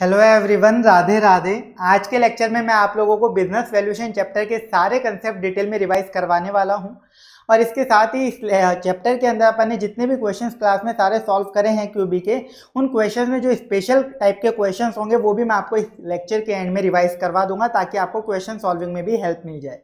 Hello everyone Radhe Radhe आज के lecture में मैं आप लोगों को बिजनेस वैल्यूशन चैप्टर के सारे कंसेप्ट डिटेल में रिवाइज करवाने वाला हूं और इसके साथ ही इस चैप्टर के अंदर अपन ने जितने भी क्वेश्चंस क्लास में सारे सॉल्व करे हैं क्यूबी के उन क्वेश्चंस में जो स्पेशल टाइप के क्वेश्चंस होंगे वो भी मैं आपको इस लेक्चर के एंड में रिवाइज करवा दूंगा ताकि आपको क्वेश्चन सॉल्विंग में भी हेल्प मिल जाए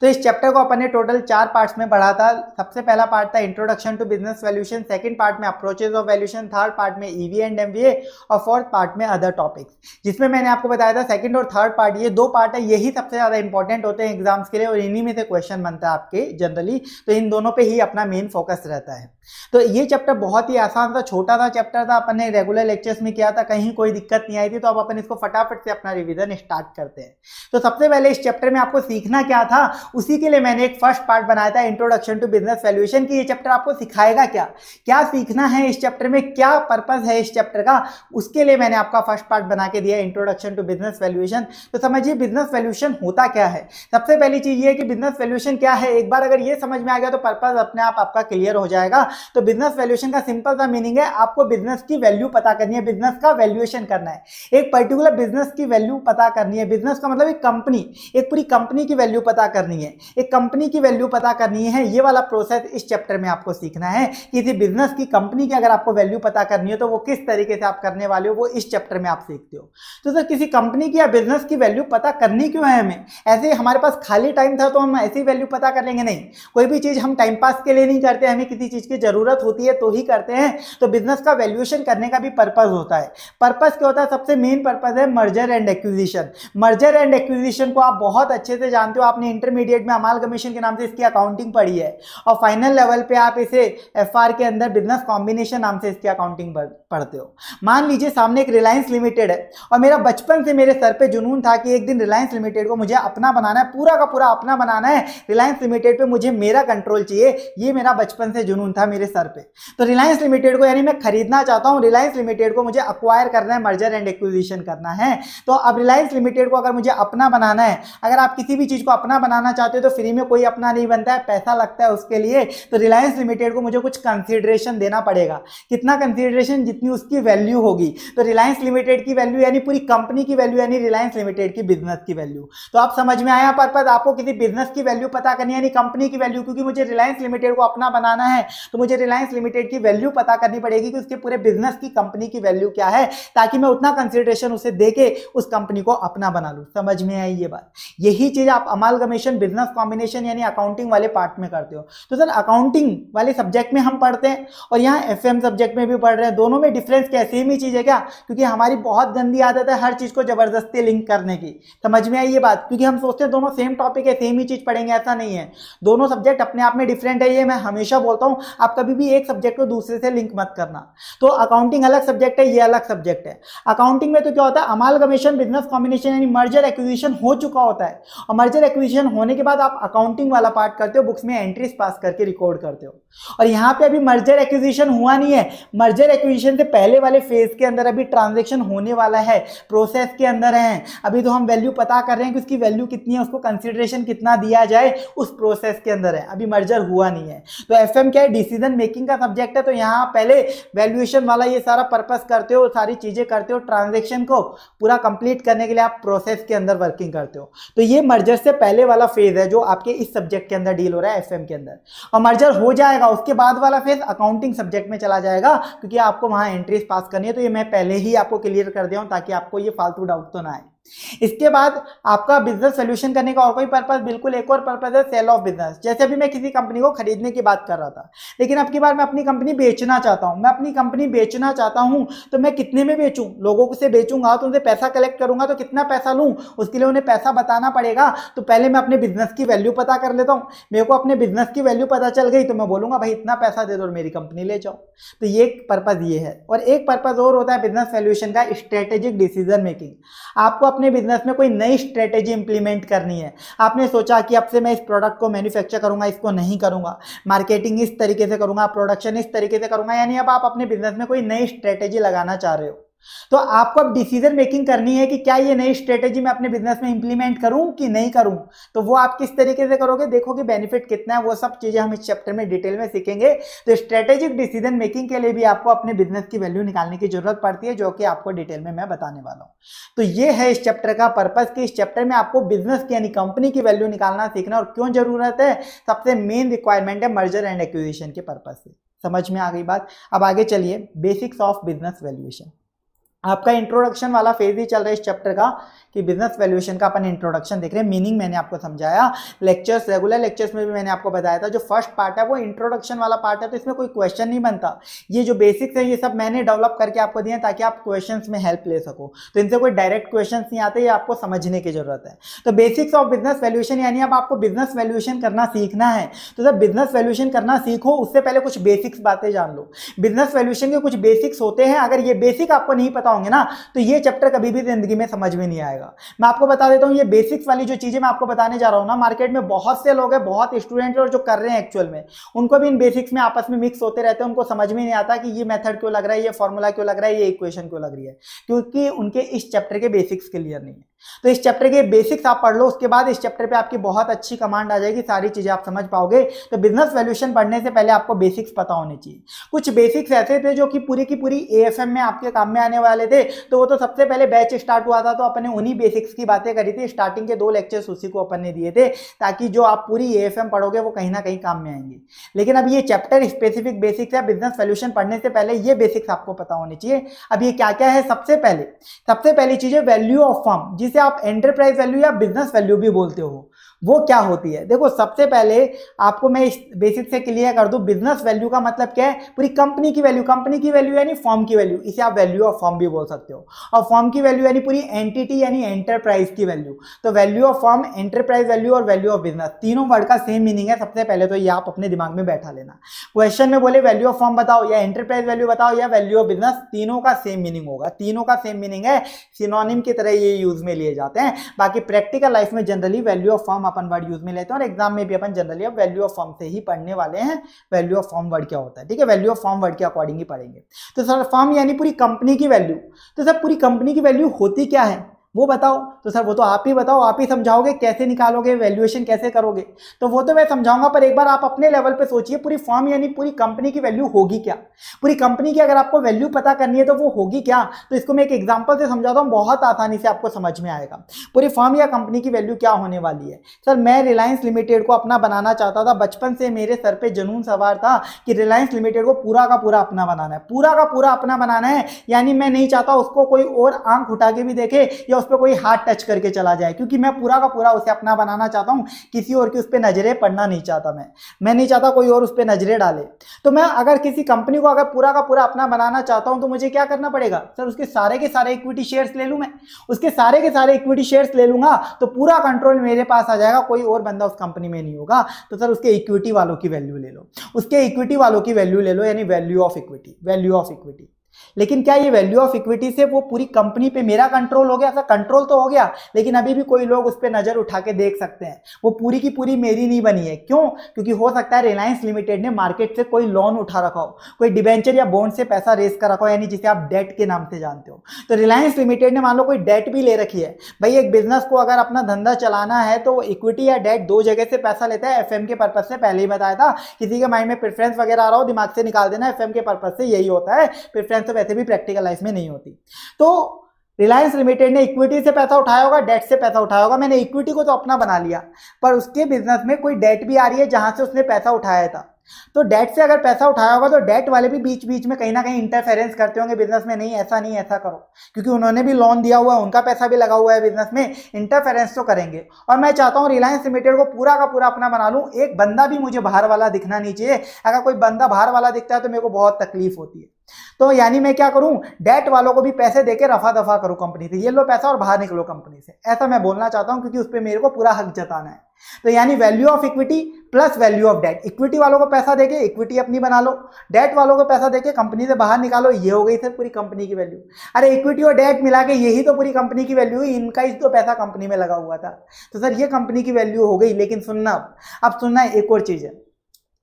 तो इस चैप्टर को अपन ने टोटल चार पार्ट्स में पढ़ा था सबसे पहला पार्ट था introduction to business valuation second part में approaches of valuation third part में ईवी एंड एमवीए और फोर्थ पार्ट में अदर टॉपिक्स जिसमें मैंने आपको बताया था सेकंड और थर्ड पार्ट ये दो पार्ट है यही सबसे ज़्यादा इंपॉर्टेंट होते हैं एग्जाम्स के लिए और इन्हीं में से क्वेश्चन बनता है आपके जनरली तो इन दोनों पर ही अपना मेन फोकस रहता है तो ये चैप्टर बहुत ही आसान था छोटा था चैप्टर था अपन ने रेगुलर लेक्चर्स में किया था कहीं कोई दिक्कत नहीं आई थी तो अब अपन इसको फटाफट से अपना रिवीजन स्टार्ट करते हैं तो सबसे पहले इस चैप्टर में आपको सीखना क्या था उसी के लिए मैंने एक फर्स्ट पार्ट बनाया था इंट्रोडक्शन टू बिजनेस वैल्यूएशन की ये चैप्टर आपको सिखाएगा क्या क्या सीखना है इस चैप्टर में क्या पर्पज है इस चैप्टर का उसके लिए मैंने आपका फर्स्ट पार्ट बना के दिया इंट्रोडक्शन टू बिजनेस वैल्यूएशन तो समझिए बिजनेस वैल्यूएशन होता क्या है सबसे पहली चीज ये कि बिजनेस वैल्यूएशन क्या है एक बार अगर ये समझ में आ गया तो पर्पज अपने आप आपका क्लियर हो जाएगा तो बिजनेस वैल्यूएशन का सिंपल सा मीनिंग है आपको बिजनेस की वैल्यू पता करनी है बिजनेस का वैल्यूएशन करना है एक पर्टिकुलर बिजनेस की वैल्यू पता करनी है बिजनेस का मतलब एक कंपनी एक पूरी कंपनी की वैल्यू पता करनी है एक कंपनी की वैल्यू पता करनी है ये वाला प्रोसेस इस चैप्टर में आपको सीखना है किसी बिजनेस की कंपनी की अगर आपको वैल्यू पता करनी है तो वो किस तरीके से आप करने वाले हो वो इस चैप्टर में आप सीखते हो तो सर किसी कंपनी की या बिजनेस की वैल्यू पता करनी क्यों है हमें ऐसे हमारे पास खाली टाइम था तो हम ऐसी वैल्यू पता कर लेंगे नहीं कोई भी चीज़ हम टाइम पास के लिए नहीं करते हमें किसी चीज़ की जरूरत होती है तो ही करते हैं तो बिजनेस का वैल्यूएशन करने का भी पर्पज होता है पर्पज क्या होता है सबसे मेन पर्पज है merger and acquisition merger and acquisition को आप बहुत अच्छे से जानते हो आपने इंटरमीडिएट में अमाल कमीशन के नाम से इसकी अकाउंटिंग पढ़ी है और फाइनल लेवल पे आप इसे एफ के अंदर बिजनेस कॉम्बिनेशन नाम से इसकी अकाउंटिंग पढ़ते हो मान लीजिए सामने एक रिलायंस लिमिटेड है और मेरा बचपन से मेरे सर पे जुनून था कि एक दिन रिलायंस लिमिटेड को मुझे अपना बनाना है पूरा का पूरा अपना बनाना है रिलायंस लिमिटेड पे मुझे मेरा कंट्रोल चाहिए ये मेरा बचपन से जुनून था मेरे सर पे तो रिलायंस लिमिटेड को यानी मैं खरीदना चाहता हूँ रिलायंस लिमिटेड को मुझे अक्वायर करना है मर्जर एंड एक्विजिशन करना है तो अब रिलायंस लिमिटेड को अगर मुझे अपना बनाना है अगर आप किसी भी चीज़ को अपना बनाना चाहते हो तो फ्री में कोई अपना नहीं बनता है पैसा लगता है उसके लिए तो रिलायंस लिमिटेड को मुझे कुछ कंसिडरेशन देना पड़ेगा कितना कंसिडरेशन जितनी उसकी वैल्यू होगी तो रिलायंस लिमिटेड की वैल्यू यानी पूरी कंपनी की वैल्यू यानी रिलायंस लिमिटेड की बिजनेस की वैल्यू तो आप समझ में आया पर्पज आपको किसी बिजनेस की वैल्यू पता करनी यानी कंपनी की वैल्यू क्योंकि मुझे रिलायंस लिमिटेड को अपना बनाना है तो मुझे रिलायंस लिमिटेड की वैल्यू पता करनी पड़ेगी कि उसके पूरे बिजनेस की कंपनी की वैल्यू क्या है ताकि मैं उतना कंसिडरेशन उसे दे के उस कंपनी को अपना बना लूँ समझ में आई ये बात यही चीज़ आप अमाल बिजनेस कॉम्बिनेशन यानी अकाउंटिंग वाले पार्ट में करते हो तो सर अकाउंटिंग वाले सब्जेक्ट में हम पढ़ते हैं और यहाँ एफ सब्जेक्ट में भी पढ़ रहे हैं दोनों में डिफरेंस कैसे ही चीज़ है क्या क्योंकि हमारी बहुत गंदी आदत है हर चीज़ को ज़बरदस्ती लिंक करने की समझ में आई ये बात क्योंकि हम सोचते हैं दोनों सेम टॉपिक है सेम ही चीज़ पढ़ेंगे ऐसा नहीं है दोनों सब्जेक्ट अपने आप में डिफरेंट है ये मैं हमेशा बोलता हूं आप आप कभी भी एक सब्जेक्ट को दूसरे से लिंक मत करना तो अकाउंटिंग अलग सब्जेक्ट है ये अलग सब्जेक्ट है अकाउंटिंग में तो क्या होता है अमाल कमीशन बिजनेस कॉम्बिनेशन यानी मर्जर एक्विजिशन हो चुका होता है और मर्जर एक्विजिशन होने के बाद आप अकाउंटिंग वाला पार्ट करते हो बुक्स में एंट्रीज पास करके रिकॉर्ड करते हो और यहाँ पे अभी मर्जर एक्विजिशन हुआ नहीं है मर्जर एक्विजिशन से पहले वाले फेज के अंदर अभी ट्रांजेक्शन होने वाला है प्रोसेस के अंदर है अभी तो हम वैल्यू पता कर रहे हैं कि उसकी वैल्यू कितनी है उसको कंसिडरेशन कितना दिया जाए उस प्रोसेस के अंदर है अभी मर्जर हुआ नहीं है तो एफ क्या है डिसीजन डिसीजन मेकिंग का सब्जेक्ट है तो यहाँ पहले वैल्यूएशन वाला ये सारा पर्पस करते हो सारी चीज़ें करते हो ट्रांजेक्शन को पूरा कंप्लीट करने के लिए आप प्रोसेस के अंदर वर्किंग करते हो तो ये मर्जर से पहले वाला फेज है जो आपके इस सब्जेक्ट के अंदर डील हो रहा है एफ के अंदर और मर्जर हो जाएगा उसके बाद वाला फेज अकाउंटिंग सब्जेक्ट में चला जाएगा क्योंकि आपको वहां एंट्रीज पास करनी है तो ये मैं पहले ही आपको क्लियर कर दिया हूँ ताकि आपको ये फालतू डाउट तो ना आए इसके बाद आपका बिजनेस सोल्यूशन करने का और कोई पर्पज बिल्कुल एक और पर्पज है सेल ऑफ बिजनेस जैसे अभी मैं किसी कंपनी को खरीदने की बात कर रहा था लेकिन अब की बार मैं अपनी कंपनी बेचना चाहता हूं मैं अपनी कंपनी बेचना चाहता हूं तो मैं कितने में बेचूं लोगों से बेचूंगा तो उनसे पैसा कलेक्ट करूंगा तो कितना पैसा लूँ उसके लिए उन्हें पैसा बताना पड़ेगा तो पहले मैं अपने बिजनेस की वैल्यू पता कर लेता हूँ मेरे को अपने बिजनेस की वैल्यू पता चल गई तो मैं बोलूँगा भाई इतना पैसा दे दो मेरी कंपनी ले जाओ तो ये पर्पज़ ये है और एक पर्पज़ और होता है बिजनेस सोल्यूशन का स्ट्रेटेजिक डिसीजन मेकिंग आपको अपने बिजनेस में कोई नई स्ट्रेटेजी इंप्लीमेंट करनी है आपने सोचा कि अब से मैं इस प्रोडक्ट को मैन्युफैक्चर करूंगा इसको नहीं करूंगा मार्केटिंग इस तरीके से करूंगा प्रोडक्शन इस तरीके से करूंगा यानी अब आप अपने बिजनेस में कोई नई स्ट्रेटेजी लगाना चाह रहे हो तो आपको अब डिसीजन मेकिंग करनी है कि क्या ये नई स्ट्रेटेजी मैं अपने बिजनेस में इंप्लीमेंट करूं कि नहीं करूं तो वो आप किस तरीके से करोगे देखोगे बेनिफिट कितना है वो सब चीजें हम इस चैप्टर में डिटेल में सीखेंगे तो स्ट्रेटेजिक डिसीजन मेकिंग के लिए भी आपको अपने बिजनेस की वैल्यू निकालने की जरूरत पड़ती है जो कि आपको डिटेल में मैं बताने वाला हूं तो ये है इस चैप्टर का पर्पज कि इस चैप्टर में आपको बिजनेस यानी कंपनी की वैल्यू निकालना सीखना और क्यों जरूरत है सबसे मेन रिक्वायरमेंट है मर्जर एंड एक्विजिशन के पर्पज से समझ में आ गई बात अब आगे चलिए बेसिक्स ऑफ बिजनेस वैल्यूएशन आपका इंट्रोडक्शन वाला फेज ही चल रहा है इस चैप्टर का कि बिजनेस वैल्यूएशन का अपन इंट्रोडक्शन देख रहे हैं मीनिंग मैंने आपको समझाया लेक्चर्स रेगुलर लेक्चर्स में भी मैंने आपको बताया था जो फर्स्ट पार्ट है वो इंट्रोडक्शन वाला पार्ट है तो इसमें कोई क्वेश्चन नहीं बनता ये जो बेसिक्स है ये सब मैंने डेवलप करके आपको दिए ताकि आप क्वेश्चन में हेल्प ले सको तो इनसे कोई डायरेक्ट क्वेश्चन नहीं आते ये आपको समझने की जरूरत है तो बेसिक्स ऑफ बिजनेस वैल्यूएशन यानी अब आपको बिजनेस वैल्यूएशन करना सीखना है तो जब बिजनेस वैल्यूएशन करना सीखो उससे पहले कुछ बेसिक्स बातें जान लो बिजनेस वैल्यूएशन के कुछ बेसिक्स होते हैं अगर ये बेसिक आपको नहीं पता पाओगे ना तो ये चैप्टर कभी भी जिंदगी में समझ में नहीं आएगा मैं आपको बता देता हूँ ये बेसिक्स वाली जो चीज़ें मैं आपको बताने जा रहा हूँ ना मार्केट में बहुत से लोग हैं बहुत स्टूडेंट और जो कर रहे हैं एक्चुअल में उनको भी इन बेसिक्स में आपस में मिक्स होते रहते हैं उनको समझ में नहीं आता कि ये मेथड क्यों लग रहा है ये फॉर्मूला क्यों लग रहा है ये इक्वेशन क्यों लग रही है क्योंकि उनके इस चैप्टर के बेसिक्स क्लियर नहीं है तो इस चैप्टर के बेसिक्स आप पढ़ लो उसके बाद इस चैप्टर पे आपकी बहुत अच्छी कमांड आ जाएगी सारी चीज़ें आप समझ पाओगे तो बिजनेस वैल्यूशन पढ़ने से पहले आपको बेसिक्स पता होने चाहिए कुछ बेसिक्स ऐसे थे जो कि पूरी की पूरी ए में आपके काम में आने वाले थे तो वो तो सबसे पहले बैच स्टार्ट हुआ था तो अपने उन्हीं बेसिक्स की बातें करी थी स्टार्टिंग के दो लेक्चर्स उसी को अपन ने दिए थे ताकि जो आप पूरी ए पढ़ोगे वो कहीं ना कहीं काम में आएंगे लेकिन अब ये चैप्टर स्पेसिफिक बेसिक्स है बिजनेस वैल्यूशन पढ़ने से पहले ये बेसिक्स आपको पता होने चाहिए अब ये क्या क्या है सबसे पहले सबसे पहली चीज़ है वैल्यू ऑफ फॉर्म जिस जिसे आप एंटरप्राइज वैल्यू या बिजनेस वैल्यू भी बोलते हो वो क्या होती है देखो सबसे पहले आपको मैं इस बेसिक से क्लियर कर दूं बिजनेस वैल्यू का मतलब क्या है पूरी कंपनी की वैल्यू कंपनी की वैल्यू यानी फॉर्म की वैल्यू इसे आप वैल्यू ऑफ फॉर्म भी बोल सकते हो और फॉर्म की वैल्यू यानी पूरी एंटिटी यानी एंटरप्राइज की वैल्यू तो value of firm enterprise value और वैल्यू ऑफ बिजनेस तीनों वर्ड का सेम मीनिंग है सबसे पहले तो ये आप अपने दिमाग में बैठा लेना क्वेश्चन में बोले वैल्यू ऑफ फॉर्म बताओ या एंटरप्राइज वैल्यू बताओ या वैल्यू ऑफ बिजनेस तीनों का सेम मीनिंग होगा तीनों का सेम मीनिंग है सिनोनिम की तरह ये यूज में लिए जाते हैं बाकी प्रैक्टिकल लाइफ में जनरली वैल्यू ऑफ फॉर्म अपन वर्ड यूज में लेते हैं और एग्जाम में भी अपन जनरली अब वैल्यू ऑफ फॉर्म से ही पढ़ने वाले हैं वैल्यू ऑफ फॉर्म वर्ड क्या होता है ठीक है वैल्यू ऑफ फॉर्म वर्ड के अकॉर्डिंग ही पढ़ेंगे तो सर फॉर्म यानी पूरी कंपनी की वैल्यू तो सर पूरी कंपनी की वैल्यू होती क्या है वो बताओ तो सर वो तो आप ही बताओ आप ही समझाओगे कैसे निकालोगे वैल्यूएशन कैसे करोगे तो वो तो मैं समझाऊंगा पर एक बार आप अपने लेवल पे सोचिए पूरी फॉर्म यानी पूरी कंपनी की वैल्यू होगी क्या पूरी कंपनी की अगर आपको वैल्यू पता करनी है तो वो होगी क्या तो इसको मैं एक एग्जाम्पल से समझाता हूँ बहुत आसानी से आपको समझ में आएगा पूरी फॉर्म या कंपनी की वैल्यू क्या होने वाली है सर मैं रिलायंस लिमिटेड को अपना बनाना चाहता था बचपन से मेरे सर पर जनून सवार था कि रिलायंस लिमिटेड को पूरा का पूरा अपना बनाना है पूरा का पूरा अपना बनाना है यानी मैं नहीं चाहता उसको कोई और आंख उठा के भी देखे या उस पर कोई हाथ टच करके चला जाए क्योंकि मैं पूरा का पूरा उसे अपना बनाना चाहता हूँ किसी और की उस पर नज़रें पड़ना नहीं चाहता मैं मैं नहीं चाहता कोई और उस पर नज़रें डाले तो मैं अगर किसी कंपनी को अगर पूरा का पूरा अपना बनाना चाहता हूँ तो मुझे क्या करना पड़ेगा सर उसके सारे के सारे इक्विटी शेयर्स ले लूँ मैं उसके सारे के सारे इक्विटी शेयर्स ले लूंगा तो पूरा कंट्रोल मेरे पास आ जाएगा कोई और बंदा उस कंपनी में नहीं होगा तो सर उसके इक्विटी वालों की वैल्यू ले लो उसके इक्विटी वालों की वैल्यू ले लो यानी value of equity value of equity लेकिन क्या ये वैल्यू ऑफ इक्विटी से वो पूरी कंपनी पे मेरा कंट्रोल हो गया था कंट्रोल तो हो गया लेकिन अभी भी कोई लोग उस पर नज़र उठा के देख सकते हैं वो पूरी की पूरी मेरी नहीं बनी है क्यों क्योंकि हो सकता है रिलायंस लिमिटेड ने मार्केट से कोई लोन उठा रखा हो कोई डिबेंचर या बॉन्ड से पैसा रेस कर रखा हो यानी जिसे आप डेट के नाम से जानते हो तो रिलायंस लिमिटेड ने मान लो कोई डेट भी ले रखी है भाई एक बिजनेस को अगर अपना धंधा चलाना है तो इक्विटी या डेट दो जगह से पैसा लेता है एफ के पर्पज से पहले ही बताया था किसी के माइंड में प्रेफरेंस वगैरह आ रहा हो दिमाग से निकाल देना एफ के पर्पज से यही होता है प्रेफरेंस रिटर्न तो वैसे भी प्रैक्टिकल लाइफ में नहीं होती तो रिलायंस लिमिटेड ने इक्विटी से पैसा उठाया होगा डेट से पैसा उठाया होगा मैंने इक्विटी को तो अपना बना लिया पर उसके बिजनेस में कोई डेट भी आ रही है जहां से उसने पैसा उठाया था तो डेट से अगर पैसा उठाया होगा तो डेट वाले भी बीच बीच में कहीं ना कहीं इंटरफेरेंस करते होंगे बिजनेस में नहीं ऐसा नहीं ऐसा करो क्योंकि उन्होंने भी लोन दिया हुआ है उनका पैसा भी लगा हुआ है बिजनेस में इंटरफेरेंस तो करेंगे और मैं चाहता हूं रिलायंस लिमिटेड को पूरा का पूरा अपना बना लूं एक बंदा भी मुझे बाहर वाला दिखना नहीं चाहिए अगर कोई बंदा बाहर वाला दिखता है तो मेरे को बहुत तकलीफ होती है तो यानी मैं क्या करूं डेट वालों को भी पैसे देके रफा दफा करूं कंपनी से ये लो पैसा और बाहर निकलो कंपनी से ऐसा मैं बोलना चाहता हूं क्योंकि उस पर मेरे को पूरा हक जताना है तो यानी value of equity plus value of debt equity वालों को पैसा देके इक्विटी अपनी बना लो डेट वालों को पैसा देके कंपनी से बाहर निकालो ये हो गई सर पूरी कंपनी की वैल्यू अरे इक्विटी और डेट मिला के यही तो पूरी कंपनी की वैल्यू हुई इनका ही तो पैसा कंपनी में लगा हुआ था तो सर ये कंपनी की वैल्यू हो गई लेकिन सुनना अब सुनना एक और चीज़ है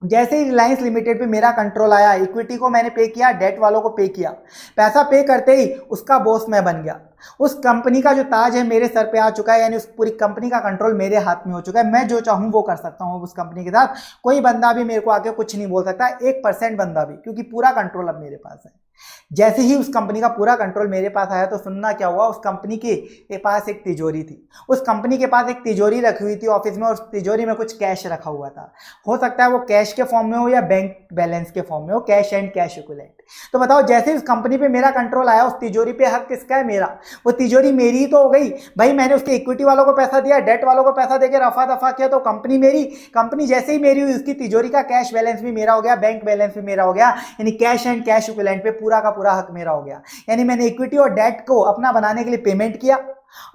जैसे ही रिलायंस लिमिटेड पे मेरा कंट्रोल आया इक्विटी को मैंने पे किया डेट वालों को पे किया पैसा पे करते ही उसका बॉस मैं बन गया उस कंपनी का जो ताज है मेरे सर पे आ चुका है यानी उस पूरी कंपनी का कंट्रोल मेरे हाथ में हो चुका है मैं जो चाहूँ वो कर सकता हूँ उस कंपनी के साथ कोई बंदा भी मेरे को आके कुछ नहीं बोल सकता एक परसेंट बंदा भी क्योंकि पूरा कंट्रोल अब मेरे पास है जैसे ही उस कंपनी का पूरा कंट्रोल मेरे पास आया तो सुनना क्या हुआ उस कंपनी के पास एक तिजोरी थी उस कंपनी के पास एक तिजोरी रखी हुई थी ऑफिस में और उस तिजोरी में कुछ कैश रखा हुआ था हो सकता है वो कैश के फॉर्म में हो या बैंक बैलेंस के फॉर्म में हो कैश एंड कैश इक्वलेंट तो बताओ जैसे उस कंपनी पे मेरा कंट्रोल आया उस तिजोरी पे हक किसका है मेरा वो तिजोरी मेरी ही तो हो गई भाई मैंने उसके इक्विटी वालों को पैसा दिया डेट वालों को पैसा देकर रफा दफा किया तो कंपनी मेरी कंपनी जैसे ही मेरी हुई उसकी तिजोरी का कैश बैलेंस भी मेरा हो गया बैंक बैलेंस भी मेरा हो गया यानी कैश एंड कैश इक्विलेंट पे पूरा का पूरा हक मेरा हो गया यानी मैंने इक्विटी और डेट को अपना बनाने के लिए पेमेंट किया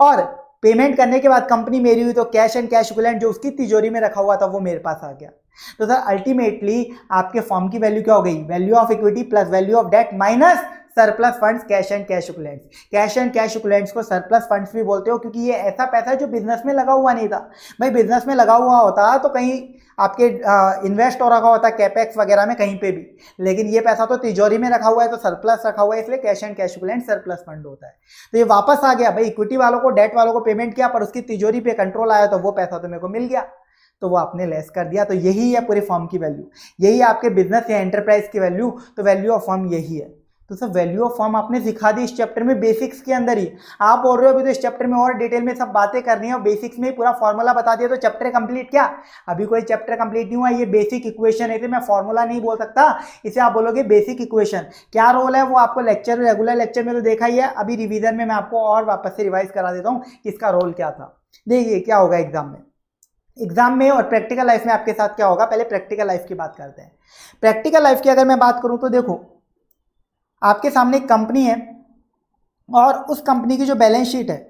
और पेमेंट करने के बाद कंपनी मेरी हुई तो कैश एंड कैश इक्विलेंट जो उसकी तिजोरी में रखा हुआ था वो मेरे पास आ गया तो सर अल्टीमेटली आपके फॉर्म की वैल्यू क्या हो गई value of equity plus value of debt minus surplus funds cash and cash equivalents cash and cash equivalents को सरप्लस फंड्स भी बोलते हो क्योंकि ये ऐसा पैसा है जो बिजनेस में लगा हुआ नहीं था भाई बिजनेस में लगा हुआ होता तो कहीं आपके इन्वेस्ट हो रखा होता कैपेक्स वगैरह में कहीं पे भी लेकिन ये पैसा तो तिजोरी में रखा हुआ है तो सरप्लस रखा हुआ है इसलिए cash and cash equivalent surplus fund होता है तो ये वापस आ गया भाई इक्विटी वालों को डेट वालों को पेमेंट किया पर उसकी तिजोरी पे कंट्रोल आया तो वो पैसा तो मेरे को मिल गया तो वो आपने लेस कर दिया तो यही है पूरे फॉर्म की वैल्यू यही है आपके बिजनेस या एंटरप्राइज की वैल्यू तो वैल्यू ऑफ फॉर्म यही है तो सर वैल्यू ऑफ फॉर्म आपने सिखा दी इस चैप्टर में बेसिक्स के अंदर ही आप बोल रहे हो अभी तो इस चैप्टर में और डिटेल में सब बातें करनी है और बेसिक्स में ही पूरा फॉर्मूला बता दिया तो चैप्टर कंप्लीट क्या अभी कोई चैप्टर कंप्लीट नहीं हुआ ये बेसिक इक्वेशन है इसे मैं फॉर्मूला नहीं बोल सकता इसे आप बोलोगे बेसिक इक्वेशन क्या रोल है वो आपको लेक्चर रेगुलर लेक्चर में तो देखा ही है अभी रिविजन में मैं आपको और वापस से रिवाइज करा देता हूँ कि इसका रोल क्या था देखिए क्या होगा एग्जाम में एग्जाम में और प्रैक्टिकल लाइफ में आपके साथ क्या होगा पहले प्रैक्टिकल लाइफ की बात करते हैं प्रैक्टिकल लाइफ की अगर मैं बात करूं तो देखो आपके सामने एक कंपनी है और उस कंपनी की जो बैलेंस शीट है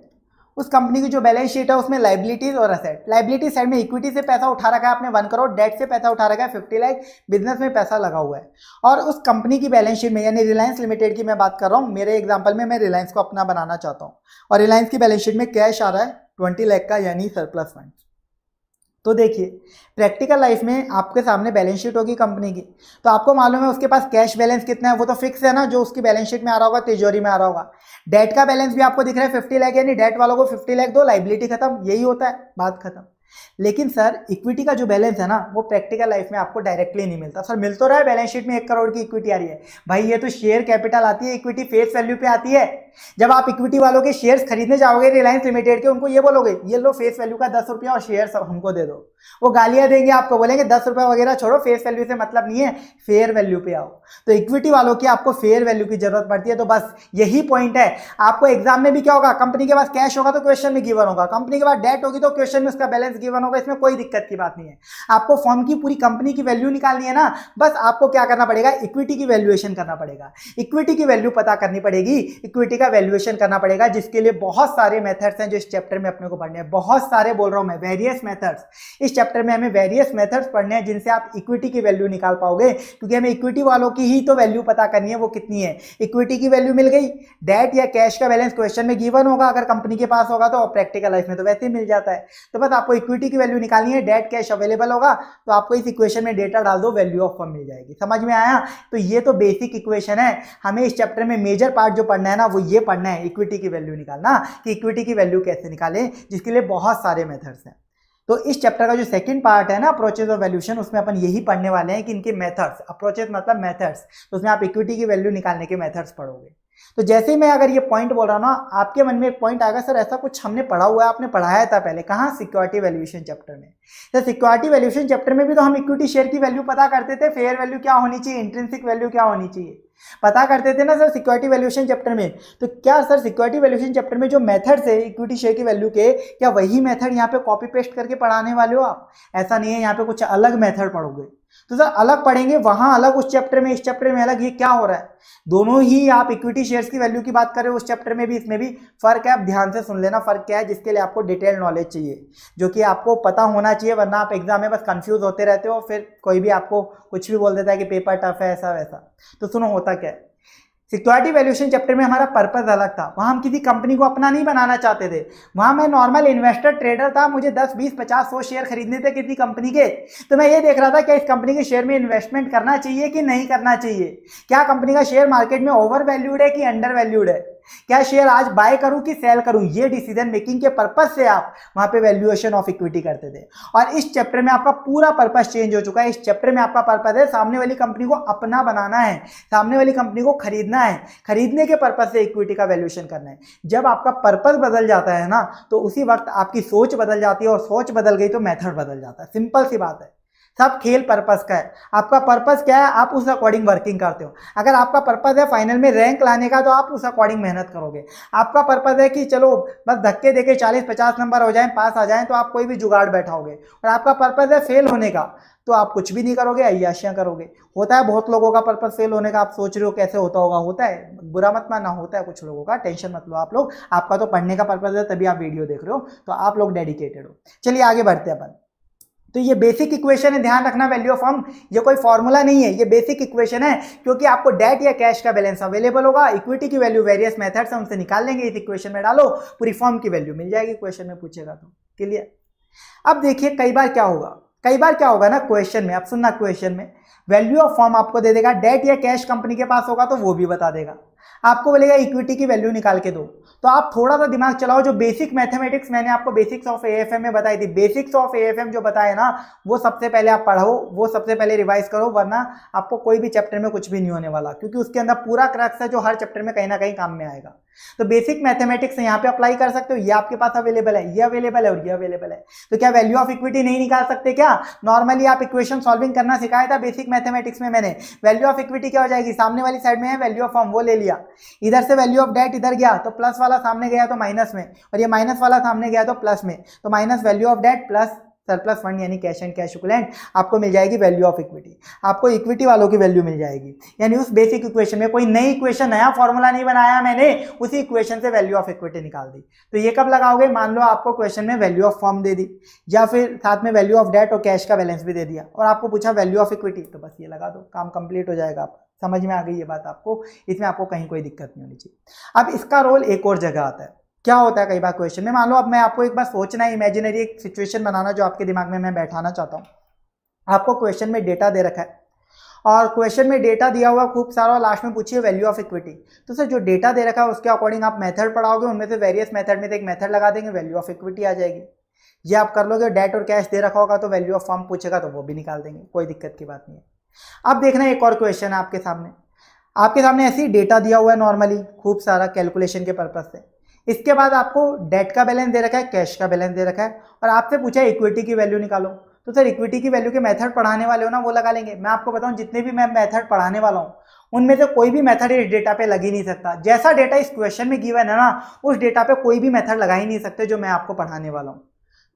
उस कंपनी की जो बैलेंस शीट है उसमें लाइबिलिटीज और असेट लाइबिलिटी साइड में इक्विटी से पैसा उठा रखा है आपने वन करोड़ डेट से पैसा उठा रखा है फिफ्टी लाख बिजनेस में पैसा लगा हुआ है और उस कंपनी की बैलेंस शीट में यानी रिलायंस लिमिटेड की मैं बात कर रहा हूँ मेरे एग्जाम्पल में मैं रिलायंस को अपना बनाना चाहता हूँ और रिलायंस की बैलेंस शीट में कैश आ रहा है ट्वेंटी लैख का यानी सरप्लस फंड तो देखिए प्रैक्टिकल लाइफ में आपके सामने बैलेंस शीट होगी कंपनी की तो आपको मालूम है उसके पास कैश बैलेंस कितना है वो तो फिक्स है ना जो उसकी बैलेंस शीट में आ रहा होगा तिजोरी में आ रहा होगा डेट का बैलेंस भी आपको दिख रहा है फिफ्टी लैख यानी डेट वालों को फिफ्टी लैख दो लाइबिलिटी खत्म यही होता है बात खत्म लेकिन सर इक्विटी का जो बैलेंस है ना वो प्रैक्टिकल लाइफ में आपको डायरेक्टली नहीं मिलता सर मिल तो रहा है बैलेंस शीट में एक करोड़ की इक्विटी आ रही है भाई ये तो शेयर कैपिटल आती है इक्विटी फेस वैल्यू पे आती है जब आप इक्विटी वालों के शेयर्स खरीदने जाओगे रिलायंस लिमिटेड के उनको ये बोलोगे ये लो फेस वैल्यू का दस रुपया और शेयर सब हमको दे दो वो गालियां देंगे आपको बोलेंगे दस रुपया वगैरह छोड़ो फेस वैल्यू से मतलब नहीं है फेयर वैल्यू पे आओ तो इक्विटी वालों की आपको फेयर वैल्यू की जरूरत पड़ती है तो बस यही पॉइंट है आपको एग्जाम में भी क्या होगा कंपनी के पास कैश होगा तो क्वेश्चन में गिवन होगा कंपनी के पास डेट होगी तो क्वेश्चन में उसका बैलेंस गिवन होगा इसमें कोई दिक्कत की बात नहीं है आपको फॉर्म की पूरी कंपनी की वैल्यू निकालनी है ना बस आपको क्या करना पड़ेगा इक्विटी की वैल्यूएशन करना पड़ेगा इक्विटी की वैल्यू पता करनी पड़ेगी इक्विटी का वैल्यूएशन करना पड़ेगा जिसके लिए बहुत सारे मेथड्स हैं जो इस चैप्टर में अपने को पढ़ने हैं बहुत सारे बोल रहा हूँ मैं वेरियस मेथड्स इस चैप्टर में हमें वेरियस मेथड्स पढ़ने हैं जिनसे आप इक्विटी की वैल्यू निकाल पाओगे क्योंकि हमें इक्विटी वालों की ही तो वैल्यू पता करनी है वो कितनी है इक्विटी की वैल्यू मिल गई डेट या कैश का बैलेंस क्वेश्चन में गिवन होगा अगर कंपनी के पास होगा तो प्रैक्टिकल लाइफ में तो वैसे ही मिल जाता है तो बस आपको इक्विटी इक्विटी की वैल्यू निकालनी है डेट कैश अवेलेबल होगा तो आपको इस इक्वेशन में डेटा डाल दो वैल्यू ऑफ फर्म मिल जाएगी समझ में आया तो ये तो बेसिक इक्वेशन है हमें इस चैप्टर में मेजर पार्ट जो पढ़ना है ना वो ये पढ़ना है इक्विटी की वैल्यू निकालना कि इक्विटी की वैल्यू कैसे निकालें जिसके लिए बहुत सारे मेथड्स हैं तो इस चैप्टर का जो सेकंड पार्ट है ना अप्रोचेज और वैल्यूशन उसमें अपन यही पढ़ने वाले हैं कि इनके मेथड्स अप्रोचेज मतलब मेथड्स तो उसमें आप इक्विटी की वैल्यू निकालने के मेथड्स पढ़ोगे तो जैसे ही मैं अगर ये पॉइंट बोल रहा हूँ ना आपके मन में एक पॉइंट आएगा सर ऐसा कुछ हमने पढ़ा हुआ है आपने पढ़ाया था पहले कहाँ सिक्योरिटी वैल्यूएशन चैप्टर में सर सिक्योरिटी वैल्यूएशन चैप्टर में भी तो हम इक्विटी शेयर की वैल्यू पता करते थे फेयर वैल्यू क्या होनी चाहिए इंट्रेंसिक वैल्यू क्या होनी चाहिए पता करते थे ना सर सिक्योरिटी वैल्यूएशन चैप्टर में तो क्या सर सिक्योरिटी वैल्यूएशन चैप्टर में जो मेथड्स है इक्विटी शेयर की वैल्यू के क्या वही मेथड यहाँ पे कॉपी पेस्ट करके पढ़ाने वाले हो आप ऐसा नहीं है यहाँ पे कुछ अलग मेथड पढ़ोगे तो सर अलग पढ़ेंगे वहां अलग उस चैप्टर में इस चैप्टर में अलग ये क्या हो रहा है दोनों ही आप इक्विटी शेयर्स की वैल्यू की बात कर रहे हो उस चैप्टर में भी इसमें भी फर्क है आप ध्यान से सुन लेना फर्क क्या है जिसके लिए आपको डिटेल नॉलेज चाहिए जो कि आपको पता होना चाहिए वरना आप एग्जाम में बस कंफ्यूज होते रहते हो फिर कोई भी आपको कुछ भी बोल देता है कि पेपर टफ है ऐसा वैसा तो सुनो होता क्या है सिक्योरिटी वैल्यूशन चैप्टर में हमारा पर्पज अलग था वहाँ हम किसी कंपनी को अपना नहीं बनाना चाहते थे वहाँ मैं नॉर्मल इन्वेस्टर ट्रेडर था मुझे 10, 20, 50, 100 शेयर खरीदने थे किसी कंपनी के तो मैं ये देख रहा था क्या इस कंपनी के शेयर में इन्वेस्टमेंट करना चाहिए कि नहीं करना चाहिए क्या कंपनी का शेयर मार्केट में ओवर वैल्यूड है कि अंडर वैल्यूड है क्या शेयर आज बाय करूं कि सेल करूं ये डिसीजन मेकिंग के पर्पज से आप वहां पे वैल्यूएशन ऑफ इक्विटी करते थे और इस चैप्टर में आपका पूरा पर्पज चेंज हो चुका है इस चैप्टर में आपका पर्पज है सामने वाली कंपनी को अपना बनाना है सामने वाली कंपनी को खरीदना है खरीदने के पर्पज से इक्विटी का वैल्यूएशन करना है जब आपका पर्पज बदल जाता है ना तो उसी वक्त आपकी सोच बदल जाती है और सोच बदल गई तो मेथड बदल जाता है सिंपल सी बात है सब खेल पर्पस का है आपका पर्पस क्या है आप उस अकॉर्डिंग वर्किंग करते हो अगर आपका पर्पस है फाइनल में रैंक लाने का तो आप उस अकॉर्डिंग मेहनत करोगे आपका पर्पस है कि चलो बस धक्के देके चालीस पचास नंबर हो जाए पास आ जाए तो आप कोई भी जुगाड़ बैठाओगे और आपका पर्पस है फेल होने का तो आप कुछ भी नहीं करोगे अयाशियाँ करोगे होता है बहुत लोगों का पर्पज़ फेल होने का आप सोच रहे हो कैसे होता होगा होता है बुरा मत मानना होता है कुछ लोगों का टेंशन मत लो आप लोग आपका तो पढ़ने का पर्पज़ है तभी आप वीडियो देख रहे हो तो आप लोग डेडिकेटेड हो चलिए आगे बढ़ते हैं अपन तो ये बेसिक इक्वेशन है ध्यान रखना वैल्यू ऑफ हम ये कोई फॉर्मूला नहीं है ये बेसिक इक्वेशन है क्योंकि आपको डेट या कैश का बैलेंस अवेलेबल होगा इक्विटी की वैल्यू वेरियस मेथड से उनसे निकाल लेंगे इस इक्वेशन में डालो पूरी फॉर्म की वैल्यू मिल जाएगी क्वेश्चन में पूछेगा तो क्लियर अब देखिए कई बार क्या होगा कई बार क्या होगा ना क्वेश्चन में आप सुनना क्वेश्चन में वैल्यू ऑफ फॉर्म आपको दे देगा डेट या कैश कंपनी के पास होगा तो वो भी बता देगा आपको बोलेगा इक्विटी की वैल्यू निकाल के दो तो आप थोड़ा सा दिमाग चलाओ जो बेसिक मैथमेटिक्स मैंने आपको बेसिक्स ऑफ एएफएम में बताई थी बेसिक्स ऑफ एएफएम जो बताया ना वो सबसे पहले आप पढ़ो वो सबसे पहले रिवाइज करो वरना आपको कोई भी चैप्टर में कुछ भी नहीं होने वाला क्योंकि उसके अंदर पूरा क्रक्स है जो हर चैप्टर में कहीं ना कहीं काम में आएगा तो बेसिक मैथमेटिक्स यहाँ पे अप्लाई कर सकते हो ये आपके पास अवेलेबल है ये अवेलेबल है और ये अवेलेबल है तो क्या वैल्यू ऑफ इक्विटी नहीं निकाल सकते क्या नॉर्मली आप इक्वेशन सॉल्विंग करना सिखाया था बेसिक मैथमेटिक्स में मैंने वैल्यू ऑफ इक्विटी क्या हो जाएगी सामने वाली साइड में है वैल्यू ऑफ फॉर्म वो ले लिया गया इधर से वैल्यू ऑफ डेट इधर गया तो प्लस वाला सामने गया तो माइनस में और ये माइनस वाला सामने गया तो प्लस में तो minus value of debt plus surplus fund यानी कैश एंड कैश इक्वलेंट आपको मिल जाएगी वैल्यू ऑफ इक्विटी आपको इक्विटी वालों की वैल्यू मिल जाएगी यानी उस बेसिक इक्वेशन में कोई नई इक्वेशन नया फॉर्मूला नहीं बनाया मैंने उसी इक्वेशन से वैल्यू ऑफ इक्विटी निकाल दी तो ये कब लगाओगे मान लो आपको क्वेश्चन में वैल्यू ऑफ फॉर्म दे दी या फिर साथ में वैल्यू ऑफ डेट और कैश का बैलेंस भी दे दिया और आपको पूछा वैल्यू ऑफ इक्विटी तो बस ये लगा दो काम कंप्लीट हो जाएगा आपका समझ में आ गई ये बात आपको इसमें आपको कहीं कोई दिक्कत नहीं होनी चाहिए अब इसका रोल एक और जगह आता है क्या होता है कई बार क्वेश्चन में मान लो अब मैं आपको एक बार सोचना है इमेजिनरी एक सिचुएशन बनाना जो आपके दिमाग में मैं बैठाना चाहता हूँ आपको क्वेश्चन में डेटा दे रखा है और क्वेश्चन में डेटा दिया हुआ खूब सारा लास्ट में पूछिए वैल्यू ऑफ इक्विटी तो सर जो डेटा दे रखा है उसके अकॉर्डिंग आप मेथड पढ़ाओगे उनमें से वेरियस मेथड में से एक मेथड लगा देंगे वैल्यू ऑफ इक्विटी आ जाएगी ये आप कर लोगे डेट और कैश दे रखा होगा तो वैल्यू ऑफ फॉर्म पूछेगा तो वो भी निकाल देंगे कोई दिक्कत की बात नहीं है अब देखना एक और क्वेश्चन है आपके सामने आपके सामने ऐसे ही डेटा दिया हुआ है नॉर्मली खूब सारा कैलकुलेशन के पर्पज से इसके बाद आपको डेट का बैलेंस दे रखा है कैश का बैलेंस दे रखा है और आपसे पूछा इक्विटी की वैल्यू निकालो तो सर इक्विटी की वैल्यू के मेथड पढ़ाने वाले हो ना वो लगा लेंगे मैं आपको बताऊं जितने भी मैं मेथड पढ़ाने वाला हूं उनमें से कोई भी मेथड इस डेटा पे लग ही नहीं सकता जैसा डेटा इस क्वेश्चन में गिवन है ना उस डेटा पे कोई भी मेथड लगा ही नहीं सकते जो मैं आपको पढ़ाने वाला हूँ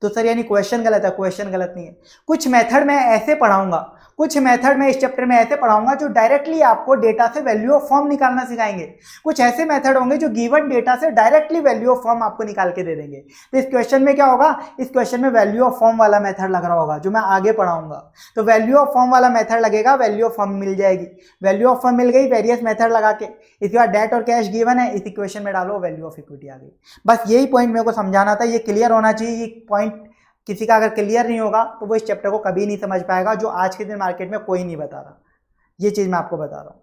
तो सर यानी क्वेश्चन गलत है क्वेश्चन गलत नहीं है कुछ मेथड मैं ऐसे पढ़ाऊंगा कुछ मेथड मैं इस चैप्टर में ऐसे पढ़ाऊंगा जो डायरेक्टली आपको डेटा से वैल्यू ऑफ फॉर्म निकालना सिखाएंगे कुछ ऐसे मेथड होंगे जो गिवन डेटा से डायरेक्टली वैल्यू ऑफ फॉर्म आपको निकाल के दे देंगे तो इस क्वेश्चन में क्या होगा इस क्वेश्चन में वैल्यू ऑफ फॉर्म वाला मेथड लग रहा होगा जो मैं आगे पढ़ाऊंगा तो वैल्यू ऑफ फॉर्म वाला मेथड लगेगा वैल्यू ऑफ फॉर्म मिल जाएगी वैल्यू ऑफ फॉर्म मिल गई वेरियस मेथड लगा के इसके बाद डेट और कैश गिवन है इस इक्वेशन में डालो वैल्यू ऑफ इक्विटी आ गई बस यही पॉइंट मेरे को समझाना था ये क्लियर होना चाहिए ये पॉइंट किसी का अगर क्लियर नहीं होगा तो वो इस चैप्टर को कभी नहीं समझ पाएगा जो आज के दिन मार्केट में कोई नहीं बता रहा ये चीज़ मैं आपको बता रहा हूँ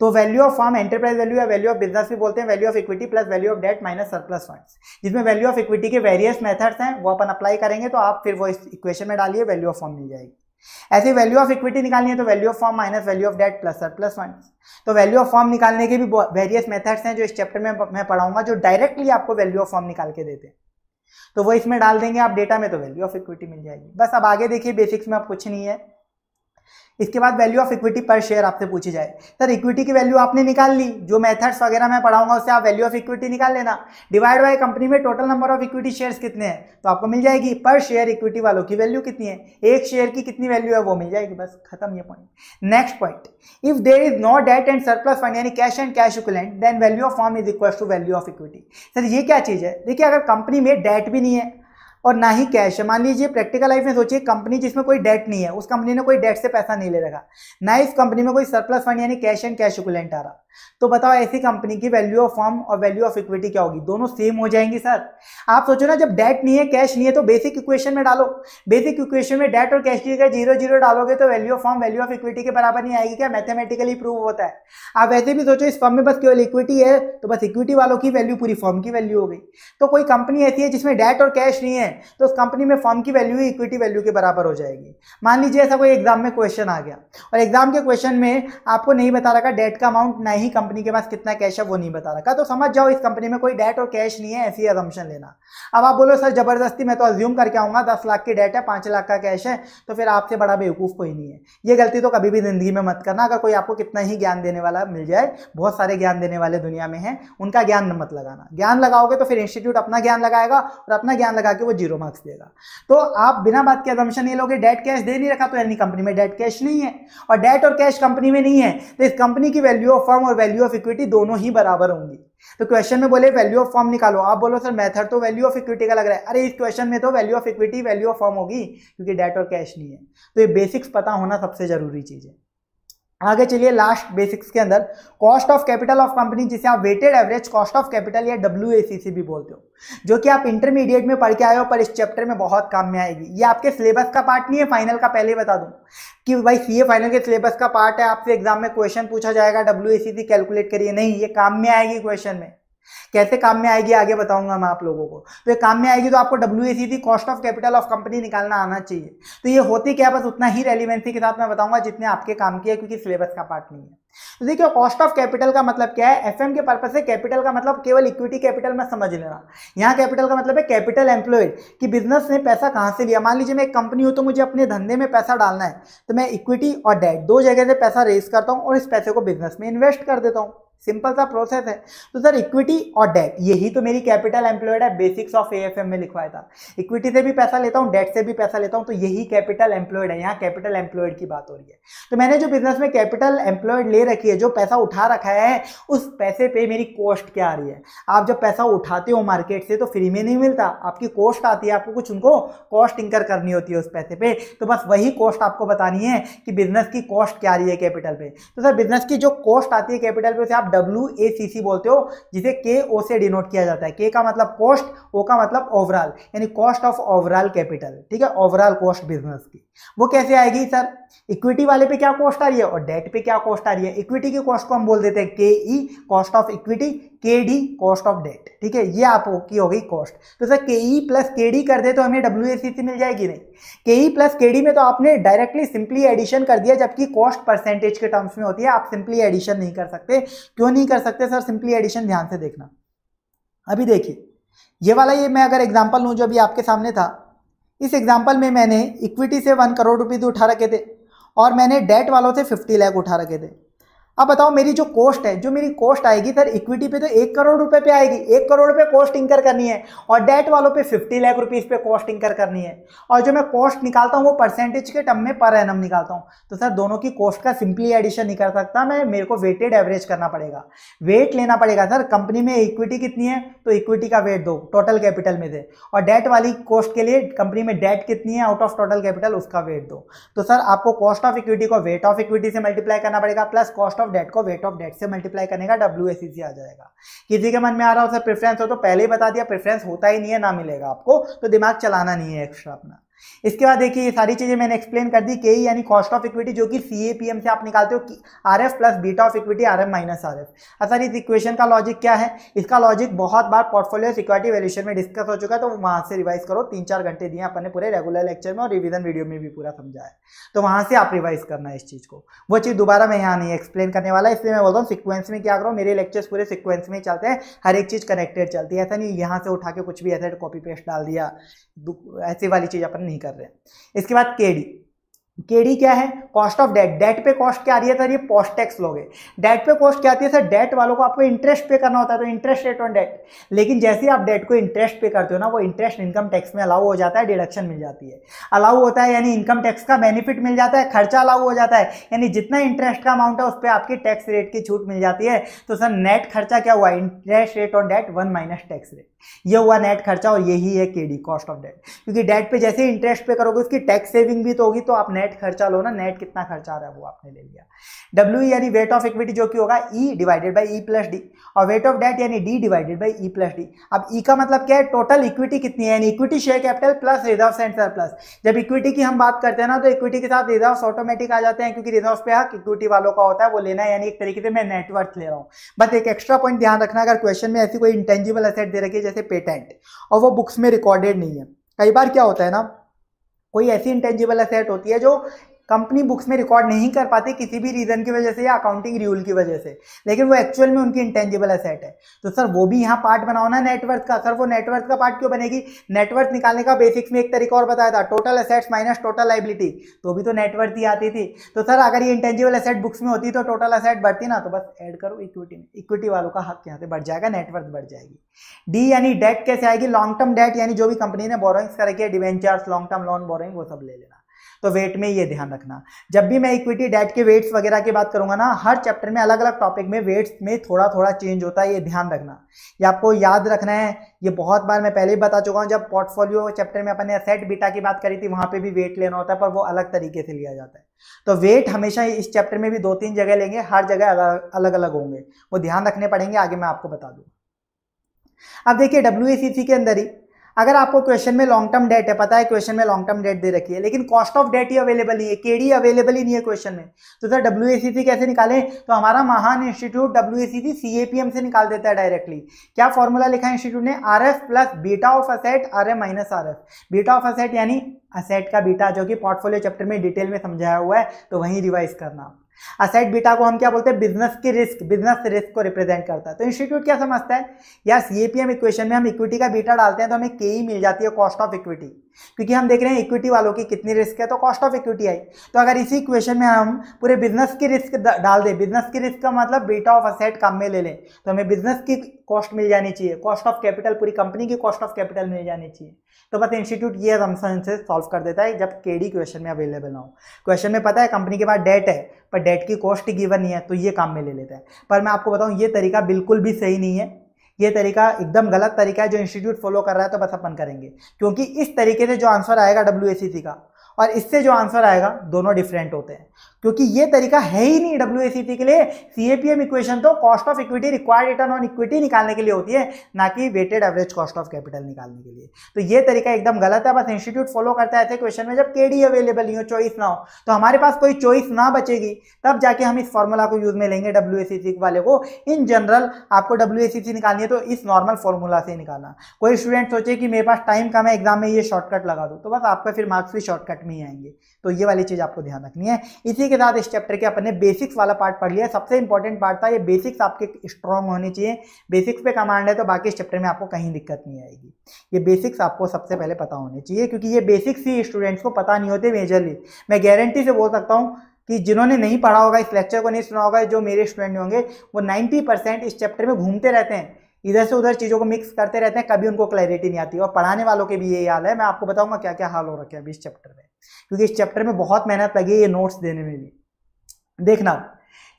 तो value of firm enterprise value या वैल्यू ऑफ बिजनेस भी बोलते हैं value of equity plus value of debt minus surplus funds जिसमें वैल्यू ऑफ इक्विटी के वेरियस मेथड्स हैं वो अपन अप्लाई करेंगे तो आप फिर वो इस इक्वेशन में डालिए वैल्यू ऑफ फॉर्म मिल जाएगी ऐसे वैल्यू ऑफ इक्विटी निकालनी है तो value of firm minus value of debt plus surplus funds तो वैल्यू ऑफ फॉर्म निकालने के भी वेरियस मेथड्स हैं जो इस चैप्टर में मैं पढ़ाऊंगा जो डायरेक्टली आपको वैल्यू ऑफ फॉर्म निकाल के देते हैं तो वो इसमें डाल देंगे आप डेटा में तो वैल्यू ऑफ इक्विटी मिल जाएगी बस अब आगे देखिए बेसिक्स में अब कुछ नहीं है इसके बाद value of equity per share आपसे पूछी जाए सर इक्विटी की वैल्यू आपने निकाल ली जो मेथड्स वगैरह मैं पढ़ाऊंगा उससे आप वैल्यू ऑफ इक्विटी निकाल लेना डिवाइड बाय कंपनी में total number of equity shares कितने हैं तो आपको मिल जाएगी पर शेयर इक्विटी वालों की वैल्यू कितनी है एक शेयर की कितनी वैल्यू है वो मिल जाएगी बस खत्म ये point next point if there is no debt and surplus fund यानी cash and cash equivalent then value of firm is equal to value of equity sir ये क्या चीज़ है देखिए अगर कंपनी में डेट भी नहीं है और ना ही कैश है मान लीजिए प्रैक्टिकल लाइफ में सोचिए कंपनी जिसमें कोई डेट नहीं है उस कंपनी ने कोई डेट से पैसा नहीं ले रखा ना इस कंपनी में कोई सरप्लस फंड यानी कैश एंड कैश इक्वलेंट आ रहा तो बताओ ऐसी कंपनी की वैल्यू ऑफ फॉर्म और वैल्यू ऑफ इक्विटी क्या होगी दोनों सेम हो जाएंगी सर आप सोचो ना जब डेट नहीं है कैश नहीं है तो बेसिक इक्वेशन में डालो बेसिक इक्वेशन में डेट और कैश की जगह जीरो जीरो डालोगे तो value of firm value of equity के बराबर नहीं आएगी क्या मैथमेटिकली प्रूव होता है आप वैसे भी सोचो इस फॉर्म में बस केवल इक्विटी है तो बस इक्विटी वालों की वैल्यू पूरी फॉर्म की वैल्यू हो गई तो कोई कंपनी ऐसी है जिसमें डेट और कैश नहीं है तो उस कंपनी में फॉर्म की वैल्यू ही इक्विटी वैल्यू के बराबर हो जाएगी मान लीजिए ऐसा कोई एग्जाम में क्वेश्चन आ गया और एग्जाम के क्वेश्चन में आपको नहीं बता रखा डेट का अमाउंट ना ही कंपनी के पास कितना कैश है वो नहीं बता रखा तो समझ जाओ इस कंपनी में कोई डेट और कैश नहीं है ऐसी अजम्पन लेना अब आप बोलो सर जबरदस्ती मैं तो अज्यूम करके आऊँगा दस लाख की डेट है पाँच लाख का कैश है तो फिर आपसे बड़ा बेवकूफ़ कोई नहीं है ये गलती तो कभी भी ज़िंदगी में मत करना अगर कोई आपको कितना ही ज्ञान देने वाला मिल जाए बहुत सारे ज्ञान देने वाले दुनिया में हैं उनका ज्ञान मत लगाना ज्ञान लगाओगे तो फिर इंस्टीट्यूट अपना ज्ञान लगाएगा और अपना ज्ञान लगा के वो जीरो मार्क्स देगा तो आप बिना बात के अजम्पन ये लोगे डेट कैश दे नहीं रखा तो यानी कंपनी में डेट कैश नहीं है और डेट और कैश कंपनी में नहीं है तो इस कंपनी की वैल्यू ऑफ फॉर्म और वैल्यू ऑफ इक्विटी दोनों ही बराबर होंगी तो क्वेश्चन में बोले वैल्यू ऑफ फॉर्म निकालो आप बोलो सर मेथड तो वैल्यू ऑफ इक्विटी का लग रहा है अरे इस क्वेश्चन में तो value of equity value of firm होगी क्योंकि डेट और कैश नहीं है तो ये बेसिक्स पता होना सबसे जरूरी चीज़ है आगे चलिए लास्ट बेसिक्स के अंदर cost of capital of company जिसे आप weighted average cost of capital या डब्ल्यू भी बोलते हो जो कि आप इंटरमीडिएट में पढ़ के आए हो पर इस चैप्टर में बहुत काम में आएगी ये आपके सिलेबस का पार्ट नहीं है फाइनल का पहले बता दूं कि भाई सीए फाइनल के सिलेबस का पार्ट है आपसे एग्जाम में क्वेश्चन पूछा जाएगा डब्ल्यू कैलकुलेट करिए नहीं ये काम में आएगी क्वेश्चन में कैसे काम में आएगी आगे बताऊंगा मैं आप लोगों को तो ये काम में आएगी तो आपको W A C cost of capital of company निकालना आना चाहिए तो ये होती क्या बस उतना ही रेलिवेंसी के साथ मैं बताऊंगा जितने आपके काम की है क्योंकि सिलेबस का पार्ट नहीं है तो देखिए कॉस्ट ऑफ कैपिटल का मतलब क्या है एफ के पर्पज से कैपिटल का मतलब केवल इक्विटी कैपिटल में समझ लेना यहाँ कैपिटल का मतलब है कैपिटल एम्प्लॉयड कि बिजनेस ने पैसा कहाँ से लिया मान लीजिए मैं एक कंपनी हूँ तो मुझे अपने धंधे में पैसा डालना है तो मैं इक्विटी और डेट दो जगह से पैसा रेज करता हूँ और इस पैसे को बिजनेस में इन्वेस्ट कर देता हूँ सिंपल सा प्रोसेस है तो सर इक्विटी और डेट यही तो मेरी कैपिटल एम्प्लॉयड है बेसिक्स ऑफ एएफएम में लिखवाया था इक्विटी से भी पैसा लेता हूँ डेट से भी पैसा लेता हूँ तो यही कैपिटल एम्प्लॉयड है यहाँ कैपिटल एम्प्लॉयड की बात हो रही है तो मैंने जो बिजनेस में कैपिटल एम्प्लॉयड ले रखी है जो पैसा उठा रखा है उस पैसे पर मेरी कॉस्ट क्या आ रही है आप जब पैसा उठाते हो मार्केट से तो फ्री में नहीं मिलता आपकी कॉस्ट आती है आपको कुछ उनको कॉस्ट इंकर करनी होती है उस पैसे पे तो बस वही कॉस्ट आपको बतानी है कि बिजनेस की कॉस्ट क्या आ रही है कैपिटल पे तो सर बिजनेस की जो कॉस्ट आती है कैपिटल पे उसे आप डब्ल्यू ए सी सी बोलते हो जिसे के ओ से डिनोट किया जाता है के का मतलब कॉस्ट ओ का मतलब ओवरऑल यानी कॉस्ट ऑफ ओवरऑल कैपिटल ठीक है ओवरऑल कॉस्ट बिजनेस की वो कैसे आएगी सर इक्विटी वाले पे क्या कॉस्ट आ रही है और डेट पे क्या कॉस्ट आ रही है इक्विटी की कॉस्ट को हम बोल देते हैं K E cost of equity K D cost of debt ठीक है ये आप की हो गई कॉस्ट तो सर के ई प्लस के डी कर दे तो हमें डब्ल्यू एस सी सी मिल जाएगी नहीं के ई प्लस के डी में तो आपने डायरेक्टली सिंपली एडिशन कर दिया जबकि कॉस्ट परसेंटेज के टर्म्स में होती है आप सिंपली एडिशन नहीं कर सकते क्यों नहीं कर सकते सर सिंपली एडिशन ध्यान से देखना अभी देखिए ये वाला ये मैं अगर एग्जाम्पल लूँ जो अभी आपके सामने था इस एग्जाम्पल में मैंने इक्विटी से वन करोड़ रुपीज़ उठा रखे थे और मैंने डेट वालों से फिफ्टी लैख उठा रखे थे अब बताओ मेरी जो कॉस्ट है जो मेरी कॉस्ट आएगी सर इक्विटी पे तो एक करोड़ रुपए पे आएगी एक करोड़ पे कॉस्ट इंकर करनी है और डेट वालों पे फिफ्टी लाख रुपीज पे कॉस्ट इंकर करनी है और जो मैं कॉस्ट निकालता हूँ वो परसेंटेज के टर्म में पर एनम निकालता हूँ तो सर दोनों की कॉस्ट का सिंपली एडिशन नहीं कर सकता मैं मेरे को वेटेड एवरेज करना पड़ेगा वेट लेना पड़ेगा सर कंपनी में इक्विटी कितनी है तो इक्विटी का वेट दो टोटल कैपिटल में से और डेट वाली कॉस्ट के लिए कंपनी में डेट कितनी है आउट ऑफ टोटल कैपिटल उसका वेट दो तो सर आपको कॉस्ट ऑफ इक्विटी को वेट ऑफ इक्विटी से मल्टीप्लाई करना पड़ेगा प्लस कॉस्ट ऑफ डेट को वेट ऑफ डेट से मल्टीप्लाई करने का डब्ल्यू एस आ जाएगा किसी के मन में आ रहा हो सर प्रेफरेंस हो तो पहले ही बता दिया प्रेफरेंस होता ही नहीं है ना मिलेगा आपको तो दिमाग चलाना नहीं है एक्स्ट्रा अपना इसके बाद देखिए ये सारी चीज़ें मैंने एक्सप्लेन कर दी के e यानी कॉस्ट ऑफ इक्विटी जो कि सी ए पी एम से आप निकालते हो R F plus beta of equity R F minus R F असर इस इक्वेशन का लॉजिक क्या है इसका लॉजिक बहुत बार पोर्टफोलियो सिक्योरिटी वैल्यूशन में डिस्कस हो चुका है तो वहाँ से रिवाइज करो तीन चार घंटे दिए अपने पूरे रेगुलर लेक्चर में और रिविजन वीडियो में भी पूरा समझा है तो वहाँ से आप रिवाइज करना है इस चीज़ को वो चीज़ दोबारा मैं यहाँ नहीं एक्सप्लेन करने वाला इसलिए मैं बोलता हूँ सिक्वेंस में क्या करो मेरे लेक्चर्स पूरे सिक्वेंस में चलते हैं हर एक चीज़ कनेक्टेड चलती है ऐसा नहीं यहाँ से उठा के कुछ भी ऐसा कॉपी पेस्ट डाल दिया ऐसे वाली चीज़ अपन नहीं कर रहे हैं इसके बाद केडी केडी क्या है कॉस्ट ऑफ डेट डेट पे कॉस्ट क्या आ रही है सर ये पोस्ट टैक्स लोगे डेट पे कॉस्ट क्या आती है सर डेट वालों को आपको इंटरेस्ट पे करना होता है तो इंटरेस्ट रेट ऑन डेट लेकिन जैसे ही आप डेट को इंटरेस्ट पे करते हो ना वो इंटरेस्ट इनकम टैक्स में अलाउ हो जाता है डिडक्शन मिल जाती है अलाउ होता है यानी इनकम टैक्स का बेनिफिट मिल जाता है खर्चा अलाउ हो जाता है यानी जितना इंटरेस्ट का अमाउंट है उस पर आपकी टैक्स रेट की छूट मिल जाती है तो सर नेट खर्चा क्या हुआ interest rate on debt one minus tax rate ये हुआ नेट खर्चा और यही है केडी कॉस्ट ऑफ डेट क्योंकि डेट पे जैसे इंटरेस्ट पे करोगे उसकी टैक्स सेविंग भी तो होगी तो आप नेट खर्चा लो ना नेट कितना खर्चा आ रहा है वो आपने ले लिया डब्ल्यू यानी वेट ऑफ इक्विटी जो कि होगा E divided by E plus D और वेट ऑफ डेट यानी D divided by E plus D अब ई e का मतलब क्या है टोटल इक्विटी कितनी है यानी equity share capital plus reserve and surplus जब इक्विटी की हम बात करते हैं ना तो इक्विटी के साथ रिजर्व ऑटोमेटिक आ जाते हैं क्योंकि रिजर्व पे हक इक्विटी वालों का होता है वो लेना है यानी एक तरीके से मैं नेटवर्थ ले रहा हूँ बस एक एक्स्ट्रा पॉइंट ध्यान रखना अगर क्वेश्चन में ऐसी कोई इंटेंजिबल असेट दे रखी है जैसे पेटेंट और वो बुक्स में रिकॉर्डेड नहीं है कई बार क्या होता है ना कोई ऐसी इंटेंजिबल असेट होती है जो कंपनी बुक्स में रिकॉर्ड नहीं कर पाते किसी भी रीज़न की वजह से या अकाउंटिंग रूल की वजह से लेकिन वो एक्चुअल में उनकी इंटेंजिबल असेट है तो सर वो भी यहाँ पार्ट बनाओ ना नेटवर्थ का सर वो नेटवर्थ का पार्ट क्यों बनेगी नेटवर्थ निकालने का बेसिक्स में एक तरीका और बताया था total assets minus total liability तो भी तो नेटवर्थ ही आती थी तो सर अगर ये इंटेंजिबल असेट बुक्स में होती तो टोटल असेट बढ़ती ना तो बस एड करो इक्विटी में इक्विटी वालों का हक यहाँ से बढ़ जाएगा नेटवर्थ बढ़ जाएगी डी यानी डेट कैसे आएगी लॉन्ग टर्म डेट यानी जो भी कंपनी ने बोरोइंग्स करके debentures long term loan borrowing वो सब ले लेना तो वेट में ये ध्यान रखना जब भी मैं इक्विटी डेट के वेट्स वगैरह की बात करूंगा ना हर चैप्टर में अलग अलग टॉपिक में वेट्स में थोड़ा थोड़ा चेंज होता है ये ध्यान रखना ये आपको याद रखना है ये बहुत बार मैं पहले ही बता चुका हूँ जब पोर्टफोलियो चैप्टर में अपने सेट बीटा की बात करी थी वहाँ पर भी वेट लेना होता है पर वो अलग तरीके से लिया जाता है तो वेट हमेशा इस चैप्टर में भी दो तीन जगह लेंगे हर जगह अलग अलग, अलग होंगे वो ध्यान रखने पड़ेंगे आगे मैं आपको बता दूँ अब देखिए डब्ल्यू के अंदर ही अगर आपको क्वेश्चन में लॉन्ग टर्म डेट है पता है क्वेश्चन में लॉन्ग टर्म डेट दे रखी है लेकिन कॉस्ट ऑफ डेट ही अवेलेबल नहीं है केडी अवेलेबल ही नहीं है क्वेश्चन में तो सर डब्ल्यू कैसे निकालें तो हमारा महान इंस्टीट्यूट डब्ल्यू सीएपीएम से निकाल देता है डायरेक्टली क्या फॉर्मूला लिखा है इंस्टीट्यूट ने R F plus beta of asset R F minus R F beta of asset यानी असेट का बीटा जो कि पोर्टफोलियो चैप्टर में डिटेल में समझाया हुआ है तो वहीं रिवाइज करना असेट बीटा को हम क्या बोलते हैं बिजनेस की रिस्क बिजनेस रिस्क को रिप्रेजेंट करता है तो इंस्टीट्यूट क्या समझता है यार सी इक्वेशन में हम इक्विटी का बीटा डालते हैं तो हमें के ही e मिल जाती है कॉस्ट ऑफ इक्विटी क्योंकि हम देख रहे हैं इक्विटी वालों की कितनी रिस्क है तो कॉस्ट ऑफ इक्विटी आई तो अगर इसी इक्वेशन में हम पूरे बिजनेस की रिस्क डाल दें बिजनेस की रिस्क का मतलब बीटा ऑफ असेट कम में ले लें तो हमें बिजनेस की कॉस्ट मिल जानी चाहिए कॉस्ट ऑफ कैपिटल पूरी कंपनी की कॉस्ट ऑफ कैपिटल मिल जानी चाहिए तो बस इंस्टीट्यूट ये असम्पन से सॉल्व कर देता है जब केडी क्वेश्चन में अवेलेबल ना हो क्वेश्चन में पता है कंपनी के पास डेट है पर डेट की कॉस्ट गिवन नहीं है तो ये काम में ले लेता है पर मैं आपको बताऊँ ये तरीका बिल्कुल भी सही नहीं है ये तरीका एकदम गलत तरीका है जो इंस्टीट्यूट फॉलो कर रहा है तो बस अपन करेंगे क्योंकि इस तरीके से जो आंसर आएगा डब्ल्यू का और इससे जो आंसर आएगा दोनों डिफरेंट होते हैं क्योंकि ये तरीका है ही नहीं डब्ल्यू के लिए सीएपीएम इक्वेशन तो cost of equity required return on equity निकालने के लिए होती है ना कि weighted average cost of capital निकालने के लिए तो ये तरीका एकदम गलत है बस इंस्टीट्यूट फॉलो करता है ऐसे क्वेश्चन में जब के अवेलेबल नहीं हो चॉइस ना हो तो हमारे पास कोई चॉइस ना बचेगी तब जाके हम इस फॉर्मूला को यूज में लेंगे डब्ल्यू वाले को इन जनरल आपको डब्ल्यू निकालनी है तो इस नॉर्मल फॉर्मूला से निकालना कोई स्टूडेंट सोचे कि मेरे पास टाइम कम है एग्जाम में ये शॉर्टकट लगा दो तो बस आपका फिर मार्क्स भी शॉर्टकट में ही आएंगे तो ये वाली चीज़ आपको ध्यान रखनी है इसी के साथ इस चैप्टर के अपने बेसिक्स वाला पार्ट पढ़ लिया सबसे इंपॉर्टेंट पार्ट था ये बेसिक्स आपके स्ट्रांग होने चाहिए बेसिक्स पे कमांड है तो बाकी इस चैप्टर में आपको कहीं दिक्कत नहीं आएगी ये बेसिक्स आपको सबसे पहले पता होने चाहिए क्योंकि ये बेसिक्स ही स्टूडेंट्स को पता नहीं होते मेजरली मैं गारंटी से बोल सकता हूँ कि जिन्होंने नहीं पढ़ा होगा इस लेक्चर को नहीं सुना होगा जो मेरे स्टूडेंट होंगे वो नाइन्टी इस चैप्टर में घूमते रहते हैं इधर से उधर चीज़ों को मिक्स करते रहते हैं कभी उनको क्लैरिटी नहीं आती और पढ़ाने वालों के भी यही हाल है मैं आपको बताऊंगा क्या क्या हाल हो रखे हैं अभी इस चैप्टर में क्योंकि इस चैप्टर में बहुत मेहनत लगी है ये नोट्स देने में भी देखना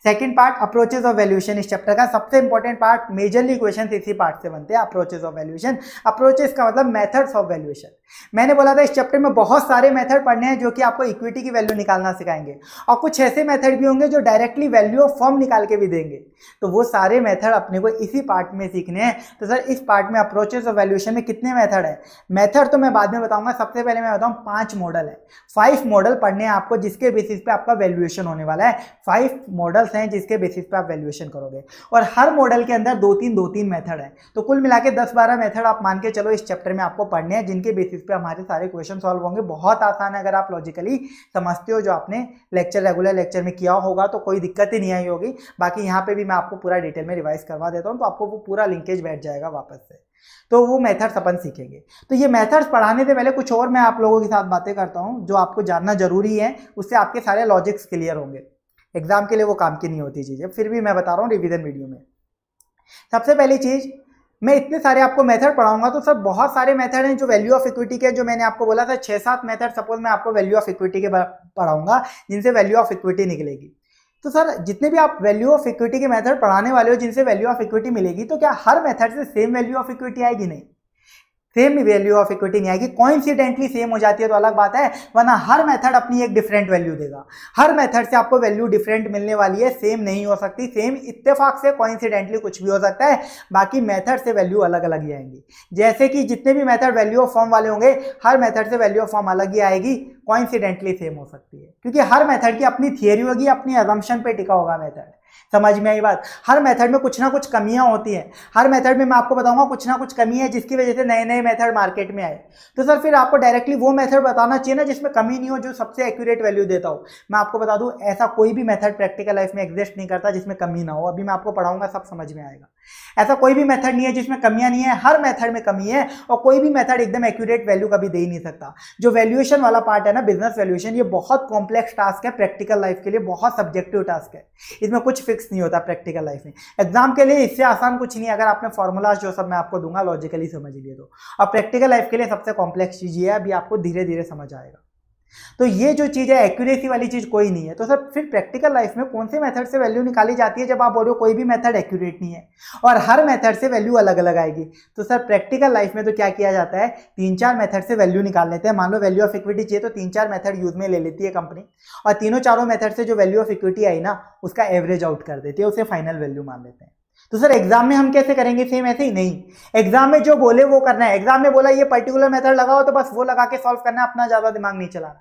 second part approaches of valuation इस चैप्टर का सबसे इंपॉर्टेंट पार्ट मेजरली क्वेश्चन इसी पार्ट से बनते हैं अप्रोचेज ऑफ वैल्यूएशन अप्रोचेज का मतलब मेथड्स ऑफ वैल्यूशन मैंने बोला था इस चैप्टर में बहुत सारे मेथड पढ़ने हैं जो कि आपको इक्विटी की वैल्यू निकालना सिखाएंगे और कुछ ऐसे मेथड भी होंगे जो डायरेक्टली वैल्यू ऑफ फॉर्म निकाल के भी देंगे तो वो सारे मेथड अपने को इसी पार्ट में सीखने हैं तो सर इस पार्ट में अप्रोचेज ऑफ वैल्यूएशन में कितने मेथड है मेथड तो मैं बाद में बताऊंगा सबसे पहले मैं बताऊँ पांच मॉडल है फाइव मॉडल पढ़ने हैं आपको जिसके बेसिस पे आपका वैल्यूएशन होने वाला है फाइव मॉडल्स हैं जिसके बेसिस पर आप वैल्यूएशन करोगे और हर मॉडल के अंदर दो तीन दो तीन मेथड है तो कुल मिला के दस बारह मेथड आप मान के चलो इस चैप्टर में आपको पढ़ने हैं जिनके बेसिस पे हमारे सारे क्वेश्चन सॉल्व होंगे बहुत आसान है अगर आप लॉजिकली समझते हो जो आपने लेक्चर रेगुलर लेक्चर में किया होगा तो कोई दिक्कत ही नहीं आई होगी बाकी यहाँ पर भी मैं आपको पूरा डिटेल में रिवाइज करवा देता हूँ तो आपको वो पूरा लिंकेज बैठ जाएगा वापस से तो वो मेथड्स अपन सीखेंगे तो ये मेथड्स पढ़ाने से पहले कुछ और मैं आप लोगों के साथ बातें करता हूँ जो आपको जानना जरूरी है उससे आपके सारे लॉजिक्स क्लियर होंगे एग्ज़ाम के लिए वो काम की नहीं होती चीज़ें फिर भी मैं बता रहा हूँ रिविज़न वीडियो में सबसे पहली चीज़ मैं इतने सारे आपको मेथड पढ़ाऊंगा तो सर बहुत सारे मेथड हैं जो वैल्यू ऑफ इक्विटी के जो मैंने आपको बोला था छः सात मेथड सपोज मैं आपको वैल्यू ऑफ इक्विटी के पढ़ाऊंगा जिनसे वैल्यू ऑफ इक्विटी निकलेगी तो सर जितने भी आप वैल्यू ऑफ इक्विटी के मेथड पढ़ाने वाले हो जिनसे वैल्यू ऑफ इक्विटी मिलेगी तो क्या हर मेथड से सेम वैल्यू ऑफ इक्विटी आएगी नहीं सेम वैल्यू ऑफ इक्विटी नहीं आएगी कॉइंसिडेंटली सेम हो जाती है तो अलग बात है वरना हर मेथड अपनी एक डिफरेंट वैल्यू देगा हर मेथड से आपको वैल्यू डिफरेंट मिलने वाली है सेम नहीं हो सकती सेम इत्तेफाक से कॉइंसिडेंटली कुछ भी हो सकता है बाकी मेथड से वैल्यू अलग अलग ही आएंगी जैसे कि जितने भी मेथड वैल्यू ऑफ फॉर्म वाले होंगे हर मेथड से वैल्यू ऑफ फॉर्म अलग ही आएगी कॉइंसिडेंटली सेम हो सकती है क्योंकि हर मेथड की अपनी थियोरी होगी अपनी एजम्पन पे टिका होगा मेथड समझ में आई बात हर मेथड में कुछ ना कुछ कमियां होती हैं हर मेथड में मैं आपको बताऊंगा कुछ ना कुछ कमी है जिसकी वजह से नए नए मेथड मार्केट में आए तो सर फिर आपको डायरेक्टली वो मेथड बताना चाहिए ना जिसमें कमी नहीं हो जो सबसे एक्यूरेट वैल्यू देता हो मैं आपको बता दूं ऐसा कोई भी मेथड प्रैक्टिकल लाइफ में एग्जिस्ट नहीं करता जिसमें कमी ना हो अभी मैं आपको पढ़ाऊंगा सब समझ में आएगा ऐसा कोई भी मेथड नहीं है जिसमें कमियां नहीं है हर मेथड में कमी है और कोई भी मेथड एकदम एक्यूरेट वैल्यू कभी दे ही नहीं सकता जो वैल्यूएशन वाला पार्ट है ना बिजनेस वैल्यूएशन ये बहुत कॉम्प्लेक्स टास्क है प्रैक्टिकल लाइफ के लिए बहुत सब्जेक्टिव टास्क है इसमें कुछ फिक्स फिक्स नहीं होता प्रैक्टिकल लाइफ में एग्जाम के लिए इससे आसान कुछ नहीं अगर आपने फॉर्मूलाज जो सब मैं आपको दूंगा लॉजिकली समझ लिए तो अब प्रैक्टिकल लाइफ के लिए सबसे कॉम्प्लेक्स चीज़ ये है अभी आपको धीरे धीरे समझ आएगा तो ये जो चीज़ है एक्यूरेसी वाली चीज़ कोई नहीं है तो सर फिर प्रैक्टिकल लाइफ में कौन से मेथड से वैल्यू निकाली जाती है जब आप बोल रहे हो कोई भी मेथड एक्यूरेट नहीं है और हर मेथड से वैल्यू अलग अलग आएगी तो सर प्रैक्टिकल लाइफ में तो क्या किया जाता है तीन चार मेथड से वैल्यू निकाल लेते हैं मान लो वैल्यू ऑफ इक्विटी चाहिए तो तीन चार मेथड यूज में ले लेती है कंपनी और तीनों चारों मेथड से जो वैल्यू ऑफ इक्विटी आई ना उसका एवरेज आउट कर देती है उसे फाइनल वैल्यू मान लेते हैं तो सर एग्जाम में हम कैसे करेंगे सेम ऐसे ही नहीं एग्जाम में जो बोले वो करना है एग्जाम में बोला ये पर्टिकुलर मेथड लगाओ तो बस वो लगा के सॉल्व करना अपना ज़्यादा दिमाग नहीं चलाना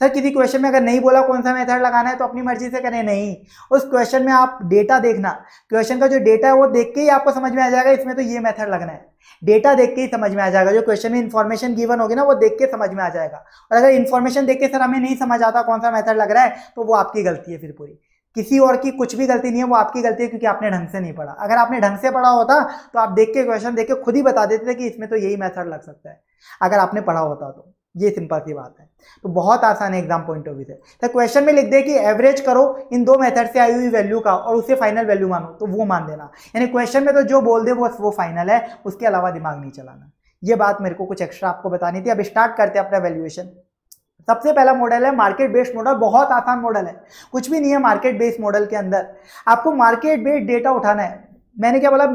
सर किसी क्वेश्चन में अगर नहीं बोला कौन सा मेथड लगाना है तो अपनी मर्जी से करें नहीं उस क्वेश्चन में आप डेटा देखना क्वेश्चन का जो डेटा है वो देख के ही आपको समझ में आ जाएगा इसमें तो ये मेथड लगना है डेटा देख के ही समझ में आ जाएगा जो क्वेश्चन में इन्फॉर्मेशन गिवन होगी ना वो देख के समझ में आ जाएगा और अगर इन्फॉर्मेशन देख के सर हमें नहीं समझ आता कौन सा मेथड लग रहा है तो वो आपकी गलती है फिर पूरी किसी और की कुछ भी गलती नहीं है वो आपकी गलती है क्योंकि आपने ढंग से नहीं पढ़ा अगर आपने ढंग से पढ़ा होता तो आप देख के क्वेश्चन देख के खुद ही बता देते थे कि इसमें तो यही मेथड लग सकता है अगर आपने पढ़ा होता तो ये सिंपल सी बात है तो बहुत आसान है एग्जाम पॉइंट ऑफ व्यू से तो क्वेश्चन में लिख दे कि एवरेज करो इन दो मेथड से आई हुई वैल्यू का और उसे फाइनल वैल्यू मानो तो वो मान देना यानी क्वेश्चन में तो जो बोल दे वो वो फाइनल है उसके अलावा दिमाग नहीं चलाना ये बात मेरे को कुछ एक्स्ट्रा आपको बतानी थी अब स्टार्ट करते हैं अपना वैल्यूएशन सबसे पहला मॉडल है मार्केट बेस्ड मॉडल बहुत आसान मॉडल है कुछ भी नहीं है मार्केट बेस्ड मॉडल के अंदर आपको मार्केट बेस्ड डेटा उठाना है मैंने क्या बोला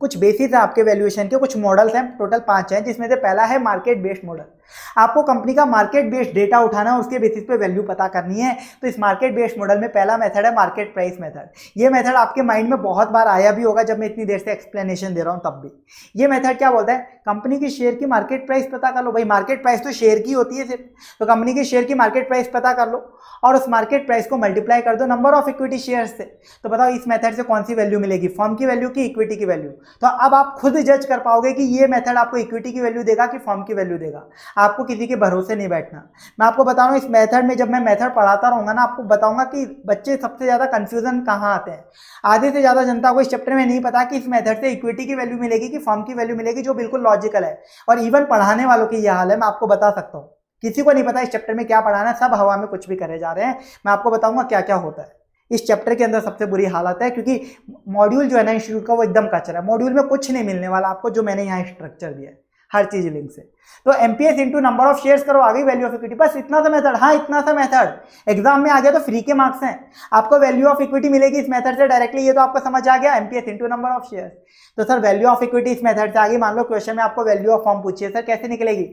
कुछ बेसिस है आपके वैल्यूएशन के कुछ मॉडल्स हैं टोटल पांच हैं जिसमें से पहला है मार्केट बेस्ड मॉडल आपको कंपनी का मार्केट बेस्ड डेटा उठाना है उसके बेसिस पे वैल्यू पता करनी है तो इस मार्केट बेस्ड मॉडल में पहला मेथड है मार्केट प्राइस मेथड ये मेथड आपके माइंड में बहुत बार आया भी होगा जब मैं इतनी देर से एक्सप्लेनेशन दे रहा हूँ तब भी ये मेथड क्या बोलता है कंपनी की शेयर की मार्केट प्राइस पता कर लो भाई मार्केट प्राइस तो शेयर की होती है सिर्फ तो कंपनी के शेयर की मार्केट प्राइस पता कर लो और उस मार्केट प्राइस को मल्टीप्लाई कर दो नंबर ऑफ इक्विटी शेयर से तो बताओ इस मेथड से कौन सी वैल्यू मिलेगी फॉर्म की वैल्यू की इक्विटी की वैल्यू तो अब आप खुद जज कर पाओगे कि ये मेथड आपको इक्विटी की वैल्यू देगा कि फॉर्म की वैल्यू देगा आपको किसी के भरोसे नहीं बैठना मैं आपको बता रहा हूँ इस मेथड में जब मैं मेथड पढ़ाता रहूँगा ना आपको बताऊँगा कि बच्चे सबसे ज़्यादा कन्फ्यूज़न कहाँ आते हैं आधे से ज़्यादा जनता को इस चैप्टर में नहीं पता कि इस मेथड से इक्विटी की वैल्यू मिलेगी कि फॉर्म की वैल्यू मिलेगी जो बिल्कुल लॉजिकल है और इवन पढ़ाने वालों की यह हाल है मैं आपको बता सकता हूँ किसी को नहीं पता इस चैप्टर में क्या पढ़ाना है सब हवा में कुछ भी करे जा रहे हैं मैं आपको बताऊँगा क्या क्या होता है इस चैप्टर के अंदर सबसे बुरी हालत है क्योंकि मॉड्यूल जो है ना इंस्टीट्यूट का वो एकदम कचरा है मॉड्यूल में कुछ नहीं मिलने वाला आपको जो मैंने यहाँ स्ट्रक्चर दिया है हर चीज लिंक से तो MPS into number of shares करो आ गई वैल्यू ऑफ इक्विटी बस इतना सा मेथड हाँ इतना सा मेथड एग्जाम में आ गया तो फ्री के मार्क्स हैं आपको वैल्यू ऑफ इक्विटी मिलेगी इस मेथड से डायरेक्टली ये तो आपको समझ आ गया M P S into number of shares तो सर वैल्यू ऑफ इक्विटी इस मेथड से आ गई मान लो क्वेश्चन में आपको वैल्यू ऑफ फॉर्म पूछिए सर कैसे निकलेगी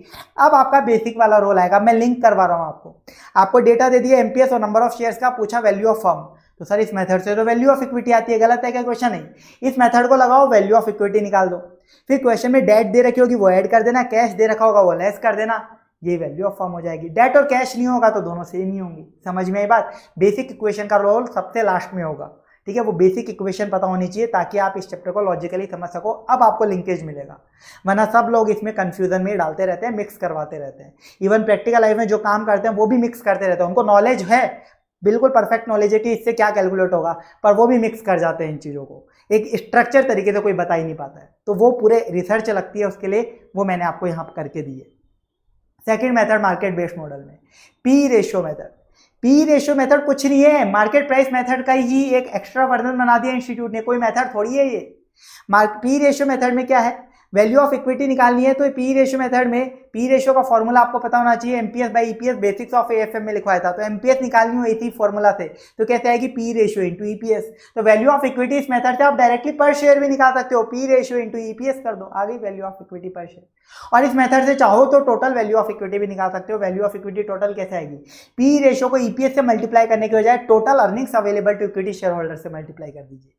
अब आपका बेसिक वाला रोल आएगा मैं लिंक करवा रहा हूँ आपको आपको डेटा दे दिया एमपीएस और नंबर ऑफ शेयर्स का पूछा वैल्यू ऑफ फॉर्म तो सर इस मेथड से तो वैल्यू ऑफ इक्विटी आती है गलत है क्या क्वेश्चन नहीं इस मेथड को लगाओ वैल्यू ऑफ इक्विटी निकाल दो फिर क्वेश्चन में डेट दे रखी होगी वो ऐड कर देना कैश दे रखा होगा वो लेस कर देना ये वैल्यू ऑफ फॉर्म हो जाएगी डेट और कैश नहीं होगा तो दोनों सेम ही होंगी समझ में आई बात बेसिक इक्वेशन का रोल सबसे लास्ट में होगा ठीक है वो बेसिक इक्वेशन पता होनी चाहिए ताकि आप इस चैप्टर को लॉजिकली समझ सको अब आपको लिंकेज मिलेगा वरना सब लोग इसमें कंफ्यूजन में डालते रहते हैं मिक्स करवाते रहते हैं इवन प्रैक्टिकल लाइफ में जो काम करते हैं वो भी मिक्स करते रहते हैं उनको नॉलेज है बिल्कुल परफेक्ट नॉलेज है कि इससे क्या कैलकुलेट होगा पर वो भी मिक्स कर जाते हैं इन चीज़ों को एक स्ट्रक्चर तरीके से कोई बता ही नहीं पाता है तो वो पूरे रिसर्च लगती है उसके लिए वो मैंने आपको यहाँ करके दी है second method market based model में P ratio method P ratio method कुछ नहीं है मार्केट प्राइस मेथड का ही एक एक्स्ट्रा वर्जन बना दिया इंस्टीट्यूट ने कोई मेथड थोड़ी है ये मार्क पी रेशियो मेथड में क्या है वैल्यू ऑफ इक्विटी निकालनी है तो पी रेशियो मेथड में पी रेशियो का फॉर्मूला आपको पता होना चाहिए MPS by EPS basics of AFM में लिखवाया था तो एमपीएस निकालनी हुई थी फॉर्मूला से तो कैसे आएगी P ratio into EPS e तो वैल्यू ऑफ इक्विटी इस मेथड से आप डायरेक्टली पर शेयर भी निकाल सकते हो P ratio into EPS e कर दो आगे value of equity per share और इस मेथड से चाहो तो टोटल वैल्यू ऑफ इक्विटी भी निकाल सकते हो वैल्यू ऑफ इक्विटी टोटल कैसे आएगी पी रेशियो को ईपीएस e से मल्टीप्लाई करने के बजाय total earnings available to equity share holder से मल्टीप्लाई कर दीजिए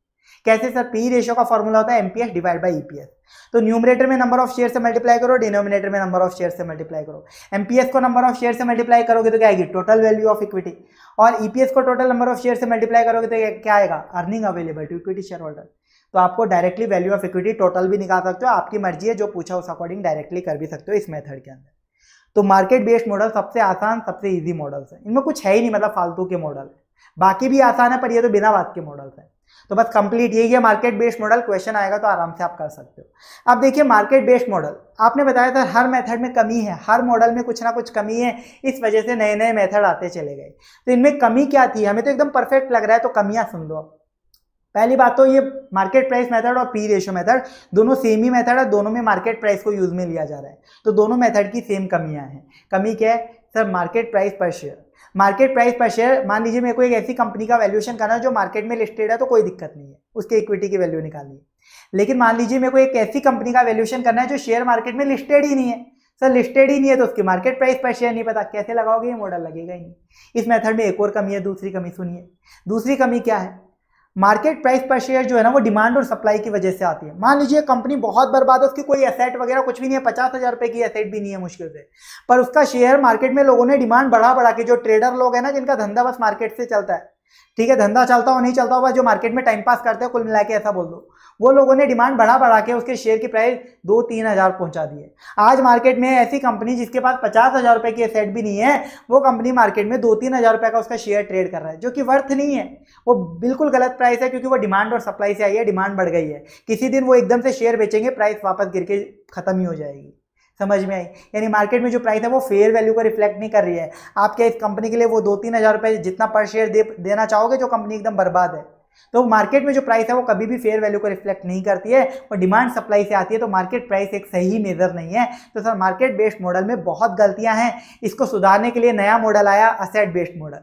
कैसे सर पी रेशो का फॉर्मूला होता है एमपीएस डिवाइड बाई ईपीएस तो न्यूमरेटर में नंबर ऑफ शेयर से मल्टीप्लाई करो डिनोमिनेटर में नंबर ऑफ शेयर से मल्टीप्लाई करो एमपीएस को नंबर ऑफ शेयर से मल्टीप्लाई करोगे तो क्या आएगी टोटल वैल्यू ऑफ इक्विटी और ईपीएस e को टोटल नंबर ऑफ शेयर से मल्टीप्लाई करोगे तो क्या आएगा earning available to equity share holder तो आपको directly value of equity total भी निकाल सकते हो आपकी मर्जी है जो पूछा उस अकॉर्डिंग डायरेक्टली कर भी सकते हो इस मेथड के अंदर तो मार्केट बेस्ड मॉडल सबसे आसान सबसे ईजी मॉडल्स है इनमें कुछ है ही नहीं मतलब फालतू के मॉडल बाकी भी आसान है पर ये तो बिना बात के मॉडल्स है तो बस कंप्लीट यही है मार्केट बेस्ड मॉडल क्वेश्चन आएगा तो आराम से आप कर सकते हो अब देखिए मार्केट बेस्ड मॉडल आपने बताया था हर मेथड में कमी है हर मॉडल में कुछ ना कुछ कमी है इस वजह से नए नए मेथड आते चले गए तो इनमें कमी क्या थी हमें तो एकदम परफेक्ट लग रहा है तो कमियाँ सुन दो पहली बात तो ये मार्केट प्राइस मेथड और पी रेशो मेथड दोनों सेम ही मेथड है दोनों में मार्केट प्राइस को यूज़ में लिया जा रहा है तो दोनों मेथड की सेम कमियां हैं कमी क्या है sir market price per share market price per share मान लीजिए मेरे को एक ऐसी कंपनी का वैल्यूएशन करना है जो मार्केट में लिस्टेड है तो कोई दिक्कत नहीं है उसकी इक्विटी की वैल्यू निकालनी है लेकिन मान लीजिए मेरे को एक ऐसी कंपनी का वैल्यूएशन करना है जो शेयर मार्केट में लिस्टेड ही नहीं है सर लिस्टेड ही नहीं है तो उसकी मार्केट प्राइस पर शेयर नहीं पता कैसे लगाओगे ये मॉडल लगेगा ही नहीं इस मेथड में एक और कमी है दूसरी कमी सुनिए दूसरी कमी क्या है मार्केट प्राइस पर शेयर जो है ना वो डिमांड और सप्लाई की वजह से आती है मान लीजिए कंपनी बहुत बर्बाद है उसकी कोई एसेट वगैरह कुछ भी नहीं है पचास हजार रुपए की एसेट भी नहीं है मुश्किल से पर उसका शेयर मार्केट में लोगों ने डिमांड बढ़ा बढ़ा के जो ट्रेडर लोग हैं ना जिनका धंधा बस मार्केट से चलता है ठीक है धंधा चलता हो नहीं चलता हो बस जो मार्केट में टाइम पास करते हैं कुल मिला के ऐसा बोल दो वो लोगों ने डिमांड बढ़ा बढ़ा के उसके शेयर की प्राइस दो तीन हज़ार पहुँचा दी है आज मार्केट में ऐसी कंपनी जिसके पास पचास हज़ार रुपये की एसेट भी नहीं है वो कंपनी मार्केट में दो तीन हज़ार रुपये का उसका शेयर ट्रेड कर रहा है जो कि वर्थ नहीं है वो बिल्कुल गलत प्राइस है क्योंकि वो डिमांड और सप्लाई से आई है डिमांड बढ़ गई है किसी दिन वो एकदम से शेयर बेचेंगे प्राइस वापस गिर के ख़त्म ही हो जाएगी समझ में आई यानी मार्केट में जो प्राइस है वो फेयर वैल्यू को रिफ्लेक्ट नहीं कर रही है आप क्या इस कंपनी के लिए वो दो तीन हज़ार रुपये जितना पर शेयर दे देना चाहोगे जो कंपनी एकदम बर्बाद है तो मार्केट में जो प्राइस है वो कभी भी फेयर वैल्यू को रिफ्लेक्ट नहीं करती है और डिमांड सप्लाई से आती है तो मार्केट प्राइस एक सही मेजर नहीं है तो सर मार्केट बेस्ड मॉडल में बहुत गलतियां हैं इसको सुधारने के लिए नया मॉडल आया असेट बेस्ड मॉडल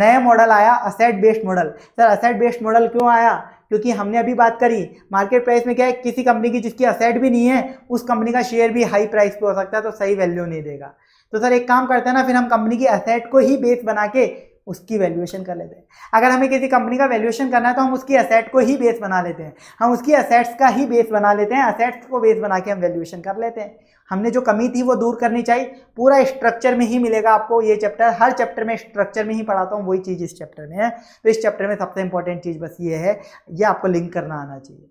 नया मॉडल आया asset based model sir asset based model क्यों आया क्योंकि हमने अभी बात करी मार्केट प्राइस में क्या है किसी कंपनी की जिसकी असेट भी नहीं है उस कंपनी का शेयर भी हाई प्राइस पे हो सकता है तो सही वैल्यू नहीं देगा तो सर एक काम करते हैं ना फिर हम कंपनी की असेट को ही बेस बना के उसकी वैल्यूएशन कर लेते हैं अगर हमें किसी कंपनी का वैल्यूएशन करना है तो हम उसकी असेट को ही बेस बना लेते हैं हम उसकी असेट्स का ही बेस बना लेते हैं असेट्स को बेस बना के हम वैल्यूएशन कर लेते हैं हमने जो कमी थी वो दूर करनी चाहिए पूरा स्ट्रक्चर में ही मिलेगा आपको ये चैप्टर हर चैप्टर में स्ट्रक्चर में ही पढ़ाता हूँ वही चीज़ इस चैप्टर में है तो इस चैप्टर में सबसे इंपॉर्टेंट चीज़ बस ये है ये आपको लिंक करना आना चाहिए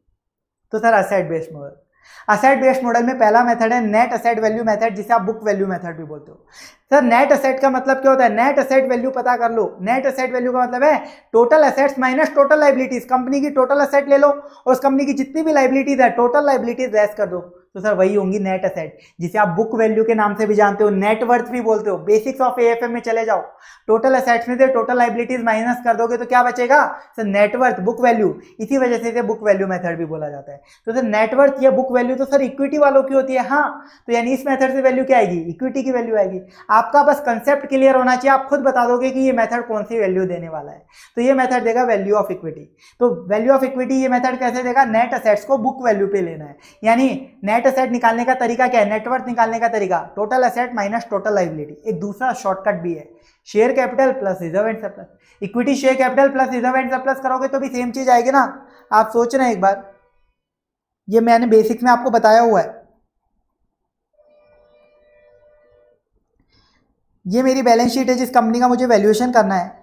तो sir asset based model asset based model में पहला मेथड है नेट असेट वैल्यू मेथड जिसे आप बुक वैल्यू मेथड भी बोलते हो सर नेट असेट का मतलब क्या होता है नेट असेट वैल्यू पता कर लो नेट असेट वैल्यू का मतलब है total assets minus total liabilities company की टोटल असेट ले लो और उस कंपनी की जितनी भी लाइबिलिटीज है टोटल लाइबिलिटीज लेस कर दो तो सर वही होंगी नेट असेट जिसे आप बुक वैल्यू के नाम से भी जानते हो नेटवर्थ भी बोलते हो बेसिक्स ऑफ ए में चले जाओ टोटल असेट्स में से टोटल लाइबिलिटीज माइनस कर दोगे तो क्या बचेगा सर नेटवर्थ बुक वैल्यू इसी वजह से इसे बुक वैल्यू मेथड भी बोला जाता है तो सर नेटवर्थ या बुक वैल्यू तो सर इक्विटी वालों की होती है हाँ तो यानी इस मेथड से वैल्यू क्या आएगी इक्विटी की वैल्यू आएगी आपका बस कंसेप्ट क्लियर होना चाहिए आप खुद बता दोगे कि ये मेथड कौन सी वैल्यू देने वाला है तो ये मेथड देगा वैल्यू ऑफ इक्विटी तो वैल्यू ऑफ इक्विटी ये मेथड कैसे देगा नेट असेट्स को बुक वैल्यू पे लेना है यानी नेट असेट निकालने का तरीका क्या है नेटवर्थ निकालने का तरीका total asset minus total liability एक दूसरा शॉर्टकट भी है share capital plus reserve and surplus equity share capital plus reserve and surplus करोगे तो भी सेम चीज आएगी ना आप सोच रहे हैं एक बार ये मैंने बेसिक्स में आपको बताया हुआ है ये मेरी बैलेंस शीट है जिस कंपनी का मुझे वैल्यूएशन करना है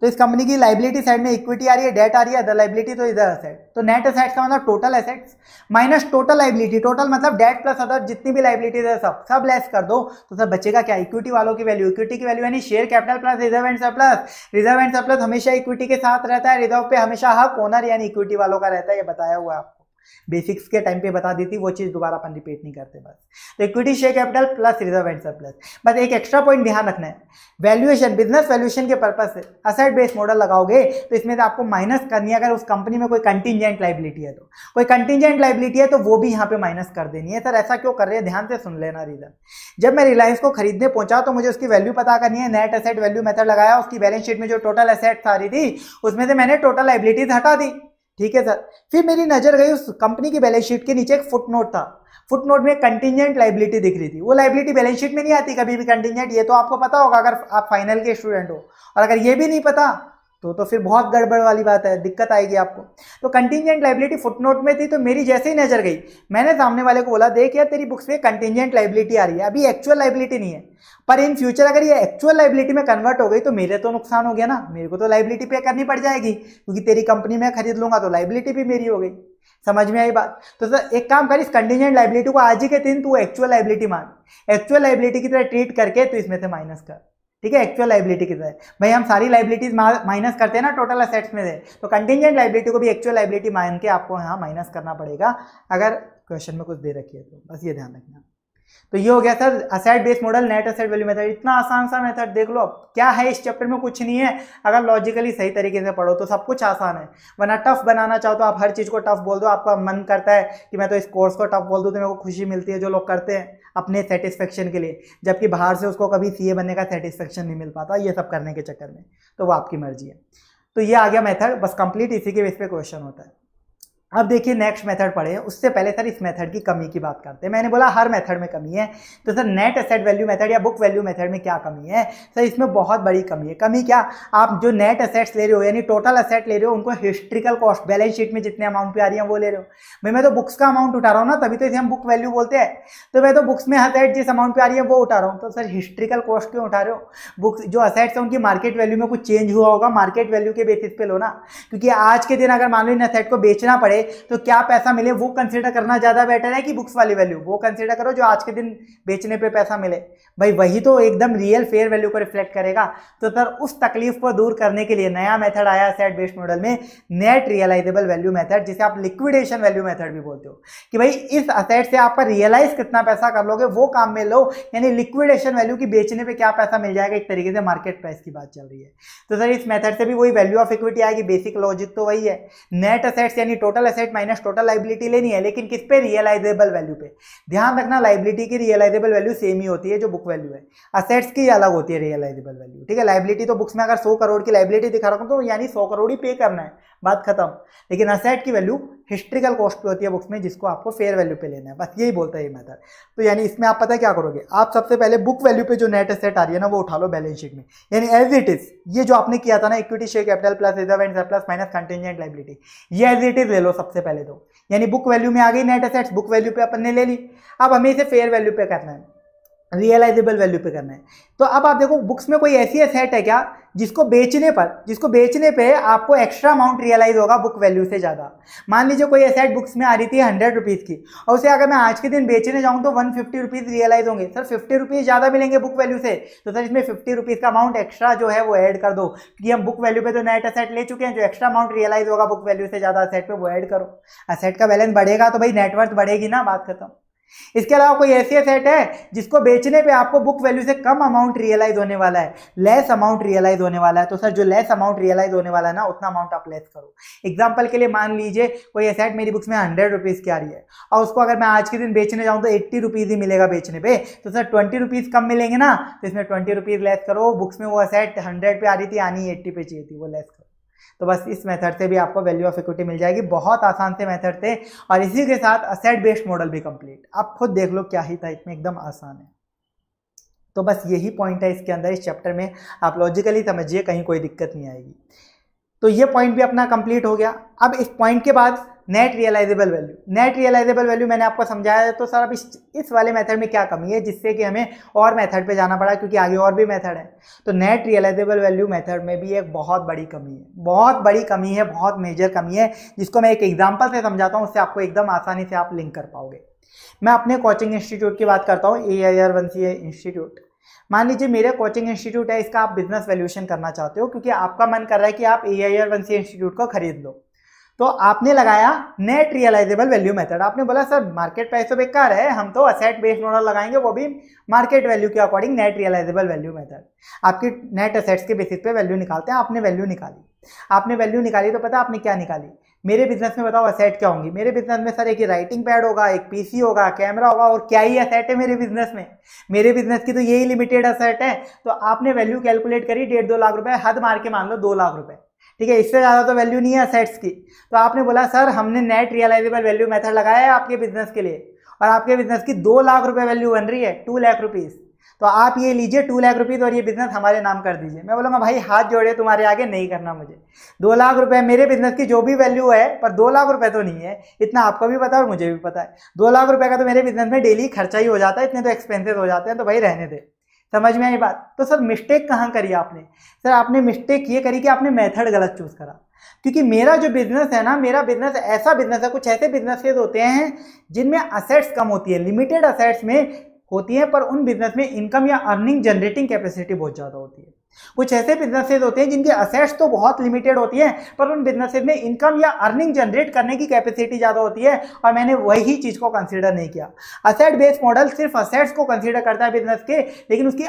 तो इस कंपनी की लाइबिलिटी साइड में इक्विटी आ रही है डेट आ रही है अदर लाइबिलिटी तो इधर असेट तो नेट असेट्स का मतलब total assets minus total liability total मतलब डेट प्लस अदर जितनी भी लाइबिलिटी है सब सब लेस कर दो तो सर बचेगा क्या इक्विटी वालों की वैल्यू इक्विटी की वैल्यू यानी share capital plus reserve and surplus reserve and surplus हमेशा इक्विटी के साथ रहता है रिजर्व पे हमेशा हक ओनर यानी इक्विटी वालों का रहता है ये बताया हुआ है आपको बेसिक्स के टाइम पे बता दी थी वो चीज़ दोबारा अपन रिपीट नहीं करते बस तो equity share capital plus reserve and surplus बस एक एक्स्ट्रा पॉइंट ध्यान रखना है वैल्यूएशन बिजनेस वैल्यूएशन के पर्पज से असेट बेस्ड मॉडल लगाओगे तो इसमें तो आपको माइनस करनी है अगर उस कंपनी में कोई कंटिजेंट लाइबिलिटी है तो कोई कंटिजेंट लाइबिलिटी है तो वो भी यहाँ पे माइनस कर देनी है सर ऐसा क्यों कर रहे हैं ध्यान से सुन लेना रीजन जब मैं रिलायंस को खरीदने पहुंचा तो मुझे उसकी वैल्यू पता करनी है नेट असेट वैल्यू मेथड लगाया उसकी बैलेंस शीट में जो टोटल असेट्स आ रही थी उसमें से मैंने टोटल लाइबिलिटीज हटा दी ठीक है सर फिर मेरी नज़र गई उस कंपनी की बैलेंस शीट के नीचे एक फुटनोट था फुटनोट में कंटिजेंट लाइबिलिटी दिख रही थी वो लाइबिलिटी बैलेंस शीट में नहीं आती कभी भी कंटिजेंट ये तो आपको पता होगा अगर आप फाइनल के स्टूडेंट हो और अगर ये भी नहीं पता तो तो फिर बहुत गड़बड़ वाली बात है दिक्कत आएगी आपको तो कंटिजेंट लाइबिलिटी फुटनोट में थी तो मेरी जैसे ही नज़र गई मैंने सामने वाले को बोला देख यार तेरी बुक्स में कंटिजेंट लाइबिलिटी आ रही है अभी एक्चुअल लाइबिलिटी नहीं है पर इन फ्यूचर अगर ये एक्चुअल लाइबिलिटी में कन्वर्ट हो गई तो मेरे तो नुकसान हो गया ना मेरे को तो लाइबिलिटी पे करनी पड़ जाएगी क्योंकि तेरी कंपनी में खरीद लूंगा तो लाइबिलिटी भी मेरी हो गई समझ में आई बात तो सर एक काम कर इस कंटिजेंट लाइबिलिटी को आज ही के दिन तू एक्चुअल लाइबिलिटी मान एक्चुअल लाइबिलिटी की तरह ट्रीट करके तो इसमें से माइनस कर ठीक है एक्चुअल लाइबिलिटी कितना है भाई हम सारी लाइबिलिटीज माइनस करते हैं ना टोटल असेट्स में से तो कंटिजेंट लाइबिलिटी को भी एक्चुअल लाइबिलिटी मान के आपको यहाँ माइनस करना पड़ेगा अगर क्वेश्चन में कुछ दे रखिए तो बस ये ध्यान रखना तो ये हो गया sir asset based model net asset value method इतना आसान सा मेथड देख लो क्या है इस चैप्टर में कुछ नहीं है अगर लॉजिकली सही तरीके से पढ़ो तो सब कुछ आसान है वरना टफ बनाना चाहो तो आप हर चीज़ को टफ बोल दो आपका मन करता है कि मैं तो इस कोर्स को टफ बोल दूँ तो मेरे को खुशी मिलती है जो लोग करते हैं अपने सेटिस्फेक्शन के लिए जबकि बाहर से उसको कभी सी बनने का सेटिस्फेक्शन नहीं मिल पाता ये सब करने के चक्कर में तो वो आपकी मर्जी है तो ये आ गया मेथड बस कंप्लीट इसी के बेस पे क्वेश्चन होता है अब देखिए नेक्स्ट मेथड पढ़े उससे पहले सर इस मेथड की कमी की बात करते हैं मैंने बोला हर मेथड में कमी है तो sir net asset value method या बुक वैल्यू मेथड में क्या कमी है सर इसमें बहुत बड़ी कमी है कमी क्या आप जो नेट असेट्स ले रहे हो यानी टोटल असेट ले रहे हो उनको हिस्ट्रिकल कॉस्ट बैलेंस शीट में जितने अमाउंट पे आ रही है वो ले रहे हो भाई मैं तो बुक्स का अमाउंट उठा रहा हूँ ना तभी तो इसे हम बुक वैल्यू बोलते हैं तो मैं तो बुक्स में असेट जिस अमाउंट पे आ रही है वो उठा रहा हूँ तो सर हिस्ट्रिकल कॉस्ट क्यों उठा रहे हो बुक्स जो असेट्स है उनकी मार्केट वैल्यू में कुछ चेंज हुआ होगा मार्केट वैल्यू के बेसिस पे लो ना क्योंकि आज के दिन अगर मान लो इन असेट को बेचना पड़े तो क्या पैसा मिले वो कंसिडर करना ज़्यादा बेटर है कि बुक्स वाली वैल्यू वो कंसिडर करो जो आज के दिन बेचने पर पैसा मिले भाई वही तो एकदम रियल फेयर वैल्यू को रिफ्लेक्ट करेगा तो सर उस तकलीफ को दूर करने के लिए नया मेथड आया सेट बेस्ड मॉडल में नेट रियलाइजेबल वैल्यू मेथड जिसे आप लिक्विडेशन वैल्यू मेथड भी बोलते हो कि भाई इस असेट से आपका रियलाइज कितना पैसा कर लोगे वो काम में लो यानी लिक्विडेशन वैल्यू की बेचने पर क्या पैसा मिल जाएगा एक तरीके से मार्केट प्राइस की बात चल रही है तो सर इस मेथड से भी वही वैल्यू ऑफ इक्विटी आएगी बेसिक लॉजिक तो वही है नेट असेट्स यानी total asset minus total liability लेनी है लेकिन किस पे रियलाइजेबल वैल्यू पे ध्यान रखना लाइबिलिटी की रियलाइजेबल वैल्यू सेम ही होती है जो बुक वैल्यू है असेट्स की अलग होती है रियलाइजेबल वैल्यू ठीक है लाइबिलिटी तो बुक्स में अगर सौ करोड़ की लाइबिलिटी दिखा रहा हूँ तो यानी सौ करोड़ ही पे करना है बात खत्म लेकिन असेट की वैल्यू हिस्ट्रिकल कॉस्ट पे होती है बुक्स में जिसको आपको फेयर वैल्यू पे लेना है बस यही बोलता है ये मैथड तो यानी इसमें आप पता क्या करोगे आप सबसे पहले बुक वैल्यू पे जो नेट असेट आ रही है ना वो उठा लो बैलेंस शीट में यानी एज इट इज ये जो आपने किया था ना equity share capital plus reserve and plus minus contingent liability ये एज इट इज ले लो सबसे पहले तो यानी बुक वैल्यू में आ गई नेट असेट्स बुक वैल्यू पे अपन ने ले ली अब हमें इसे फेयर वैल्यू पे करना है रियलाइजेबल वैल्यू पे करना है तो अब आप देखो बुक्स में कोई ऐसी असेट है क्या जिसको बेचने पर जिसको बेचने पे आपको एक्स्ट्रा अमाउंट रियलाइज होगा बुक वैल्यू से ज़्यादा मान लीजिए कोई असेट बुक्स में आ रही थी हंड्रेड रुपीज़ की और उसे अगर मैं आज के दिन बेचने जाऊँ तो वन फिफ्टी रुपीज़ रियलाइज होंगे सर फिफ्टी रुपीज़ ज़्यादा मिलेंगे बुक वैल्यू से तो सर इसमें फिफ्टी रुपीज़ का अमाउंट एक्स्ट्रा जो है वो ऐड कर दो कि हम बुक वैल्यू पर तो नेट असेट ले चुके हैं जो एक्स्ट्रा अमाउंट रियलाइज होगा बुक वैल्यू से ज़्यादा असेट पर वो ऐड करो असेट का बैलेंस बढ़ेगा तो भाई नेटवर्थ बढ़ेगी ना बात खत्म इसके अलावा कोई ऐसी एसेट है जिसको बेचने पे आपको बुक वैल्यू से कम अमाउंट रियलाइज होने वाला है लेस अमाउंट रियलाइज होने वाला है तो सर जो लेस अमाउंट रियलाइज होने वाला है ना उतना अमाउंट आप लेस करो एग्जाम्पल के लिए मान लीजिए कोई एसेट मेरी बुक्स में हंड्रेड रुपीज़ की आ रही है और उसको अगर मैं आज के दिन बेचने जाऊँ तो एट्टी रुपीज़ ही मिलेगा बेचने पर तो सर ट्वेंटी रुपीज़ कम मिलेंगे ना तो इसमें ट्वेंटी रुपीज़ लेस करो बुक्स में वो असेट हंड्रेड पर आ रही थी आनी एट्टी पे चाहिए थी वो लेस करो तो बस इस मेथड से भी आपको वैल्यू ऑफ इक्विटी मिल जाएगी बहुत आसान से मेथड थे और इसी के साथ असेट बेस्ड मॉडल भी कंप्लीट आप खुद देख लो क्या ही था इसमें एकदम आसान है तो बस यही पॉइंट है इसके अंदर इस चैप्टर में आप लॉजिकली समझिए कहीं कोई दिक्कत नहीं आएगी तो ये पॉइंट भी अपना कंप्लीट हो गया अब इस पॉइंट के बाद net realisable value net realisable value मैंने आपको समझाया है तो सर अब इस इस वाले मेथड में क्या कमी है जिससे कि हमें और मेथड पे जाना पड़ा क्योंकि आगे और भी मेथड है तो नेट रियलाइजेबल वैल्यू मेथड में भी एक बहुत बड़ी कमी है बहुत बड़ी कमी है बहुत मेजर कमी है जिसको मैं एक एग्जाम्पल से समझाता हूँ उससे आपको एकदम आसानी से आप लिंक कर पाओगे मैं अपने कोचिंग इंस्टीट्यूट की बात करता हूँ A I R one C institute मान लीजिए मेरे कोचिंग इंस्टीट्यूट है इसका आप बिजनेस वैल्यूशन करना चाहते हो क्योंकि आपका मन कर रहा है कि आप A I R one C institute को खरीद लो तो आपने लगाया नेट रियलाइजेबल वैल्यू मेथड आपने बोला सर मार्केट प्राइस तो बेकार है हम तो असेट बेस्ड मॉडल लगाएंगे वो भी मार्केट वैल्यू के according net realisable value method आपकी नेट असेट्स के बेसिस पे वैल्यू निकालते हैं आपने वैल्यू निकाली आपने वैल्यू निकाली तो पता आपने क्या निकाली मेरे बिजनेस में बताओ असेट क्या होंगी मेरे बिजनेस में सर एक राइटिंग पैड होगा एक पीसी होगा कैमरा होगा और क्या ही असेट है मेरे बिजनेस में मेरे बिजनेस की तो यही लिमिटेड असेट है तो आपने वैल्यू कैलकुलेट करी डेढ़ दो लाख रुपए हद मार के मान लो दो लाख रुपए ठीक है इससे ज़्यादा तो वैल्यू नहीं है सेट्स की तो आपने बोला सर हमने नेट रियलाइजेबल वैल्यू मेथड लगाया है आपके बिजनेस के लिए और आपके बिजनेस की दो लाख रुपये वैल्यू बन रही है टू लाख रुपीज़ तो आप ये लीजिए टू लाख रुपीज़ और ये बिज़नेस हमारे नाम कर दीजिए मैं बोलूँगा भाई हाथ जोड़े तुम्हारे आगे नहीं करना मुझे दो लाख रुपये मेरे बिज़नेस की जो भी वैल्यू है पर दो लाख रुपये तो नहीं है इतना आपको भी पता है और मुझे भी पता है दो लाख रुपये का तो मेरे बिज़नेस में डेली खर्चा ही हो जाता है इतने तो एक्सपेंसिव हो जाते हैं तो भाई रहने दे समझ में आई बात तो सर मिस्टेक कहाँ करी आपने सर आपने मिस्टेक ये करी कि आपने मेथड गलत चूज़ करा क्योंकि मेरा जो बिजनेस है ना मेरा बिजनेस ऐसा बिजनेस है कुछ ऐसे बिजनेसेस होते हैं जिनमें असेट्स कम होती है लिमिटेड असेट्स में होती है पर उन बिजनेस में इनकम या अर्निंग जनरेटिंग कैपेसिटी बहुत ज़्यादा होती है कुछ ऐसे बिजनेसेस होते हैं जिनके असेट्स तो बहुत लिमिटेड होती हैं पर उन बिजनेसेस में इनकम या अर्निंग जनरेट करने की कैपेसिटी ज़्यादा होती है और मैंने वही चीज़ को कंसिडर नहीं किया असेट बेस्ड मॉडल सिर्फ असेट्स को कंसिडर करता है बिजनेस के लेकिन उसकी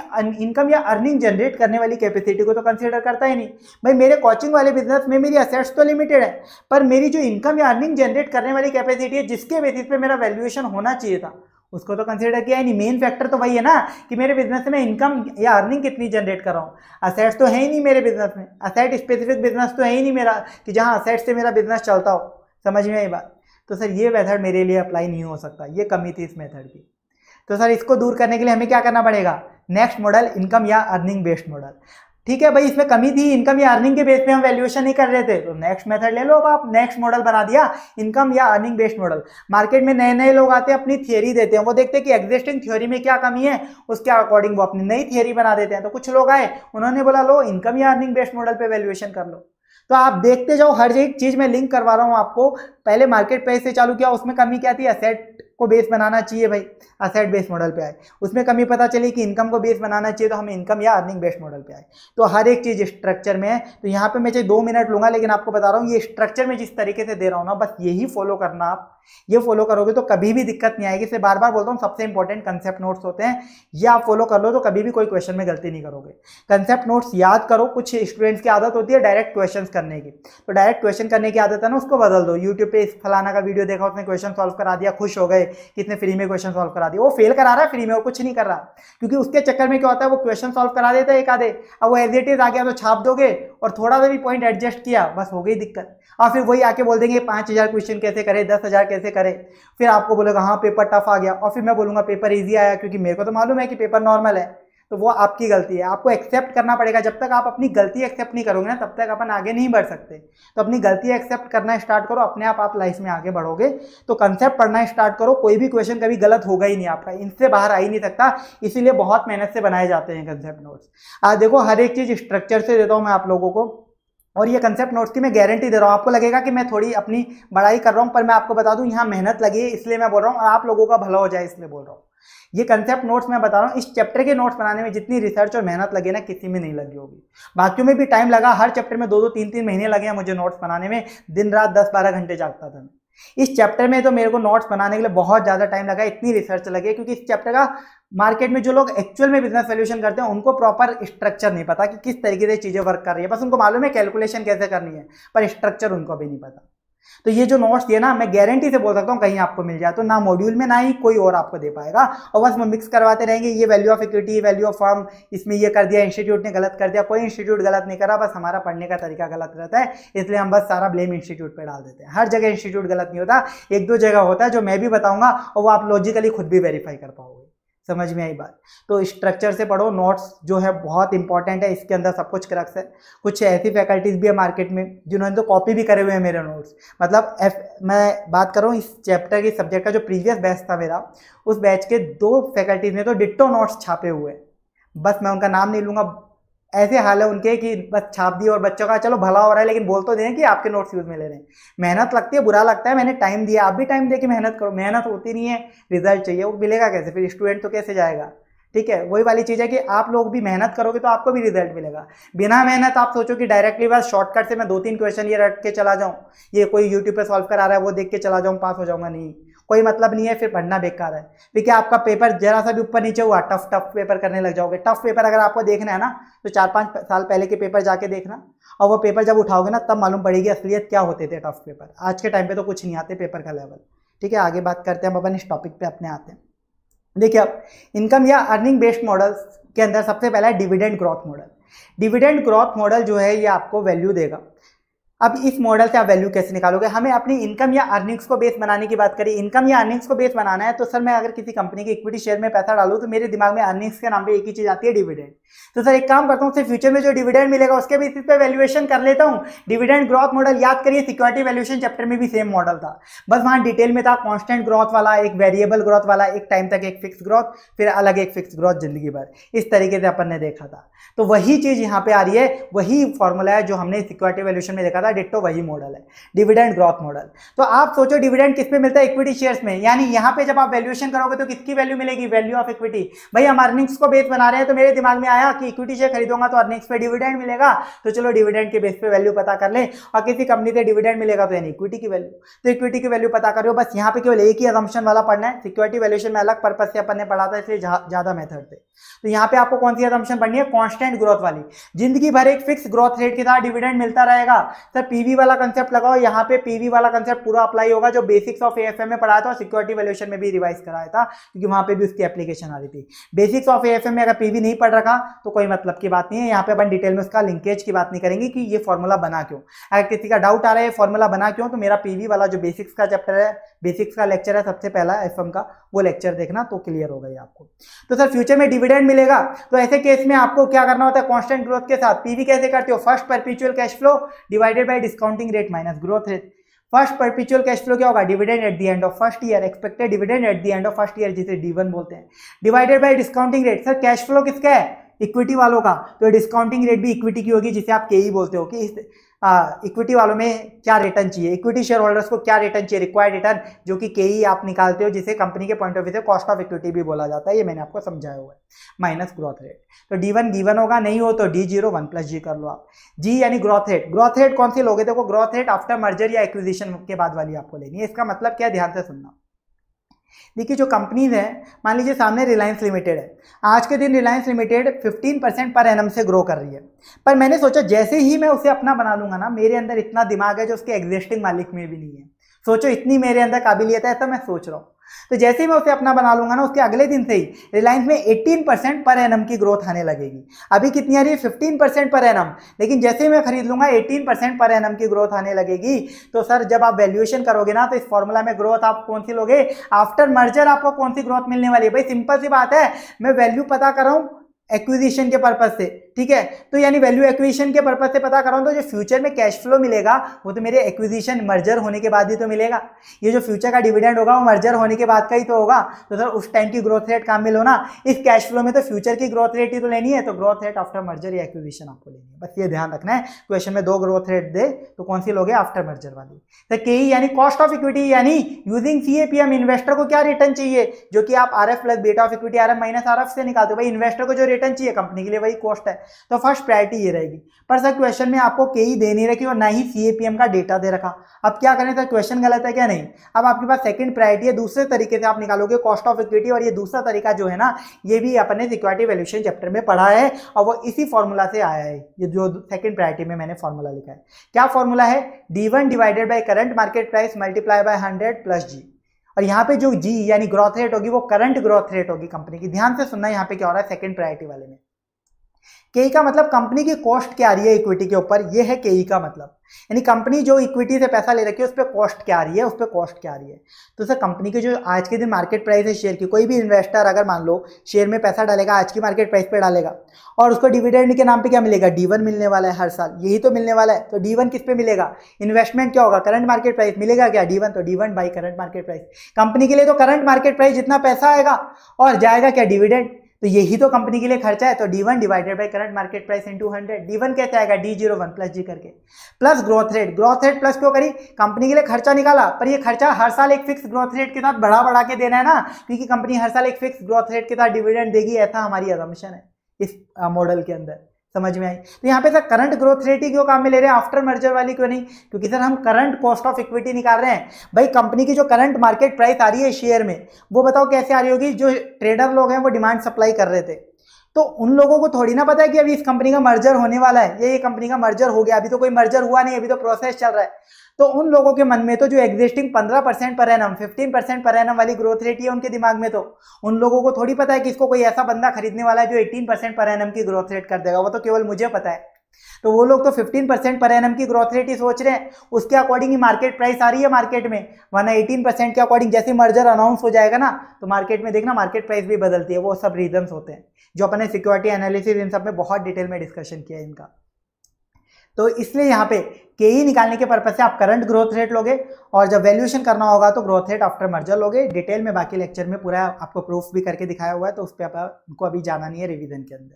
इनकम या अर्निंग जनरेट करने वाली कैपेसिटी को तो कंसिडर करता ही नहीं भाई मेरे कोचिंग वाले बिजनेस में मेरी असेट्स तो लिमिटेड है पर मेरी जो इनकम या अर्निंग जनरेट करने वाली कैपेसिटी है जिसके बेसिस पर मेरा वैल्यूएशन होना चाहिए था उसको तो कंसिडर किया नहीं मेन फैक्टर तो वही है ना कि मेरे बिजनेस में इनकम या अर्निंग कितनी जनरेट कर रहा हूँ असेट्स तो है ही नहीं मेरे बिजनेस में असेट स्पेसिफिक बिजनेस तो है ही नहीं मेरा कि जहाँ असेट से मेरा बिजनेस चलता हो समझ में आई बात तो सर ये मेथड मेरे लिए अप्लाई नहीं हो सकता ये कमी थी इस मेथड की तो सर इसको दूर करने के लिए हमें क्या करना पड़ेगा नेक्स्ट मॉडल इनकम या अर्निंग बेस्ड मॉडल ठीक है भाई इसमें कमी थी इनकम या अर्निंग के बेस पे हम वैल्यूएशन नहीं कर रहे थे तो नेक्स्ट मेथड ले लो अब आप नेक्स्ट मॉडल बना दिया इनकम या अर्निंग बेस्ड मॉडल मार्केट में नए नए लोग आते हैं अपनी थियोरी देते हैं वो देखते हैं कि एग्जिस्टिंग थ्योरी में क्या कमी है उसके अकॉर्डिंग वो अपनी नई थियोरी बना देते हैं तो कुछ लोग आए उन्होंने बोला लो इनकम या अर्निंग बेस्ड मॉडल पर वैल्यूएशन कर लो तो आप देखते जाओ हर एक चीज़ में लिंक करवा रहा हूँ आपको पहले मार्केट प्राइस से चालू किया उसमें कमी क्या थी असेट को बेस बनाना चाहिए भाई असेट बेस मॉडल पे आए उसमें कमी पता चली कि इनकम को बेस बनाना चाहिए तो हम इनकम या अर्निंग बेस्ट मॉडल पे आए तो हर एक चीज़ स्ट्रक्चर में है तो यहाँ पे मैं चाहे दो मिनट लूंगा लेकिन आपको बता रहा हूँ ये स्ट्रक्चर में जिस तरीके से दे रहा हूँ ना बस यही फॉलो करना आप ये फॉलो करोगे तो कभी भी दिक्कत नहीं आएगी इसे बार बार बोलता हूँ सबसे इंपॉर्टेंट कंसेप्ट नोट्स होते हैं ये आप फॉलो कर लो तो कभी भी कोई क्वेश्चन में गलती नहीं करोगे कंसेप्ट नोट्स याद करो कुछ स्टूडेंट्स की आदत होती है डायरेक्ट क्वेश्चन करने की तो डायरेक्ट क्वेश्चन करने की आदत है ना उसको बदल दो यूट्यूब पे फलाना का वीडियो देखा उसने क्वेश्चन सॉल्व करा दिया खुश हो गए कितने फ्री में क्वेश्चन सॉल्व करा दिए वो फेल करा रहा है फ्री में और कुछ नहीं कर रहा क्योंकि उसके चक्कर में क्या होता है वो क्वेश्चन सॉल्व करा देता है एक आधे अब वो एज इट इज आ गया तो छाप दोगे और थोड़ा सा भी पॉइंट एडजस्ट किया बस हो गई दिक्कत और फिर वही आके बोल देंगे पाँच हज़ार क्वेश्चन कैसे करे दस हज़ार कैसे करे फिर आपको बोलेगा हाँ पेपर टफ आ गया और फिर मैं बोलूँगा पेपर ईजी आया क्योंकि मेरे को तो मालूम है कि पेपर नॉर्मल है तो वो आपकी गलती है आपको एक्सेप्ट करना पड़ेगा जब तक आप अपनी गलती एक्सेप्ट नहीं करोगे ना तब तक अपन आगे नहीं बढ़ सकते तो अपनी गलती एक्सेप्ट करना स्टार्ट करो अपने आप आप लाइफ में आगे बढ़ोगे तो कंसेप्ट पढ़ना स्टार्ट करो कोई भी क्वेश्चन कभी गलत होगा ही नहीं आपका इनसे बाहर आ ही नहीं सकता इसीलिए बहुत मेहनत से बनाए जाते हैं कंसेप्ट नोट्स आज देखो हर एक चीज़ स्ट्रक्चर से देता हूँ मैं आप लोगों को और ये कंसेप्ट नोट्स की मैं गारंटी दे रहा हूँ आपको लगेगा कि मैं थोड़ी अपनी बढ़ाई कर रहा हूँ पर मैं आपको बता दूँ यहाँ मेहनत लगी है इसलिए मैं बोल रहा हूँ और आप लोगों का भला हो जाए इसलिए बोल रहा हूँ ये कंसेप्ट नोट्स मैं बता रहा हूँ इस चैप्टर के नोट्स बनाने में जितनी रिसर्च और मेहनत लगे ना किसी में नहीं लगी होगी बाकियों में भी टाइम लगा हर चैप्टर में दो दो तीन तीन महीने लगे हैं मुझे नोट्स बनाने में दिन रात दस बारह घंटे जागता था इस चैप्टर में तो मेरे को नोट्स बनाने के लिए बहुत ज़्यादा टाइम लगा इतनी रिसर्च लगी क्योंकि इस चैप्टर का मार्केट में जो लोग एक्चुअल में बिजनेस सोल्यूशन करते हैं उनको प्रॉपर स्ट्रक्चर नहीं पता कि किस तरीके से चीज़ें वर्क कर रही है बस उनको मालूम है कैलकुलेशन कैसे करनी है पर स्ट्रक्चर उनको भी नहीं पता तो ये जो नोट्स दिए ना मैं गारंटी से बोल सकता हूँ कहीं आपको मिल जाए तो ना मॉड्यूल में ना ही कोई और आपको दे पाएगा और बस हम मिक्स करवाते रहेंगे ये value of equity value of firm इसमें ये कर दिया इंस्टीट्यूट ने गलत कर दिया कोई इंस्टीट्यूट गलत नहीं करा बस हमारा पढ़ने का तरीका गलत रहता है इसलिए हम बस सारा ब्लेम इंस्टीट्यूट पर डाल देते हैं हर जगह इंस्टीट्यूट गलत नहीं होता एक दो जगह होता है जो मैं भी बताऊँगा और वो आप लॉजिकली खुद भी वेरीफाई कर पाओगे समझ में आई बात तो स्ट्रक्चर से पढ़ो नोट्स जो है बहुत इंपॉर्टेंट है इसके अंदर सब कुछ क्रक्स है कुछ ऐसी फैकल्टीज़ भी है मार्केट में जिन्होंने तो कॉपी भी करे हुए हैं मेरे नोट्स मतलब एफ मैं बात करूँ इस चैप्टर के सब्जेक्ट का जो प्रीवियस बैच था मेरा उस बैच के दो फैकल्टीज़ ने तो डिट्टो नोट्स छापे हुए हैं बस मैं उनका नाम नहीं लूँगा ऐसे हाल है उनके कि बस छाप दिए और बच्चों का चलो भला हो रहा है लेकिन बोल तो दें कि आपके नोट्स यूज़ में ले रहे हैं मेहनत लगती है बुरा लगता है मैंने टाइम दिया आप भी टाइम दे के मेहनत करो मेहनत होती नहीं है रिजल्ट चाहिए वो मिलेगा कैसे फिर स्टूडेंट तो कैसे जाएगा ठीक है वही वाली चीज़ है कि आप लोग भी मेहनत करोगे तो आपको भी रिजल्ट मिलेगा बिना मेहनत आप सोचो कि डायरेक्टली बस शॉर्टकट से मैं दो तीन क्वेश्चन ये रट के चला जाऊँ ये कोई यूट्यूब पर सॉल्व करा रहा है वो देख के चला जाऊँ पास हो जाऊँगा नहीं कोई मतलब नहीं है फिर पढ़ना बेकार है देखिए आपका पेपर जरा सा भी ऊपर नीचे हुआ टफ टफ पेपर करने लग जाओगे टफ पेपर अगर आपको देखना है ना तो चार पाँच साल पहले के पेपर जाके देखना और वो पेपर जब उठाओगे ना तब मालूम पड़ेगी असलियत क्या होते थे टफ पेपर आज के टाइम पर तो कुछ नहीं आते पेपर का लेवल ठीक है आगे बात करते हैं हम अपन इस टॉपिक पर अपने आते हैं देखिए अब इनकम या अर्निंग बेस्ड मॉडल्स के अंदर सबसे पहला है dividend growth model dividend growth model जो है ये आपको वैल्यू देगा अब इस मॉडल से आप वैल्यू कैसे निकालोगे हमें अपनी इनकम या अर्निंग्स को बेस बनाने की बात करें इनकम या अर्निंग्स को बेस बनाना है तो सर मैं अगर किसी कंपनी के इक्विटी शेयर में पैसा डालू तो मेरे दिमाग में अर्निंग्स के नाम पे एक ही चीज़ आती है डिविडेंड तो सर एक काम करता हूँ फ्यूचर में जो डिविडेंड मिलेगा उसके बेसिस पे वैल्यूएशन कर लेता हूँ डिविडेंड ग्रोथ मॉडल याद करिए सिक्योरिटी वैल्यूएशन चैप्टर में भी सेम मॉडल था बस वहाँ डिटेल में था कांस्टेंट ग्रोथ वाला एक वेरिएबल ग्रोथ वाला एक टाइम तक एक फिक्स ग्रोथ फिर अलग एक फिक्स ग्रोथ जिंदगी भर इस तरीके से अपन ने देखा था तो वही चीज़ यहाँ पे आ रही है वही फॉर्मूला है जो हमने सिक्योरिटी वैल्यूशन में देखा था डिट्टो वही मॉडल है डिविडेंड ग्रोथ मॉडल तो आप सोचो डिविडेंड किस पे मिलता है इक्विटी शेयर्स में यानी यहाँ पे जब आप वैल्यूएशन करोगे तो किसकी वैल्यू मिलेगी वैल्यू ऑफ इक्विटी भाई हम अर्निंग्स को बेस बना रहे हैं तो मेरे दिमाग में आया कि इक्विटी शेयर खरीदूंगा तो अर्निंग्स पे डिविडेंड मिलेगा तो चलो डिविडेंड के बेस पे वैल्यू पता कर ले और किसी कंपनी से डिविडेंड मिलेगा तो यानी इक्विटी की वैल्यू तो इक्विटी की वैल्यू पता करो बस यहाँ पे केवल एक ही अजम्पन वाला पढ़ना है सिक्योरिटी वैल्यूशन में अलग पर्पज से अपन ने पढ़ा था इसलिए ज्यादा मेथड थे तो यहाँ पे आपको कौन सी अजम्पन पढ़नी है कॉन्स्टेंट ग्रोथ वाली जिंदगी भर एक फिक्स ग्रोथ रेट के साथ डिविडेंड मिलता रहेगा सर तो पीवी वाला कंसेप्ट लगाओ यहाँ पे पीवी वाला कंसेप्ट पूरा अप्लाई होगा जो बेसिक्स ऑफ एफ में पढ़ाया था और सिक्योरिटी वैल्यूशन में भी रिवाइज कराया था क्योंकि वहां पे भी उसकी एप्लीकेशन आ रही थी बेसिक्स ऑफ एफ में अगर पीवी नहीं पढ़ रखा तो कोई मतलब की बात नहीं है यहाँ पे अपन डिटेल में उसका लिंकेज की बात नहीं करेंगे कि ये फॉर्मूला बना क्यों अगर किसी का डाउट आ रहा है फॉर्मूला बना क्यों तो मेरा पीवी वाला जो बेसिक्स का चैप्टर है बेसिक्स का लेक्चर है सबसे पहला एफ का वो लेक्चर देखना तो क्लियर हो गई आपको तो सर फ्यूचर में डिविडेंड मिलेगा तो ऐसे केस में आपको क्या करना होता है कॉन्स्टेंट ग्रोथ के साथ पीवी कैसे करते हो first perpetual cash flow divided by discounting rate minus growth rate first perpetual cash flow क्या होगा dividend at the end of first year expected dividend at the end of first year जिसे D बोलते हैं divided by discounting rate sir cash flow किसका है equity वालों का तो डिस्काउंटिंग रेट भी इक्विटी की होगी जिसे आप के ही e बोलते हो कि इस इक्विटी वालों में क्या रिटर्न चाहिए इक्विटी शेयर होल्डर्स को क्या रिटर्न चाहिए रिक्वायर्ड रिटर्न जो कि के ही e आप निकालते हो जिसे कंपनी के पॉइंट ऑफ व्यू से कॉस्ट ऑफ इक्विटी भी बोला जाता है ये मैंने आपको समझाया हुआ है माइनस ग्रोथ रेट तो डी वन डी वन होगा नहीं हो तो D zero one plus G कर लो आप जी यानी ग्रोथ रेट ग्रोथ रेट कौन सी लोगे देखो ग्रोथ रेट आफ्टर मर्जर या एक्विजिशन के बाद वाली आपको लेनी है इसका मतलब क्या ध्यान से सुनना देखिए जो कंपनीज हैं मान लीजिए सामने रिलायंस लिमिटेड है आज के दिन Reliance limited 15 percent per annum से ग्रो कर रही है पर मैंने सोचा जैसे ही मैं उसे अपना बना लूँगा ना मेरे अंदर इतना दिमाग है जो उसके एग्जिस्टिंग मालिक में भी नहीं है सोचो इतनी मेरे अंदर काबिलियत है ऐसा मैं सोच रहा हूँ तो जैसे ही मैं उसे अपना बना लूंगा ना उसके अगले दिन से ही रिलायंस में 18 परसेंट पर एनम की ग्रोथ आने लगेगी अभी कितनी आ रही है फिफ्टीन परसेंट पर एनम लेकिन जैसे ही मैं खरीद लूंगा 18 परसेंट पर एनम की ग्रोथ आने लगेगी तो सर जब आप वैल्यूएशन करोगे ना तो इस फॉर्मूला में ग्रोथ आप कौन सी लोगे आफ्टर मर्जर आपको कौन सी ग्रोथ मिलने वाली है भाई सिंपल सी बात है मैं वैल्यू पता कर रहा हूँ एक्विजिशन के पर्पज से ठीक है तो यानी वैल्यू एक्विजिशन के पर्पज से पता कराऊ तो जो फ्यूचर में कैश फ्लो मिलेगा वो तो मेरे एक्विजिशन मर्जर होने के बाद ही तो मिलेगा ये जो फ्यूचर का डिविडेंड होगा वो मर्जर होने के बाद का ही तो होगा तो सर उस टाइम की ग्रोथ रेट काम में लो ना इस कैश फ्लो में तो फ्यूचर की ग्रोथ रेट ही तो लेनी है तो ग्रोथ रेट आफ्टर मर्जर या एक्विजिशन आपको लेनी है बस ये ध्यान रखना है क्वेश्चन में दो ग्रोथ रेट दे तो कौन सी लोगे आफ्टर मर्जर वाली तो के यानी कॉस्ट ऑफ इक्विटी यानी यूजिंग सी इन्वेस्टर को क्या रिटर्न चाहिए जो कि आप R F plus beta of equity R F minus R F से निकालते हो भाई इन्वेस्टर को जो रिटर्न चाहिए कंपनी के लिए वही कॉस्ट है तो फर्स्ट प्रायोरिटी ये रहेगी पर सर क्वेश्चन में आपको के ही दे नहीं रखी और ना ही सी का डेटा दे रखा अब क्या करें सर क्वेश्चन गलत है क्या नहीं अब आपके पास सेकंड प्रायोरिटी है दूसरे तरीके से आप निकालोगे कॉस्ट ऑफ इक्विटी और ये दूसरा तरीका जो है ना ये भी अपने सिक्योरिटी वैल्यूशन चैप्टर में पढ़ा है और वो इसी फॉर्मूला से आया है ये जो सेकंड प्रायोरिटी में मैंने फॉर्मूला लिखा है क्या फॉर्मूला है D divided by current market price multiply by hundred plus G और यहाँ पे जो जी यानी ग्रोथ रेट होगी वो करंट ग्रोथ रेट होगी कंपनी की ध्यान से सुनना यहाँ पे क्या हो रहा है सेकंड प्रायोरिटी वाले में केई का मतलब कंपनी की कॉस्ट क्या आ रही है इक्विटी के ऊपर ये है केई e का मतलब यानी कंपनी जो इक्विटी से पैसा ले रखी है उस पर कॉस्ट क्या आ रही है उस पर कॉस्ट क्या आ रही है तो सर कंपनी की जो आज के दिन मार्केट प्राइस है शेयर की कोई भी इन्वेस्टर अगर मान लो शेयर में पैसा डालेगा आज की मार्केट प्राइस पर डालेगा और उसको डिविडेंड के नाम पर क्या मिलेगा डी वन मिलने वाला है हर साल यही तो मिलने वाला है तो डी किस पे मिलेगा इन्वेस्टमेंट क्या होगा करंट मार्केट प्राइस मिलेगा क्या डी तो D one by current market price company के लिए तो करंट मार्केट प्राइस जितना पैसा आएगा और जाएगा क्या डिविडेंड तो यही तो कंपनी के लिए खर्चा है तो D one divided by current market price to hundred D one कैसे आएगा D zero one plus G करके plus growth rate growth rate plus क्यों करी कंपनी के लिए खर्चा निकाला पर ये खर्चा हर साल एक फिक्स ग्रोथ रेट के साथ बढ़ा बढ़ा के देना है ना क्योंकि कंपनी हर साल एक फिक्स ग्रोथ रेट के साथ डिविडेंड देगी ऐसा हमारी अजम्पन है इस मॉडल के अंदर समझ में आई तो यहाँ पे सर करंट ग्रोथ रेट ही क्यों काम में ले रहे हैं आफ्टर मर्जर वाली क्यों नहीं क्योंकि सर हम करंट कॉस्ट ऑफ इक्विटी निकाल रहे हैं भाई कंपनी की जो करंट मार्केट प्राइस आ रही है शेयर में वो बताओ कैसे आ रही होगी जो ट्रेडर लोग हैं वो डिमांड सप्लाई कर रहे थे तो उन लोगों को थोड़ी ना पता है कि अभी इस कंपनी का मर्जर होने वाला है ये ये कंपनी का मर्जर हो गया अभी तो कोई मर्जर हुआ नहीं अभी तो प्रोसेस चल रहा है तो उन लोगों के मन में तो जो existing 15 percent per annum 15 percent per annum वाली ग्रोथ रेट है उनके दिमाग में तो उन लोगों को थोड़ी पता है कि इसको कोई ऐसा बंदा खरीदने वाला है जो 18 परसेंट पर एनम की ग्रोथ रेट कर देगा वो तो केवल मुझे पता है तो वो लोग तो 15 परसेंट पर एनम की ग्रोथ रेट ही सोच रहे हैं उसके अकॉर्डिंग ही मार्केट प्राइस आ रही है मार्केट में वरना 18 परसेंट के अकॉर्डिंग जैसे मर्जर अनाउंस हो जाएगा ना तो मार्केट में देखना मार्केट प्राइस भी बदलती है वो सब रीजंस होते हैं जो अपने सिक्योरिटी एनालिसिस इन सब में बहुत डिटेल में डिस्कशन किया है इनका तो इसलिए यहाँ पे के ही e निकालने के पर्पज से आप करंट ग्रोथ रेट लोगे और जब वैल्यूएशन करना होगा तो ग्रोथ रेट आफ्टर मर्जर लोगे डिटेल में बाकी लेक्चर में पूरा आपको प्रूफ भी करके दिखाया हुआ है तो उस पर आपको अभी जाना नहीं है रिविजन के अंदर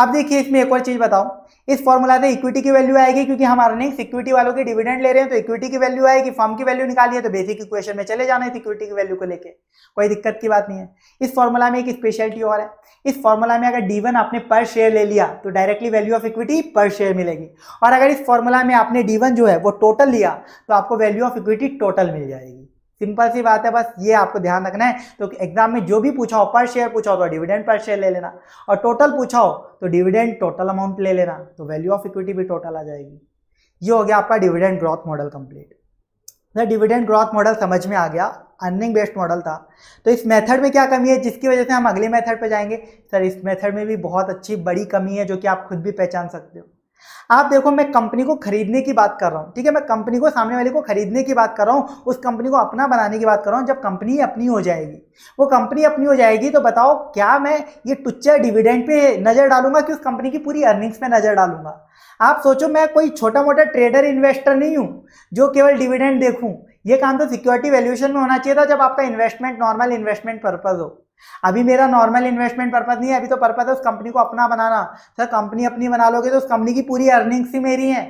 अब देखिए इसमें एक और चीज़ बताओ इस फॉर्मूला से इक्विटी की वैल्यू आएगी क्योंकि हम अर्निंग्स इक्विटी वालों के डिविडेंड ले रहे हैं तो इक्विटी की वैल्यू आएगी फॉर्म की वैल्यू निकाली है तो बेसिक इक्वेशन में चले जाना है इक्विटी की वैल्यू को लेकर कोई दिक्कत की बात नहीं है इस फॉर्मूला में एक स्पेशलिटी और है इस फॉर्मूला में अगर डी आपने पर शेयर ले लिया तो directly value of equity per share मिलेगी और अगर इस फॉर्मूला में आपने डी जो है वो टोटल लिया तो आपको वैल्यू ऑफ इक्विटी टोटल मिल जाएगी सिंपल सी बात है बस ये आपको ध्यान रखना है तो एग्जाम में जो भी पूछा हो पर शेयर पूछा हो तो डिविडेंड पर शेयर ले लेना और टोटल पूछा हो तो डिविडेंड टोटल अमाउंट ले लेना तो वैल्यू ऑफ इक्विटी भी टोटल आ जाएगी ये हो गया आपका dividend growth model complete sir dividend growth model समझ में आ गया अर्निंग बेस्ड मॉडल था तो इस मेथड में क्या कमी है जिसकी वजह से हम अगले मेथड पर जाएंगे सर इस मेथड में भी बहुत अच्छी बड़ी कमी है जो कि आप खुद भी पहचान सकते हो आप देखो मैं कंपनी को खरीदने की बात कर रहा हूँ ठीक है मैं कंपनी को सामने वाले को खरीदने की बात कर रहा हूँ उस कंपनी को अपना बनाने की बात कर रहा हूँ जब कंपनी अपनी हो जाएगी वो कंपनी अपनी हो जाएगी तो बताओ क्या मैं ये टुच्चा डिविडेंड पे नज़र डालूंगा कि उस कंपनी की पूरी अर्निंग्स पे नज़र डालूंगा आप सोचो मैं कोई छोटा मोटा ट्रेडर इन्वेस्टर नहीं हूँ जो केवल डिविडेंड देखूँ ये काम तो सिक्योरिटी वैल्यूएशन में होना चाहिए था जब आपका इन्वेस्टमेंट नॉर्मल इन्वेस्टमेंट पर्पज़ हो अभी मेरा नॉर्मल इन्वेस्टमेंट पर्पज नहीं है अभी तो पर्पज है उस कंपनी को अपना बनाना सर कंपनी अपनी बना लोगे तो उस कंपनी की पूरी अर्निंग्स ही मेरी हैं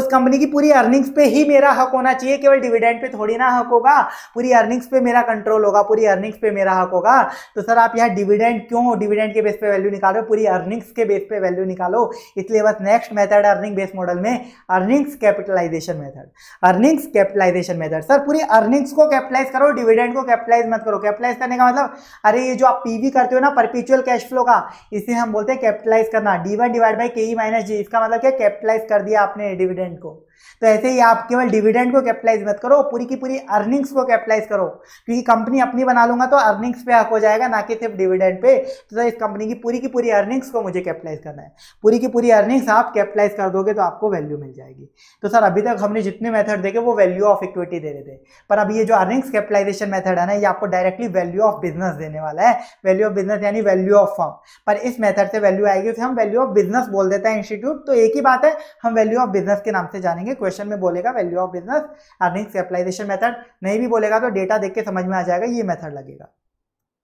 उस कंपनी की पूरी अर्निंग्स पे ही मेरा हक होना चाहिए केवल डिविडेंड पे थोड़ी ना हक होगा पूरी अर्निंग्स पे मेरा कंट्रोल होगा पूरी अर्निंग्स पे मेरा हक होगा तो सर आप यहाँ डिविडेंड क्यों डिविडेंड के बेस पे वैल्यू निकालो पूरी अर्निंग्स के बेस पे वैल्यू निकालो इसलिए बस next method earning base model में earnings capitalisation method earnings capitalisation method sir पूरी अर्निंग्स को कैपिटलाइज करो डिविडेंड को कैपिटलाइज मत करो कैपिटलाइज करने का मतलब अरे ये जो आप पीवी करते हो ना परपिचुअल कैश फ्लो का इसे हम बोलते हैं कैपिटलाइज करना D one divide by K E minus जी इसका मतलब क्या कैपिटलाइज कर दिया आपने डिविडेंड को तो ऐसे ही आप केवल डिविडेंड को कैपिटलाइज मत करो पूरी की पूरी अर्निंग्स को कैपिटलाइज करो क्योंकि कंपनी अपनी बना लूंगा तो अर्निंग्स पे हक हो जाएगा ना कि सिर्फ डिविडेंड पे तो सर इस कंपनी की पूरी की पूरी अर्निंग्स को मुझे कैपिटलाइज करना है पूरी की पूरी अर्निंग्स आप कैपिटलाइज कर दोगे तो आपको वैल्यू मिल जाएगी तो सर अभी तक हमने जितने मेथड देखे वो वैल्यू ऑफ इक्विटी दे रहे थे पर अभी ये जो अर्निंग्स कैपिटलाइजेशन मेथड है ना ये आपको डायरेक्टली वैल्यू ऑफ बिजनेस देने वाला है वैल्यू ऑफ बिजनेस यानी वैल्यू ऑफ फॉर्म पर इस मेथड से वैल्यू आएगी उसे हम वैल्यू ऑफ बिजनेस बोल देते हैं इंस्टीट्यूट तो एक ही बात है हम वैल्यू ऑफ बिजनेस के नाम से जानेंगे जाएंगे क्वेश्चन में बोलेगा value of business earnings capitalisation method नहीं भी बोलेगा तो डेटा देख के समझ में आ जाएगा ये मेथड लगेगा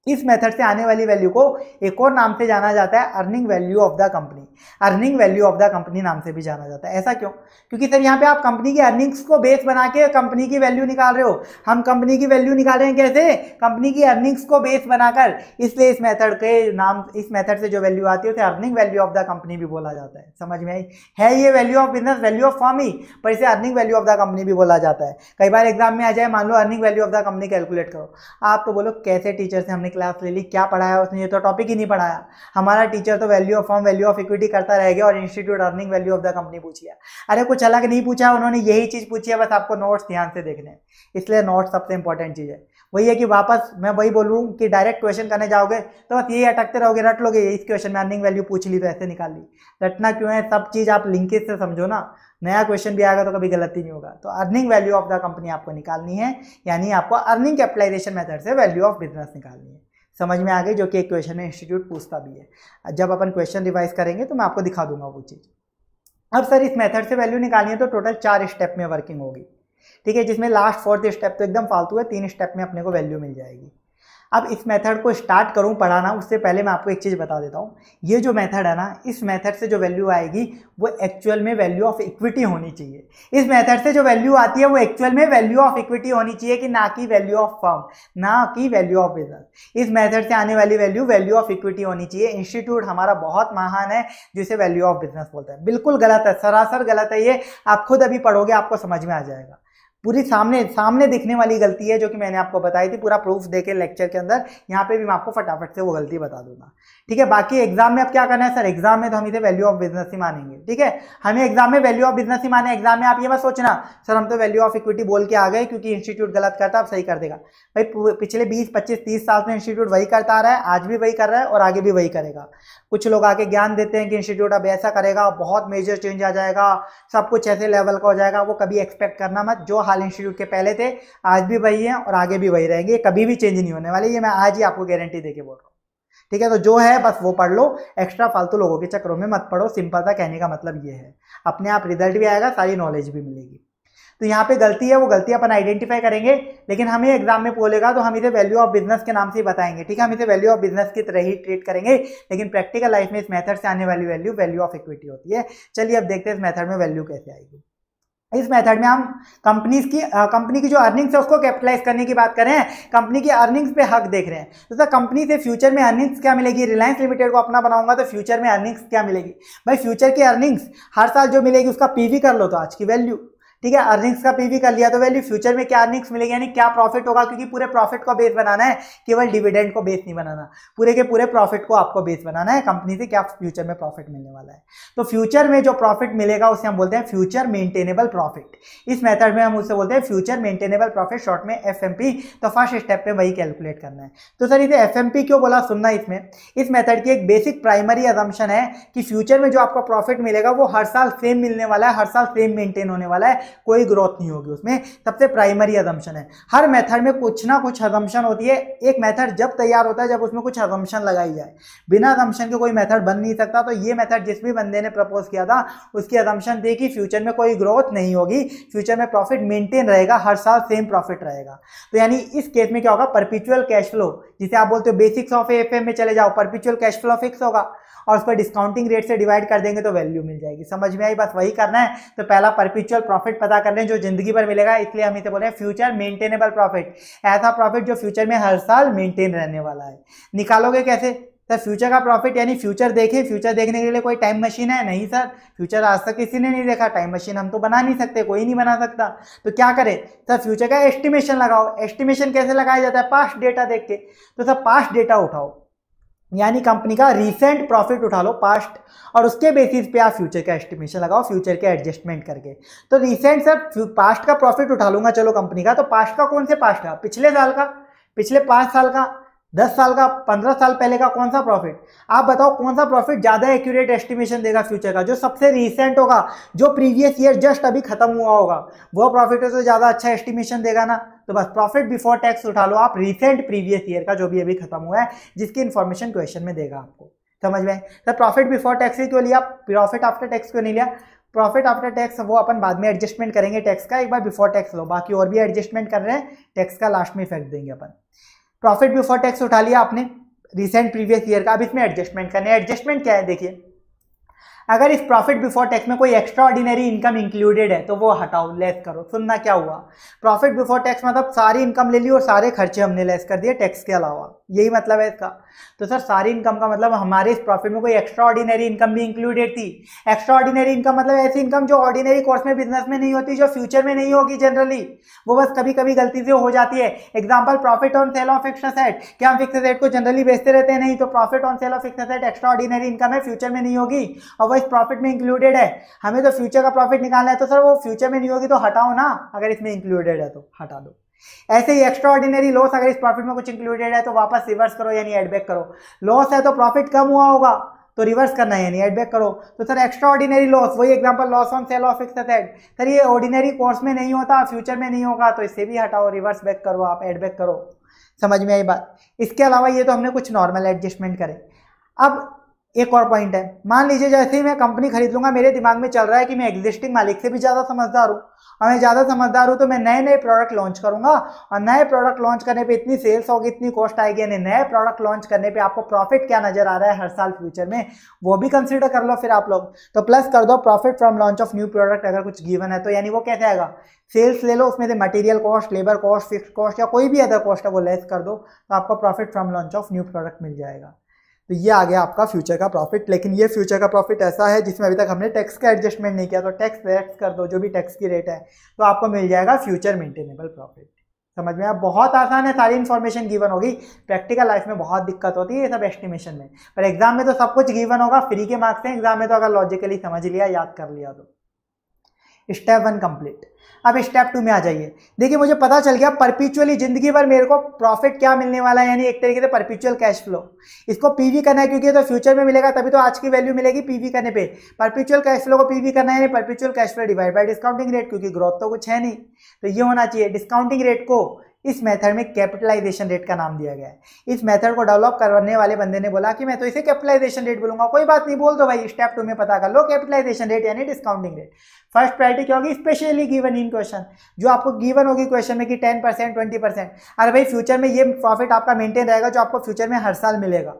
इस मेथड से आने वाली वैल्यू को एक और नाम से जाना जाता है earning value of the company earning value of the company नाम से भी जाना जाता है ऐसा क्यों क्योंकि सर यहाँ पे आप कंपनी की अर्निंग्स को बेस बना के कंपनी की वैल्यू निकाल रहे हो हम कंपनी की वैल्यू निकाल रहे हैं कैसे कंपनी की अर्निंग्स को बेस बनाकर इसलिए इस मेथड के नाम इस मेथड से जो वैल्यू आती है उसे earning value of the company भी बोला जाता है समझ में आई है ये value of business value of firm ही पर इसे earning value of the company भी बोला जाता है कई बार एग्जाम में आ जाए मान लो earning value of the company calculate करो आप तो बोलो कैसे टीचर से हमने क्लास ले ली क्या पढ़ाया उसने ये तो टॉपिक ही नहीं पढ़ाया हमारा टीचर तो value of firm value of equity करता रह गया और institute earning value of the company पूछ लिया अरे कुछ अलग नहीं पूछा उन्होंने यही चीज़ पूछी है बस आपको नोट्स ध्यान से देखने इसलिए नोट्स सबसे इंपॉर्टेंट चीज़ है वही है कि वापस मैं वही बोलूँ कि डायरेक्ट क्वेश्चन करने जाओगे तो बस यही अटकते रहोगे रट लोगे इस क्वेश्चन में अर्निंग वैल्यू पूछ ली तो ऐसे निकाल ली रटना क्यों है सब चीज़ आप लिंकेज से समझो ना नया क्वेश्चन भी आएगा तो कभी गलती नहीं होगा तो earning value of the company आपको निकालनी है यानी आपको अर्निंग कैपिटलाइजेशन मेथड से वैल्यू ऑफ बिजनेस निकालनी है समझ में आ गई जो कि एक क्वेश्चन में इंस्टीट्यूट पूछता भी है जब अपन क्वेश्चन रिवाइज करेंगे तो मैं आपको दिखा दूंगा वो चीज़ अब सर इस मेथड से वैल्यू निकालनी है तो टोटल चार स्टेप में वर्किंग होगी ठीक है जिसमें लास्ट फोर्थ स्टेप तो एकदम फालतू है तीन स्टेप में अपने को वैल्यू मिल जाएगी अब इस मेथड को स्टार्ट करूँ पढ़ाना उससे पहले मैं आपको एक चीज़ बता देता हूँ ये जो मेथड है ना इस मेथड से जो वैल्यू आएगी वो एक्चुअल में वैल्यू ऑफ इक्विटी होनी चाहिए इस मेथड से जो वैल्यू आती है वो एक्चुअल में वैल्यू ऑफ इक्विटी होनी चाहिए कि ना कि वैल्यू ऑफ फर्म ना कि वैल्यू ऑफ बिजनेस इस मैथड से आने वाली वैल्यू वैल्यू ऑफ इक्विटी होनी चाहिए इंस्टीट्यूट हमारा बहुत महान है जिसे वैल्यू ऑफ बिजनेस बोलते हैं बिल्कुल गलत है सरासर गलत है ये आप खुद अभी पढ़ोगे आपको समझ में आ जाएगा पूरी सामने सामने दिखने वाली गलती है जो कि मैंने आपको बताई थी पूरा प्रूफ देके लेक्चर के अंदर यहाँ पे भी मैं आपको फटाफट से वो गलती बता दूंगा ठीक है बाकी एग्जाम में अब क्या करना है सर एग्जाम में तो हम इसे वैल्यू ऑफ बिजनेस ही मानेंगे ठीक है हमें एग्जाम में वैल्यू ऑफ बिजनेस ही माने एग्जाम में आप ये मत सोचना सर हम तो वैल्यू ऑफ इक्विटी बोल के आ गए क्योंकि इंस्टीट्यूट गलत करता है अब सही कर देगा भाई पिछले बीस पच्चीस तीस साल से इंस्टीट्यूट वही करता आ रहा है आज भी वही कर रहा है और आगे भी वही करेगा कुछ लोग आके ज्ञान देते हैं कि इंस्टीट्यूट अब ऐसा करेगा बहुत मेजर चेंज आ जाएगा सब कुछ ऐसे लेवल का हो जाएगा वो कभी एक्सपेक्ट करना मत जो हाल इंस्टीट्यूट के पहले थे आज भी वही हैं और आगे भी वही रहेंगे कभी भी चेंज नहीं होने वाले ये मैं आज ही आपको गारंटी देके बोल रहा हूँ ठीक है तो जो है बस वो पढ़ लो एक्स्ट्रा फालतू लोगों के चक्रों में मत पढ़ो सिंपल सा कहने का मतलब ये है अपने आप रिजल्ट भी आएगा सारी नॉलेज भी मिलेगी तो यहाँ पे गलती है वो गलती अपन आइडेंटिफाई करेंगे लेकिन हमें एग्जाम में बोलेगा तो हम इसे वैल्यू ऑफ बिजनेस के नाम से ही बताएंगे ठीक है हम इसे वैल्यू ऑफ बिजनेस की तरह ही ट्रीट करेंगे लेकिन प्रैक्टिकल लाइफ में इस मेथड से आने वाली वैल्यू वैल्यू ऑफ इक्विटी होती है चलिए अब देखते हैं इस मेथड में वैल्यू कैसे आएगी इस मेथड में हम कंपनीज की कंपनी की जो अर्निंग्स है उसको कैपिटलाइज करने की बात करें कंपनी की अर्निंग्स पे हक देख रहे हैं तो सर कंपनी से फ्यूचर में अर्निंग्स क्या मिलेगी रिलायंस लिमिटेड को अपना बनाऊंगा तो फ्यूचर में अर्निंग्स क्या मिलेगी भाई फ्यूचर की अर्निंग्स हर साल जो मिलेगी उसका पी कर लो तो आज की वैल्यू ठीक है अर्निंग्स का पी कर लिया तो वैल्यू फ्यूचर में क्या अर्निंग्स मिलेगी यानी क्या प्रॉफिट होगा क्योंकि पूरे प्रॉफिट को बेस बनाना है केवल डिविडेंड को बेस नहीं बनाना पूरे के पूरे प्रॉफिट को आपको बेस बनाना है कंपनी से क्या फ्यूचर में प्रॉफिट मिलने वाला है तो फ्यूचर में जो प्रॉफिट मिलेगा उसे हम बोलते हैं फ्यूचर मेंटेनेबल प्रॉफिट इस मेथड में हम उसे बोलते हैं फ्यूचर मेंटेनेबल प्रॉफिट शॉर्ट में एफ तो फर्स्ट स्टेप में वही कैलकुलेट करना है तो सर इसे एफ क्यों बोला सुनना इसमें इस मेथड की एक बेसिक प्राइमरी अजम्पन है कि फ्यूचर में जो आपको प्रॉफिट मिलेगा वो हर साल सेम मिलने वाला है हर साल सेम मेंटेन होने वाला है कोई ग्रोथ नहीं होगी उसमें सबसे प्राइमरी अजम्पन है हर मेथड में कुछ ना कुछ अजम्पन होती है एक मेथड जब तैयार होता है जब उसमें कुछ अजम्पन लगाई जाए बिना अजम्पन के कोई मेथड बन नहीं सकता तो ये मेथड जिस भी बंदे ने प्रपोज किया था उसकी अजम्पन थी कि फ्यूचर में कोई ग्रोथ नहीं होगी फ्यूचर में प्रॉफिट मेंटेन रहेगा हर साल सेम प्रॉफिट रहेगा तो यानी इस केस में क्या होगा परपिचुअल कैश फ्लो जिसे आप बोलते हो बेसिक्स ऑफ एफ में चले जाओ परपिचुअल कैश फ्लो फिक्स होगा और उस पर डिस्काउंटिंग रेट से डिवाइड कर देंगे तो वैल्यू मिल जाएगी समझ में आई बस वही करना है तो पहला परपिचुअल प्रॉफिट पता कर लें जो जिंदगी भर मिलेगा इसलिए हम इसे बोले फ्यूचर मेंटेनेबल प्रॉफिट ऐसा प्रॉफिट जो फ्यूचर में हर साल मेंटेन रहने वाला है निकालोगे कैसे सर तो फ्यूचर का प्रॉफिट यानी फ्यूचर देखें फ्यूचर देखने के लिए कोई टाइम मशीन है नहीं सर फ्यूचर आज तक किसी ने नहीं देखा टाइम मशीन हम तो बना नहीं सकते कोई नहीं बना सकता तो क्या करें सर तो फ्यूचर का एस्टिमेशन लगाओ एस्टिमेशन कैसे लगाया जाता है पास्ट डेटा देख के तो सर पास्ट डेटा उठाओ यानी कंपनी का रिसेंट प्रॉफिट उठा लो पास्ट और उसके बेसिस पे आप फ्यूचर का एस्टिमेशन लगाओ फ्यूचर के एडजस्टमेंट करके तो रिसेंट सर पास्ट का प्रॉफिट उठा लूंगा चलो कंपनी का तो पास्ट का कौन से पास्ट का पिछले साल का पिछले पाँच साल का दस साल का पंद्रह साल पहले का कौन सा प्रॉफिट आप बताओ कौन सा प्रॉफिट ज़्यादा एक्यूरेट एस्टिमेशन देगा फ्यूचर का जो सबसे रिसेंट होगा जो प्रीवियस ईयर जस्ट अभी खत्म हुआ होगा वो प्रॉफिट तो ज़्यादा अच्छा एस्टिमेशन देगा ना तो बस प्रॉफिट बिफोर टैक्स उठा लो आप रिसेंट प्रीवियस ईयर का जो भी अभी खत्म हुआ है जिसकी इन्फॉर्मेशन क्वेश्चन में देगा आपको समझ में सर प्रॉफिट बिफोर टैक्स ही क्यों लिया प्रॉफिट आफ्टर टैक्स क्यों नहीं लिया प्रॉफिट आफ्टर टैक्स वो अपन बाद में एडजस्टमेंट करेंगे टैक्स का एक बार बिफोर टैक्स लो बाकी और भी एडजस्टमेंट कर रहे हैं टैक्स का लास्ट में इफेक्ट देंगे अपन प्रॉफिट बिफोर टैक्स उठा लिया आपने रिसेंट प्रीवियस ईयर का अब इसमें एडजस्टमेंट करना है एडजस्टमेंट क्या है देखिए अगर इस प्रॉफिट बिफोर टैक्स में कोई एक्स्ट्रा ऑर्डिनरी इनकम इंक्लूडेड है तो वो हटाओ लेस करो सुनना क्या हुआ प्रॉफिट बिफोर टैक्स मतलब सारी इनकम ले ली और सारे खर्चे हमने लेस कर दिए टैक्स के अलावा यही मतलब है इसका तो सर सारी इनकम का मतलब हमारे इस प्रॉफिट में कोई एक्स्ट्रा ऑर्डिनरी इनकम भी इंक्लूडेड थी एक्स्ट्रा ऑर्डिनरी इनकम मतलब ऐसी इनकम जो ऑर्डिनरी कोर्स में बिजनेस में नहीं होती जो फ्यूचर में नहीं होगी जनरली वो बस कभी कभी गलती से हो जाती है example profit on sale of fix asset क्या हम फिक्स सेट को जनरली बेचते रहते हैं नहीं तो profit on sale of fix asset extraordinary income है फ्यूचर में नहीं होगी और वो इस प्रॉफिट में इंक्लूडेड है हमें तो फ्यूचर का प्रॉफिट निकालना है तो सर वो फ्यूचर में नहीं होगी तो हटाओ ना अगर इसमें इंक्लूडेड है तो हटा दो ऐसे ही एक्स्ट्रा ऑर्डिनरी लॉस अगर इस प्रॉफिट में कुछ इंक्लूडेड है तो वापस रिवर्स करो यानी एडबैक करो लॉस है तो प्रॉफिट कम हुआ होगा तो रिवर्स करना है यानी एडबैक करो तो सर एक्स्ट्रा ऑर्डिनरी लॉस वही example loss on sale of fix asset sir ये ऑर्डिनरी कोर्स में नहीं होता फ्यूचर में नहीं होगा तो इससे भी हटाओ रिवर्स बैक करो आप एडबैक करो समझ में आई बात इसके अलावा ये तो हमने कुछ नॉर्मल एडजस्टमेंट करे अब एक और पॉइंट है मान लीजिए जैसे ही मैं कंपनी खरीद लूंगा मेरे दिमाग में चल रहा है कि मैं एग्जिस्टिंग मालिक से भी ज़्यादा समझदार हूँ और मैं ज़्यादा समझदार हूँ तो मैं नए नए प्रोडक्ट लॉन्च करूंगा और नए प्रोडक्ट लॉन्च करने पे इतनी सेल्स होगी इतनी कॉस्ट आएगी यानी नए प्रोडक्ट लॉन्च करने पे आपको प्रॉफिट क्या नज़र आ रहा है हर साल फ्यूचर में वो भी कंसिडर कर लो फिर आप लोग तो प्लस कर दो profit from launch of new product अगर कुछ गिवन है तो यानी वो कैसे आएगा सेल्स ले लो उसमें से material cost labour cost fix cost या कोई भी अदर कॉस्ट है वो लेस कर दो तो आपको profit from launch of new product मिल जाएगा तो ये आ गया आपका फ्यूचर का प्रॉफिट लेकिन ये फ्यूचर का प्रॉफिट ऐसा है जिसमें अभी तक हमने टैक्स का एडजस्टमेंट नहीं किया तो टैक्स रेट कर दो जो भी टैक्स की रेट है तो आपको मिल जाएगा फ्यूचर मेंटेनेबल प्रॉफिट समझ में आप बहुत आसान है सारी इन्फॉर्मेशन गिवन होगी प्रैक्टिकल लाइफ में बहुत दिक्कत होती है ये सब एस्टिमेशन में पर एग्जाम में तो सब कुछ गिवन होगा फ्री के मार्क्स हैं एग्जाम में तो अगर लॉजिकली समझ लिया याद कर लिया तो स्टेप वन कंप्लीट अब स्टेप टू में आ जाइए देखिए मुझे पता चल गया परपिचुअली जिंदगी भर मेरे को प्रॉफिट क्या मिलने वाला है यानी एक तरीके से परपिचुअल कैश फ्लो इसको पीवी करना है क्योंकि तो फ्यूचर में मिलेगा तभी तो आज की वैल्यू मिलेगी पीवी करने पे परपिचुअल कैश फ्लो को पीवी करना है यानी perpetual cash flow divide by discounting rate क्योंकि ग्रोथ तो कुछ है नहीं तो ये होना चाहिए डिस्काउंटिंग रेट को इस मेथड में कैपिटलाइजेशन रेट का नाम दिया गया है इस मेथड को डेवलप करने वाले बंदे ने बोला कि मैं तो इसे कैपिटलाइजेशन रेट बोलूंगा कोई बात नहीं बोल दो भाई स्टेप टू में पता कर लो कैपिटलाइजेशन रेट यानी डिस्काउंटिंग रेट फर्स्ट प्रायरिटी क्या होगी स्पेशली गिवन इन क्वेश्चन जो आपको गिवन होगी क्वेश्चन में कि टेन परसेंट ट्वेंटी परसेंट अरे भाई फ्यूचर में ये प्रॉफिट आपका मेंटेन रहेगा जो आपको फ्यूचर में हर साल मिलेगा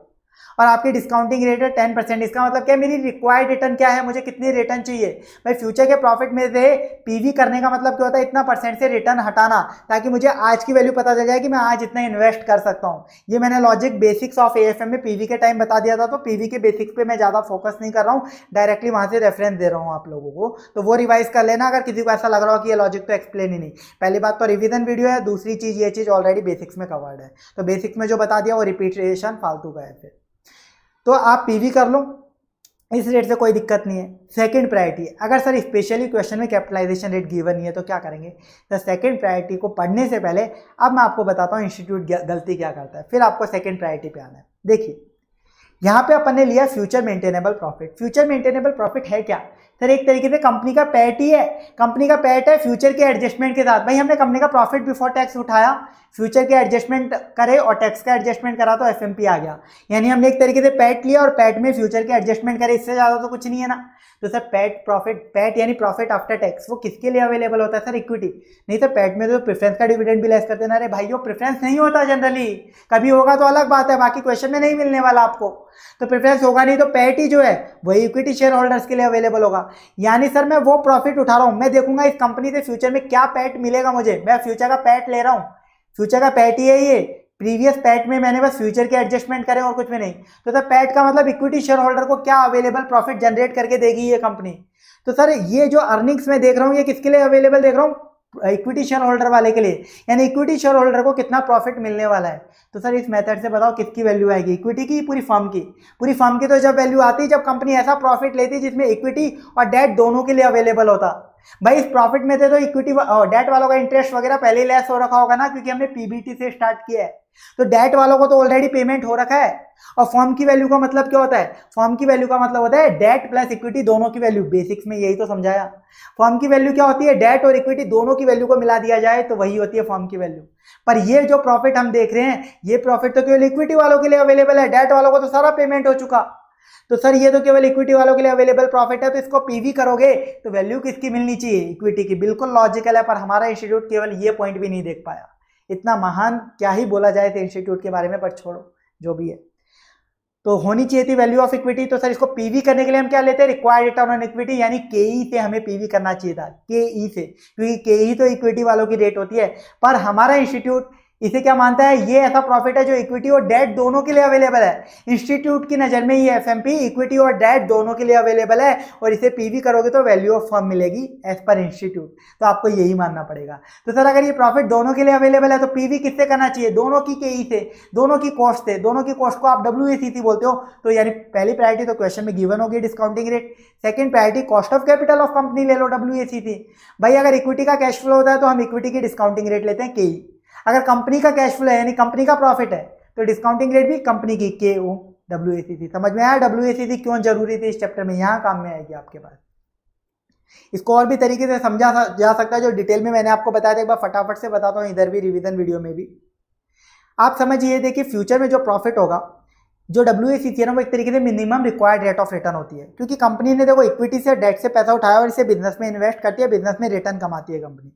और आपकी डिस्काउंटिंग रेट है टेन परसेंट इसका मतलब क्या मेरी रिक्वायर्ड रिटर्न क्या है मुझे कितनी रिटर्न चाहिए भाई फ्यूचर के प्रॉफिट में से पीवी करने का मतलब क्या होता है इतना परसेंट से रिटर्न हटाना ताकि मुझे आज की वैल्यू पता चल जाए कि मैं आज इतना इन्वेस्ट कर सकता हूँ ये मैंने लॉजिक बेसिक्स ऑफ ए में पी के टाइम बता दिया था तो पी के बेसिक्स पर मैं ज़्यादा फोकस नहीं कर रहा हूँ डायरेक्टली वहाँ से रेफरेंस दे रहा हूँ आप लोगों को तो वो रिवाइज कर लेना अगर किसी को ऐसा लग रहा हो कि ये लॉजिक तो एक्सप्लेन ही नहीं पहली बात तो रिविजन वीडियो है दूसरी चीज़ ये चीज़ ऑलरेडी बेसिक्स में कवर्ड है तो बेसिक्स में जो बता दिया वो रिपीटेशन फालतू का है फिर तो आप पीवी कर लो इस रेट से कोई दिक्कत नहीं है सेकंड प्रायोरिटी अगर सर स्पेशली क्वेश्चन में कैपिटलाइजेशन रेट गिवन नहीं है तो क्या करेंगे सर सेकंड प्रायोरिटी को पढ़ने से पहले अब मैं आपको बताता हूँ इंस्टीट्यूट गलती क्या करता है फिर आपको सेकंड प्रायोरिटी पे आना है देखिए यहाँ पे अपन ने लिया future maintainable profit future maintainable profit है क्या सर एक तरीके से कंपनी का पैट ही है कंपनी का पैट है फ्यूचर के एडजस्टमेंट के साथ भाई हमने कंपनी का प्रॉफिट बिफोर टैक्स उठाया फ्यूचर के एडजस्टमेंट करे और टैक्स का एडजस्टमेंट करा तो एफ आ गया यानी हमने एक तरीके से पैट लिया और पैट में फ्यूचर के एडजस्टमेंट करे इससे ज़्यादा तो कुछ नहीं है ना तो सर पैट प्रॉफिट पैट यानी प्रॉफिट आफ्टर टैक्स वो किसके लिए अवेलेबल होता है सर इक्विटी नहीं सर तो पैट में तो प्रेफरेंस का डिविडेंड भी लेस करते ना अरे भाई वो प्रेफरेंस नहीं होता जनरली कभी होगा तो अलग बात है बाकी क्वेश्चन में नहीं मिलने वाला आपको तो प्रेफरेंस होगा नहीं तो पैट ही जो है वही इक्विटी शेयर होल्डर्स के लिए अवेलेबल होगा होगा यानी सर मैं वो प्रॉफिट उठा रहा हूँ मैं देखूंगा इस कंपनी से फ्यूचर में क्या पैट मिलेगा मुझे मैं फ्यूचर का पैट ले रहा हूँ फ्यूचर का पैट ही है ये प्रीवियस पैट में मैंने बस फ्यूचर के एडजस्टमेंट करे और कुछ भी नहीं तो सर पैट का मतलब इक्विटी शेयर होल्डर को क्या अवेलेबल प्रॉफिट जनरेट करके देगी ये कंपनी तो सर ये जो अर्निंग्स मैं देख रहा हूँ ये किसके लिए अवेलेबल देख रहा हूँ इक्विटी शेयर होल्डर वाले के लिए यानी इक्विटी शेयर होल्डर को कितना प्रॉफिट मिलने वाला है तो सर इस मेथड से बताओ किसकी वैल्यू आएगी इक्विटी की पूरी फर्म की पूरी फर्म की तो जब वैल्यू आती है जब कंपनी ऐसा प्रॉफिट लेती जिसमें इक्विटी और डेट दोनों के लिए अवेलेबल होता भाई इस प्रॉफिट में थे तो इक्विटी डेट वालों का इंटरेस्ट वगैरह पहले ही लेस हो रखा होगा ना क्योंकि हमने पीबीटी से स्टार्ट किया है तो डेट वालों को तो ऑलरेडी पेमेंट हो रखा है और फॉर्म की वैल्यू का मतलब क्या होता है फॉर्म की वैल्यू का मतलब होता है डेट प्लस इक्विटी दोनों की वैल्यू बेसिक्स में यही तो समझाया फॉर्म की वैल्यू क्या होती है डेट और इक्विटी दोनों की वैल्यू को मिला दिया जाए तो वही होती है फॉर्म की वैल्यू पर ये जो प्रॉफिट हम देख रहे हैं ये प्रॉफिट तो केवल इक्विटी वालों के लिए अवेलेबल है डेट वालों को तो सारा पेमेंट हो चुका तो सर ये तो केवल इक्विटी वालों के लिए अवेलेबल प्रॉफिट है तो इसको पीवी करोगे तो वैल्यू किसकी मिलनी चाहिए इक्विटी की बिल्कुल लॉजिकल है पर हमारा इंस्टीट्यूट केवल ये पॉइंट भी नहीं देख पाया इतना महान क्या ही बोला जाए थे इंस्टीट्यूट के बारे में पर छोड़ो जो भी है तो होनी चाहिए थी वैल्यू ऑफ इक्विटी तो सर इसको पीवी करने के लिए हम क्या लेते हैं रिक्वायर्ड रिटर्न ऑन इक्विटी यानी के ई e से हमें पीवी करना चाहिए था के ई e से क्योंकि के ई e तो इक्विटी वालों की रेट होती है पर हमारा इंस्टीट्यूट इसे क्या मानता है ये ऐसा प्रॉफिट है जो इक्विटी और डेट दोनों के लिए अवेलेबल है इंस्टीट्यूट की नज़र में ये एफ इक्विटी और डेट दोनों के लिए अवेलेबल है और इसे पीवी करोगे तो वैल्यू ऑफ फर्म मिलेगी एज पर इंस्टीट्यूट तो आपको यही मानना पड़ेगा तो सर अगर ये प्रॉफिट दोनों के लिए अवेलेबल है तो पीवी किससे करना चाहिए दोनों की के ई e से दोनों की कॉस्ट से दोनों की कॉस्ट को आप डब्ल्यू बोलते हो तो यानी पहली प्रायोरिटी तो क्वेश्चन में गिवन होगी discounting rate second priority cost of capital of company ले लो डब्ल्यू भाई अगर इक्विटी का कैश फ्लो होता है तो हम इक्विटी की डिस्काउंटिंग रेट लेते हैं के अगर कंपनी का कैश फ्लो है यानी कंपनी का प्रॉफिट है तो डिस्काउंटिंग रेट भी कंपनी की के ओ डब्ल्यू ए सी सी समझ में आया डब्ल्यू ए सी सी क्यों जरूरी थी इस चैप्टर में यहाँ काम में आएगी आपके पास इसको और भी तरीके से समझा जा सकता है जो डिटेल में मैंने आपको बताया था एक बार फटाफट से बताता हूँ इधर भी रिविजन वीडियो में भी आप समझिए देखिए फ्यूचर में जो प्रॉफिट होगा जो डब्ल्यू ए सी है ना वो एक तरीके से minimum required rate of return होती है क्योंकि कंपनी ने देखो इक्विटी से डेट से पैसा उठाया और इसे बिजनेस में इन्वेस्ट करती है बिजनेस में रिटर्न कमाती है कंपनी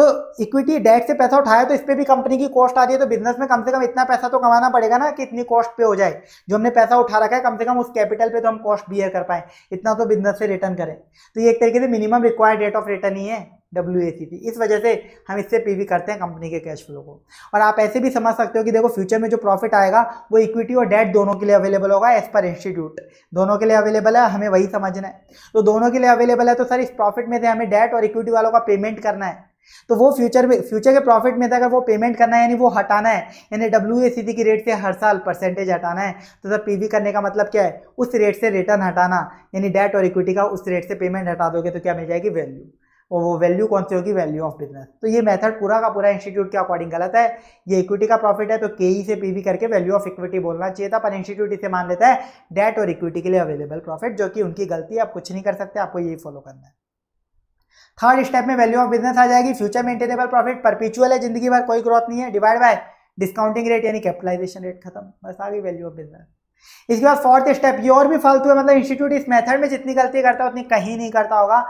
तो इक्विटी डेट से पैसा उठाया तो इस पर भी कंपनी की कॉस्ट आ रही है तो बिजनेस में कम से कम इतना पैसा तो कमाना पड़ेगा ना कि इतनी कॉस्ट पे हो जाए जो हमने पैसा उठा रखा है कम से कम उस कैपिटल पे तो हम कॉस्ट बियर कर पाए इतना तो बिजनेस से रिटर्न करें तो ये एक तरीके से minimum required rate of return ही है डब्ल्यू इस वजह से हम इससे पीवी करते हैं कंपनी के कैश फ्लो को और आप ऐसे भी समझ सकते हो कि देखो फ्यूचर में जो प्रॉफिट आएगा वो इक्विटी और डेट दोनों के लिए अवेलेबल होगा एज पर इंस्टीट्यूट दोनों के लिए अवेलेबल है हमें वही समझना है तो दोनों के लिए अवेलेबल है तो सर इस प्रॉफिट में से हमें डेट और इक्विटी वालों का पेमेंट करना है तो वो फ्यूचर में फ्यूचर के प्रॉफिट में था अगर वो पेमेंट करना है यानी वो हटाना है यानी डब्ल्यू ए की रेट से हर साल परसेंटेज हटाना है तो सर पी करने का मतलब क्या है उस रेट से रिटर्न हटाना यानी डेट और इक्विटी का उस रेट से पेमेंट हटा दोगे तो क्या मिल जाएगी वैल्यू और वो वैल्यू कौन सी होगी वैल्यू ऑफ बिजनेस तो ये मेथड पूरा का पूरा इंस्टीट्यूट के अकॉर्डिंग गलत है ये इक्विटी का प्रॉफिट है तो के ई e से पी वी करके वैल्यू ऑफ इक्विटी बोलना चाहिए था पर इंस्टीट्यूट इसे मान लेता है डेट और इक्विटी के लिए अवेलेबल प्रॉफिट जो कि उनकी गलती है आप कुछ नहीं कर सकते आपको यही फॉलो करना है थर्ड स्टेप में वैल्यू ऑफ बिजनेस आ जाएगी फ्यूचर मेंटेनेबल प्रॉफिट परपिचुअल है जिंदगी भर कोई ग्रोथ नहीं है डिवाइड बाय डिस्काउंटिंग रेट यानी कैपिटलाइजेशन रेट खत्म बस आ गई वैल्यू ऑफ बिजनेस इसके बाद फोर्थ स्टेप ये और भी फालतू है मतलब इंस्टीट्यूट इस मेथड में जितनी गलती करता है उतनी कहीं नहीं करता होगा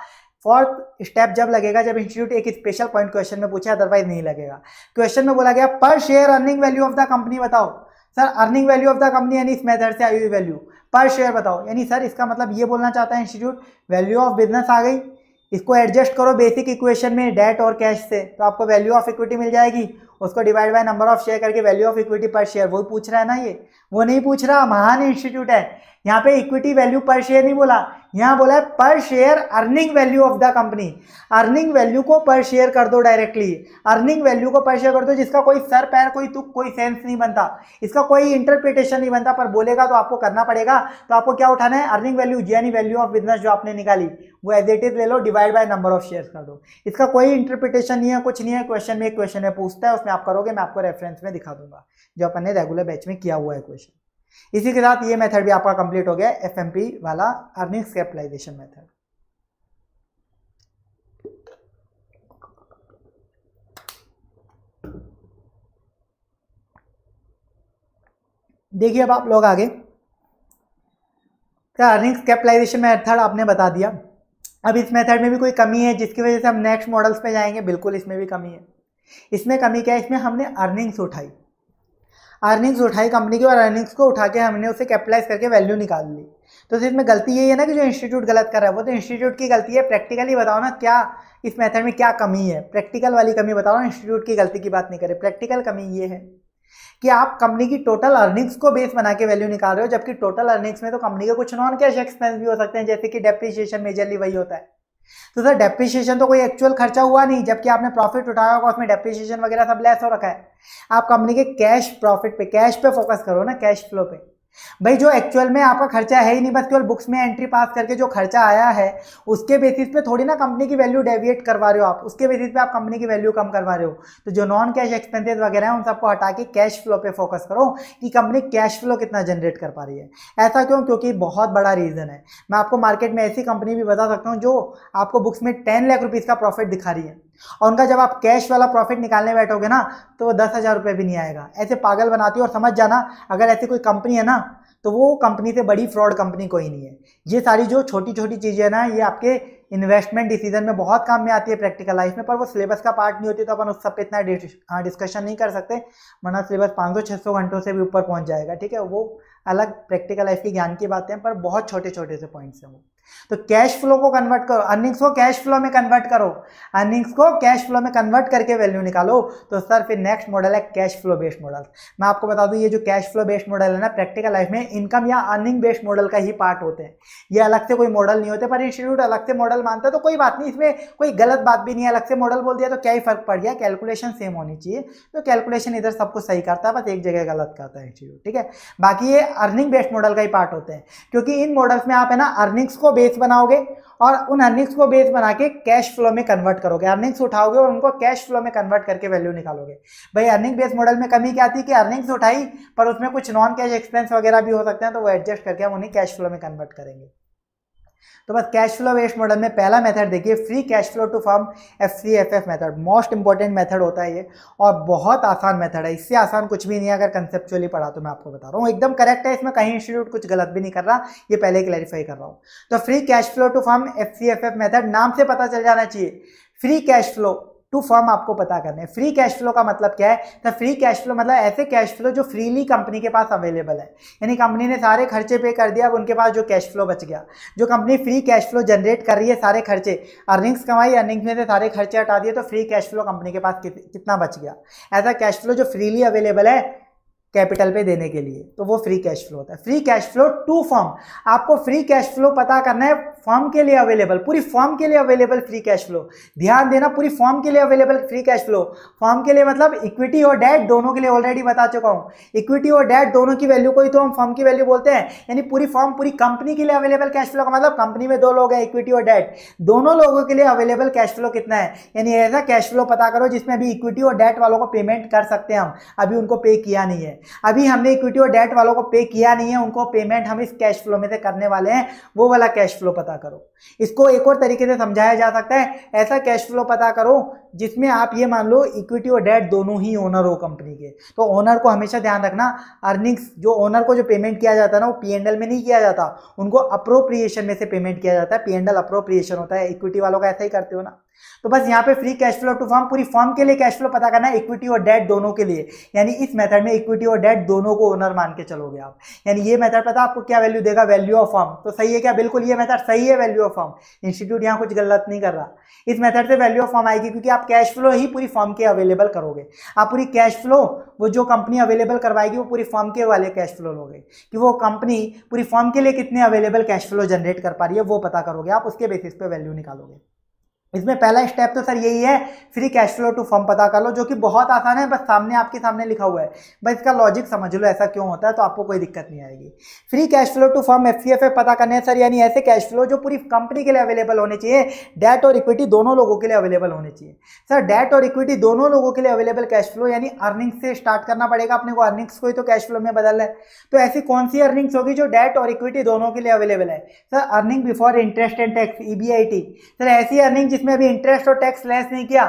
फोर्थ स्टेप जब लगेगा जब इंस्टीट्यूट एक स्पेशल पॉइंट क्वेश्चन में पूछे अदरवाइज नहीं लगेगा क्वेश्चन में बोला गया per share earning value of the company बताओ sir earning value of the company यानी इस मेथड से आई हुई वैल्यू पर शेयर बताओ यानी सर इसका मतलब ये बोलना चाहता है इंस्टीट्यूट वैल्यू ऑफ बिजनेस आ गई इसको एडजस्ट करो बेसिक इक्वेशन में डेट और कैश से तो आपको वैल्यू ऑफ इक्विटी मिल जाएगी उसको divide by number of share करके value of equity per share वो पूछ रहा है ना ये वो नहीं पूछ रहा महान इंस्टीट्यूट है यहाँ पे इक्विटी वैल्यू पर शेयर नहीं बोला यहाँ बोला है per share earning value of the company earning value को पर शेयर कर दो डायरेक्टली अर्निंग वैल्यू को पर शेयर कर दो जिसका कोई सर पैर कोई तुक कोई सेंस नहीं बनता इसका कोई इंटरप्रिटेशन नहीं बनता पर बोलेगा तो आपको करना पड़ेगा तो आपको क्या उठाना है अर्निंग वैल्यू यानी वैल्यू ऑफ बिजनेस जो आपने निकाली वो एज इट इज ले लो divide by number of share कर दो इसका कोई इंटरप्रिटेशन नहीं है कुछ नहीं है क्वेश्चन में एक क्वेश्चन है पूछता है उसमें आप करोगे मैं आपको रेफरेंस में दिखा दूंगा जो अपने रेगुलर बैच में किया हुआ है क्वेश्चन इसी के साथ ये मेथड भी आपका कंप्लीट हो गया एफ वाला अर्निंग्स कैपिटलाइजेशन मेथड देखिए अब आप लोग आगे क्या अर्निंग्स कैपिटलाइजेशन मेथड आपने बता दिया अब इस मेथड में भी कोई कमी है जिसकी वजह से हम नेक्स्ट मॉडल्स पे जाएंगे बिल्कुल इसमें भी कमी है इसमें कमी क्या है इसमें हमने अर्निंग्स उठाई अर्निंग्स उठाई कंपनी की और अर्निंग्स को उठा के हमने उसे कैपिटलाइज करके वैल्यू निकाल ली तो सिर्फ में गलती यही है ना कि जो इंस्टीट्यूट गलत कर रहा है वो तो इंस्टीट्यूट की गलती है प्रैक्टिकली बताओ ना क्या इस मेथड में क्या कमी है प्रैक्टिकल वाली कमी बताओ इंस्टीट्यूट की गलती की बात नहीं करें प्रैक्टिकल कमी ये है कि आप कंपनी की टोटल अर्निंग्स को बेस बना के वैल्यू निकाल रहे हो जबकि टोटल अर्निंग्स में तो कंपनी के कुछ नॉन कैश एक्सपेंस भी हो सकते हैं जैसे कि डेप्रिशिएशन मेजरली वही होता है तो सर डेप्रिसिएशन तो कोई एक्चुअल खर्चा हुआ नहीं जबकि आपने प्रॉफिट उठाया होगा उसमें डेप्रिशिएशन वगैरह सब लेस हो रखा है आप कंपनी के कैश प्रॉफिट पे कैश पे फोकस करो ना कैश फ्लो पे भाई जो एक्चुअल में आपका खर्चा है ही नहीं बस केवल बुक्स में एंट्री पास करके जो खर्चा आया है उसके बेसिस पे थोड़ी ना कंपनी की वैल्यू डेविएट करवा रहे हो आप उसके बेसिस पे आप कंपनी की वैल्यू कम करवा रहे हो तो जो नॉन कैश एक्सपेंसेस वगैरह हैं उन सबको हटा के कैश फ्लो पे फोकस करो कि कंपनी कैश फ्लो कितना जनरेट कर पा रही है ऐसा क्यों क्योंकि बहुत बड़ा रीज़न है मैं आपको मार्केट में ऐसी कंपनी भी बता सकता हूँ जो आपको बुक्स में टेन लाख रुपीज़ का प्रॉफिट दिखा रही है और उनका जब आप कैश वाला प्रॉफिट निकालने बैठोगे ना तो वो दस हज़ार रुपये भी नहीं आएगा ऐसे पागल बनाती है और समझ जाना अगर ऐसी कोई कंपनी है ना तो वो कंपनी से बड़ी फ्रॉड कंपनी कोई नहीं है ये सारी जो छोटी छोटी चीज़ें ना ये आपके इन्वेस्टमेंट डिसीजन में बहुत काम में आती है प्रैक्टिकल लाइफ में पर वो सिलेबस का पार्ट नहीं होती तो अपन उस सब पे इतना डिस्कशन हाँ, नहीं कर सकते वरना सिलेबस पाँच सौ छः सौ घंटों से भी ऊपर पहुंच जाएगा ठीक है वो अलग प्रैक्टिकल लाइफ की ज्ञान की बातें हैं पर बहुत छोटे छोटे से पॉइंट्स हैं वो तो कैश फ्लो को कन्वर्ट करो अर्निंग्स को कैश फ्लो में कन्वर्ट करो अर्निंग्स को कैश फ्लो में कन्वर्ट करके वैल्यू निकालो तो सर फिर नेक्स्ट मॉडल है कैश फ्लो बेस्ड मॉडल मैं आपको बता दूं ये जो कैश फ्लो बेस्ड मॉडल है ना प्रैक्टिकल लाइफ में इनकम या अर्निंग बेस्ड मॉडल का ही पार्ट होते हैं ये अलग से कोई मॉडल नहीं होते पर इंस्टीट्यूट अलग से मॉडल मानता है तो कोई बात नहीं इसमें कोई गलत बात भी नहीं है अलग से मॉडल बोल दिया तो क्या ही फर्क पड़ गया कैलकुलेशन सेम होनी चाहिए तो कैलकुलेशन इधर सब कुछ सही करता है बस एक जगह गलत करता है इंस्टीट्यूट ठीक है बाकी ये अर्निंग बेस्ड मॉडल का ही पार्ट होते हैं क्योंकि इन मॉडल्स में आप है ना अर्निंग्स को बेस बनाओगे और उन अर्निंग्स को बेस बना के कैश फ्लो में कन्वर्ट करोगे अर्निंग्स उठाओगे और उनको कैश फ्लो में कन्वर्ट करके वैल्यू निकालोगे भाई अर्निंग बेस मॉडल में कमी क्या थी कि अर्निंग्स उठाई पर उसमें कुछ नॉन कैश एक्सपेंस वगैरह भी हो सकते हैं तो वो एडजस्ट करके हम उन्हें कैश फ्लो में कन्वर्ट करेंगे तो बस कैश फ्लो वेस्ट मॉडल में पहला मेथड देखिए free cash flow to firm F C F F method most important method होता है ये और बहुत आसान मेथड है इससे आसान कुछ भी नहीं है अगर कंसेप्चुअली पढ़ा तो मैं आपको बता रहा हूँ एकदम करेक्ट है इसमें कहीं इंस्टीट्यूट कुछ गलत भी नहीं कर रहा ये पहले क्लैरिफाई कर रहा हूँ तो free cash flow to firm F C F F method नाम से पता चल जाना चाहिए free cash flow to firm आपको पता करने हैं फ्री कैश फ्लो का मतलब क्या है द फ्री कैश फ्लो मतलब ऐसे कैश फ्लो जो फ्रीली कंपनी के पास अवेलेबल है यानी कंपनी ने सारे खर्चे पे कर दिया अब उनके पास जो कैश फ्लो बच गया जो company free cash flow generate कर रही है सारे खर्चे अर्निंग्स कमाई अर्निंग्स में से सारे खर्चे हटा दिए तो फ्री कैश फ्लो कंपनी के पास कितना बच गया ऐसा कैश फ्लो जो फ्रीली अवेलेबल है कैपिटल पे देने के लिए तो वो फ्री कैश फ्लो होता है free cash flow to firm आपको फ्री कैश फ्लो पता करना है फॉर्म के लिए अवेलेबल पूरी फॉर्म के लिए अवेलेबल फ्री कैश फ्लो ध्यान देना पूरी फॉर्म के लिए available free cash flow firm के लिए मतलब इक्विटी और डेट दोनों के लिए ऑलरेडी बता चुका हूँ इक्विटी और डेट दोनों की वैल्यू को ही तो हम फॉर्म की वैल्यू बोलते हैं यानी पूरी फॉर्म पूरी कंपनी के लिए अवेलेबल कैश फ्लो का मतलब कंपनी में दो लोग हैं इक्विटी और डेट दोनों लोगों के लिए अवेलेबल कैश फ्लो कितना है यानी ऐसा कैश फ्लो पता करो जिसमें अभी इक्विटी और डेट वालों को पेमेंट कर सकते हैं हम अभी उनको पे किया नहीं है अभी हमने इक्विटी और डेट वालों को पे किया नहीं है उनको पेमेंट हम इस कैश फ्लो में से करने वाले हैं वो वाला कैश फ्लो पता करो इसको एक और तरीके से समझाया जा सकता है ऐसा कैश फ्लो पता करो जिसमें आप ये मान लो इक्विटी और डेट दोनों ही ओनर हो कंपनी के तो ओनर को हमेशा ध्यान रखना अर्निंग्स जो ओनर को जो पेमेंट किया जाता है ना वो पी में नहीं किया जाता उनको अप्रोप्रिएशन में से पेमेंट किया जाता है पी अप्रोप्रिएशन होता है इक्विटी वालों का ऐसा ही करते हो ना तो बस यहाँ पे free cash flow to firm पूरी फॉर्म के लिए कैश फ्लो पता करना है इक्विटी और डेट दोनों के लिए यानी इस मेथड में इक्विटी और डेट दोनों को ओनर मान के चलोगे आप यानी ये मेथड पता आपको क्या वैल्यू देगा वैल्यू ऑफ फॉर्म तो सही है क्या बिल्कुल ये मेथड सही है वैल्यू ऑफ फॉर्म इंस्टीट्यूट यहाँ कुछ गलत नहीं कर रहा इस मेथड से वैल्यू ऑफ फॉर्म आएगी क्योंकि आप कैश फ्लो ही पूरी फॉर्म के अवेलेबल करोगे आप पूरी कैश फ्लो वो जो कंपनी अवेलेबल करवाएगी वो पूरी फॉर्म के वाले कैश फ्लो लोगे कि वो कंपनी पूरी फॉर्म के लिए कितने अवेलेबल कैश फ्लो जनरेट कर पा रही है वो पता करोगे आप उसके बेसिस पे वैल्यू निकालोगे इसमें पहला स्टेप तो सर यही है free cash flow to firm पता कर लो जो कि बहुत आसान है बस सामने आपके सामने लिखा हुआ है बस इसका लॉजिक समझ लो ऐसा क्यों होता है तो आपको कोई दिक्कत नहीं आएगी free cash flow to firm F C पता करने सर यानी ऐसे कैश फ्लो जो पूरी कंपनी के लिए अवेलेबल होने चाहिए डेट और इक्विटी दोनों लोगों के लिए अवेलेबल होने चाहिए सर डेट और इक्विटी दोनों लोगों के लिए अवेलेबल कैश फ्लो यानी अर्निंग्स से स्टार्ट करना पड़ेगा अपने को अर्निंग्स को ही तो कैश फ्लो में बदलना है तो ऐसी कौन सी अर्निंग्स होगी जो डेट और इक्विटी दोनों के लिए अवेलेबल है sir earning before interest and tax E sir ऐसी अर्निंग जिसमें अभी इंटरेस्ट और टैक्स लेस नहीं किया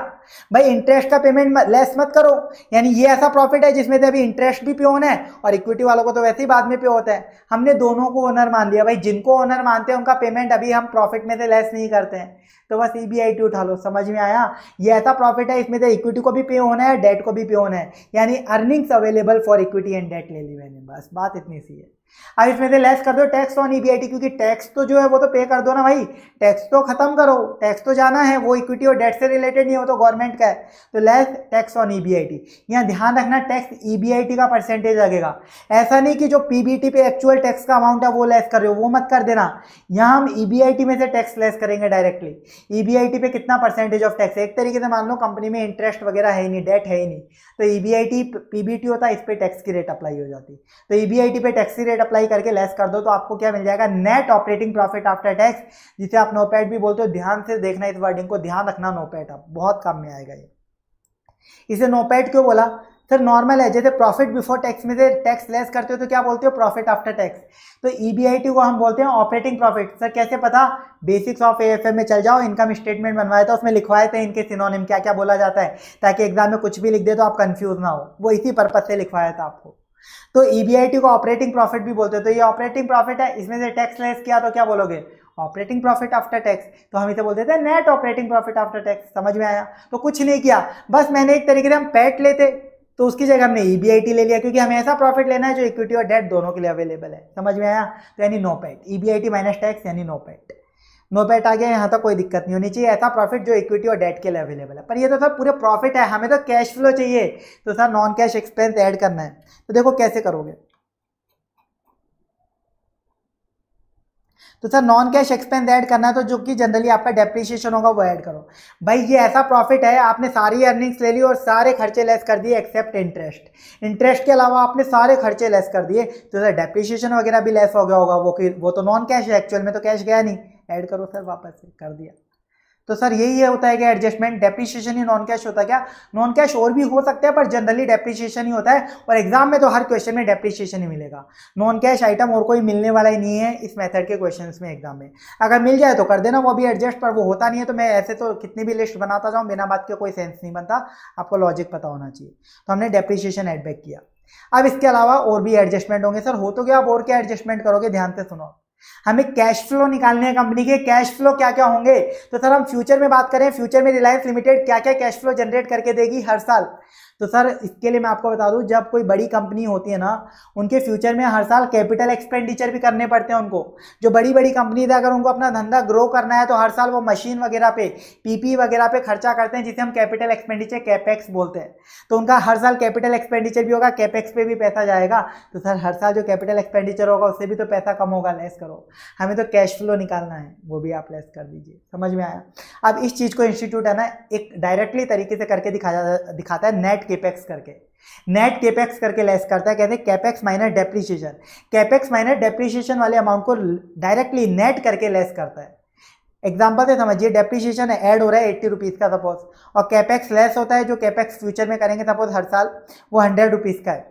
भाई इंटरेस्ट का पेमेंट लेस मत करो यानी ये ऐसा प्रॉफिट है जिसमें से अभी इंटरेस्ट भी प्योन है और इक्विटी वालों को तो वैसे ही बाद में पे होता है हमने दोनों को ओनर मान लिया भाई जिनको ओनर मानते हैं उनका पेमेंट अभी हम प्रॉफिट में से लेस नहीं करते हैं तो बस ई बी उठा लो समझ में आया ये ऐसा प्रॉफिट है इसमें से इक्विटी को भी पे होना है डेट को भी पे होना है यानी earnings available for equity and debt ले ली मैंने बस बात इतनी सी है अब इसमें से लेस कर दो टैक्स ऑन ईबीआईटी क्योंकि टैक्स तो जो है वो तो पे कर दो ना भाई टैक्स तो खत्म करो टैक्स तो जाना है वो इक्विटी और डेट से रिलेटेड नहीं हो तो गवर्नमेंट का है तो लेस टैक्स ऑन ईबीआईटी यहाँ ध्यान रखना टैक्स ईबीआईटी e का परसेंटेज लगेगा ऐसा नहीं कि जो पीबीटी पे एक्चुअल टैक्स का अमाउंट है वो लेस कर रहे हो वो मत कर देना यहाँ हम ईबीआईटी e में से टैक्स लेस करेंगे डायरेक्टली ईबीआईटी e पे कितना परसेंटेज ऑफ टैक्स है एक तरीके से मान लो कंपनी में इंटरेस्ट वगैरह है ही नहीं डेट है ही नहीं तो ईबीआईटी पीबीटी होता है इस पर टैक्स की रेट अप्लाई हो जाती तो ईबीआईटी पे टैक्स की रेट रेट अप्लाई करके लेस कर दो तो आपको क्या मिल जाएगा net operating profit after tax जिसे आप नोपैट भी बोलते हो ध्यान से देखना इस वर्डिंग को ध्यान रखना नोपैट आप बहुत कम में आएगा ये इसे नोपैट क्यों बोला सर नॉर्मल है जैसे प्रॉफिट बिफोर टैक्स में से टैक्स लेस करते हो तो क्या बोलते हो प्रॉफिट आफ्टर टैक्स तो ई e को हम बोलते हैं ऑपरेटिंग प्रॉफिट सर कैसे पता बेसिक्स ऑफ ए में चल जाओ इनकम स्टेटमेंट बनवाया था उसमें लिखवाए थे इनके सिनोनिम क्या क्या बोला जाता है ताकि एग्जाम में कुछ भी लिख दे तो आप कन्फ्यूज ना हो वो इसी पर्पज से लिखवाया था आपको तो ईबीआईटी e को ऑपरेटिंग प्रॉफिट भी बोलते हैं तो ये ऑपरेटिंग प्रॉफिट है इसमें से टैक्स लेस किया तो क्या बोलोगे ऑपरेटिंग प्रॉफिट आफ्टर टैक्स तो हम इसे बोलते थे net operating profit after tax समझ में आया तो कुछ नहीं किया बस मैंने एक तरीके से हम पैट लेते तो उसकी जगह हमने ई e ले लिया क्योंकि हमें ऐसा प्रॉफिट लेना है जो इक्विटी और डेट दोनों के लिए अवेलेबल है समझ में आया तो यानी NOPAT E minus tax यानी नो पैट नो पैट आ गया यहाँ तक तो कोई दिक्कत नहीं होनी चाहिए ऐसा प्रॉफिट जो इक्विटी और डेट के लिए अवेलेबल है पर ये तो सर पूरे प्रॉफिट है हमें तो कैश फ्लो चाहिए तो sir non cash expense add करना है तो देखो कैसे करोगे तो sir non cash expense add करना है तो जो कि जनरली आपका डेप्रिशिएशन होगा वो ऐड करो भाई ये ऐसा प्रॉफिट है आपने सारी अर्निंग्स ले ली और सारे खर्चे लेस कर दिए एक्सेप्ट इंटरेस्ट इंटरेस्ट के अलावा आपने सारे खर्चे लेस कर दिए तो सर डेप्रिशिएशन वगैरह भी लेस हो गया होगा वो वो तो नॉन कैश है एक्चुअल में तो कैश गया नहीं ऐड करो सर वापस से कर दिया तो सर यही है होता है कि एडजस्टमेंट डेप्रिशिएशन ही नॉन कैश होता है क्या नॉन कैश और भी हो सकता है पर जनरली डेप्रिशिएशन ही होता है और एग्जाम में तो हर क्वेश्चन में डेप्रिशिएशन ही मिलेगा नॉन कैश आइटम और कोई मिलने वाला ही नहीं है इस मेथड के क्वेश्चन में एग्जाम में अगर मिल जाए तो कर देना वो भी एडजस्ट पर वो होता नहीं है तो मैं ऐसे तो कितनी भी लिस्ट बनाता जाऊँ बिना बात के कोई सेंस नहीं बनता आपको लॉजिक पता होना चाहिए तो हमने डेप्रिशिएशन एडबैक किया अब इसके अलावा और भी एडजस्टमेंट होंगे सर हो तो क्या आप और क्या एडजस्टमेंट करोगे ध्यान से सुनो हमें कैश फ्लो निकालने हैं कंपनी के कैश फ्लो क्या क्या होंगे तो सर हम फ्यूचर में बात करें फ्यूचर में रिलायंस लिमिटेड क्या क्या कैश फ्लो जनरेट करके देगी हर साल तो सर इसके लिए मैं आपको बता दूं जब कोई बड़ी कंपनी होती है ना उनके फ्यूचर में हर साल कैपिटल एक्सपेंडिचर भी करने पड़ते हैं उनको जो बड़ी बड़ी कंपनी है अगर उनको अपना धंधा ग्रो करना है तो हर साल वो मशीन वगैरह पे पीपी वगैरह पे खर्चा करते हैं जिसे हम कैपिटल एक्सपेंडिचर कैपेक्स बोलते हैं तो उनका हर साल कैपिटल एक्सपेंडिचर भी होगा कैपेक्स पर भी पैसा जाएगा तो सर हर साल जो कैपिटल एक्सपेंडिचर होगा उससे भी तो पैसा कम होगा लेस करो हमें तो कैश फ्लो निकालना है वो भी आप लेस कर दीजिए समझ में आया अब इस चीज़ को इंस्टीट्यूट है ना एक डायरेक्टली तरीके से करके दिखाया दिखाता है नेट केपेक्स करके नेट केपेक्स करके लेस करता है कहते हैं capex minus depreciation capex minus depreciation वाले अमाउंट को डायरेक्टली नेट करके लेस करता है एग्जाम्पल से समझिए डेप्रिसिएशन ऐड हो रहा है एट्टी रुपीज़ का सपोज और कैपेक्स लेस होता है जो कैपेक्स फ्यूचर में करेंगे सपोज हर साल वो हंड्रेड रुपीज़ का है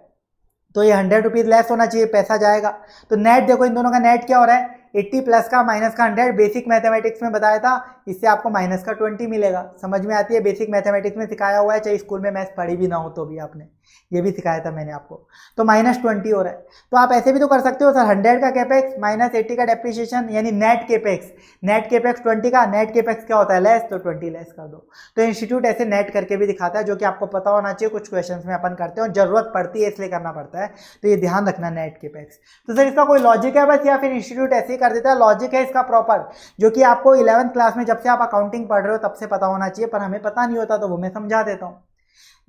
तो ये हंड्रेड रुपीज़ लेस होना चाहिए पैसा जाएगा तो नेट देखो इन दोनों का नेट क्या हो रहा है 80 प्लस का माइनस का 100 बेसिक मैथमेटिक्स में बताया था इससे आपको माइनस का 20 मिलेगा समझ में आती है बेसिक मैथमेटिक्स में सिखाया हुआ है चाहे स्कूल में मैथ्स पढ़ी भी ना हो तो भी आपने ये भी सिखाया था मैंने आपको तो माइनस ट्वेंटी हो रहा है तो आप ऐसे भी तो कर सकते हो सर हंड्रेड का कैपेक्स माइनस एट्टी का डेप्रिशिएशन यानी net capex net capex twenty का नेट केपेक्स क्या होता है लेस तो ट्वेंटी लेस कर दो तो इंस्टीट्यूट ऐसे नेट करके भी दिखाता है जो कि आपको पता होना चाहिए कुछ क्वेश्चन में अपन करते हैं जरूरत पड़ती है इसलिए करना पड़ता है तो ये ध्यान रखना नेट केपेक्स तो सर इसका कोई लॉजिक है बस या फिर इंस्टीट्यूट ऐसे ही कर देता है लॉजिक है इसका प्रॉपर जो कि आपको इलेवंथ क्लास में जब से आप अकाउंटिंग पढ़ रहे हो तब से पता होना चाहिए पर हमें पता नहीं होता तो वो मैं समझा देता हूँ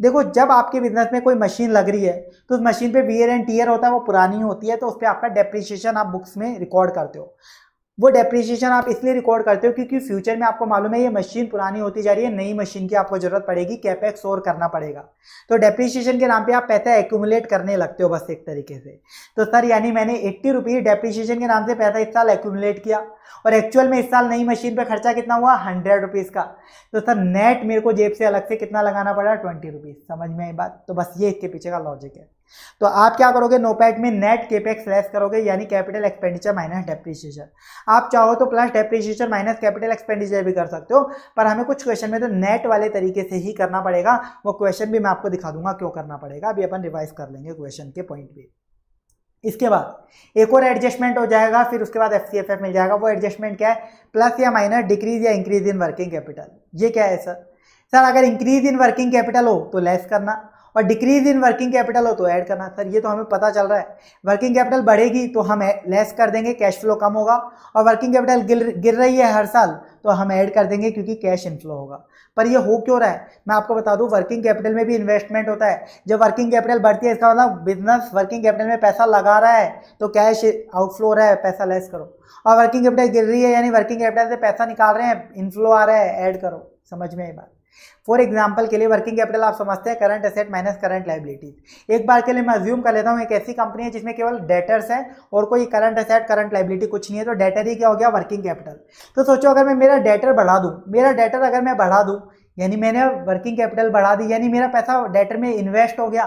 देखो जब आपके बिजनेस में कोई मशीन लग रही है तो उस मशीन पे वीयर एंड टीयर होता है वो पुरानी होती है तो उस पर आपका डेप्रिशिएशन आप बुक्स में रिकॉर्ड करते हो वो डेप्रिसिएशन आप इसलिए रिकॉर्ड करते हो क्योंकि फ्यूचर में आपको मालूम है ये मशीन पुरानी होती जा रही है नई मशीन की आपको जरूरत पड़ेगी कैपेक्स और करना पड़ेगा तो डेप्रिसिएशन के नाम पे आप पैसा एक्यूमुलेट करने लगते हो बस एक तरीके से तो सर यानी मैंने एट्टी रुपीज़ डेप्रिसिएशन के नाम से पैसा इस साल एक्यूमुलेट किया और एक्चुअल में इस साल नई मशीन पर खर्चा कितना हुआ हंड्रेड रुपीज़ का तो सर नेट मेरे को जेब से अलग से कितना लगाना पड़ा ट्वेंटी रुपीज़ समझ में आई बात तो बस ये इसके पीछे का लॉजिक है तो आप क्या करोगे नोपैट में नेट केपेक्स लेस करोगे यानी कैपिटल एक्सपेंडिचर माइनस डेप्रिसिएशन आप चाहो तो plus depreciation minus capital expenditure भी कर सकते हो पर हमें कुछ क्वेश्चन में तो नेट वाले तरीके से ही करना पड़ेगा वो क्वेश्चन भी मैं आपको दिखा दूंगा क्यों करना पड़ेगा अभी अपन रिवाइज कर लेंगे क्वेश्चन के पॉइंट भी इसके बाद एक और एडजस्टमेंट हो जाएगा फिर उसके बाद एफ मिल जाएगा वो एडजस्टमेंट क्या है प्लस या माइनस डिक्रीज या इंक्रीज इन वर्किंग कैपिटल ये क्या है सर सर अगर इंक्रीज इन वर्किंग कैपिटल हो तो लेस करना और डिक्रीज इन वर्किंग कैपिटल हो तो ऐड करना सर ये तो हमें पता चल रहा है वर्किंग कैपिटल बढ़ेगी तो हम लेस कर देंगे कैश फ्लो कम होगा और वर्किंग कैपिटल गिर गिर रही है हर साल तो हम ऐड कर देंगे क्योंकि कैश इनफ्लो होगा पर ये हो क्यों रहा है मैं आपको बता दूं वर्किंग कैपिटल में भी इन्वेस्टमेंट होता है जब वर्किंग कैपिटल बढ़ती है इसका मतलब बिजनेस वर्किंग कैपिटल में पैसा लगा रहा है तो कैश आउटफ्लो रहा है पैसा लेस करो और वर्किंग कैपिटल गिर रही है यानी वर्किंग कैपिटल से पैसा निकाल रहे हैं इनफ्लो आ रहा है ऐड करो समझ में ये बात फॉर एग्जाम्पल के लिए वर्किंग कैपिटल आप समझते हैं current asset minus current liabilities एक बार के लिए मैं अज्यूम कर लेता हूँ एक ऐसी कंपनी है जिसमें केवल डेटर्स है और कोई करंट एसेट करंट लाइबिलिटी कुछ नहीं है तो डेटर ही क्या हो गया वर्किंग कैपिटल तो सोचो अगर मैं मेरा डेटर बढ़ा दूँ मेरा डेटर अगर मैं बढ़ा दूँ यानी मैंने वर्किंग कैपिटल बढ़ा दी यानी मेरा पैसा डेटर में इन्वेस्ट हो गया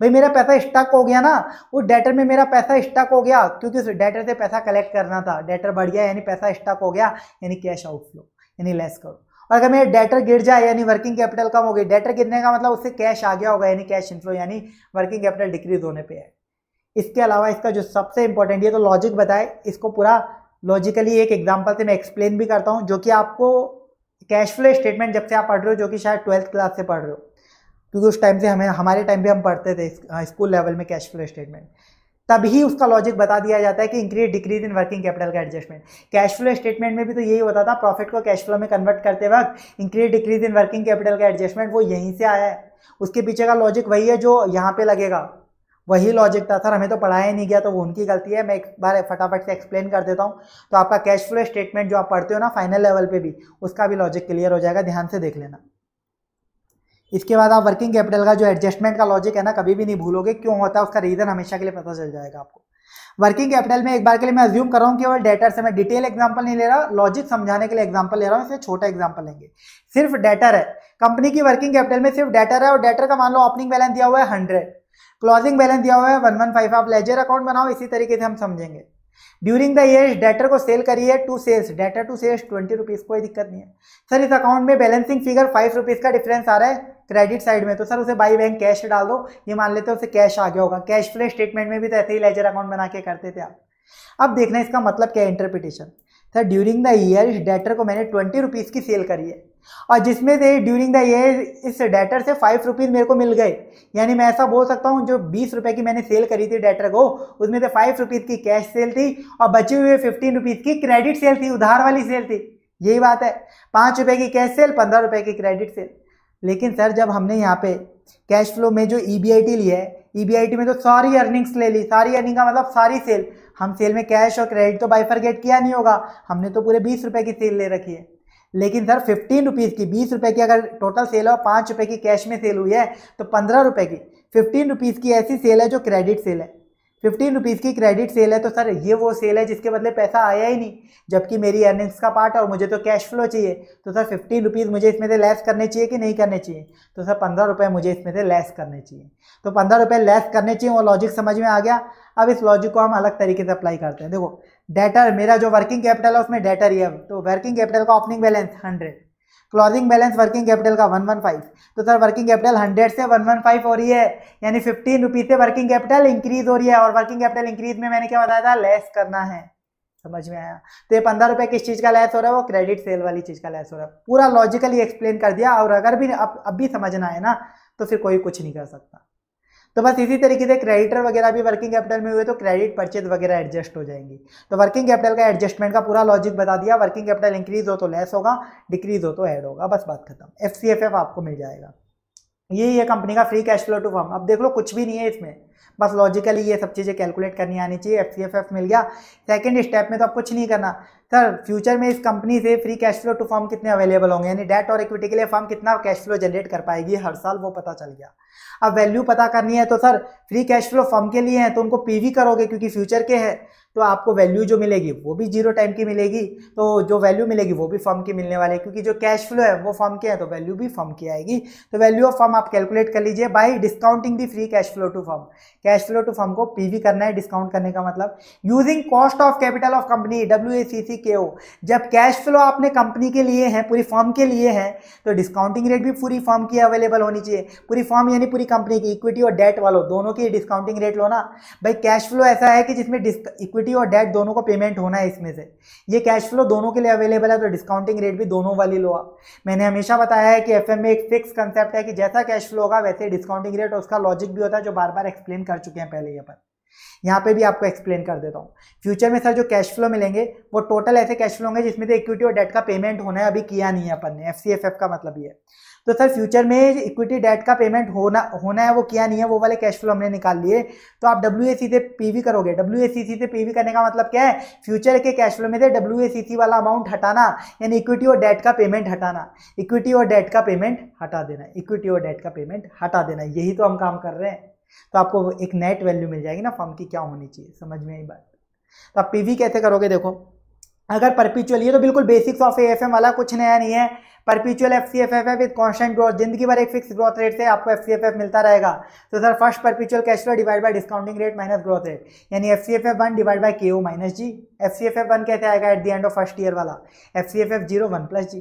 भाई मेरा पैसा स्टक हो गया ना उस डेटर में मेरा पैसा स्टक हो गया क्योंकि उस डेटर से पैसा कलेक्ट करना था डेटर बढ़ गया यानी पैसा स्टक हो गया यानी कैश आउटफ्लो यानी लेस करो और अगर मेरे डेटर गिर जाए यानी वर्किंग कैपिटल कम हो गई डेटर गिरने का मतलब उससे कैश आ गया होगा यानी कैश इनफ्लो यानी वर्किंग कैपिटल डिक्रीज होने पे है इसके अलावा इसका जो सबसे इंपॉर्टेंट ये तो लॉजिक बताए इसको पूरा लॉजिकली एक एग्जाम्पल से मैं एक्सप्लेन भी करता हूँ जो कि आपको कैश फ्लो स्टेटमेंट जब से आप पढ़ रहे हो जो कि शायद ट्वेल्थ क्लास से पढ़ रहे हो क्योंकि उस टाइम से हमें हमारे टाइम पर हम पढ़ते थे स्कूल लेवल हाँ, में कैश फ्लो स्टेटमेंट तभी उसका लॉजिक बता दिया जाता है कि increase decrease in working capital का एडजस्टमेंट कैश फ्लो स्टेटमेंट में भी तो यही होता था प्रॉफिट को कैश फ्लो में कन्वर्ट करते वक्त increase decrease in working capital का एडजस्टमेंट वो यहीं से आया है उसके पीछे का लॉजिक वही है जो यहाँ पे लगेगा वही लॉजिक था सर हमें तो पढ़ाया नहीं गया तो वो उनकी गलती है मैं एक बार फटाफट से एक्सप्लेन कर देता हूँ तो आपका कैश फ्लो स्टेटमेंट जो आप पढ़ते हो ना फाइनल लेवल पे भी उसका भी लॉजिक क्लियर हो जाएगा ध्यान से देख लेना इसके बाद आप वर्किंग कैपिटल का जो एडजस्टमेंट का लॉजिक है ना कभी भी नहीं भूलोगे क्यों होता है उसका रीज़न हमेशा के लिए पता चल जाएगा आपको वर्किंग कैपिटल में एक बार के लिए मैं अज्यूम कर रहा हूँ केवल डेटर से मैं डिटेल एग्जाम्पल नहीं ले रहा लॉजिक समझाने के लिए एग्जाम्पल ले रहा हूँ इसे छोटा एग्जाम्पल लेंगे सिर्फ डेटर है कंपनी की वर्किंग कैपिटल में सिर्फ डेटर है और डेटर का मान लो ओपनिंग बैलेंस दिया हुआ है हंड्रेड क्लोजिंग बैलेंस दिया हुआ है वन वन फाइव आप लेजर अकाउंट बनाओ इसी तरीके से हम समझेंगे ड्यूरिंग द ईयर डेटर को सेल करिए to sales debtor to sales twenty rupees कोई दिक्कत नहीं है सर इस अकाउंट में बैलेंसिंग फिगर फाइव रुपीज़ का डिफरेंस आ रहा है क्रेडिट साइड में तो सर उसे बाई बैंक कैश डाल दो ये मान लेते हो उसे कैश आ गया होगा कैश फ्लो स्टेटमेंट में भी तो ऐसे ही लेजर अकाउंट बना के करते थे आप अब देखना इसका मतलब क्या है interpretation sir during the year इस डेटर को मैंने ट्वेंटी रुपीज़ की सेल करी है और जिसमें से ड्यूरिंग द ईयर इस डेटर से फाइव रुपीज़ मेरे को मिल गए यानी मैं ऐसा बोल सकता हूँ जो बीस रुपये की मैंने सेल करी थी डेटर को उसमें से फाइव रुपीज़ की कैश सेल थी और बचे हुए फिफ्टीन रुपीज़ की क्रेडिट सेल थी उधार वाली सेल थी यही बात है पाँच रुपये की कैश सेल पंद्रह रुपये की क्रेडिट सेल लेकिन सर जब हमने यहाँ पे कैश फ्लो में जो ई बी आई टी लिया है ई बी आई टी में तो सारी अर्निंग्स ले ली सारी अर्निंग का मतलब सारी सेल हम सेल में कैश और क्रेडिट तो बाइफरगेट किया नहीं होगा हमने तो पूरे बीस रुपये की सेल ले रखी है लेकिन सर फिफ्टीन रुपीज़ की बीस रुपये की अगर टोटल सेल है और पाँच रुपये की कैश में सेल हुई है तो पंद्रह रुपये की फिफ्टीन रुपीज़ की ऐसी सेल है जो क्रेडिट सेल है फिफ्टीन रुपीज़ की क्रेडिट सेल है तो सर ये वो सेल है जिसके बदले पैसा आया ही नहीं जबकि मेरी अर्निंग्स का पार्ट और मुझे तो कैश फ्लो चाहिए तो सर फिफ्टीन रुपीज़ मुझे इसमें से लेस करने चाहिए कि नहीं करने चाहिए तो सर पंद्रह रुपये मुझे इसमें से लेस करने चाहिए तो पंद्रह रुपये लेस करने चाहिए वो लॉजिक समझ में आ गया अब इस लॉजिक को हम अलग तरीके से अप्लाई करते हैं देखो डेटर मेरा जो वर्किंग कैपिटल है उसमें डेटर ही है तो वर्किंग कैपिटल का opening balance hundred closing balance working capital का वन वन फाइव तो सर वर्किंग कैपिटल हंड्रेड से वन वन फाइव हो रही है यानी फिफ्टीन रुपीज से वर्किंग कैपिटल इंक्रीज हो रही है और वर्किंग कैपिटल इंक्रीज में मैंने क्या बताया था लेस करना है समझ में आया तो ये पंद्रह रुपये किस चीज़ का लैस हो रहा है वो क्रेडिट सेल वाली चीज़ का लैस हो रहा है पूरा लॉजिकली एक्सप्लेन कर दिया और अगर भी अब अब भी समझना है ना तो फिर कोई कुछ नहीं कर सकता तो बस इसी तरीके से क्रेडिटर वगैरह भी वर्किंग कैपिटल में हुए तो क्रेडिट परचेज वगैरह एडजस्ट हो जाएंगी तो वर्किंग कैपिटल का एडजस्टमेंट का पूरा लॉजिक बता दिया वर्किंग कैपिटल इंक्रीज हो तो लेस होगा डिक्रीज हो तो ऐड होगा बस बात खत्म एफ सी एफ एफ आपको मिल जाएगा ये ये कंपनी का free cash flow to firm अब देख लो कुछ भी नहीं है इसमें बस लॉजिकली ये सब चीज़ें कैलकुलेट करनी आनी चाहिए एफ सी एफ एफ मिल गया सेकेंड स्टेप में तो अब कुछ नहीं करना सर फ्यूचर में इस कंपनी से free cash flow to firm कितने अवेलेबल होंगे यानी डेट और इक्विटी के लिए फॉर्म कितना कैश फ्लो जनरेट कर पाएगी हर साल वो पता चल गया अब वैल्यू पता करनी है तो sir free cash flow firm के लिए है तो उनको पीवी करोगे क्योंकि फ्यूचर के है तो आपको वैल्यू जो मिलेगी वो भी जीरो टाइम की मिलेगी तो जो वैल्यू मिलेगी वो भी फर्म की मिलने वाली है क्योंकि जो कैश फ्लो है वो फर्म के है तो वैल्यू भी फर्म की आएगी तो वैल्यू ऑफ फर्म आप कैलकुलेट कर लीजिए by discounting the free cash flow to firm cash flow to firm को पी करना है डिस्काउंट करने का मतलब using cost of capital of company W A C C K O जब कैश फ्लो आपने कंपनी के लिए है पूरी फर्म के लिए है तो डिस्काउंटिंग रेट भी पूरी फर्म की अवेलेबल होनी चाहिए पूरी फर्म यानी पूरी कंपनी की इक्विटी और डेट वालों दोनों की डिस्काउंटिंग रेट लो ना भाई कैश फ्लो ऐसा है कि जिसमें इक्विटी इक्विटी और डेट दोनों को पेमेंट होना है इसमें से ये कैश फ्लो दोनों के लिए अवेलेबल है तो डिस्काउंटिंग रेट भी दोनों वाली लो आप मैंने हमेशा बताया है कि एफ में एक फिक्स कंसेप्ट है कि जैसा कैश फ्लो होगा वैसे डिस्काउंटिंग रेट और उसका लॉजिक भी होता है जो बार बार एक्सप्लेन कर चुके हैं पहले ये पर यहाँ पे भी आपको एक्सप्लेन कर देता हूँ फ्यूचर में सर जो कैश फ्लो मिलेंगे वो टोटल ऐसे कैश फ्लो होंगे जिसमें से इक्विटी और डेट का पेमेंट होना है अभी किया नहीं है अपन ने एफ का मतलब ये है तो सर फ्यूचर में इक्विटी डेट का पेमेंट होना होना है वो किया नहीं है वो वाले कैश फ्लो हमने निकाल लिए तो आप डब्ल्यू से पी करोगे डब्ल्यू से पी करने का मतलब क्या है फ्यूचर के कैश फ्लो में से डब्ल्यू वाला अमाउंट हटाना यानी इक्विटी और डेट का पेमेंट हटाना इक्विटी और डेट का पेमेंट हटा देना इक्विटी और डेट का पेमेंट हटा देना यही तो हम काम कर रहे हैं तो आपको एक नेट वैल्यू मिल जाएगी ना फॉर्म की क्या होनी चाहिए समझ में आई बात तो आप पीवी कैसे करोगे देखो अगर परपिचुअल ये तो बिल्कुल बेसिक्स ऑफ ए वाला कुछ नया नहीं है perpetual F C F F है विद कॉन्स्टेंट ग्रोथ जिंदगी भर एक फिक्स ग्रोथ रेट से आपको एफ सी एफ एफ मिलता रहेगा तो sir first perpetual cash flow divide by discounting rate minus growth rate यानी F C F F one divide by K O minus G F C F F one कैसे आएगा at the end of first year वाला F C F F zero one plus G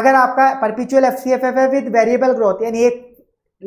अगर आपका perpetual F C F F है with variable growth यानी एक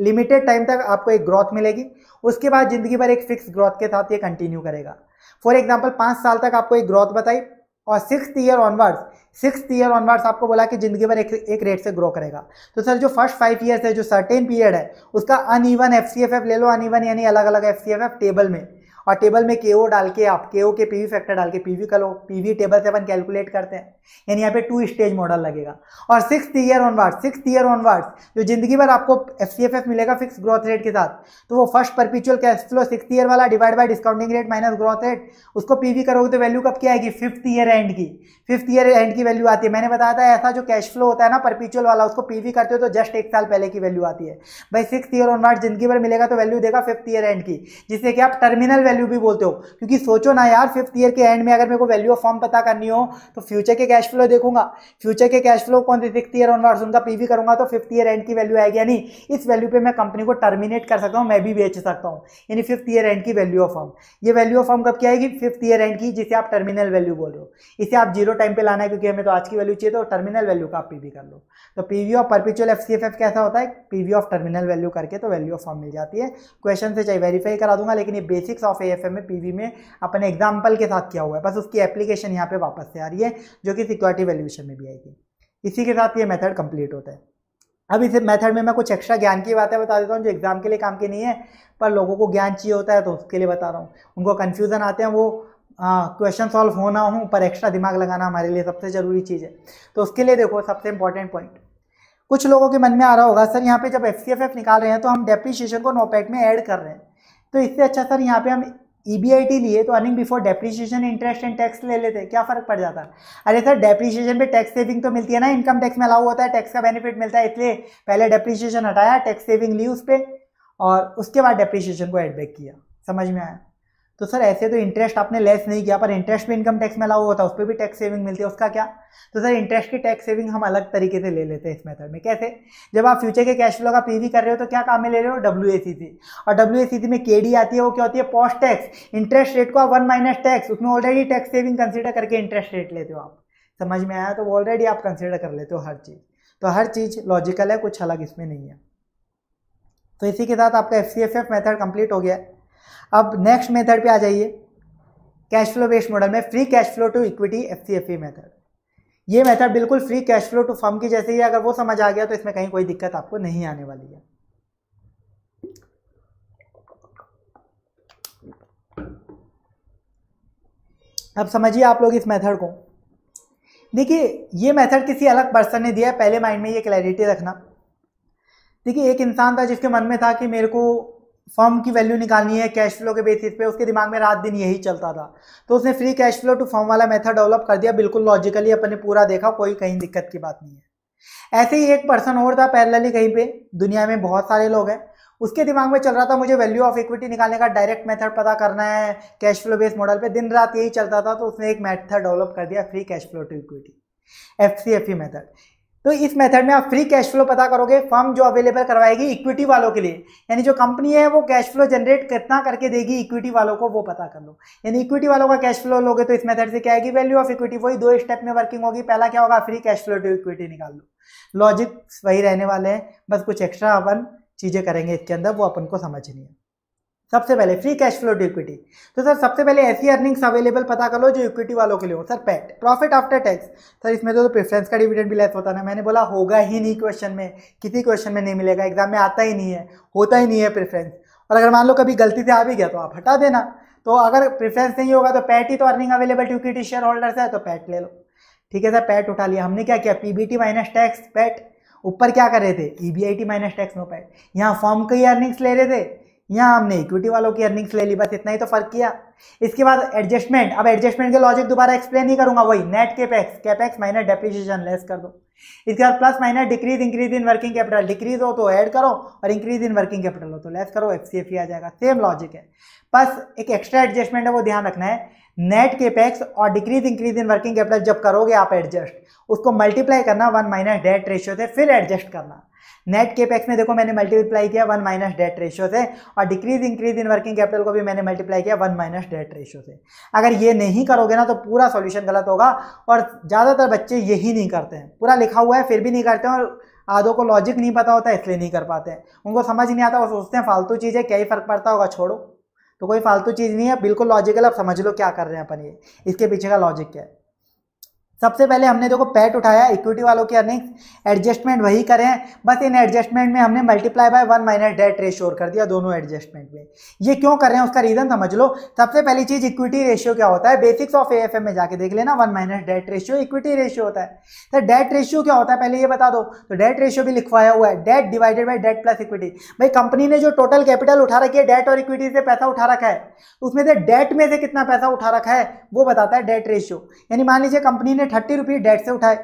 limited time तक आपको एक ग्रोथ मिलेगी उसके बाद जिंदगी भर एक फिक्स ग्रोथ के साथ ये कंटिन्यू करेगा फॉर एग्जाम्पल पाँच साल तक आपको एक ग्रोथ बताई और six year onwards six year onwards आपको बोला कि जिंदगी भर एक एक रेट से ग्रो करेगा तो सर जो फर्स्ट फाइव ईयर्स है जो सर्टेन पीरियड है उसका ईवन एफ ले लो ईवन यानी अलग अलग एफ टेबल में और टेबल में के ओ डाल के आप के ओ के पी वी फैक्टर डाल के पी वी करो पी वी टेबल से अपन कैलकुलेट करते हैं यानी यहाँ पे टू स्टेज मॉडल लगेगा और six year onward six year onwards जो जिंदगी भर आपको एफ सी एफ एफ मिलेगा फिक्स ग्रोथ रेट के साथ तो वो first perpetual cash flow six year वाला divide by discounting rate minus growth rate उसको पी वी करोगे तो वैल्यू कब की आएगी फिफ्थ ईयर एंड की फिफ्थ ईयर एंड की वैल्यू आती है मैंने बताया था ऐसा जो कैश फ्लो होता है ना परपिचुअल वाला उसको पी वी करते हो तो जस्ट एक साल पहले की वैल्यू आती है भाई सिक्स ईयर वार्ड जिंदगी भर मिलेगा तो वैल्यू देगा फिफ्थ ईयर एंड की जिससे कि आप टर्मिनल वैल्यू भी बोलते हो क्योंकि सोचो ना यार फिफ्थ ईयर के एंड में अगर मेरे को वैल्यू ऑफ फॉर्म पता करनी हो तो फ्यूचर के कैश फ्लो देखूंगा फ्यूचर के कैश फ्लो कौन से सिक्स ईयर ऑनवर्ड्स उनका पीवी करूंगा तो फिफ्थ ईयर एंड की वैल्यू आएगी यानी इस वैल्यू पे मैं कंपनी को टर्मिनेट कर सकता हूँ मैं भी बेच सकता हूँ यानी फिफ्थ ईयर एंड की value of firm value value of फॉर्म कब की आएगी फिफ्थ ईयर एंड की जिसे आप टर्मिनल वैल्यू बोल रहे हो इसे आप जीरो टाइम पे लाना है क्योंकि हमें तो आज की वैल्यू चाहिए तो टर्मिनल वैल्यू का आप पीवी कर लो तो पीवी ऑफ परपिचुअल एफ कैसा होता है पीवी ऑफ टर्मिनल वैल्यू करके तो वैल्यू ऑफ फॉर्म मिल जाती है क्वेश्चन से चाहे वेरीफाई करा दूंगा लेकिन ये बेसिक्स ऑफ ए एफ में पी में अपने एग्जाम्पल के साथ किया हुआ है बस उसकी एप्लीकेशन यहाँ पे वापस से आ रही है जो कि सिक्योरिटी वैल्यूशन में भी आएगी इसी के साथ ये मेथड कंप्लीट होता है अब इस मेथड में मैं कुछ एक्स्ट्रा ज्ञान की बातें बता देता हूँ जो एग्ज़ाम के लिए काम की नहीं है पर लोगों को ज्ञान चाहिए होता है तो उसके लिए बता रहा हूँ उनको कन्फ्यूज़न आते हैं वो क्वेश्चन सॉल्व होना हो पर एक्स्ट्रा दिमाग लगाना हमारे लिए सबसे ज़रूरी चीज़ है तो उसके लिए देखो सबसे इंपॉर्टेंट पॉइंट कुछ लोगों के मन में आ रहा होगा सर यहाँ पे जब एफ निकाल रहे हैं तो हम डेप्रीशिएशन को नोपैट में ऐड कर रहे हैं तो इससे अच्छा सर यहाँ पे हम ई e लिए तो earning before depreciation interest and tax ले लेते क्या फर्क पड़ जाता अरे सर डेप्रिसिएशन पे टैक्स सेविंग तो मिलती है ना इनकम टैक्स में अलाउ होता है टैक्स का बेनिफिट मिलता है इसलिए पहले डेप्रिसिएशन हटाया टैक्स सेविंग ली उस पर और उसके बाद डेप्रिसिएशन को एडबैक किया समझ में आया तो सर ऐसे तो इंटरेस्ट आपने लेस नहीं किया पर इंटरेस्ट भी इनकम टैक्स में अलाउ होता है उस पर भी टैक्स सेविंग मिलती है उसका क्या तो सर इंटरेस्ट की टैक्स सेविंग हम अलग तरीके से ले लेते हैं इस मेथड में कैसे जब आप फ्यूचर के कैश फ्लो का पीवी कर रहे हो तो क्या काम में ले रहे हो डब्ल्यू और डब्ल्यू में के आती है वो क्या होती है पोस्ट टैक्स इंटरेस्ट रेट को आप वन माइनस टैक्स उसमें ऑलरेडी टैक्स सेविंग कंसिडर करके इंटरेस्ट रेट लेते हो आप समझ में आया तो वो ऑलरेडी आप कंसिडर कर लेते हो हर चीज़ तो हर चीज़ लॉजिकल है कुछ अलग इसमें नहीं है तो इसी के साथ आपका F C F F method complete हो गया है अब नेक्स्ट मेथड पे आ जाइए कैश फ्लो बेस्ड मॉडल में free cash flow to equity F C method ये मेथड बिल्कुल free cash flow to firm की जैसे ही अगर वो समझ आ गया तो इसमें कहीं कोई दिक्कत आपको नहीं आने वाली है अब समझिए आप लोग इस मेथड को देखिए ये मेथड किसी अलग पर्सन ने दिया है पहले माइंड में ये क्लैरिटी रखना देखिए एक इंसान था जिसके मन में था कि मेरे को फर्म की वैल्यू निकालनी है कैश फ्लो के बेसिस पे उसके दिमाग में रात दिन यही चलता था तो उसने free cash flow to firm वाला मेथड डेवलप कर दिया बिल्कुल लॉजिकली अपने पूरा देखा कोई कहीं दिक्कत की बात नहीं है ऐसे ही एक पर्सन और था पैरेलली कहीं पे दुनिया में बहुत सारे लोग हैं उसके दिमाग में चल रहा था मुझे वैल्यू ऑफ इक्विटी निकालने का डायरेक्ट मेथड पता करना है कैश फ्लो बेस्ड मॉडल पे दिन रात यही चलता था तो उसने एक मेथड डेवलप कर दिया free cash flow to equity F C F E method तो इस मेथड में आप फ्री कैश फ्लो पता करोगे फर्म जो अवेलेबल करवाएगी इक्विटी वालों के लिए यानी जो कंपनी है वो कैश फ्लो जनरेट कितना करके देगी इक्विटी वालों को वो पता कर लो यानी इक्विटी वालों का कैश फ्लो लोगे तो इस मेथड से क्या आएगी वैल्यू ऑफ इक्विटी वही दो स्टेप में वर्किंग होगी पहला क्या होगा free cash flow to equity निकाल लो लॉजिक वही रहने वाले हैं बस कुछ एक्स्ट्रा अपन चीज़ें करेंगे इसके अंदर वो अपन को समझनी है सबसे पहले free cash flow to equity तो सर सबसे पहले ऐसी अर्निंग्स अवेलेबल पता कर लो जो इक्विटी वालों के लिए हो sir PAT profit after tax sir इसमें तो, तो प्रेफरेंस का डिविडेंड भी लेस होता ना मैंने बोला होगा ही नहीं क्वेश्चन में किसी क्वेश्चन में नहीं मिलेगा एग्जाम में आता ही नहीं है होता ही नहीं है प्रेफरेंस और अगर मान लो कभी गलती से आ भी गया तो आप हटा देना तो अगर प्रेफरेंस नहीं होगा तो पैट ही तो earning available to equity shareholders है तो पैट ले लो ठीक है सर पैट उठा लिया हमने क्या किया पीबीटी माइनस टैक्स पैट ऊपर क्या कर रहे थे E B I T minus tax no PAT यहाँ फॉर्म की अर्निंग्स ले रहे थे यहाँ हमने इक्विटी वालों की अर्निंग्स ले ली बस इतना ही तो फर्क किया इसके बाद एडजस्टमेंट अब एडजस्टमेंट के लॉजिक दोबारा एक्सप्लेन नहीं करूंगा वही net capex capex minus depreciation less कर दो इसके बाद plus minus decrease increase in working capital decrease हो तो ऐड करो और इंक्रीज इन वर्किंग कैपिटल हो तो लेस करो एफ सी एफ ही आ जाएगा सेम लॉजिक है बस एक एक्स्ट्रा एडजस्टमेंट है वो ध्यान रखना है नेट केपेक्स और decrease increase in working capital जब करोगे आप एडजस्ट उसको मल्टीप्लाई करना वन माइनस डेट रेशियो से फिर एडजस्ट करना नेट केपेक्स में देखो मैंने मल्टीप्लाई किया वन माइनस डेट रेशियो से और decrease increase in working capital को भी मैंने मल्टीप्लाई किया वन माइनस डेट रेशियो से अगर ये नहीं करोगे ना तो पूरा सॉल्यूशन गलत होगा और ज़्यादातर बच्चे यही नहीं करते हैं पूरा लिखा हुआ है फिर भी नहीं करते हैं और आधों को लॉजिक नहीं पता होता इसलिए नहीं कर पाते हैं उनको समझ नहीं आता वो सोचते हैं फालतू चीज़ है क्या ही फ़र्क पड़ता होगा छोड़ो तो कोई फालतू चीज़ नहीं है बिल्कुल लॉजिकल आप समझ लो क्या कर रहे हैं अपन ये इसके पीछे का लॉजिक क्या है सबसे पहले हमने देखो पैट उठाया इक्विटी वालों की अर्निंग्स एडजस्टमेंट वही करें बस इन एडजस्टमेंट में हमने multiply by one minus debt ratio कर दिया दोनों एडजस्टमेंट में ये क्यों कर रहे हैं उसका रीजन समझ लो सबसे पहली चीज इक्विटी रेशियो क्या होता है बेसिक्स ऑफ ए में जाके देख लेना one minus debt ratio equity ratio होता है सर डेट रेशियो क्या होता है पहले ये बता दो तो डेट रेशियो भी लिखवाया हुआ है debt divided by debt plus equity भाई कंपनी ने जो टोटल कैपिटल उठा रखी है डेट और इक्विटी से पैसा उठा रखा है उसमें से डेट में से कितना पैसा उठा रखा है वो बताता है डेट रेशियो यानी मान लीजिए कंपनी ने थर्टी रुपीज डेट से उठाए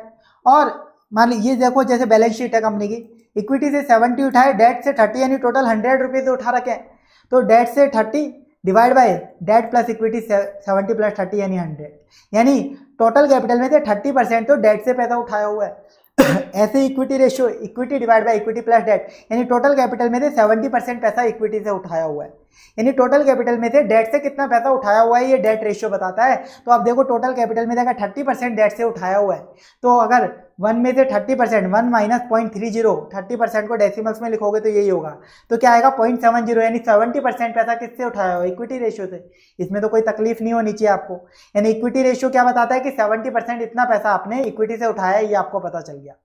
और मान ली ये देखो जैसे बैलेंस शीट है कंपनी की इक्विटी से सेवेंटी उठाए डेट से थर्टी यानी टोटल हंड्रेड रुपीज उठा रखे हैं तो डेट से thirty divide by debt plus equity seventy plus thirty यानी हंड्रेड यानी टोटल कैपिटल में से थर्टी परसेंट तो डेट से पैसा उठाया हुआ है ऐसे equity ratio equity divide by equity plus debt यानी टोटल कैपिटल में से सेवेंटी परसेंट पैसा इक्विटी से उठाया हुआ है यानी टोटल कैपिटल में से डेट से कितना पैसा उठाया हुआ है ये डेट रेशियो बताता है तो आप देखो टोटल कैपिटल में देखा थर्टी परसेंट डेट से उठाया हुआ है तो अगर वन में से thirty percent one minus point three zero thirty percent को डेसिमल्स में लिखोगे तो यही होगा तो क्या आएगा पॉइंट सेवन जीरो यानी सेवेंटी परसेंट पैसा किससे उठाया हुआ इक्विटी रेशियो से इसमें तो कोई तकलीफ नहीं होनी चाहिए आपको यानी इक्विटी रेशियो क्या बताता है कि सेवेंटी परसेंट इतना पैसा आपने इक्विटी से उठाया है ये आपको पता चल गया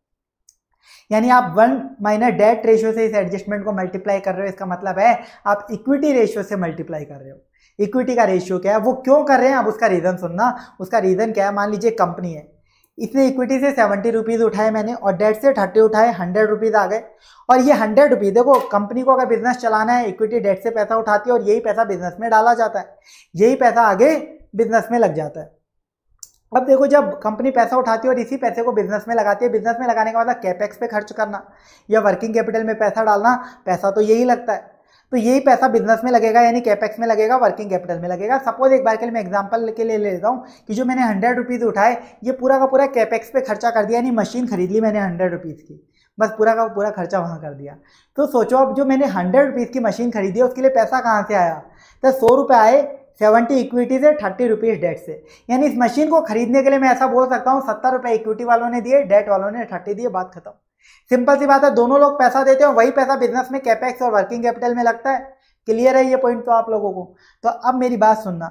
यानी आप वन माइनस डेट रेशियो से इस एडजस्टमेंट को मल्टीप्लाई कर रहे हो इसका मतलब है आप इक्विटी रेशियो से मल्टीप्लाई कर रहे हो इक्विटी का रेशियो क्या है वो क्यों कर रहे हैं आप उसका रीज़न सुनना उसका रीज़न क्या है मान लीजिए कंपनी है इसने इक्विटी से सेवेंटी रुपीज़ उठाए मैंने और डेट से थर्टी उठाए हंड्रेड रुपीज़ आ गए और ये हंड्रेड रुपीज़ देखो कंपनी को अगर बिजनेस चलाना है इक्विटी डेट से पैसा उठाती है और यही पैसा बिजनेस में डाला जाता है यही पैसा आगे बिजनेस में लग जाता है अब देखो जब कंपनी पैसा उठाती है और इसी पैसे को बिजनेस में लगाती है बिजनेस में लगाने का मतलब कैपेक्स पे खर्च करना या वर्किंग कैपिटल में पैसा डालना पैसा तो यही लगता है तो यही पैसा बिजनेस में लगेगा यानी कैपेक्स में लगेगा वर्किंग कैपिटल में लगेगा सपोज एक बार के लिए मैं एग्जाम्पल के लिए ले लेता हूँ कि जो मैंने हंड्रेड रुपीज़ उठाए ये पूरा का पूरा कैपेक्स पे खर्चा कर दिया यानी मशीन खरीद ली मैंने हंड्रेड रुपीज़ की बस पूरा का पूरा खर्चा वहाँ कर दिया तो सोचो अब जो मैंने हंड्रेड रुपीज़ की मशीन खरीदी है उसके लिए पैसा कहाँ से आया तो सौ रुपये आए सेवेंटी इक्विटी से थर्टी रुपीज़ डेट से यानी इस मशीन को खरीदने के लिए मैं ऐसा बोल सकता हूँ सत्तर रुपये इक्विटी वालों ने दिए डेट वालों ने थर्टी दिए बात खत्म सिंपल सी बात है दोनों लोग पैसा देते हैं वही पैसा बिजनेस में कैपेक्स और वर्किंग कैपिटल में लगता है क्लियर है ये पॉइंट तो आप लोगों को तो अब मेरी बात सुनना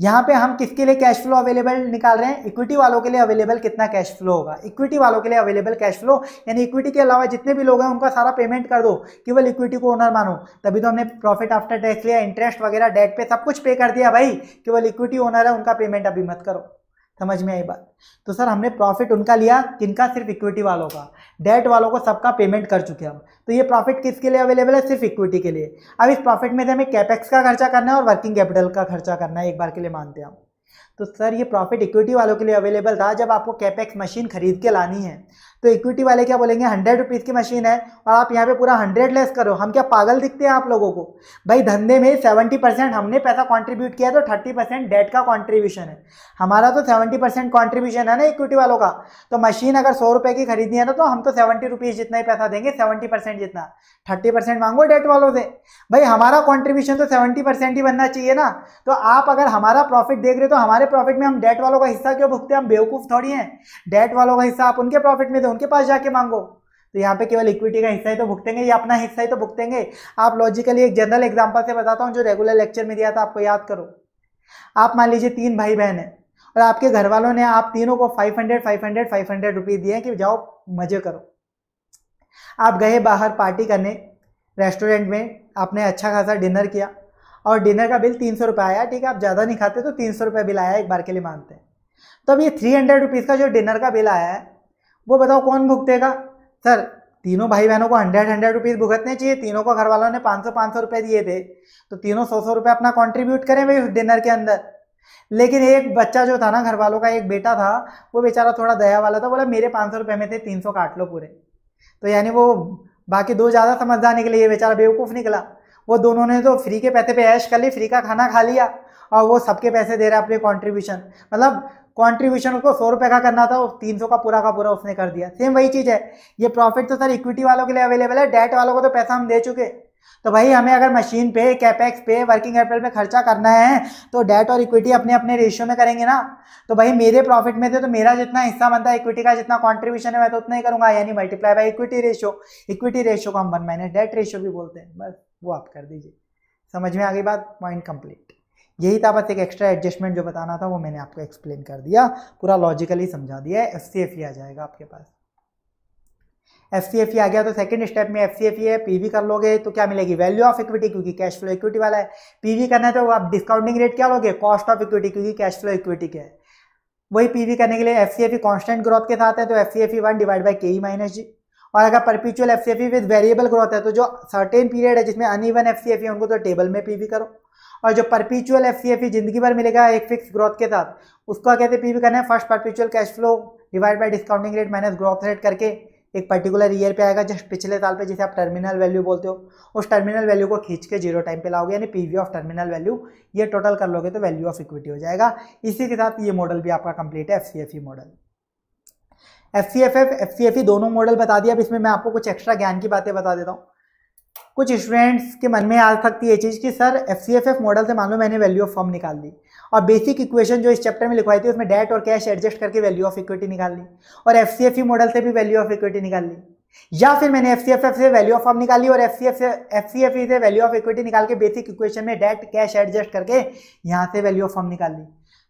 यहाँ पे हम किसके लिए कैश फ्लो अवेलेबल निकाल रहे हैं इक्विटी वालों के लिए अवेलेबल कितना कैश फ्लो होगा इक्विटी वालों के लिए अवेलेबल कैश फ्लो यानी इक्विटी के अलावा जितने भी लोग हैं उनका सारा पेमेंट कर दो केवल इक्विटी को ओनर मानो तभी तो हमने प्रॉफिट आफ्टर टैक्स लिया इंटरेस्ट वगैरह डेट पे सब कुछ पे कर दिया भाई केवल इक्विटी ओनर है उनका पेमेंट अभी मत करो समझ में आई बात तो सर हमने प्रॉफिट उनका लिया किनका सिर्फ इक्विटी वालों का डेट वालों को सबका पेमेंट कर चुके हम तो ये प्रॉफिट किसके लिए अवेलेबल है सिर्फ इक्विटी के लिए अब इस प्रॉफिट में से हमें कैपेक्स का खर्चा करना है और वर्किंग कैपिटल का खर्चा करना है एक बार के लिए मानते हैं हम तो सर ये प्रॉफिट इक्विटी वालों के लिए अवेलेबल था जब आपको कैपेक्स मशीन खरीद के लानी है तो इक्विटी वाले क्या बोलेंगे हंड्रेड रुपीज़ की मशीन है और आप यहाँ पे पूरा हंड्रेड लेस करो हम क्या पागल दिखते हैं आप लोगों को भाई धंधे में सेवेंटी परसेंट हमने पैसा कॉन्ट्रीब्यूट किया तो थर्टी परसेंट डेट का कॉन्ट्रीब्यूशन है हमारा तो सेवेंटी परसेंट कॉन्ट्रीब्यूशन है ना इक्विटी वालों का तो मशीन अगर सौ रुपये की खरीदनी है ना तो हम तो सेवेंटी रुपीज़ जितना ही पैसा देंगे सेवेंटी परसेंट जितना थर्टी परसेंट मांगो डेट वालों से भाई हमारा कॉन्ट्रीब्यूशन तो सेवेंटी परसेंट ही बनना चाहिए ना तो आप अगर हमारा प्रॉफिट देख रहे हो तो हमारे प्रॉफिट में हम डेट वालों का हिस्सा क्यों भुगते हैं हम बेवकूफ़ थोड़ी हैं डेट वालों का हिस्सा आप उनके प्रॉफिट में है उनके पास जाके मांगो तो यहाँ पे केवल इक्विटी का हिस्सा ही तो भुगतेंगे या अपना हिस्सा ही तो भुगतेंगे आप लॉजिकली एक जनरल एग्जाम्पल से बताता हूँ जो रेगुलर लेक्चर में दिया था आपको याद करो आप मान लीजिए तीन भाई बहन है और आपके घर वालों ने आप तीनों को five hundred five hundred five hundred rupees दिए कि जाओ मज़े करो आप गए बाहर पार्टी करने रेस्टोरेंट में आपने अच्छा खासा डिनर किया और डिनर का बिल तीन सौ रुपये आया ठीक है आप ज़्यादा नहीं खाते तो तीन सौ रुपये बिल आया एक बार के लिए मानते हैं तो अब ये थ्री हंड्रेड रुपीज़ का जो डिनर का बिल आया है वो बताओ कौन भुगतेगा सर तीनों भाई बहनों को हंड्रेड हंड्रेड रुपीज़ भुगतने चाहिए तीनों को घर वालों ने पाँच सौ पाँच सौ रुपये दिए थे तो तीनों सौ सौ रुपये अपना कॉन्ट्रीब्यूट करें भाई उस डिनर के अंदर लेकिन एक बच्चा जो था ना घर वालों का एक बेटा था वो बेचारा थोड़ा दया वाला था बोला मेरे पाँच सौ रुपये में थे तीन सौ काट लो पूरे तो यानी वो बाकी दो ज़्यादा समझदार निकले ये बेचारा बेवकूफ़ निकला वो दोनों ने तो फ्री के पैसे पे ऐश कर ली फ्री का खाना खा लिया और वो सबके पैसे दे रहा है अपने कॉन्ट्रीब्यूशन मतलब कॉन्ट्रीब्यूशन उसको सौ रुपये का करना था वो तीन सौ का पूरा का पूरा उसने कर दिया सेम वही चीज़ है ये प्रॉफिट तो सर इक्विटी वालों के लिए अवेलेबल है डेट वालों को तो पैसा हम दे चुके तो भाई हमें अगर मशीन पे कैपेक्स पे वर्किंग कैपिटल पे खर्चा करना है तो डेट और इक्विटी अपने अपने रेशियो में करेंगे ना तो भाई मेरे प्रॉफिट में थे तो मेरा जितना हिस्सा बनता है इक्विटी का जितना कॉन्ट्रीब्यूशन है मैं तो उतना ही करूंगा यानी multiply by equity ratio equity ratio को हम बन माइनस डेट रेशियो भी बोलते हैं बस वो आप कर दीजिए समझ में आ गई बात पॉइंट कंप्लीट यही था बस एक एक्स्ट्रा एडजस्टमेंट जो बताना था वो मैंने आपको एक्सप्लेन कर दिया पूरा लॉजिकली समझा दिया है एफ ई e आ जाएगा आपके पास एफ ई e आ गया तो सेकंड स्टेप में एफ सी e है वी कर लोगे तो क्या मिलेगी वैल्यू ऑफ इक्विटी क्योंकि कैश फ्लो इक्विटी वाला है पीवी करना है तो आप डिस्काउंटिंग रेट क्या लोगे कॉस्ट ऑफ इक्विटी क्योंकि कैश फ्लो इक्विटी के है वही वी करने के लिए F C F E constant growth के साथ है तो F C F E one divide by K E minus G और अगर perpetual F C F E with variable growth है तो जो सर्टेन पीरियड है जिसमें even F C F E उनको तो टेबल में वी करो और जो परपीचुअल एफ सी एफ ई जिंदगी भर मिलेगा एक फिक्स ग्रोथ के साथ उसको कहते पी वी करना है first perpetual cash flow divide by discounting rate minus growth rate करके एक पर्टिकुलर ईयर पे आएगा जस्ट पिछले साल पे जिसे आप टर्मिनल वैल्यू बोलते हो उस टर्मिनल वैल्यू को खींच के जीरो टाइम पे लाओगे यानी पीवी ऑफ टर्मिनल वैल्यू ये टोटल कर लोगे तो वैल्यू ऑफ इक्विटी हो जाएगा इसी के साथ ये मॉडल भी आपका कंप्लीट है F model F C F F F C F E दोनों मॉडल बता दिया अब इसमें मैं आपको कुछ एक्स्ट्रा ज्ञान की बातें बता देता हूँ कुछ स्टूडेंट्स के मन में आ सकती है चीज़ कि सर एफ एफ मॉडल से मान लो मैंने वैल्यू ऑफ फॉर्म निकाल दी और बेसिक इक्वेशन जो इस चैप्टर में लिखवाई थी उसमें डेट और कैश एडजस्ट करके वैल्यू ऑफ इक्विटी निकाल ली और F C F E model से भी वैल्यू ऑफ इक्विटी निकाल ली या फिर मैंने एफ सी एफ एफ से वैल्यू ऑफ फॉर्म निकाली और एफ e, e से एफ एफ सी ई से वैल्यू ऑफ इक्विटी निकाल के बेसिक इक्वेशन में डेट कैश एडजस्ट करके यहाँ से वैल्यू ऑफ फॉर्म निकाल ली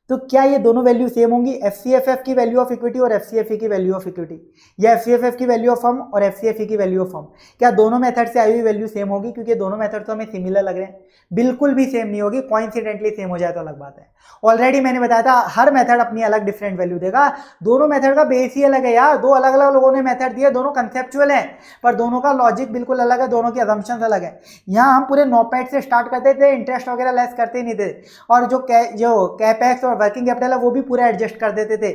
तो क्या ये दोनों वैल्यू सेम होंगी एफ की वैल्यू ऑफ इक्विटी और एफ e की वैल्यू ऑफ इक्विटी या एफ की वैल्यू ऑफ फर्म और एफ e की वैल्यू ऑफ फर्म क्या दोनों मेथड से आई हुई वैल्यू सेम होगी क्योंकि दोनों मेथड तो हमें सिमिलर लग रहे हैं बिल्कुल भी सेम नहीं होगी कॉइंसिडेंटली सेम हो जाए तो अलग बात है ऑलरेडी मैंने बताया था हर मेथड अपनी अलग डिफरेंट वैल्यू देगा दोनों मेथड का बेस ही अलग है यार दो अलग अलग लोगों ने मेथड दिया दोनों कंसेप्चुअल है पर दोनों का लॉजिक बिल्कुल अलग है दोनों की अजम्पन अलग है यहाँ हम पूरे नोपैड से स्टार्ट करते थे इंटरेस्ट वगैरह लेस करते नहीं थे और जो जो कैपेक्स और वर्किंग कैपिटल है वो भी पूरा एडजस्ट कर देते थे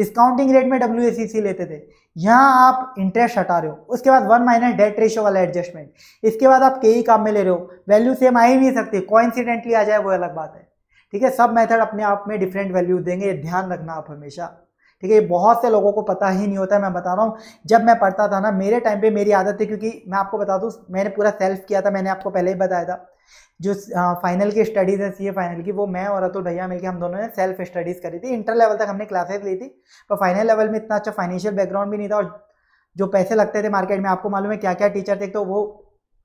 डिस्काउंटिंग रेट में डब्ल्यू लेते थे यहाँ आप इंटरेस्ट हटा रहे हो उसके बाद वन माइनस डेट रेशियो वाला एडजस्टमेंट इसके बाद आप कई काम में ले रहे हो वैल्यू सेम आ ही नहीं सकती कॉइंसिडेंटली आ जाए वो अलग बात है ठीक है सब मेथड अपने आप में डिफरेंट वैल्यू देंगे ध्यान रखना आप हमेशा ठीक है बहुत से लोगों को पता ही नहीं होता है मैं बता रहा हूँ जब मैं पढ़ता था ना मेरे टाइम पे मेरी आदत थी क्योंकि मैं आपको बता दूँ मैंने पूरा सेल्फ किया था मैंने आपको पहले ही बताया था जो फाइनल हाँ, की स्टडीज़ है सी फाइनल की वो मैं और अतुल भैया मिलकर हम दोनों ने सेल्फ स्टडीज़ करी थी इंटर लेवल तक हमने क्लासेस ली थी पर फाइनल लेवल में इतना अच्छा फाइनेंशियल बैकग्राउंड भी नहीं था और जो पैसे लगते थे मार्केट में आपको मालूम है क्या क्या टीचर थे तो वो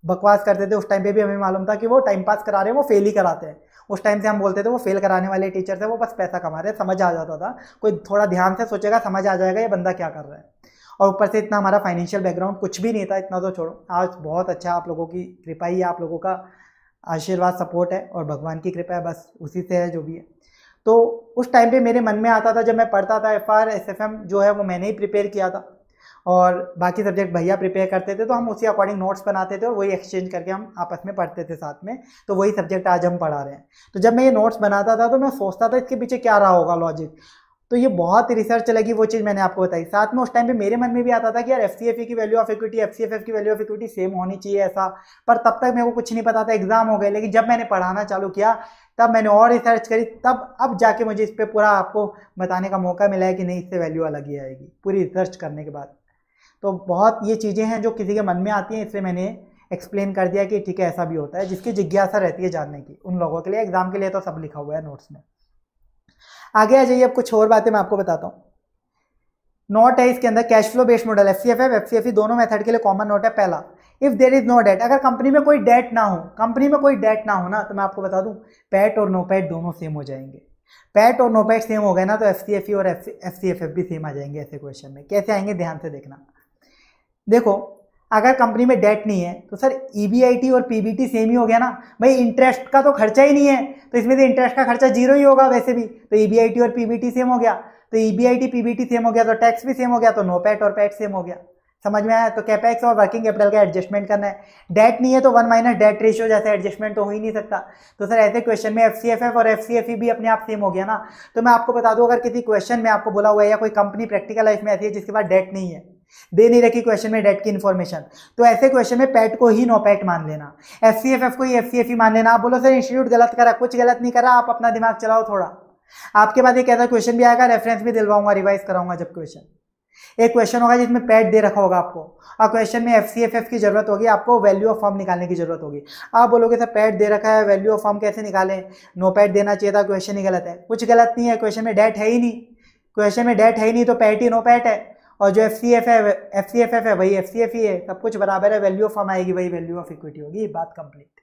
बकवास करते थे उस टाइम पे भी हमें मालूम था कि वो टाइम पास करा रहे हैं वो फेल ही कराते हैं उस टाइम से हम बोलते थे वो फेल कराने वाले टीचर थे वो बस पैसा कमा रहे समझ आ जाता था कोई थोड़ा ध्यान से सोचेगा समझ आ जाएगा ये बंदा क्या कर रहा है और ऊपर से इतना हमारा फाइनेंशियल बैकग्राउंड कुछ भी नहीं था इतना तो छोड़ो आज बहुत अच्छा आप लोगों की कृपा ही आप लोगों का आशीर्वाद सपोर्ट है और भगवान की कृपा है बस उसी से है जो भी है तो उस टाइम पे मेरे मन में आता था जब मैं पढ़ता था F R S F M जो है वो मैंने ही प्रिपेयर किया था और बाकी सब्जेक्ट भैया प्रिपेयर करते थे तो हम उसी अकॉर्डिंग नोट्स बनाते थे और वही एक्सचेंज करके हम आपस में पढ़ते थे साथ में तो वही सब्जेक्ट आज हम पढ़ा रहे हैं तो जब मैं ये नोट्स बनाता था तो मैं सोचता था इसके पीछे क्या रहा होगा लॉजिक तो ये बहुत रिसर्च लगी वो चीज़ मैंने आपको बताई साथ में उस टाइम पे मेरे मन में भी आता था कि यार एफ सी एफ की वैल्यू ऑफ इक्विटी एफ की वैल्यू ऑफ इक्विटी सेम होनी चाहिए ऐसा पर तब तक मेरे को कुछ नहीं पता था एग्जाम हो गए लेकिन जब मैंने पढ़ाना चालू किया तब मैंने और रिसर्च करी तब अब जाके मुझे इस पर पूरा आपको बताने का मौका मिला है कि नहीं इससे वैल्यू अलग ही आएगी पूरी रिसर्च करने के बाद तो बहुत ये चीज़ें हैं जो किसी के मन में आती हैं इसलिए मैंने एक्सप्लेन कर दिया कि ठीक है ऐसा भी होता है जिसकी जिज्ञासा रहती है जानने की उन लोगों के लिए एग्जाम के लिए तो सब लिखा हुआ है नोट्स में आगे आ जाइए अब कुछ और बातें मैं आपको बताता हूँ नोट है इसके अंदर cash flow based model F C F F C F दोनों मेथड के लिए कॉमन नोट है पहला if there is no debt अगर कंपनी में कोई डेट ना हो कंपनी में कोई डेट ना हो ना तो मैं आपको बता दूं पैट और नो पैट दोनों सेम हो जाएंगे पैट और नो पैट सेम हो गए ना तो एफ सी एफ ई और एफ सी एफ एफ भी सेम आ जाएंगे ऐसे क्वेश्चन में कैसे आएंगे ध्यान से देखना देखो अगर कंपनी में डेट नहीं है तो सर ई e और पी सेम ही हो गया ना भाई इंटरेस्ट का तो खर्चा ही नहीं है तो इसमें से इंटरेस्ट का खर्चा जीरो ही होगा वैसे भी तो ई e और पी सेम हो गया तो ई बी सेम हो गया तो टैक्स भी सेम हो गया तो नो पैट और पैट सेम हो गया समझ में आया तो कैपेक्स और वर्किंग कैपिटल का एडजस्टमेंट करना है डेट नहीं है तो वन माइनस डेट रेशियो जैसे एडजस्टमेंट तो हो ही नहीं सकता तो सर ऐसे क्वेश्चन में एफ और एफ e भी अपने आप सेम हो गया ना तो मैं आपको बता दूं अगर किसी क्वेश्चन में आपको बोला हुआ है या कोई कंपनी प्रैक्टिकल लाइफ में ऐसी है जिसके पास डेट नहीं है दे नहीं रखी क्वेश्चन में डेट की इन्फॉर्मेशन तो ऐसे क्वेश्चन में पैट को ही नो पैट मान लेना एफ सी एफ एफ को ही एफ सी एफ ही मान लेना आप बोलो सर इंस्टीट्यूट गलत करा कुछ गलत नहीं करा आप अपना दिमाग चलाओ थोड़ा आपके बाद एक ऐसा क्वेश्चन भी आएगा रेफरेंस भी दिलवाऊंगा रिवाइज कराऊंगा जब क्वेश्चन एक क्वेश्चन होगा जिसमें पैट दे रखा होगा आपको और क्वेश्चन में एफ सी एफ एफ की जरूरत होगी आपको वैल्यू ऑफ फॉर्म निकालने की जरूरत होगी आप बोलोगे सर पैट दे रखा है वैल्यू ऑफ फॉर्म कैसे निकालें नो पैट देना चाहिए था क्वेश्चन ही गलत है कुछ गलत नहीं है क्वेश्चन में डेट है ही नहीं क्वेश्चन में डेट है ही नहीं तो पैट ही नो पैट है और जो एफ सी एफ है एफ सी एफ एफ है वही एफ सी एफ ही है सब कुछ बराबर है वैल्यू ऑफ फॉर्म आएगी वही वैल्यू ऑफ इक्विटी होगी ये बात कंप्लीट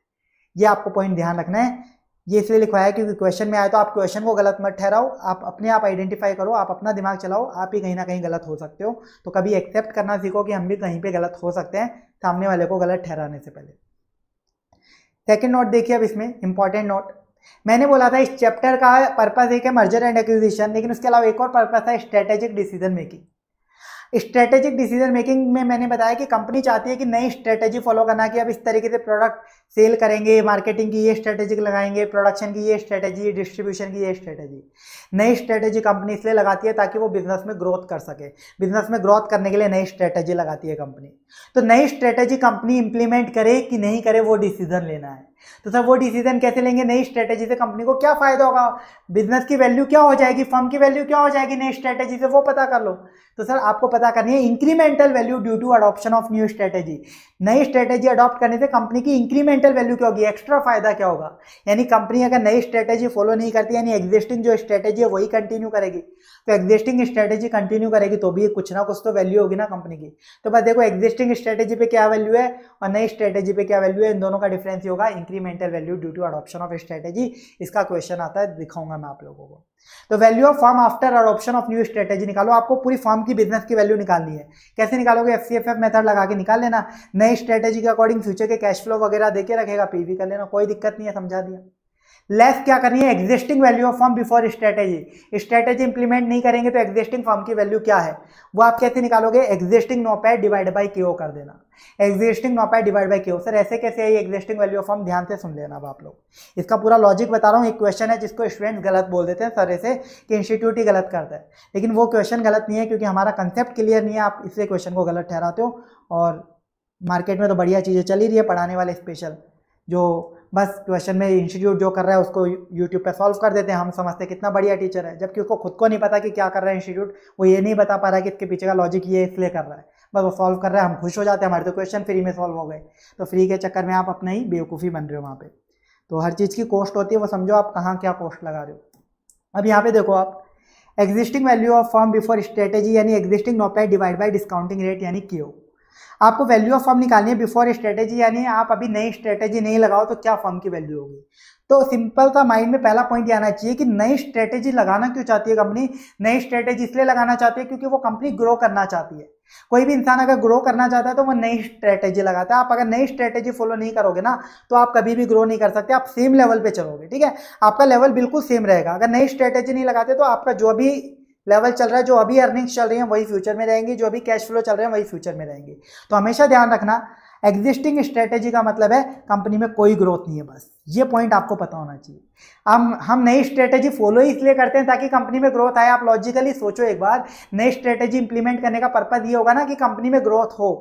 ये आपको पॉइंट ध्यान रखना है ये इसलिए लिखवाया है क्योंकि क्वेश्चन में आए तो आप क्वेश्चन को गलत मत ठहराओ आप अपने आप आइडेंटिफाई करो आप अपना दिमाग चलाओ आप ही कहीं ना कहीं गलत हो सकते हो तो कभी एक्सेप्ट करना सीखो कि हम भी कहीं पे गलत हो सकते हैं सामने वाले को गलत ठहराने से पहले सेकेंड नोट देखिए अब इसमें इंपॉर्टेंट नोट मैंने बोला था इस चैप्टर का पर्पज़ एक है मर्जर एंड एक्विजिशन लेकिन उसके अलावा एक और पर्पज़ है strategic decision making strategic decision making में मैंने बताया कि कंपनी चाहती है कि नई स्ट्रेटेजी फॉलो करना कि अब इस तरीके से प्रोडक्ट सेल करेंगे मार्केटिंग की ये स्ट्रेटेजी लगाएंगे प्रोडक्शन की ये स्ट्रेटेजी डिस्ट्रीब्यूशन की ये स्ट्रेटेजी नई स्ट्रेटेजी कंपनी इसलिए लगाती है ताकि वो बिजनेस में ग्रोथ कर सके बिजनेस में ग्रोथ करने के लिए नई स्ट्रेटेजी लगाती है कंपनी तो नई स्ट्रेटेजी कंपनी इंप्लीमेंट करे कि नहीं करे वो डिसीजन लेना है तो सर वो डिसीजन कैसे लेंगे नई स्ट्रेटेजी से कंपनी को क्या फायदा होगा बिजनेस की वैल्यू क्या हो जाएगी फर्म की वैल्यू क्या हो जाएगी नई स्ट्रेटेजी से वो पता कर लो तो सर आपको पता करनी है incremental value due to adoption of new strategy नई स्ट्रेटेजी अडॉप्ट करने से कंपनी की इंक्रीमेंटल वैल्यू क्या होगी एक्स्ट्रा फायदा क्या होगा यानी कंपनी अगर नई स्ट्रेटेजी फॉलो नहीं करती यानी एग्जिस्टिंग जो स्ट्रेटेजी है वही कंटिन्यू करेगी तो एग्जिस्टिंग स्ट्रेटेजी कंटिन्यू करेगी तो भी कुछ ना कुछ तो वैल्यू होगी ना कंपनी की तो बस देखो एग्जिस्टिंग स्ट्रेटेजी पे क्या वैल्यू है और नई स्ट्रेटेजी पे क्या वैल्यू है इन दोनों का डिफरेंस होगा incremental value due to adoption of strategy इसका क्वेश्चन आता है दिखाऊंगा मैं आप लोगों को तो value of firm after adoption of new strategy निकालो आपको पूरी फॉर्म की बिजनेस की वैल्यू निकालनी है कैसे निकालोगे F C F F method लगा के निकाल लेना नई स्ट्रेटेजी के अकॉर्डिंग फ्यूचर के कैश फ्लो वगैरह देके रखेगा पीवी कर लेना कोई दिक्कत नहीं है समझा दिया लेस क्या करनी है existing value of firm before strategy strategy implement नहीं करेंगे तो एग्जिस्टिंग फॉर्म की वैल्यू क्या है वो आप कैसे निकालोगे एग्जिस्टिंग नोपैड डिवाइड बाई के कर देना एग्जिस्टिंग नोपैड डिवाइड बाई के सर ऐसे कैसे है एग्जिस्टिंग वैल्यू ऑफ फॉर्म ध्यान से सुन लेना अब आप लोग इसका पूरा लॉजिक बता रहा हूँ एक क्वेश्चन है जिसको स्टूडेंट्स गलत बोल देते हैं सर ऐसे कि इंस्टीट्यूट ही गलत करता है लेकिन वो क्वेश्चन गलत नहीं है क्योंकि हमारा कंसेप्ट क्लियर नहीं है आप इसलिए क्वेश्चन को गलत ठहराते हो और मार्केट में तो बढ़िया चीज़ें चल ही रही है पढ़ाने वाले स्पेशल जो बस क्वेश्चन में इंस्टीट्यूट जो कर रहा है उसको यूट्यूब पर सॉल्व कर देते हैं हम समझते हैं कितना बढ़िया टीचर है जबकि उसको खुद को नहीं पता कि क्या कर रहा है इंस्टीट्यूट वो ये नहीं बता पा रहा है कि इसके पीछे का लॉजिक ये इसलिए कर रहा है बस वो सॉल्व कर रहा है हम खुश हो जाते हैं हमारे तो क्वेश्चन फ्री में सॉल्व हो गए तो फ्री के चक्कर में आप अपना ही बेवकूफ़ी बन रहे हो वहाँ पर तो हर चीज़ की कॉस्ट होती है वो समझो आप कहाँ क्या कॉस्ट लगा रहे हो अब यहाँ पे देखो आप existing value of firm before strategy यानी existing NOPAT divide by discounting rate यानी क्यों आपको वैल्यू ऑफ फॉर्म निकालनी है बिफोर स्ट्रेटेजी यानी आप अभी नई स्ट्रेटेजी नहीं लगाओ तो क्या फॉर्म की वैल्यू होगी तो सिंपल था माइंड में पहला पॉइंट ये आना चाहिए कि नई स्ट्रेटेजी लगाना क्यों चाहती है कंपनी नई स्ट्रेटेजी इसलिए लगाना चाहती है क्योंकि वो कंपनी ग्रो करना चाहती है कोई भी इंसान अगर ग्रो करना चाहता है तो वो नई स्ट्रेटेजी लगाता है आप अगर नई स्ट्रेटेजी फॉलो नहीं करोगे ना तो आप कभी भी ग्रो नहीं कर सकते आप सेम लेवल पे चलोगे ठीक है आपका लेवल बिल्कुल सेम रहेगा अगर नई स्ट्रेटेजी नहीं लगाते तो आपका जो भी लेवल चल रहा है जो अभी अर्निंग्स चल रही हैं वही फ्यूचर में रहेंगी जो अभी कैश फ्लो चल रहे हैं वही फ्यूचर में रहेंगे तो हमेशा ध्यान रखना एग्जिस्टिंग स्ट्रेटेजी का मतलब है कंपनी में कोई ग्रोथ नहीं है बस ये पॉइंट आपको पता होना चाहिए हम हम नई स्ट्रेटेजी फॉलो ही इसलिए करते हैं ताकि कंपनी में ग्रोथ आए आप लॉजिकली सोचो एक बार नई स्ट्रेटेजी इंप्लीमेंट करने का पर्पज़ ये होगा ना कि कंपनी में ग्रोथ हो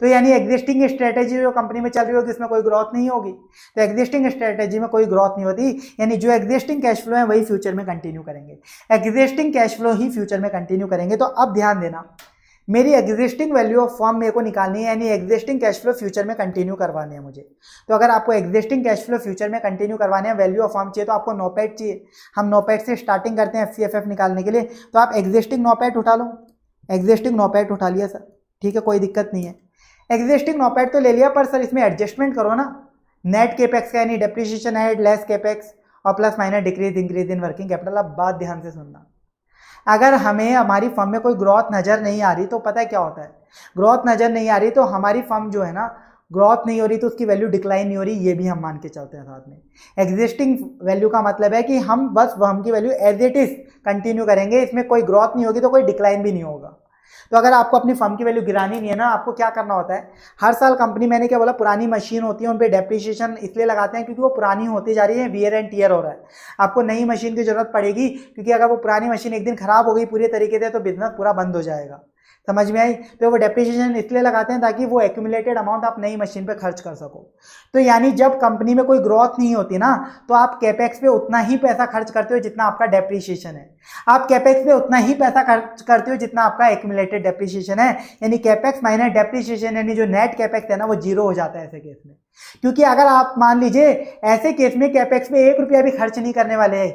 तो यानी एग्जिस्टिंग स्ट्रेटेजी जो कंपनी में चल रही होगी उसमें कोई ग्रोथ नहीं होगी तो एग्जिस्टिंग स्ट्रेटेजी में कोई ग्रोथ नहीं होती यानी जो एग्जिस्टिंग कैश फ्लो है वही फ्यूचर में कंटिन्यू करेंगे एग्जिस्टिंग कैश फ्लो ही फ्यूचर में कंटिन्यू करेंगे तो अब ध्यान देना मेरी एग्जिस्टिंग वैल्यू ऑफ फॉर्म मेरे को निकालनी है यानी एग्जिस्टिंग कैश फ्लो फ्यूचर में कंटिन्यू करवाने हैं मुझे तो अगर आपको एग्जिस्टिंग कैश फ्लो फ्यूचर में कंटिन्यू करवाने हैं वैल्यू ऑफ फॉर्म चाहिए तो आपको नोपैट चाहिए हम नोपैट से स्टार्टिंग करते हैं एफ निकालने के लिए तो आप एग्जिस्टिंग नोपैट उठा लो एग्जिस्टिंग नोपैट उठा लिया सर ठीक है कोई दिक्कत नहीं है एग्जिस्टिंग नोपैड तो ले लिया पर सर इसमें एडजस्टमेंट करो ना नेट केपेक्स का यानी डेप्रिशिएशन एड लेस केपेक्स और plus minus decrease increase in working capital अब बात ध्यान से सुनना अगर हमें हमारी फर्म में कोई ग्रोथ नज़र नहीं आ रही तो पता है क्या होता है ग्रोथ नज़र नहीं आ रही तो हमारी फर्म जो है ना ग्रोथ नहीं हो रही तो उसकी वैल्यू डिक्लाइन नहीं हो रही ये भी हम मान के चलते हैं साथ में एग्जिस्टिंग वैल्यू का मतलब है कि हम बस हम की value as it is continue करेंगे इसमें कोई ग्रोथ नहीं होगी तो कोई डिक्लाइन भी नहीं होगा तो अगर आपको अपनी फर्म की वैल्यू गिरानी नहीं है ना आपको क्या करना होता है हर साल कंपनी मैंने क्या बोला पुरानी मशीन होती है उन पर डेप्रिशिएशन इसलिए लगाते हैं क्योंकि वो पुरानी होती जा रही है वियर एंड टीयर हो रहा है आपको नई मशीन की जरूरत पड़ेगी क्योंकि अगर वो पुरानी मशीन एक दिन खराब हो गई पूरे तरीके से तो बिजनेस पूरा बंद हो जाएगा समझ में आई तो वो डेप्रिसिएशन इसलिए लगाते हैं ताकि वो एक्यूमुलेटेड अमाउंट आप नई मशीन पे खर्च कर सको तो यानी जब कंपनी में कोई ग्रोथ नहीं होती ना तो आप कैपेक्स पे उतना ही पैसा खर्च करते हो जितना आपका डेप्रिसिएशन है आप कैपेक्स पे उतना ही पैसा खर्च करते हो जितना आपका एक्यूमुलेटेड डेप्रिशिएशन है यानी कैपेक्स माइनस डेप्रिसिएशन यानी जो नेट कैपेक्स है ना वो जीरो हो जाता है ऐसे केस में क्योंकि अगर आप मान लीजिए ऐसे केस में कैपेक्स में एक रुपया भी खर्च नहीं करने वाले हैं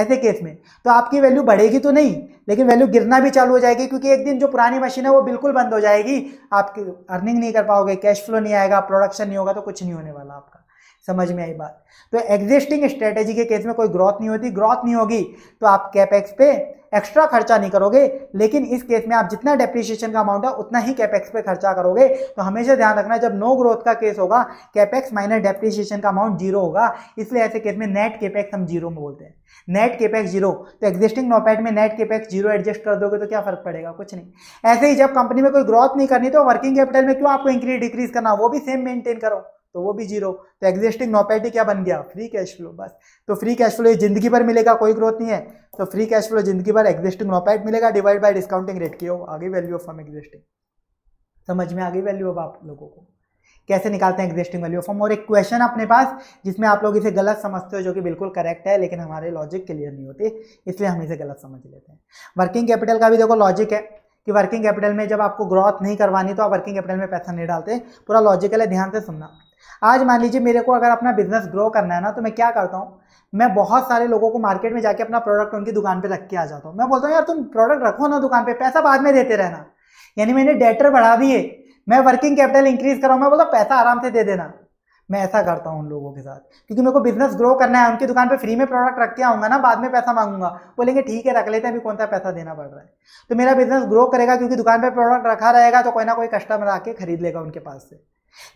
ऐसे केस में तो आपकी वैल्यू बढ़ेगी तो नहीं लेकिन वैल्यू गिरना भी चालू हो जाएगी क्योंकि एक दिन जो पुरानी मशीन है वो बिल्कुल बंद हो जाएगी आपकी अर्निंग नहीं कर पाओगे कैश फ्लो नहीं आएगा प्रोडक्शन नहीं होगा तो कुछ नहीं होने वाला आपका समझ में आई बात तो एग्जिस्टिंग स्ट्रेटेजी के केस में कोई ग्रोथ नहीं होती ग्रोथ नहीं होगी तो आप कैपेक्स पे एक्स्ट्रा खर्चा नहीं करोगे लेकिन इस केस में आप जितना डेप्रिशिएशन का अमाउंट है उतना ही कैपेक्स पे खर्चा करोगे तो हमेशा ध्यान रखना जब नो ग्रोथ का केस होगा कैपेक्स माइनस डेप्रिशिएशन का अमाउंट जीरो होगा इसलिए ऐसे केस में नेट कैपेक्स हम जीरो में बोलते हैं नेट केपेक्स जीरो तो एग्जिस्टिंग नोपैट में नेट केपेक्स जीरो एडजस्ट कर दोगे तो क्या फर्क पड़ेगा कुछ नहीं ऐसे ही जब कंपनी में कोई ग्रोथ नहीं करनी तो वर्किंग कैपिटल में क्यों आपको इंक्रीज डिक्रीज करना वो भी सेम मेंटेन करो तो वो भी जीरो तो एग्जिस्टिंग नोपैटी क्या बन गया फ्री कैश फ्लो बस तो फ्री कैश फ्लो ये जिंदगी भर मिलेगा कोई ग्रोथ नहीं है तो फ्री कैश फ्लो जिंदगी भर एग्जिस्टिंग नोपैट मिलेगा डिवाइड बाय डिस्काउंटिंग रेट की हो आगे वैल्यू ऑफ फॉर्म एग्जिस्टिंग समझ में आ गई वैल्यू ऑफ आप लोगों को कैसे निकालते हैं एग्जिस्टिंग वैल्यू ऑफ और एक क्वेश्चन अपने पास जिसमें आप लोग इसे गलत समझते हो जो कि बिल्कुल करेक्ट है लेकिन हमारे लॉजिक क्लियर नहीं होते इसलिए हम इसे गलत समझ लेते हैं वर्किंग कैपिटल का भी देखो लॉजिक है कि वर्किंग कैपिटल में जब आपको ग्रोथ नहीं करवानी तो आप वर्किंग कैपिटल में पैसा नहीं डालते पूरा लॉजिकल है ध्यान से सुनना आज मान लीजिए मेरे को अगर अपना बिजनेस ग्रो करना है ना तो मैं क्या करता हूँ मैं बहुत सारे लोगों को मार्केट में जाके अपना प्रोडक्ट उनकी दुकान पर रख के आ जाता हूँ मैं बोलता हूँ यार तुम प्रोडक्ट रखो ना दुकान पर पैसा बाद में देते रहना यानी मैंने डेटर बढ़ा दिए मैं वर्किंग कैपिटल इंक्रीज कराऊँ मैं बोलता पैसा आराम से दे देना मैं ऐसा करता हूँ उन लोगों के साथ क्योंकि मेरे को बिजनेस ग्रो करना है उनकी दुकान पे फ्री में प्रोडक्ट रख के आऊँगा ना बाद में पैसा मांगूंगा बोलेंगे ठीक है रख लेते हैं अभी कौन सा पैसा देना पड़ रहा है तो मेरा बिजनेस ग्रो करेगा क्योंकि दुकान पे प्रोडक्ट रखा रहेगा तो कोई ना कोई कस्टमर आके खरीद लेगा उनके पास से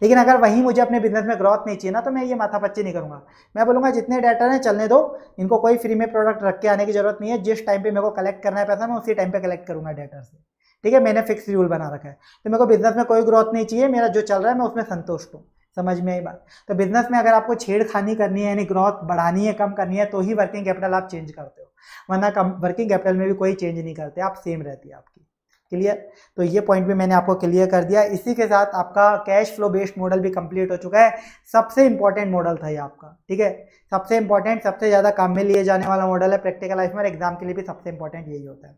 लेकिन अगर वहीं मुझे अपने बिजनेस में ग्रोथ नहीं चाहिए ना तो मैं ये माथा पच्ची नहीं करूँगा मैं बोलूँगा जितने डाटा हैं चलने दो इनको कोई फ्री में प्रोडक्ट रख के आने की जरूरत नहीं है जिस टाइम पर मेरे को कलेक्ट करना है पैसा मैं उसी टाइम पर कलेक्ट करूँगा डाटा से ठीक है मैंने फिक्स रूल बना रखा है तो मेरे को बिजनेस में कोई ग्रोथ नहीं चाहिए मेरा जो चल रहा है मैं उसमें संतुष्ट हूँ समझ में आई बात तो बिजनेस में अगर आपको छेड़खानी करनी है यानी ग्रोथ बढ़ानी है कम करनी है तो ही वर्किंग कैपिटल आप चेंज करते हो वरना कम वर्किंग कैपिटल में भी कोई चेंज नहीं करते आप सेम रहती है आपकी क्लियर तो ये पॉइंट भी मैंने आपको क्लियर कर दिया इसी के साथ आपका कैश फ्लो बेस्ड मॉडल भी कंप्लीट हो चुका है सबसे इंपॉर्टेंट मॉडल था ये आपका ठीक है सबसे इंपॉर्टेंट सबसे ज़्यादा काम में लिए जाने वाला मॉडल है प्रैक्टिकल लाइफ में और एग्जाम के लिए भी सबसे इंपॉर्टेंट यही होता है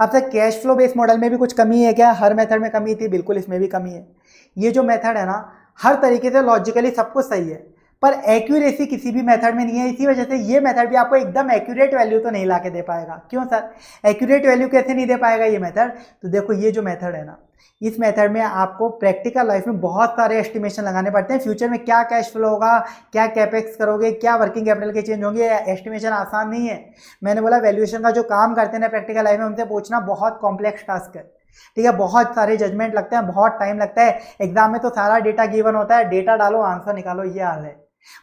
अब sir cash flow based model में भी कुछ कमी है क्या हर मेथड में कमी थी बिल्कुल इसमें भी कमी है ये जो मेथड है ना हर तरीके से लॉजिकली सब कुछ सही है पर एक्यूरेसी किसी भी मेथड में नहीं है इसी वजह से ये मेथड भी आपको एकदम एक्यूरेट वैल्यू तो नहीं ला के दे पाएगा क्यों सर एक्यूरेट वैल्यू कैसे नहीं दे पाएगा ये मेथड तो देखो ये जो मेथड है ना इस मेथड में आपको प्रैक्टिकल लाइफ में बहुत सारे एस्टिमेशन लगाने पड़ते हैं फ्यूचर में क्या कैश फ्लो होगा क्या कैपेक्स करोगे क्या वर्किंग कैपिटल के चेंज होंगे एस्टिमेशन आसान नहीं है मैंने बोला वैल्यूएशन का जो काम करते हैं प्रैक्टिकल लाइफ में उनसे पूछना बहुत कॉम्प्लेक्स टास्क है ठीक है बहुत सारे जजमेंट लगते हैं बहुत टाइम लगता है एग्जाम में तो सारा डेटा गिवन होता है डेटा डालो आंसर निकालो ये हाल है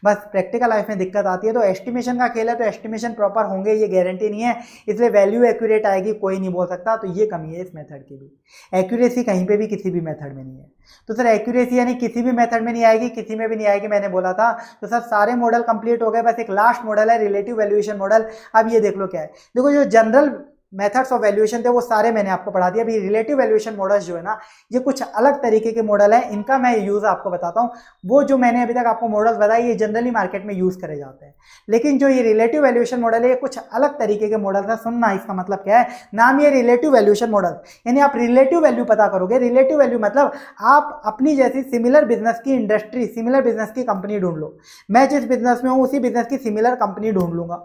बस प्रैक्टिकल लाइफ में दिक्कत आती है तो एस्टिमेशन का खेल है तो एस्टिमेशन प्रॉपर होंगे ये गारंटी नहीं है इसलिए वैल्यू एक्यूरेट आएगी कोई नहीं बोल सकता तो ये कमी है इस मेथड की भी एक्यूरेसी कहीं पे भी किसी भी मेथड में नहीं है तो सर एक्यूरेसी यानी किसी भी मेथड में नहीं आएगी किसी में भी नहीं आएगी मैंने बोला था तो सर सारे मॉडल कंप्लीट हो गए बस एक लास्ट मॉडल है रिलेटिव वैल्यूएशन मॉडल अब ये देख लो क्या है देखो जो जनरल मेथड्स ऑफ वैल्यूएशन थे वो सारे मैंने आपको पढ़ा दिया अभी रिलेटिव वैल्यूएशन मॉडल्स जो है ना ये कुछ अलग तरीके के मॉडल हैं इनका मैं यूज़ आपको बताता हूँ वो जो मैंने अभी तक आपको मॉडल्स बताए ये जनरली मार्केट में यूज़ करे जाते हैं लेकिन जो ये रिलेटिव वैल्यूएशन मॉडल है ये कुछ अलग तरीके के मॉडल है सुनना इसका मतलब क्या है नाम ये रिलेटिव वैल्यूएशन मॉडल यानी आप रिलेटिव वैल्यू पता करोगे रिलेटिव वैल्यू मतलब आप अपनी जैसी सिमिलर बिजनेस की इंडस्ट्री सिमिलर बिजनेस की कंपनी ढूंढ लो मैं जिस बिजनेस में हूँ उसी बिजनेस की सिमिलर कंपनी ढूंढ लूँगा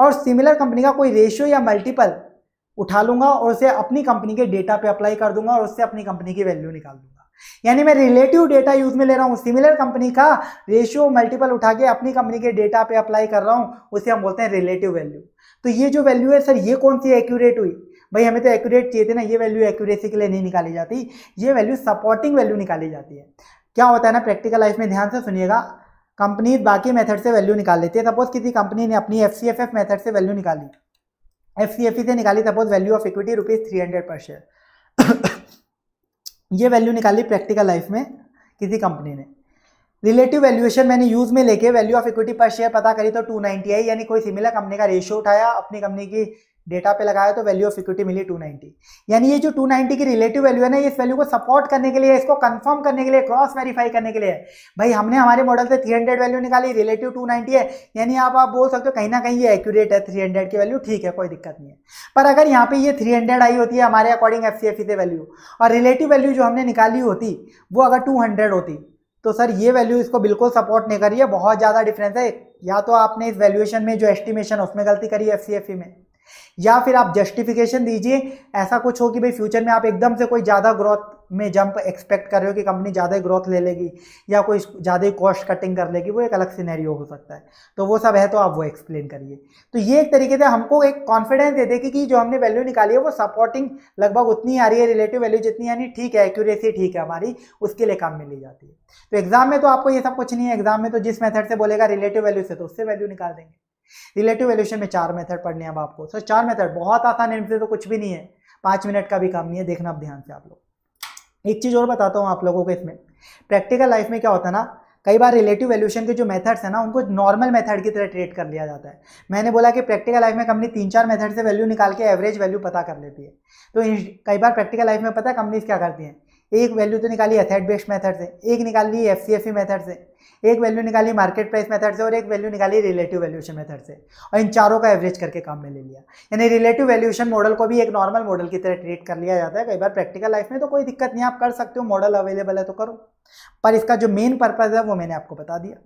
और सिमिलर कंपनी का कोई रेशियो या मल्टीपल उठा लूंगा और उसे अपनी कंपनी के डेटा पे अप्लाई कर दूंगा और उससे अपनी कंपनी की वैल्यू निकाल दूंगा यानी मैं रिलेटिव डेटा यूज में ले रहा हूँ सिमिलर कंपनी का रेशियो मल्टीपल उठा के अपनी कंपनी के डेटा पे अप्लाई कर रहा हूँ उसे हम बोलते हैं रिलेटिव वैल्यू तो ये जो वैल्यू है सर ये कौन सी एक्यूरेट हुई भाई हमें तो एक्यूरेट चाहिए थे ना ये वैल्यू एक्यूरेसी के लिए नहीं निकाली जाती ये वैल्यू सपोर्टिंग वैल्यू निकाली जाती है क्या होता है ना प्रैक्टिकल लाइफ में ध्यान से सुनिएगा कंपनी बाकी मेथड से वैल्यू निकाल लेती है सपोज किसी कंपनी ने अपनी एफ मेथड से वैल्यू निकाली एफ सी एफ से निकाली suppose value of equity rupees three hundred per share ये वैल्यू निकाली प्रैक्टिकल लाइफ में किसी कंपनी ने रिलेटिव वैल्यूएशन मैंने यूज़ में लेके value of equity per share पता करी तो टू नाइनटी आई यानी कोई सिमिलर कंपनी का रेशियो उठाया अपनी कंपनी की डेटा पे लगाया तो वैल्यू ऑफ इक्विटी मिली 290 यानी ये जो 290 की रिलेटिव वैल्यू है ना इस वैल्यू को सपोर्ट करने के लिए इसको कंफर्म करने के लिए क्रॉस वेरीफाई करने के लिए भाई हमने हमारे मॉडल से 300 वैल्यू निकाली रिलेटिव 290 है यानी आप आप बोल सकते हो कहीं ना कहीं ये एक्यूरेट है 300 की वैल्यू ठीक है कोई दिक्कत नहीं है पर अगर यहाँ पे ये 300 आई होती है हमारे अकॉर्डिंग एफ e से वैल्यू और रिलेटिव वैल्यू जो हमने निकाली होती वो अगर टू होती तो सर ये वैल्यू इसको बिल्कुल सपोर्ट नहीं करिए है बहुत ज़्यादा डिफरेंस है या तो आपने इस वैल्यूएशन में जो एस्टिमेशन उसमें गलती करी है एफ e में या फिर आप जस्टिफिकेशन दीजिए ऐसा कुछ हो कि भाई फ्यूचर में आप एकदम से कोई ज़्यादा ग्रोथ में जंप एक्सपेक्ट कर रहे हो कि कंपनी ज़्यादा ही ग्रोथ ले लेगी या कोई ज़्यादा ही कॉस्ट कटिंग कर लेगी वो एक अलग सिनेरियो हो सकता है तो वो सब है तो आप वो एक्सप्लेन करिए तो ये एक तरीके से हमको एक कॉन्फिडेंस दे देगी कि जो हमने वैल्यू निकाली है वो सपोर्टिंग लगभग उतनी आ रही है रिलेटिव वैल्यू जितनी यानी ठीक है एक्यूरेसी ठीक है हमारी उसके लिए काम में ली जाती है तो एग्जाम में तो आपको ये सब कुछ नहीं है एग्जाम में तो जिस मेथड से बोलेगा रिलेटिव वैल्यू से तो उससे वैल्यू निकाल देंगे रिलेटिव वैल्यूशन में चार मेथड पढ़ने अब आपको सर चार मेथड बहुत आसान है तो कुछ भी नहीं है पाँच मिनट का भी काम नहीं है देखना अब ध्यान से आप लोग एक चीज़ और बताता हूँ आप लोगों को इसमें प्रैक्टिकल लाइफ में क्या होता है ना कई बार रिलेटिव वैल्यूशन के जो मेथड्स हैं ना उनको नॉर्मल मेथड की तरह ट्रेड कर लिया जाता है मैंने बोला कि प्रैक्टिकल लाइफ में कंपनी तीन चार मेथड से वैल्यू निकाल के एवरेज वैल्यू पता कर लेती है तो कई बार प्रैक्टिकल लाइफ में पता है कंपनीज क्या करती हैं एक वैल्यू तो निकाली एथेट बेस्ड मेथड से एक निकाली F C F E method से एक वैल्यू निकाली मार्केट प्राइस मेथड से और एक वैल्यू निकाली रिलेटिव वैल्यूशन मेथड से और इन चारों का एवरेज करके काम में ले लिया यानी रिलेटिव वैल्यूशन मॉडल को भी एक नॉर्मल मॉडल की तरह ट्रीट कर लिया जाता है कई बार प्रैक्टिकल लाइफ में तो कोई दिक्कत नहीं आप कर सकते हो मॉडल अवेलेबल है तो करो पर इसका जो मेन पर्पज़ है वो मैंने आपको बता दिया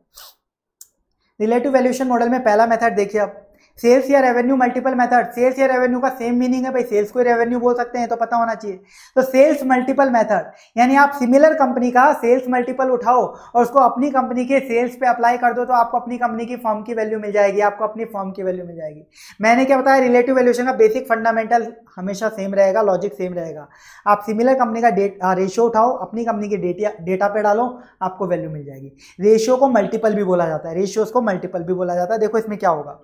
रिलेटिव वैल्यूशन मॉडल में पहला मेथड देखिए आप सेल्स या रेवेन्यू मल्टीपल मेथड सेल्स या रेवेन्यू का सेम मीनिंग है भाई सेल्स को रेवेन्यू बोल सकते हैं तो पता होना चाहिए तो सेल्स मल्टीपल मेथड यानी आप सिमिलर कंपनी का सेल्स मल्टीपल उठाओ और उसको अपनी कंपनी के सेल्स पे अप्लाई कर दो तो आपको अपनी कंपनी की फॉर्म की वैल्यू मिल जाएगी आपको अपनी फॉर्म की वैल्यू मिल जाएगी मैंने क्या बताया रिलेटिव वैल्यूशन का बेसिक फंडामेंटल हमेशा सेम रहेगा लॉजिक सेम रहेगा आप सिमिलर कंपनी का डेट रेशियो उठाओ अपनी कंपनी के डेटा पे डालो आपको वैल्यू मिल जाएगी रेशियो को मल्टीपल भी बोला जाता है रेशियोज को मल्टीपल भी बोला जाता है देखो इसमें क्या होगा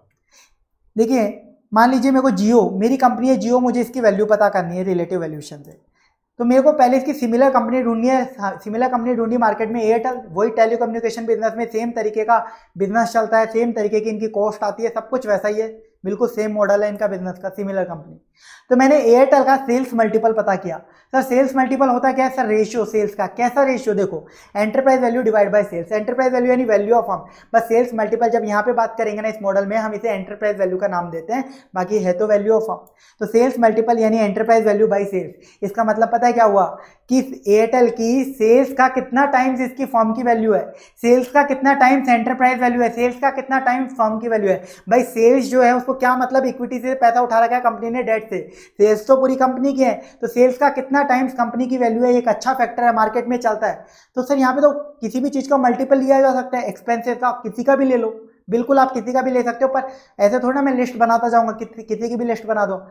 देखिए मान लीजिए मेरे को जियो मेरी कंपनी है जियो मुझे इसकी वैल्यू पता करनी है रिलेटिव वैल्यूशन से तो मेरे को पहले इसकी सिमिलर कंपनी ढूंढनी है सिमिलर हाँ, कंपनी ढूंढी मार्केट में एयरटेल वही टेली कम्युनिकेशन बिजनेस में सेम तरीके का बिजनेस चलता है सेम तरीके की इनकी कॉस्ट आती है सब कुछ वैसा ही है बिल्कुल सेम मॉडल है इनका बिजनेस का सिमिलर कंपनी तो मैंने एयरटेल का सेल्स मल्टीपल पता किया सर सेल्स मल्टीपल होता क्या है सर रेशियो सेल्स का कैसा रेशियो देखो enterprise value divide by sales enterprise value यानी वैल्यू ऑफ हम बस सेल्स मल्टीपल जब यहाँ पे बात करेंगे ना इस मॉडल में हम इसे एंटरप्राइज वैल्यू का नाम देते हैं बाकी है तो वैल्यू ऑफ हम तो सेल्स मल्टीपल यानी एंटरप्राइज वैल्यू बाई सेल्स इसका मतलब पता है क्या हुआ कि एयरटेल की सेल्स का कितना टाइम्स इसकी फॉर्म की वैल्यू है सेल्स का कितना टाइम्स एंटरप्राइज वैल्यू है सेल्स का कितना टाइम्स फॉर्म की वैल्यू है भाई सेल्स जो है उसको क्या मतलब इक्विटी से पैसा उठा रखा है कंपनी ने डेट से सेल्स तो पूरी कंपनी की है तो सेल्स का कितना टाइम्स कंपनी की वैल्यू है एक अच्छा फैक्टर है मार्केट में चलता है तो सर यहाँ पे तो किसी भी चीज़ का मल्टीपल लिया जा सकता है एक्सपेंसिव का किसी का भी ले लो बिल्कुल आप किसी का भी ले सकते हो पर ऐसे थोड़ा ना मैं लिस्ट बनाता जाऊँगा कि, किसी की भी लिस्ट बना दो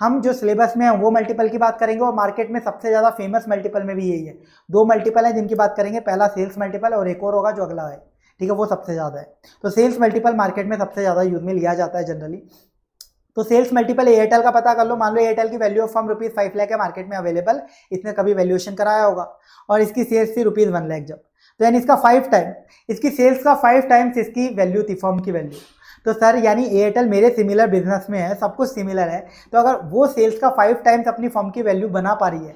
हम जो सिलेबस में हैं वो मल्टीपल की बात करेंगे और मार्केट में सबसे ज़्यादा फेमस मल्टीपल में भी यही है दो मल्टीपल हैं जिनकी बात करेंगे पहला सेल्स मल्टीपल और एक और होगा जो अगला है ठीक है वो सबसे ज़्यादा है तो सेल्स मल्टीपल मार्केट में सबसे ज़्यादा यूज़ में लिया जाता है जनरली तो सेल्स मल्टीपल एयरटेल का पता कर लो मान लो एयरटेल की value of firm rupees five lakh है मार्केट में अवेलेबल इसने कभी वैल्यूएशन कराया होगा और इसकी सेल्स थी रुपीज़ वन लैख जब तो यानी इसका फाइव टाइम इसकी सेल्स का फाइव टाइम्स इसकी वैल्यू थी फॉर्म की वैल्यू तो सर यानी एयरटेल मेरे सिमिलर बिजनेस में है सब कुछ सिमिलर है तो अगर वो सेल्स का फाइव टाइम्स अपनी फॉर्म की वैल्यू बना पा रही है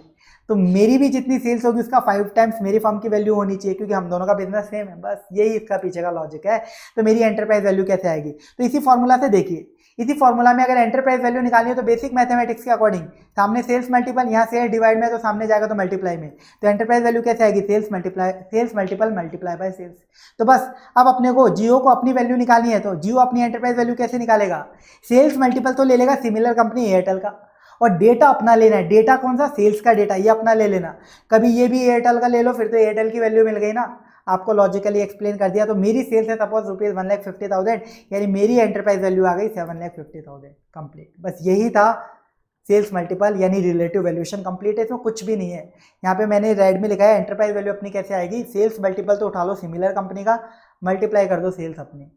तो मेरी भी जितनी सेल्स होगी उसका फाइव टाइम्स मेरी फॉर्म की वैल्यू होनी चाहिए क्योंकि हम दोनों का बिजनेस सेम है बस यही इसका पीछे का लॉजिक है तो मेरी एंटरप्राइज वैल्यू कैसे आएगी तो इसी फॉर्मूला से देखिए इसी फॉर्मूला में अगर एंटरप्राइज वैल्यू निकाली है तो बेसिक मैथमेटिक्स के अकॉर्डिंग सामने सेल्स मल्टीपल यहाँ सेल्स डिवाइड में तो सामने जाएगा तो मल्टीप्लाई में तो एंटरप्राइज वैल्यू कैसे आएगी sales multiply sales multiple multiply by sales तो बस अब अपने को जियो को अपनी वैल्यू निकालनी है तो जियो अपनी एंटरप्राइज वैल्यू कैसे निकालेगा सेल्स मल्टीपल तो ले लेगा सिमिलर कंपनी एयरटेल का और डेटा अपना लेना है डेटा कौन सा सेल्स का डेटा ये अपना ले लेना कभी ये भी एयरटेल का ले लो फिर तो एयरटेल की वैल्यू मिल गई ना आपको लॉजिकली एक्सप्लेन कर दिया तो मेरी सेल्स है suppose rupees one lakh fifty thousand यानी मेरी एंटरप्राइज वैल्यू आ गई seven lakh fifty thousand complete बस यही था सेल्स मल्टीपल यानी रिलेटिव वैल्यूशन कंप्लीट है इसमें कुछ भी नहीं है यहाँ पे मैंने रेड में लिखा है एंटरप्राइज वैल्यू अपनी कैसे आएगी सेल्स मल्टीपल तो उठा लो सिमिलर कंपनी का मल्टीप्लाई कर दो सेल्स अपनी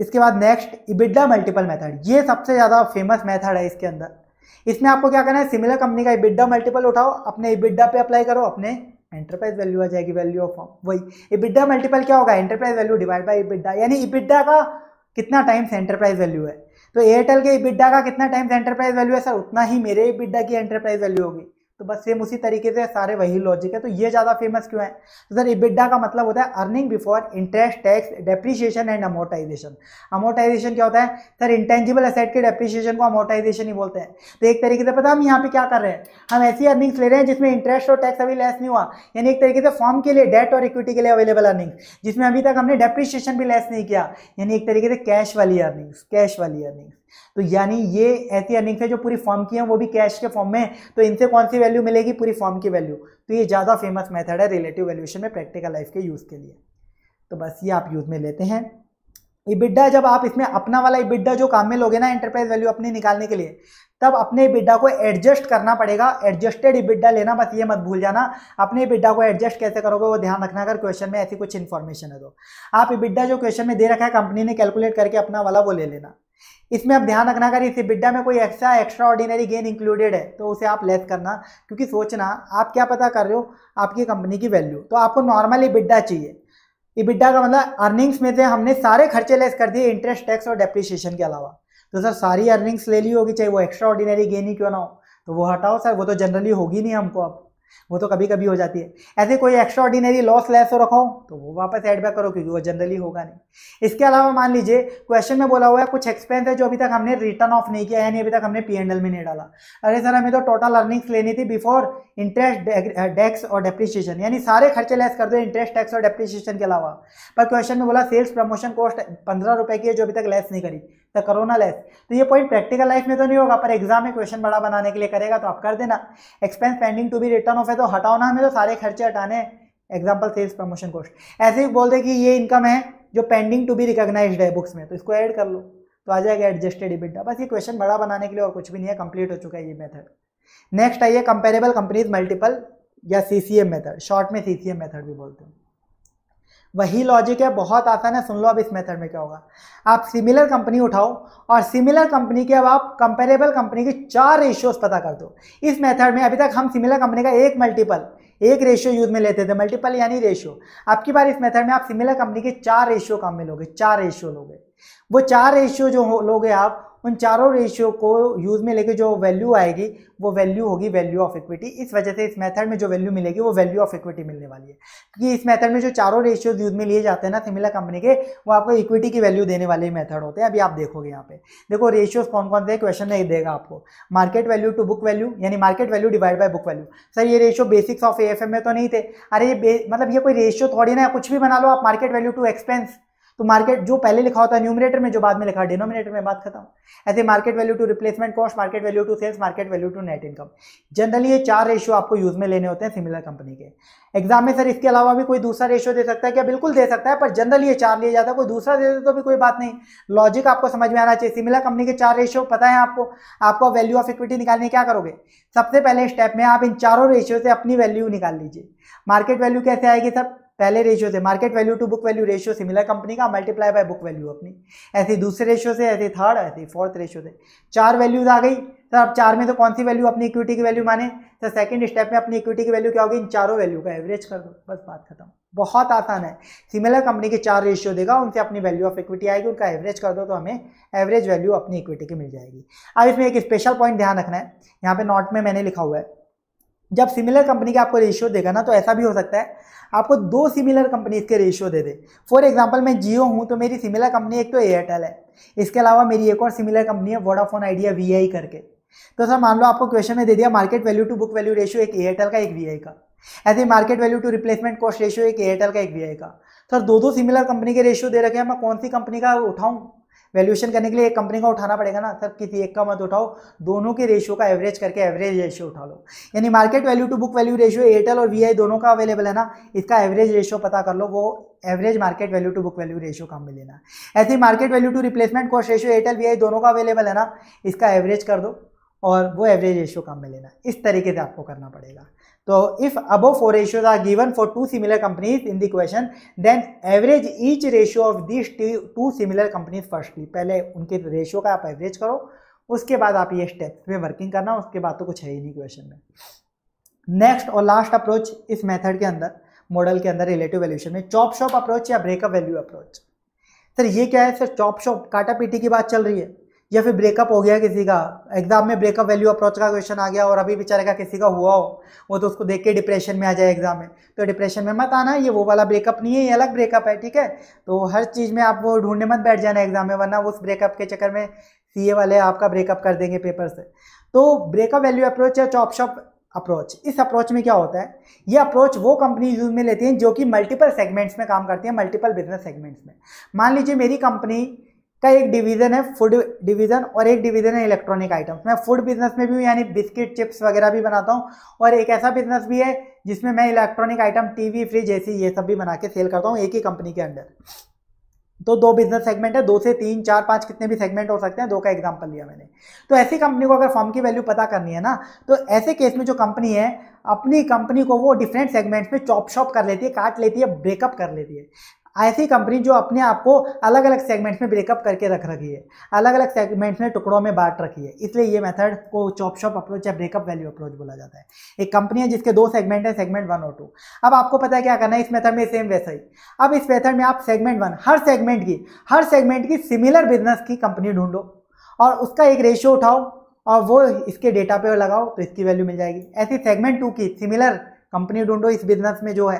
इसके बाद नेक्स्ट इबिडा मल्टीपल मेथड ये सबसे ज़्यादा फेमस मेथड है इसके अंदर इसमें आपको क्या करना है सिमिलर कंपनी का इबिडा मल्टीपल उठाओ अपने इबिडा पे अप्लाई करो अपने एंटरप्राइज वैल्यू आ जाएगी वैल्यू ऑफ फॉर्म वही इबिडा मल्टीपल क्या होगा enterprise value divide by EBITDA यानी इबिडा का कितना टाइम्स एंटरप्राइज वैल्यू है तो एयरटेल के इबिडा का कितना टाइम्स एंटरप्राइज वैल्यू है सर उतना ही मेरे इबिडा की एंटरप्राइज वैल्यू होगी तो बस सेम उसी तरीके से सारे वही लॉजिक है तो ये ज़्यादा फेमस क्यों है तो सर इबिडा का मतलब होता है earning before interest tax depreciation and amortization amortization क्या होता है सर इंटेंजिबल असेट के डेप्रिशिएशन को अमोटाइजेशन ही बोलते हैं तो एक तरीके से पता हम यहाँ पे क्या कर रहे हैं हम ऐसी अर्निंग्स ले रहे हैं जिसमें इंटरेस्ट और टैक्स अभी लेस नहीं हुआ यानी एक तरीके से फॉर्म के लिए डेट और इक्विटी के लिए अवेलेबल अर्निंग्स जिसमें अभी तक हमने डेप्रिशिएशन भी लेस नहीं किया यानी एक तरीके से कैश वाली अर्निंग्स कैश वाली अर्निंग्स तो यानी ये ऐसी अर्निंग्स है जो पूरी फॉर्म की है वो भी कैश के फॉर्म में है तो इनसे कौन सी वैल्यू मिलेगी पूरी फॉर्म की वैल्यू तो ये ज़्यादा फेमस मेथड है रिलेटिव वैल्यूएशन में प्रैक्टिकल लाइफ के यूज़ के लिए तो बस ये आप यूज़ में लेते हैं इबिड्डा जब आप इसमें अपना वाला इबिड्डा जो काम में लोगे ना एंटरप्राइज वैल्यू अपनी निकालने के लिए तब अपने इबिड्डा को एडजस्ट करना पड़ेगा एडजस्टेड इबिड्डा लेना बस ये मत भूल जाना अपने इबिड्डा को एडजस्ट कैसे करोगे वो ध्यान रखना अगर क्वेश्चन में ऐसी कुछ इन्फॉर्मेशन है तो आप इबिड्डा जो क्वेश्चन में दे रखा है कंपनी ने कैलकुलेट करके अपना वाला वो ले लेना इसमें आप ध्यान रखना अगर इस बिड्डा में कोई extra extraordinary gain included है तो उसे आप लेस करना क्योंकि सोचना आप क्या पता कर रहे हो आपकी कंपनी की वैल्यू तो आपको नॉर्मली बिड्डा चाहिए इबिड्डा का मतलब अर्निंग्स में से हमने सारे खर्चे लेस कर दिए इंटरेस्ट टैक्स और डेप्रिसिएशन के अलावा तो सर सारी अर्निंग्स ले ली होगी चाहे वो एक्स्ट्रा ऑर्डिनरी गेन ही क्यों ना हो तो वो हटाओ सर वो तो जनरली होगी नहीं हमको अब वो तो कभी कभी हो जाती है ऐसे कोई एक्स्ट्रा ऑर्डिनरी लॉस लेस हो रखो तो वो वापस एडबैक बैक करो क्योंकि वो जनरली होगा नहीं इसके अलावा मान लीजिए क्वेश्चन में बोला हुआ है कुछ एक्सपेंस है जो अभी तक हमने रिटर्न ऑफ नहीं किया यानी अभी तक हमने पी में नहीं डाला अरे सर हमें तो टोटल अर्निंग्स लेनी थी बिफोर इंटरेस्ट टैक्स और डेप्रिसिएशन यानी सारे खर्चे लेस कर दो इंटरेस्ट टैक्स और डेप्रिसिएशन के अलावा पर क्वेश्चन में बोला सेल्स प्रमोशन कॉस्ट पंद्रह रुपये की है जो अभी तक लेस नहीं करी द करोना लेस तो ये पॉइंट प्रैक्टिकल लाइफ में तो नहीं होगा पर एग्जाम में क्वेश्चन बड़ा बनाने के लिए करेगा तो आप कर देना expense pending to be written off है तो हटाओ ना हमें तो सारे खर्चे हटाने एग्जाम्पल सेल्स प्रमोशन कोर्स ऐसे ही बोल दे कि ये इनकम है जो पेंडिंग टू बी रिकोगनाइज है बुक्स में तो इसको ऐड कर लो तो आ जाएगा एडजस्टेड इबिटा बस ये क्वेश्चन बड़ा बनाने के लिए और कुछ भी नहीं है कंप्लीट हो चुका है ये मेथड नेक्स्ट आइए कंपेरेबल कंपनीज मल्टीपल या C C M method short में सी सी एम मेथड भी बोलते हैं वही लॉजिक है बहुत आसान है सुन लो अब इस मेथड में क्या होगा आप सिमिलर कंपनी उठाओ और सिमिलर कंपनी के अब आप कंपेरेबल कंपनी के चार रेशियोज पता कर दो इस मेथड में अभी तक हम सिमिलर कंपनी का एक मल्टीपल एक रेशियो यूज में लेते थे मल्टीपल यानी रेशियो आपकी बार इस मेथड में आप सिमिलर कंपनी के चार रेशियो काम में लोगे चार रेशियो लोगे वो चार रेशियो जो लोगे आप उन चारों रेशियो को यूज़ में लेके जो वैल्यू आएगी वो वैल्यू होगी वैल्यू ऑफ इक्विटी इस वजह से इस मेथड में जो वैल्यू मिलेगी वो वैल्यू ऑफ इक्विटी मिलने वाली है क्योंकि इस मेथड में जो चारों रेशियोज यूज़ में लिए जाते हैं ना सिमिलर कंपनी के वो आपको इक्विटी की वैल्यू देने वाले मेथड होते हैं अभी आप देखोगे यहाँ पे देखो रेशियोज कौन कौन से क्वेश्चन नहीं देगा आपको market value to book value यानी market value divide by book value sir ये रेशियो बेसिक्स ऑफ ए में तो नहीं थे अरे ये मतलब ये कोई रेशियो थोड़ी ना कुछ भी बना लो आप मार्केट वैल्यू टू एक्सपेंस तो मार्केट जो पहले लिखा होता है न्यूमिनेटर में जो बाद में लिखा डिनोमिनेटर में बात खत्म ऐसे market value to replacement cost market value to sales market value to net income generally ये चार रेशियो आपको यूज में लेने होते हैं सिमिलर कंपनी के एग्जाम में सर इसके अलावा भी कोई दूसरा रेशियो दे सकता है क्या बिल्कुल दे सकता है पर जनरली ये चार लिया जाता है कोई दूसरा दे दे तो भी कोई बात नहीं लॉजिक आपको समझ में आना चाहिए सिमिलर कंपनी के चार रेशियो पता है आपको आपको वैल्यू ऑफ इक्विटी निकालने क्या करोगे सबसे पहले स्टेप में आप इन चारों रेशियो से अपनी वैल्यू निकाल लीजिए मार्केट वैल्यू कैसे आएगी सर पहले रेशियो से market value to book value ratio similar company का मल्टीप्लाई बाय बुक वैल्यू अपनी ऐसे दूसरे रेशियो से ऐसे थर्ड ऐसे फोर्थ रेशियो से चार वैल्यूज आ गई सर तो अब चार में तो कौन सी वैल्यू अपनी इक्विटी की वैल्यू माने सर सेकंड स्टेप में अपनी इक्विटी की वैल्यू क्या होगी इन चारों वैल्यू का एवरेज कर दो बस बात खत्म बहुत आसान है सिमिलर कंपनी के चार रेशियो देगा उनसे अपनी वैल्यू ऑफ इक्विटी आएगी उनका एवरेज कर दो तो हमें एवरेज वैल्यू अपनी इक्विटी की मिल जाएगी अब इसमें एक स्पेशल पॉइंट ध्यान रखना है यहाँ पे नोट में मैंने लिखा हुआ है जब सिमिलर कंपनी का आपको रेशियो देगा ना तो ऐसा भी हो सकता है आपको दो सिमिलर कंपनीज के रेशियो दे दे फॉर एग्जाम्पल मैं जियो हूँ तो मेरी सिमिलर कंपनी एक तो एयरटेल है इसके अलावा मेरी एक और सिमिलर कंपनी है वोडाफोन आइडिया वी करके तो सर मान लो आपको क्वेश्चन में दे दिया market value to book value ratio एक एयरटेल का एक वी का ऐसे market value to replacement cost ratio एक एयरटेल का एक वी का सर दो दो सिमिलर कंपनी के रेशियो दे रखे हैं मैं कौन सी कंपनी का उठाऊँ वैल्यूएशन करने के लिए एक कंपनी का उठाना पड़ेगा ना सर किसी एक का मत उठाओ दोनों के रेशियो का एवरेज करके एवरेज रेशियो उठा लो यानी market value to book value ratio Airtel और वी दोनों का अवेलेबल है ना इसका एवरेज रेशियो पता कर लो वो average market value to book value ratio का हमें लेना ऐसे ही market value to replacement cost ratio Airtel Vi दोनों का अवेलेबल है ना इसका एवरेज कर दो और वो एवरेज रेशियो काम में लेना इस तरीके से आपको करना पड़ेगा if if four ratios are given for two similar companies in the question question, then average each ratio of these two similar companies firstly. पहले उनके रेशियो का आप एवरेज करो उसके बाद आप ये स्टेप्स में वर्किंग करना उसके बाद तो कुछ है ही नहीं क्वेश्चन में नेक्स्ट और लास्ट अप्रोच इस मेथड के अंदर मॉडल के अंदर रिलेटिव वैल्यूशन में चॉप शॉप अप्रोच या ब्रेकअप वैल्यू अप्रोच सर ये क्या है सर चॉप शॉप काटा पीटी की बात चल रही है या फिर ब्रेकअप हो गया किसी का एग्जाम में ब्रेकअप वैल्यू अप्रोच का क्वेश्चन आ गया और अभी बेचारे का किसी का हुआ हो वो तो उसको देख के डिप्रेशन में आ जाए एग्जाम में तो डिप्रेशन में मत आना ये वो वाला ब्रेकअप नहीं है ये अलग ब्रेकअप है ठीक है तो हर चीज़ में आप वो ढूंढने मत बैठ जाना एग्जाम में वरना उस ब्रेकअप के चक्कर में सी वाले आपका ब्रेकअप कर देंगे पेपर से तो ब्रेकअप वैल्यू अप्रोच या चॉप शॉप अप्रोच इस अप्रोच में क्या होता है ये अप्रोच वो कंपनी यूज में लेती हैं जो कि मल्टीपल सेगमेंट्स में काम करती हैं मल्टीपल बिजनेस सेगमेंट्स में मान लीजिए मेरी कंपनी का एक डिवीज़न है फूड डिवीज़न और एक डिवीज़न है इलेक्ट्रॉनिक आइटम्स मैं फूड बिजनेस में भी हूँ यानी बिस्किट चिप्स वगैरह भी बनाता हूँ और एक ऐसा बिजनेस भी है जिसमें मैं electronic item TV fridge AC ये सब भी बना के सेल करता हूँ एक ही कंपनी के अंडर तो दो बिजनेस सेगमेंट है दो से तीन चार पाँच कितने भी सेगमेंट हो सकते हैं दो का एग्जाम्पल लिया मैंने तो ऐसी कंपनी को अगर फॉर्म की वैल्यू पता करनी है ना तो ऐसे केस में जो कंपनी है अपनी कंपनी को वो डिफरेंट सेगमेंट्स में चॉप शॉप कर लेती है काट लेती है ब्रेकअप कर लेती है ऐसी कंपनी जो अपने आप को अलग अलग सेगमेंट्स में ब्रेकअप करके रख रखी है अलग अलग सेगमेंट्स में टुकड़ों में बांट रखी है इसलिए ये मेथड को चॉप शॉप अप्रोच या ब्रेकअप वैल्यू अप्रोच बोला जाता है एक कंपनी है जिसके दो सेगमेंट है सेगमेंट वन और टू अब आपको पता है क्या करना है इस मेथड में सेम वैसा ही अब इस मेथड में आप सेगमेंट वन हर सेगमेंट की हर सेगमेंट की सिमिलर बिजनेस की कंपनी ढूंढो और उसका एक रेशियो उठाओ और वो इसके डेटा पे लगाओ तो इसकी वैल्यू मिल जाएगी ऐसी सेगमेंट टू की सिमिलर कंपनी ढूंढो इस बिजनेस में जो है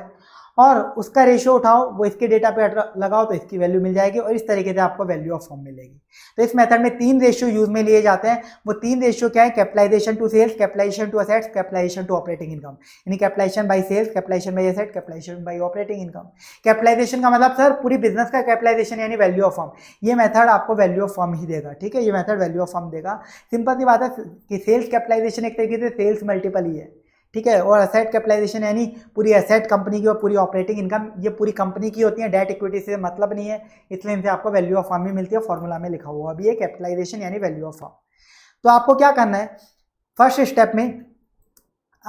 और उसका रेशियो उठाओ वो इसके डेटा पे लगाओ तो इसकी वैल्यू मिल जाएगी और इस तरीके से आपको वैल्यू ऑफ फॉर्म मिलेगी तो इस मेथड में तीन रेशियो यूज में लिए जाते हैं वो तीन रेशियो क्या है capitalization to sales capitalization to assets capitalization to operating income यानी capitalization by sales capitalization by asset capitalization by operating income capitalization का मतलब सर पूरी बिजनेस का कैपिटलाइजेशन यानी वैल्यू ऑफ फॉर्म ये मेथड आपको वैल्यू ऑफ फॉर्म ही देगा ठीक है ये मेथड वैल्यू ऑफ फॉर्म देगा सिंपल सी बात है कि सेल्स कैपिटलाइजेशन एक तरीके से सेल्स मल्टीपल ही है ठीक है और असेट कैपिटलाइजेशन यानी पूरी असेट कंपनी की और पूरी ऑपरेटिंग इनकम ये पूरी कंपनी की होती है डेट इक्विटी से मतलब नहीं है इसलिए इनसे आपको वैल्यू ऑफ फॉर्म भी मिलती है फॉर्मूला में लिखा हुआ अभी ये कैपिटलाइजेशन यानी वैल्यू ऑफ फॉर्म तो आपको क्या करना है फर्स्ट स्टेप में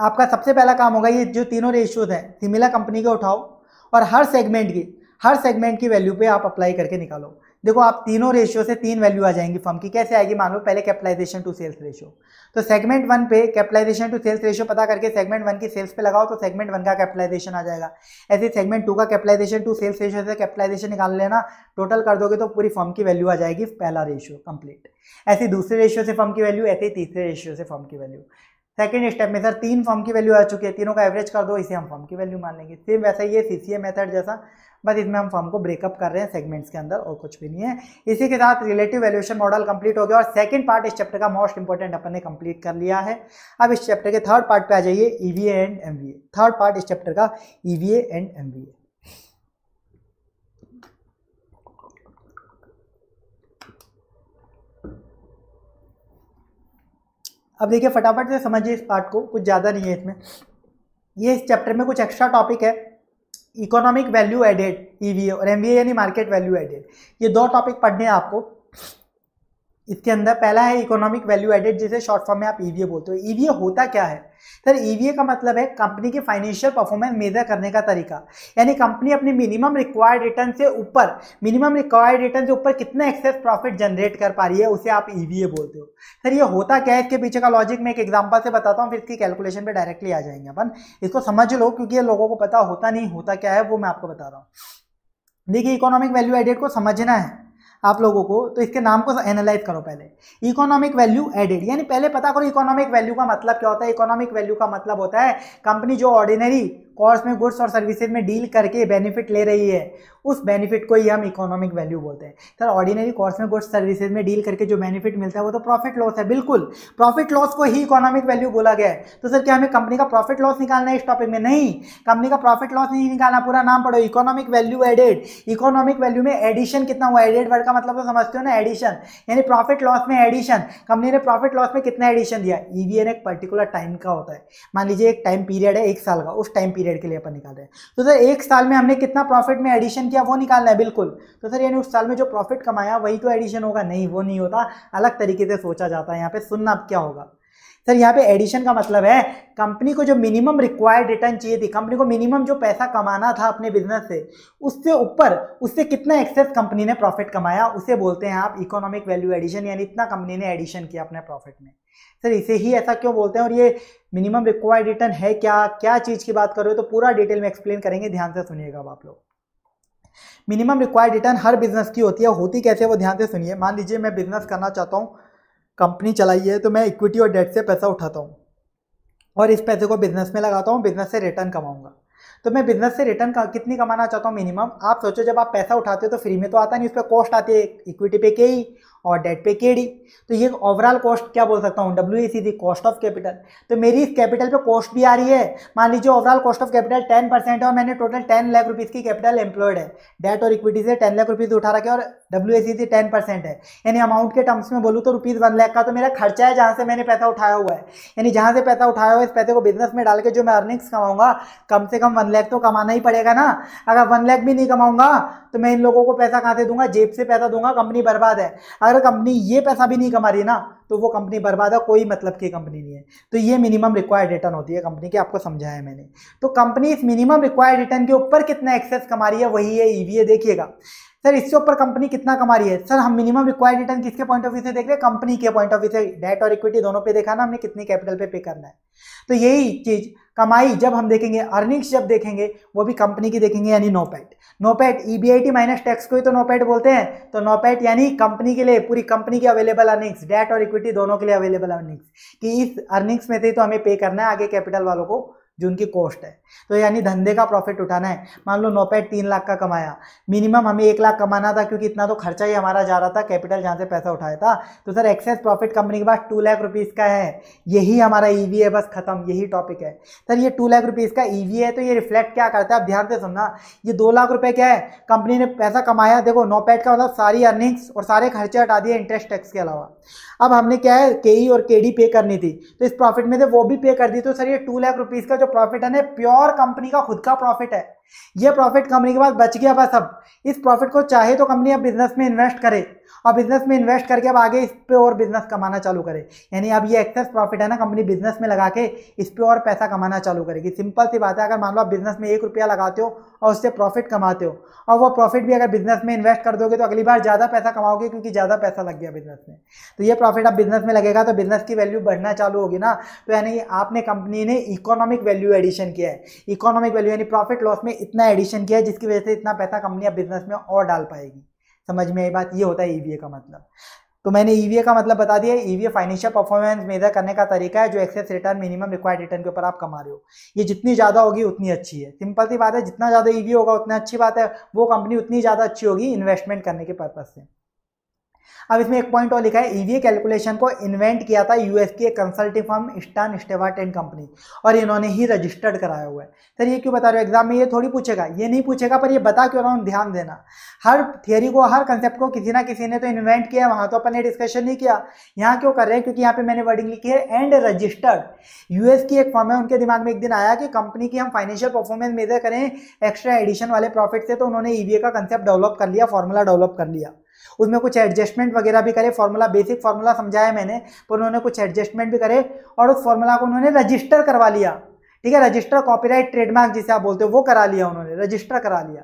आपका सबसे पहला काम होगा ये जो तीनों रेशियोज हैं सिमिलर कंपनी के उठाओ और हर सेगमेंट की हर सेगमेंट की वैल्यू पे आप अप्लाई करके निकालो देखो आप तीनों रेशियो से तीन वैल्यू आ जाएंगी फर्म की कैसे आएगी मान लो पहले कैपिटलाइजेशन टू सेल्स रेशियो तो सेगमेंट वन पे कैपिटलाइजेशन टू सेल्स रेशियो पता करके सेगमेंट वन की सेल्स पे लगाओ तो सेगमेंट वन का कैपिटलाइजेशन आ जाएगा ऐसे सेगमेंट टू का कैपिटलाइजेशन टू सेल्स रेशियो से कैपिटलाइजेशन निकाल लेना टोटल कर दोगे तो पूरी फर्म की वैल्यू आ जाएगी पहला रेशियो कंप्लीट ऐसे दूसरे रेशियो से फर्म की वैल्यू ऐसे ही तीसरे रेशियो से फर्म की वैल्यू सेकेंड स्टेप में सर तीन फॉर्म की वैल्यू आ चुकी है तीनों का एवरेज कर दो इसे हम फॉर्म की वैल्यू मान लेंगे सेम वैसा ये है सीसीए मेथड जैसा बस इसमें हम फॉर्म को ब्रेकअप कर रहे हैं सेगमेंट्स के अंदर और कुछ भी नहीं है इसी के साथ रिलेटिव वैल्यूएशन मॉडल कंप्लीट हो गया और सेकंड पार्ट इस चैप्टर का मोस्ट इंपॉर्टेंट अपन ने कंप्लीट कर लिया है अब इस चैप्टर के थर्ड पार्ट पे आ जाइए EVA and M third part इस चैप्टर का ईवीए एंड एम अब देखिए फटाफट से समझिए इस पार्ट को कुछ ज़्यादा नहीं है इसमें ये इस चैप्टर में कुछ एक्स्ट्रा टॉपिक है इकोनॉमिक वैल्यू एडेड ईवीए और एमवीए यानी मार्केट वैल्यू एडेड ये दो टॉपिक पढ़ने हैं आपको इसके अंदर पहला है इकोनॉमिक वैल्यू एडेड जिसे शॉर्ट फॉर्म में आप ईवीए e बोलते हो ईवीए e होता क्या है सर ईवीए e का मतलब है कंपनी के फाइनेंशियल परफॉर्मेंस मेजर करने का तरीका यानी कंपनी अपने मिनिमम रिक्वायर्ड रिटर्न से ऊपर मिनिमम रिक्वायर्ड रिटर्न से ऊपर कितना एक्सेस प्रॉफिट जनरेट कर पा रही है उसे आप ईवीए बोलते हो सर ये होता क्या है इसके पीछे का लॉजिक मैं एक एग्जाम्पल से बताता हूँ फिर इसकी कैलकुलेशन पर डायरेक्टली आ जाएंगे अपन इसको समझ लो क्योंकि ये लोगों को पता होता नहीं होता क्या है वो मैं आपको बता रहा हूँ देखिए इकोनॉमिक वैल्यू एडेड को समझना है आप लोगों को तो इसके नाम को एनालाइज करो पहले इकोनॉमिक वैल्यू एडेड यानी पहले पता करो इकोनॉमिक वैल्यू का मतलब क्या होता है इकोनॉमिक वैल्यू का मतलब होता है कंपनी जो ऑर्डिनरी कॉर्स में गुड्स और सर्विसेज में डील करके बेनिफिट ले रही है उस बेनिफिट को ही हम इकोनॉमिक वैल्यू बोलते हैं सर ऑर्डिनरी कॉर्स में गुड्स सर्विसेज में डील करके जो बेनिफिट मिलता है वो तो प्रॉफिट लॉस है बिल्कुल प्रॉफिट लॉस को ही इकोनॉमिक वैल्यू बोला गया है तो सर क्या हमें कंपनी का प्रॉफिट लॉस निकालना है इस टॉपिक में नहीं कंपनी का प्रॉफिट लॉस नहीं निकालना पूरा नाम पढ़ो economic value added economic value में एडिशन कितना हुआ एडेड वर्ड का मतलब तो समझते हो ना एडिशन यानी प्रॉफिट लॉस में एडिशन कंपनी ने प्रॉफिट लॉस में कितना एडिशन दिया ईवीएन एक पर्टिकुलर टाइम का होता है मान लीजिए एक टाइम पीरियड है एक साल का उस टाइम पीरियड पीरियड के लिए अपन निकाल रहे हैं तो सर एक साल में हमने कितना प्रॉफिट में एडिशन किया वो निकालना है बिल्कुल तो सर यानी उस साल में जो प्रॉफिट कमाया वही तो एडिशन होगा नहीं वो नहीं होता अलग तरीके से सोचा जाता है यहाँ पे सुनना अब क्या होगा सर यहाँ पे एडिशन का मतलब है कंपनी को जो मिनिमम रिक्वायर्ड रिटर्न चाहिए थी कंपनी को मिनिमम जो पैसा कमाना था अपने बिजनेस से उससे ऊपर उससे कितना एक्सेस कंपनी ने प्रॉफिट कमाया उसे बोलते हैं आप इकोनॉमिक वैल्यू एडिशन यानी इतना कंपनी ने एडिशन किया अपने प्रॉफिट में सर इसे ही ऐसा क्यों बोलते हैं और ये मिनिमम रिक्वायर्ड रिटर्न है क्या क्या चीज़ की बात कर रहे हो तो पूरा डिटेल में एक्सप्लेन करेंगे ध्यान से सुनिएगा आप लोग मिनिमम रिक्वायर्ड रिटर्न हर बिजनेस की होती है होती कैसे वो ध्यान से सुनिए मान लीजिए मैं बिजनेस करना चाहता हूँ कंपनी चलाइए तो मैं इक्विटी और डेट से पैसा उठाता हूँ और इस पैसे को बिजनेस में लगाता हूँ बिजनेस से रिटर्न कमाऊंगा तो मैं बिजनेस से रिटर्न का, कितनी कमाना चाहता हूँ मिनिमम आप सोचो जब आप पैसा उठाते हो तो फ्री में तो आता नहीं उस पर कॉस्ट आती है इक्विटी पे के ही और डेट पे के डी तो ये ओवरऑल कॉस्ट क्या बोल सकता हूँ W E C the cost of capital तो मेरी इस कैपिटल पे कॉस्ट भी आ रही है मान लीजिए overall cost of capital ten percent है और मैंने टोटल टेन लाख रुपीज़ की कैपिटल एम्प्लॉयड है डेट और इक्विटी से टेन लाख रुपीज़ उठा रखे और W A C D ten percent है यानी अमाउंट के टर्म्स में बोलूँ तो रुपीज़ वन लाख का तो मेरा खर्चा है जहाँ से मैंने पैसा उठाया हुआ है यानी जहाँ से पैसा उठाया हुआ है इस पैसे को बिजनेस में डाल के जो मैं अर्निंग्स कमाऊंगा कम से कम वन लाख तो कमाना ही पड़ेगा ना अगर वन लाख भी नहीं कमाऊंगा तो मैं इन लोगों को पैसा कहाँ से दूंगा जेब से पैसा दूंगा कंपनी बर्बाद है अगर कंपनी ये पैसा भी नहीं कमा रही ना तो वो कंपनी बर्बाद है कोई मतलब की कंपनी नहीं है तो ये मिनिमम रिक्वायर्ड रिटर्न होती है कंपनी की आपको समझाया मैंने तो कंपनी इस मिनिमम रिक्वायर्ड रिटर्न के ऊपर कितना एक्सेस कमा रही है वही है ईवीए e देखिएगा सर इससे ऊपर कंपनी कितना कमा रही है सर हम मिनिमम रिक्वायर्ड रिटर्न किसके पॉइंट ऑफ व्यू से देख रहे हैं कंपनी के पॉइंट ऑफ व्यू से डेट और इक्विटी दोनों पे देखा ना हमने कितनी कैपिटल पे पे करना है तो यही चीज़ कमाई जब हम देखेंगे अर्निंग्स जब देखेंगे वो भी कंपनी की देखेंगे यानी NOPAT NOPAT T minus tax को ही तो नोपैट बोलते हैं तो नोपैट यानी कंपनी के लिए पूरी कंपनी की अवेलेबल अर्निंग्स डेट और इक्विटी दोनों के लिए अवेलेबल अर्निंग्स कि इस अर्निंग्स में थे तो हमें पे करना है आगे कैपिटल वालों को जो उनकी कॉस्ट है तो यानी धंधे का प्रॉफिट उठाना है मान लो नोपैड तीन लाख का कमाया मिनिमम हमें एक लाख कमाना था क्योंकि इतना तो खर्चा ही हमारा जा रहा था कैपिटल जहाँ से पैसा उठाया था तो सर एक्सेस प्रॉफिट कंपनी के पास टू लाख रुपीज़ का है यही हमारा ई e है बस खत्म यही टॉपिक है सर ये टू लाख रुपीज़ का ई e है तो ये रिफ्लेक्ट क्या करता है आप ध्यान से सुनना ये दो लाख रुपये क्या है कंपनी ने पैसा कमाया देखो नोपैड का मतलब सारी अर्निंग्स और सारे खर्चे हटा दिए इंटरेस्ट टैक्स के अलावा अब हमने क्या है के e और के पे करनी थी तो इस प्रॉफिट में से वो भी पे कर दी तो सर ये टू लाख रुपीज़ का जो प्रॉफिट है ना प्योर कंपनी का खुद का प्रॉफिट है ये प्रॉफिट कंपनी के पास बच गया बस अब इस प्रॉफिट को चाहे तो कंपनी अब बिजनेस में इन्वेस्ट करे और बिजनेस में इन्वेस्ट करके अब आगे इस पर और बिजनेस कमाना चालू करे यानी अब ये एक्सेस प्रॉफिट है ना कंपनी बिजनेस में लगा के इस पर और पैसा कमाना चालू करेगी सिंपल सी बात है अगर मान लो आप बिजनेस में एक रुपया लगाते हो और उससे प्रॉफिट कमाते हो और वो प्रॉफिट भी अगर बिजनेस में इन्वेस्ट कर दोगे तो अगली बार ज़्यादा पैसा कमाओगे क्योंकि ज़्यादा पैसा लग गया बिजनेस में तो ये प्रॉफिट अब बिजनेस में लगेगा तो बिजनेस की वैल्यू बढ़ना चालू होगी ना तो यानी आपने कंपनी ने इकोनॉमिक वैल्यू एडिशन किया है इकोनॉमिक वैल्यू यानी प्रॉफिट लॉस में इतना एडिशन किया है जिसकी वजह से इतना पैसा कंपनी अब बिजनेस में और डाल पाएगी समझ में आई बात ये होता है ईवीए e का मतलब तो मैंने ईवीए e का मतलब बता दिया ईवीए फाइनेंशियल परफॉर्मेंस मेजर करने का तरीका है जो excess return minimum required return के ऊपर आप कमा रहे हो ये जितनी ज़्यादा होगी उतनी अच्छी है सिंपल सी बात है जितना ज़्यादा ईवीए e होगा उतना अच्छी बात है वो कंपनी उतनी ज़्यादा अच्छी होगी इन्वेस्टमेंट करने के पर्पज़ से अब इसमें एक पॉइंट और लिखा है ईवीए कैलकुलेशन को इन्वेंट किया था यूएस की एक consulting firm Stern Stewart and company और इन्होंने ही रजिस्टर्ड कराया हुआ है सर ये क्यों बता रहे हो एग्जाम में ये थोड़ी पूछेगा ये नहीं पूछेगा पर ये बता क्यों रहा हूँ ध्यान देना हर थियोरी को हर कंसेप्ट को किसी ना किसी ने तो इन्वेंट किया वहाँ तो अपन ने डिस्कशन नहीं किया यहाँ क्यों कर रहे हैं क्योंकि यहाँ पे मैंने वर्डिंग लिखी है एंड रजिस्टर्ड यूएस की एक फॉर्म है उनके दिमाग में एक दिन आया कि कंपनी की हम फाइनेंशियल परफॉर्मेंस मेजर करें एक्स्ट्रा एडिशन वाले प्रॉफिट से तो उन्होंने ईवीए e का कंसेप्ट डेवलप कर लिया फॉर्मूला डेवलप कर लिया उसमें कुछ एडजस्टमेंट वगैरह भी करे फॉर्मूला बेसिक फॉर्मूला समझाया मैंने पर तो उन्होंने कुछ एडजस्टमेंट भी करे और उस फॉर्मूला को उन्होंने रजिस्टर करवा लिया ठीक है रजिस्टर कॉपीराइट ट्रेडमार्क जिसे आप बोलते हो वो करा लिया उन्होंने रजिस्टर करा लिया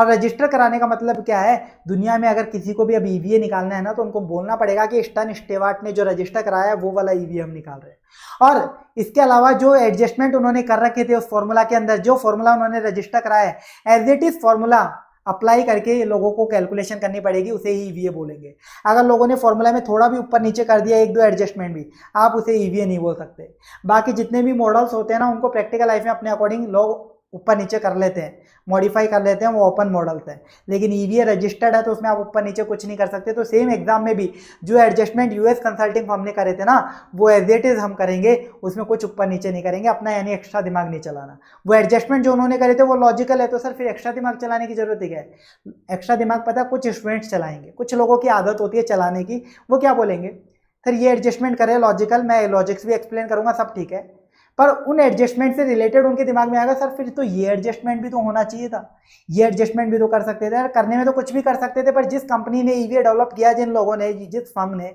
और रजिस्टर कराने का मतलब क्या है दुनिया में अगर किसी को भी अब ईवीए e निकालना है ना तो उनको बोलना पड़ेगा कि स्टन स्टेवाट ने जो रजिस्टर कराया है वो वाला ईवीए e हम निकाल रहे हैं और इसके अलावा जो एडजस्टमेंट उन्होंने कर रखे थे उस फॉर्मूला के अंदर जो फॉर्मूला उन्होंने रजिस्टर कराया है as it is formula apply करके लोगों को कैलकुलेशन करनी पड़ेगी उसे ही ईवीए बोलेंगे अगर लोगों ने फॉर्मूला में थोड़ा भी ऊपर नीचे कर दिया एक दो एडजस्टमेंट भी आप उसे ईवीए नहीं बोल सकते बाकी जितने भी मॉडल्स होते हैं ना उनको प्रैक्टिकल लाइफ में अपने अकॉर्डिंग लोग ऊपर नीचे कर लेते हैं मॉडिफाई कर लेते हैं वो ओपन मॉडल्स से लेकिन ई e रजिस्टर्ड है तो उसमें आप ऊपर नीचे कुछ नहीं कर सकते तो सेम एग्जाम में भी जो एडजस्टमेंट यूएस कंसल्टिंग फॉर्म ने करे थे ना वो एज इट इज़ हम करेंगे उसमें कुछ ऊपर नीचे नहीं करेंगे अपना यानी एक्स्ट्रा दिमाग नहीं चलाना वो एडजस्टमेंट जो उन्होंने करे थे वो लॉजिकल है तो सर फिर एक्स्ट्रा दिमाग चलाने की जरूरत ही है एक्स्ट्रा दिमाग पता कुछ स्टूडेंट्स चलाएंगे कुछ लोगों की आदत होती है चलाने की वो क्या बोलेंगे सर ये एडजस्टमेंट करें लॉजिकल मैं लॉजिक्स भी एक्सप्लेन करूँगा सब ठीक है पर उन एडजस्टमेंट से रिलेटेड उनके दिमाग में आएगा सर फिर तो ये एडजस्टमेंट भी तो होना चाहिए था ये एडजस्टमेंट भी तो कर सकते थे करने में तो कुछ भी कर सकते थे पर जिस कंपनी ने ईवीए e डेवलप किया जिन लोगों ने जिस फर्म ने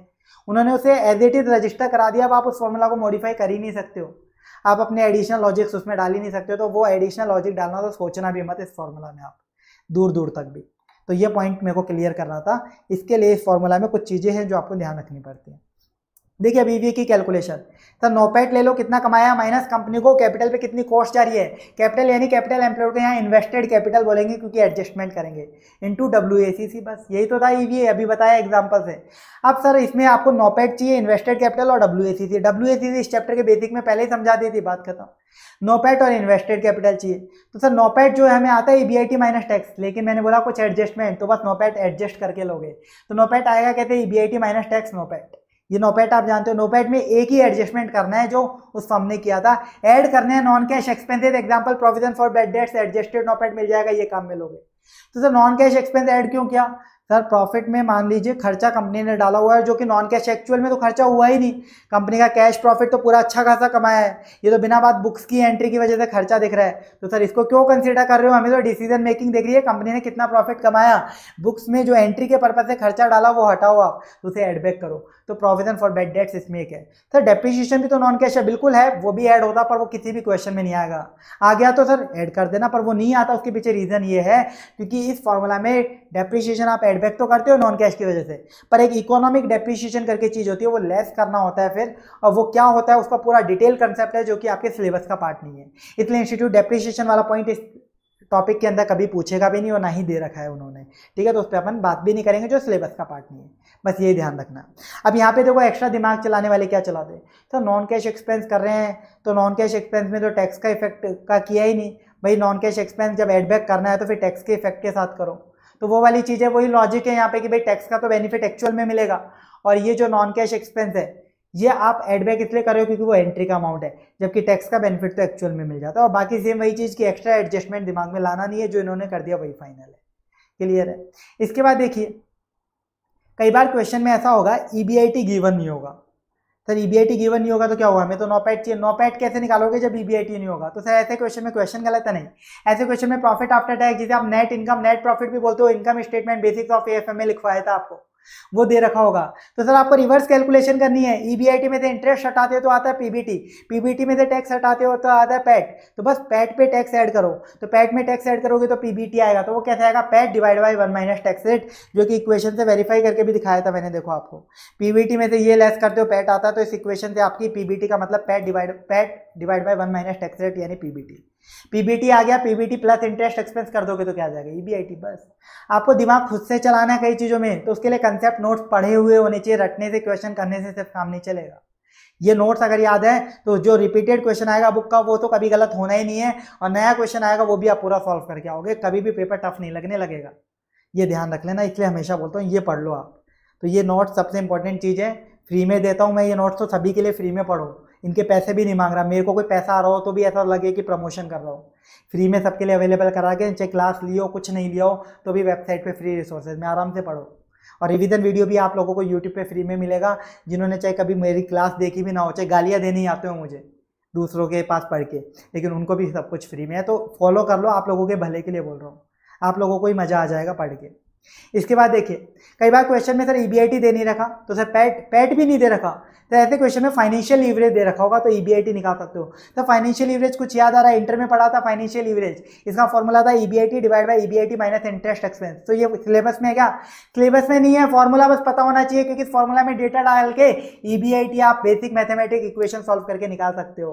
उन्होंने उसे एज इट इज रजिस्टर करा दिया अब आप उस फॉर्मूला को मॉडिफाई कर ही नहीं सकते हो आप अपने एडिशनल लॉजिक्स उसमें डाल ही नहीं सकते हो तो वो एडिशनल लॉजिक डालना तो सोचना भी मत इस फॉर्मूला में आप दूर दूर तक भी तो ये पॉइंट मेरे को क्लियर करना था इसके लिए इस फॉर्मूला में कुछ चीज़ें हैं जो आपको ध्यान रखनी पड़ती हैं देखिए बीवीए की कैलकुलेशन तो नोपैट ले लो कितना कमाया माइनस कंपनी को कैपिटल पे कितनी कॉस्ट जा रही है कैपिटल यानी कैपिटल एम्प्लॉय को यहाँ इन्वेस्टेड कैपिटल बोलेंगे क्योंकि एडजस्टमेंट करेंगे इनटू डब्ल्यू ए सी सी बस यही तो था ई e अभी बताया एग्जाम्पल से अब सर इसमें आपको नोपैट चाहिए इन्वेस्टेड कैपिटल और W A C C W A C C इस चैप्टर के बेसिक में पहले ही समझा दी थी बात खत्म नोपैट और इन्वेस्टेड कैपिटल चाहिए तो सर नोपैट जो हमें आता है ई माइनस टैक्स लेकिन मैंने बोला कुछ एडजस्टमेंट तो बस नोपैट एडजस्ट करके लोगे तो नोपैट आएगा कहते हैं ई माइनस टैक्स नोपैट ये नोपैट आप जानते हो नोपैट में एक ही एडजस्टमेंट करना है जो उस फर्म ने किया था ऐड करने हैं non cash expenses example provision for bad debts adjusted NOPAT मिल जाएगा ये काम में लोगे तो sir non cash expense add क्यों किया सर प्रॉफिट में मान लीजिए खर्चा कंपनी ने डाला हुआ है जो कि नॉन कैश एक्चुअल में तो खर्चा हुआ ही नहीं कंपनी का कैश प्रॉफिट तो पूरा अच्छा खासा कमाया है ये तो बिना बात बुक्स की एंट्री की वजह से खर्चा दिख रहा है तो सर इसको क्यों कंसीडर कर रहे हो हमें तो डिसीजन मेकिंग देख रही है कंपनी ने कितना प्रॉफिट कमाया बुक्स में जो एंट्री के पर्पज से खर्चा डाला वो हटाओ आप तो उसे एडबैक करो तो प्रोविजन फॉर बेड डेट्स इसमें एक है सर डेप्रिसिएशन भी तो नॉन कैश है बिल्कुल है वो भी ऐड होता पर वो किसी भी क्वेश्चन में नहीं आएगा आ गया तो सर ऐड कर देना पर वो नहीं आता उसके पीछे रीज़न ये है क्योंकि इस फॉर्मूला में डेप्रिसिएशन आप एडबैक तो करते हो नॉन कैश की वजह से पर एक इकोनॉमिक डेप्रिसिएशन करके चीज़ होती है वो लेस करना होता है फिर और वो क्या होता है उसका पूरा डिटेल कंसेप्ट है जो कि आपके सिलेबस का पार्ट नहीं है इसलिए इंस्टीट्यूट डेप्रिसिएशन वाला पॉइंट इस टॉपिक के अंदर कभी पूछेगा भी नहीं और ना ही दे रखा है उन्होंने ठीक है तो उस पर अपन बात भी नहीं करेंगे जो सिलेबस का पार्ट नहीं है बस ये ध्यान रखना अब यहाँ पे देखो एक्स्ट्रा दिमाग चलाने वाले क्या चलाते हैं तो नॉन कैश एक्सपेंस कर रहे हैं तो नॉन कैश एक्सपेंस में तो टैक्स का इफेक्ट का किया ही नहीं भाई नॉन कैश एक्सपेंस जब एडबैक करना है तो फिर टैक्स के इफेक्ट के साथ करो तो वो वाली चीज़ है वही लॉजिक है यहाँ पे कि भाई टैक्स का तो बेनिफिट एक्चुअल में मिलेगा और ये जो नॉन कैश एक्सपेंस है ये आप एडबैक इसलिए कर रहे हो क्योंकि वो एंट्री का अमाउंट है जबकि टैक्स का बेनिफिट तो एक्चुअल में मिल जाता है और बाकी सेम वही चीज़ की एक्स्ट्रा एडजस्टमेंट दिमाग में लाना नहीं है जो इन्होंने कर दिया वही फाइनल है क्लियर है इसके बाद देखिए कई बार क्वेश्चन में ऐसा होगा ई बी आई गिवन नहीं होगा सर ई टी गिवन नहीं होगा तो क्या होगा हमें तो नोपैट चाहिए नोपैट कैसे निकालोगे जब ई बी आई टी नहीं होगा तो सर ऐसे क्वेश्चन में क्वेश्चन गलत है नहीं ऐसे क्वेश्चन में प्रॉफिट आफ्टर टैक्स जिसे आप नेट इनकम नेट प्रॉफिट भी बोलते हो income statement basics of A F M A लिखवाया था आपको वो दे रखा होगा तो सर आपको रिवर्स कैलकुलेशन करनी है ई e में से इंटरेस्ट हटाते हो तो आता है पीबीटी पीबीटी में से टैक्स हटाते हो तो आता है पैट तो बस पैट पे टैक्स ऐड करो तो पैट में टैक्स ऐड करोगे तो पीबीटी आएगा तो वो कैसे आएगा PAT divide by one minus tax rate जो कि इक्वेशन से वेरीफाई करके भी दिखाया था मैंने देखो आपको पीबीटी में से ये लेस करते हो पैट आता है तो इस इक्वेशन से आपकी पीबीटी का मतलब PAT divide PAT divide by one minus tax rate यानी पीबीटी पीबीटी आ गया पीबीटी प्लस इंटरेस्ट एक्सपेंस कर दोगे तो क्या जाएगा ईबीआईटी e बस आपको दिमाग खुद से चलाना है कई चीज़ों में तो उसके लिए कंसेप्ट नोट्स पढ़े हुए होने चाहिए रटने से क्वेश्चन करने से सिर्फ काम नहीं चलेगा ये नोट्स अगर याद है तो जो रिपीटेड क्वेश्चन आएगा बुक का वो तो कभी गलत होना ही नहीं है और नया क्वेश्चन आएगा वो भी आप पूरा सॉल्व करके आओगे कभी भी पेपर टफ नहीं लगने लगेगा ये ध्यान रख लेना इसलिए हमेशा बोलता हूँ ये पढ़ लो आप तो ये नोट्स सबसे इंपॉर्टेंट चीज़ है फ्री में देता हूँ मैं ये नोट्स तो सभी के लिए फ्री में पढ़ूँ इनके पैसे भी नहीं मांग रहा मेरे को कोई पैसा आ रहा हो तो भी ऐसा लगे कि प्रमोशन कर रहा हो फ्री में सबके लिए अवेलेबल करा के चाहे क्लास लियो कुछ नहीं लिया हो तो भी वेबसाइट पे फ्री रिसोर्सेज में आराम से पढ़ो और रिविजन वीडियो भी आप लोगों को यूट्यूब पे फ्री में मिलेगा जिन्होंने चाहे कभी मेरी क्लास देखी भी ना हो चाहे गालियाँ देने ही आते हो मुझे दूसरों के पास पढ़ के लेकिन उनको भी सब कुछ फ्री में है तो फॉलो कर लो आप लोगों के भले के लिए बोल रहा हूँ आप लोगों को ही मज़ा आ जाएगा पढ़ के इसके बाद देखिए कई बार क्वेश्चन में सर ई e दे नहीं रखा तो सर पैट पैट भी नहीं दे रखा तो ऐसे क्वेश्चन में फाइनेंशियल लीवरेज दे रखा होगा तो ई e निकाल सकते हो तो फाइनेंशियल लीवरेज कुछ याद आ रहा है इंटर में पढ़ा था फाइनेंशियल लीवरेज इसका फॉर्मूला था E divide by E minus interest expense तो ये सिलेबस में है क्या सिलेबस में नहीं है फॉर्मूला बस पता होना चाहिए क्योंकि फॉर्मूला में डेटा डाल के ई e आप बेसिक मैथमेटिक इक्वेशन सॉल्व करके निकाल सकते हो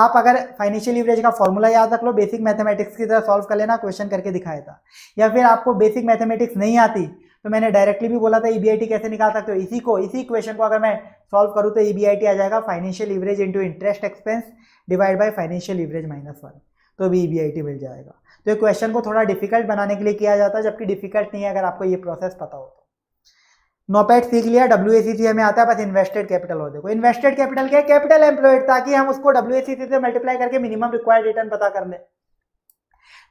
आप अगर फाइनेंशियल लीवरेज का फॉर्मूला याद रख लो बेसिक मैथमेटिक्स की तरह सॉल्व कर लेना क्वेश्चन करके दिखाया था या फिर आपको बेसिक मैथमेटिक्स नहीं आती तो मैंने डायरेक्टली भी बोला था ईबीआईटी e कैसे निकाल सकते हो इसी को इसी क्वेश्चन को अगर मैं सॉल्व करूँ तो ईबीआईटी e आ जाएगा financial leverage into interest expense divide by financial leverage minus one तो भी ईबीआईटी e मिल जाएगा तो ये क्वेश्चन को थोड़ा डिफिकल्ट बनाने के लिए किया जाता है जबकि डिफिकल्ट नहीं है अगर आपको ये प्रोसेस पता हो तो नोपैट सीख लिया डब्ल्यू हमें आता है बस इन्वेस्टेड कैपिटल हो देखो इन्वेस्टेड कैपिटल क्या कैपिटल एम्प्लॉयड ताकि हम उसको डब्ल्यू से मल्टीप्लाई करके मिनिमम रिक्वायर्ड रिटर्न पता कर ले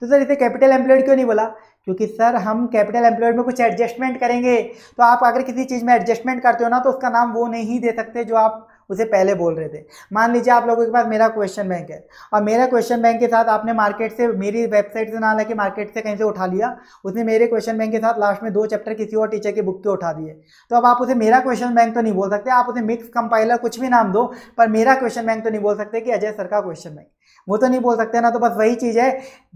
तो सर इसे कैपिटल एम्प्लॉयड क्यों नहीं बोला क्योंकि सर हम कैपिटल एम्प्लॉयड में कुछ एडजस्टमेंट करेंगे तो आप अगर किसी चीज़ में एडजस्टमेंट करते हो ना तो उसका नाम वो नहीं दे सकते जो आप उसे पहले बोल रहे थे मान लीजिए आप लोगों के पास मेरा क्वेश्चन बैंक है और मेरा क्वेश्चन बैंक के साथ आपने मार्केट से मेरी वेबसाइट से ना लेके मार्केट से कहीं से उठा लिया उसने मेरे क्वेश्चन बैंक के साथ लास्ट में दो चैप्टर किसी और टीचर की बुक के उठा दिए तो अब आप उसे मेरा क्वेश्चन बैंक तो नहीं बोल सकते आप उसे मिक्स कंपाइलर कुछ भी नाम दो पर मेरा क्वेश्चन बैंक तो नहीं बोल सकते कि अजय सर का क्वेश्चन बैंक वो तो नहीं बोल सकते ना तो बस वही चीज़ है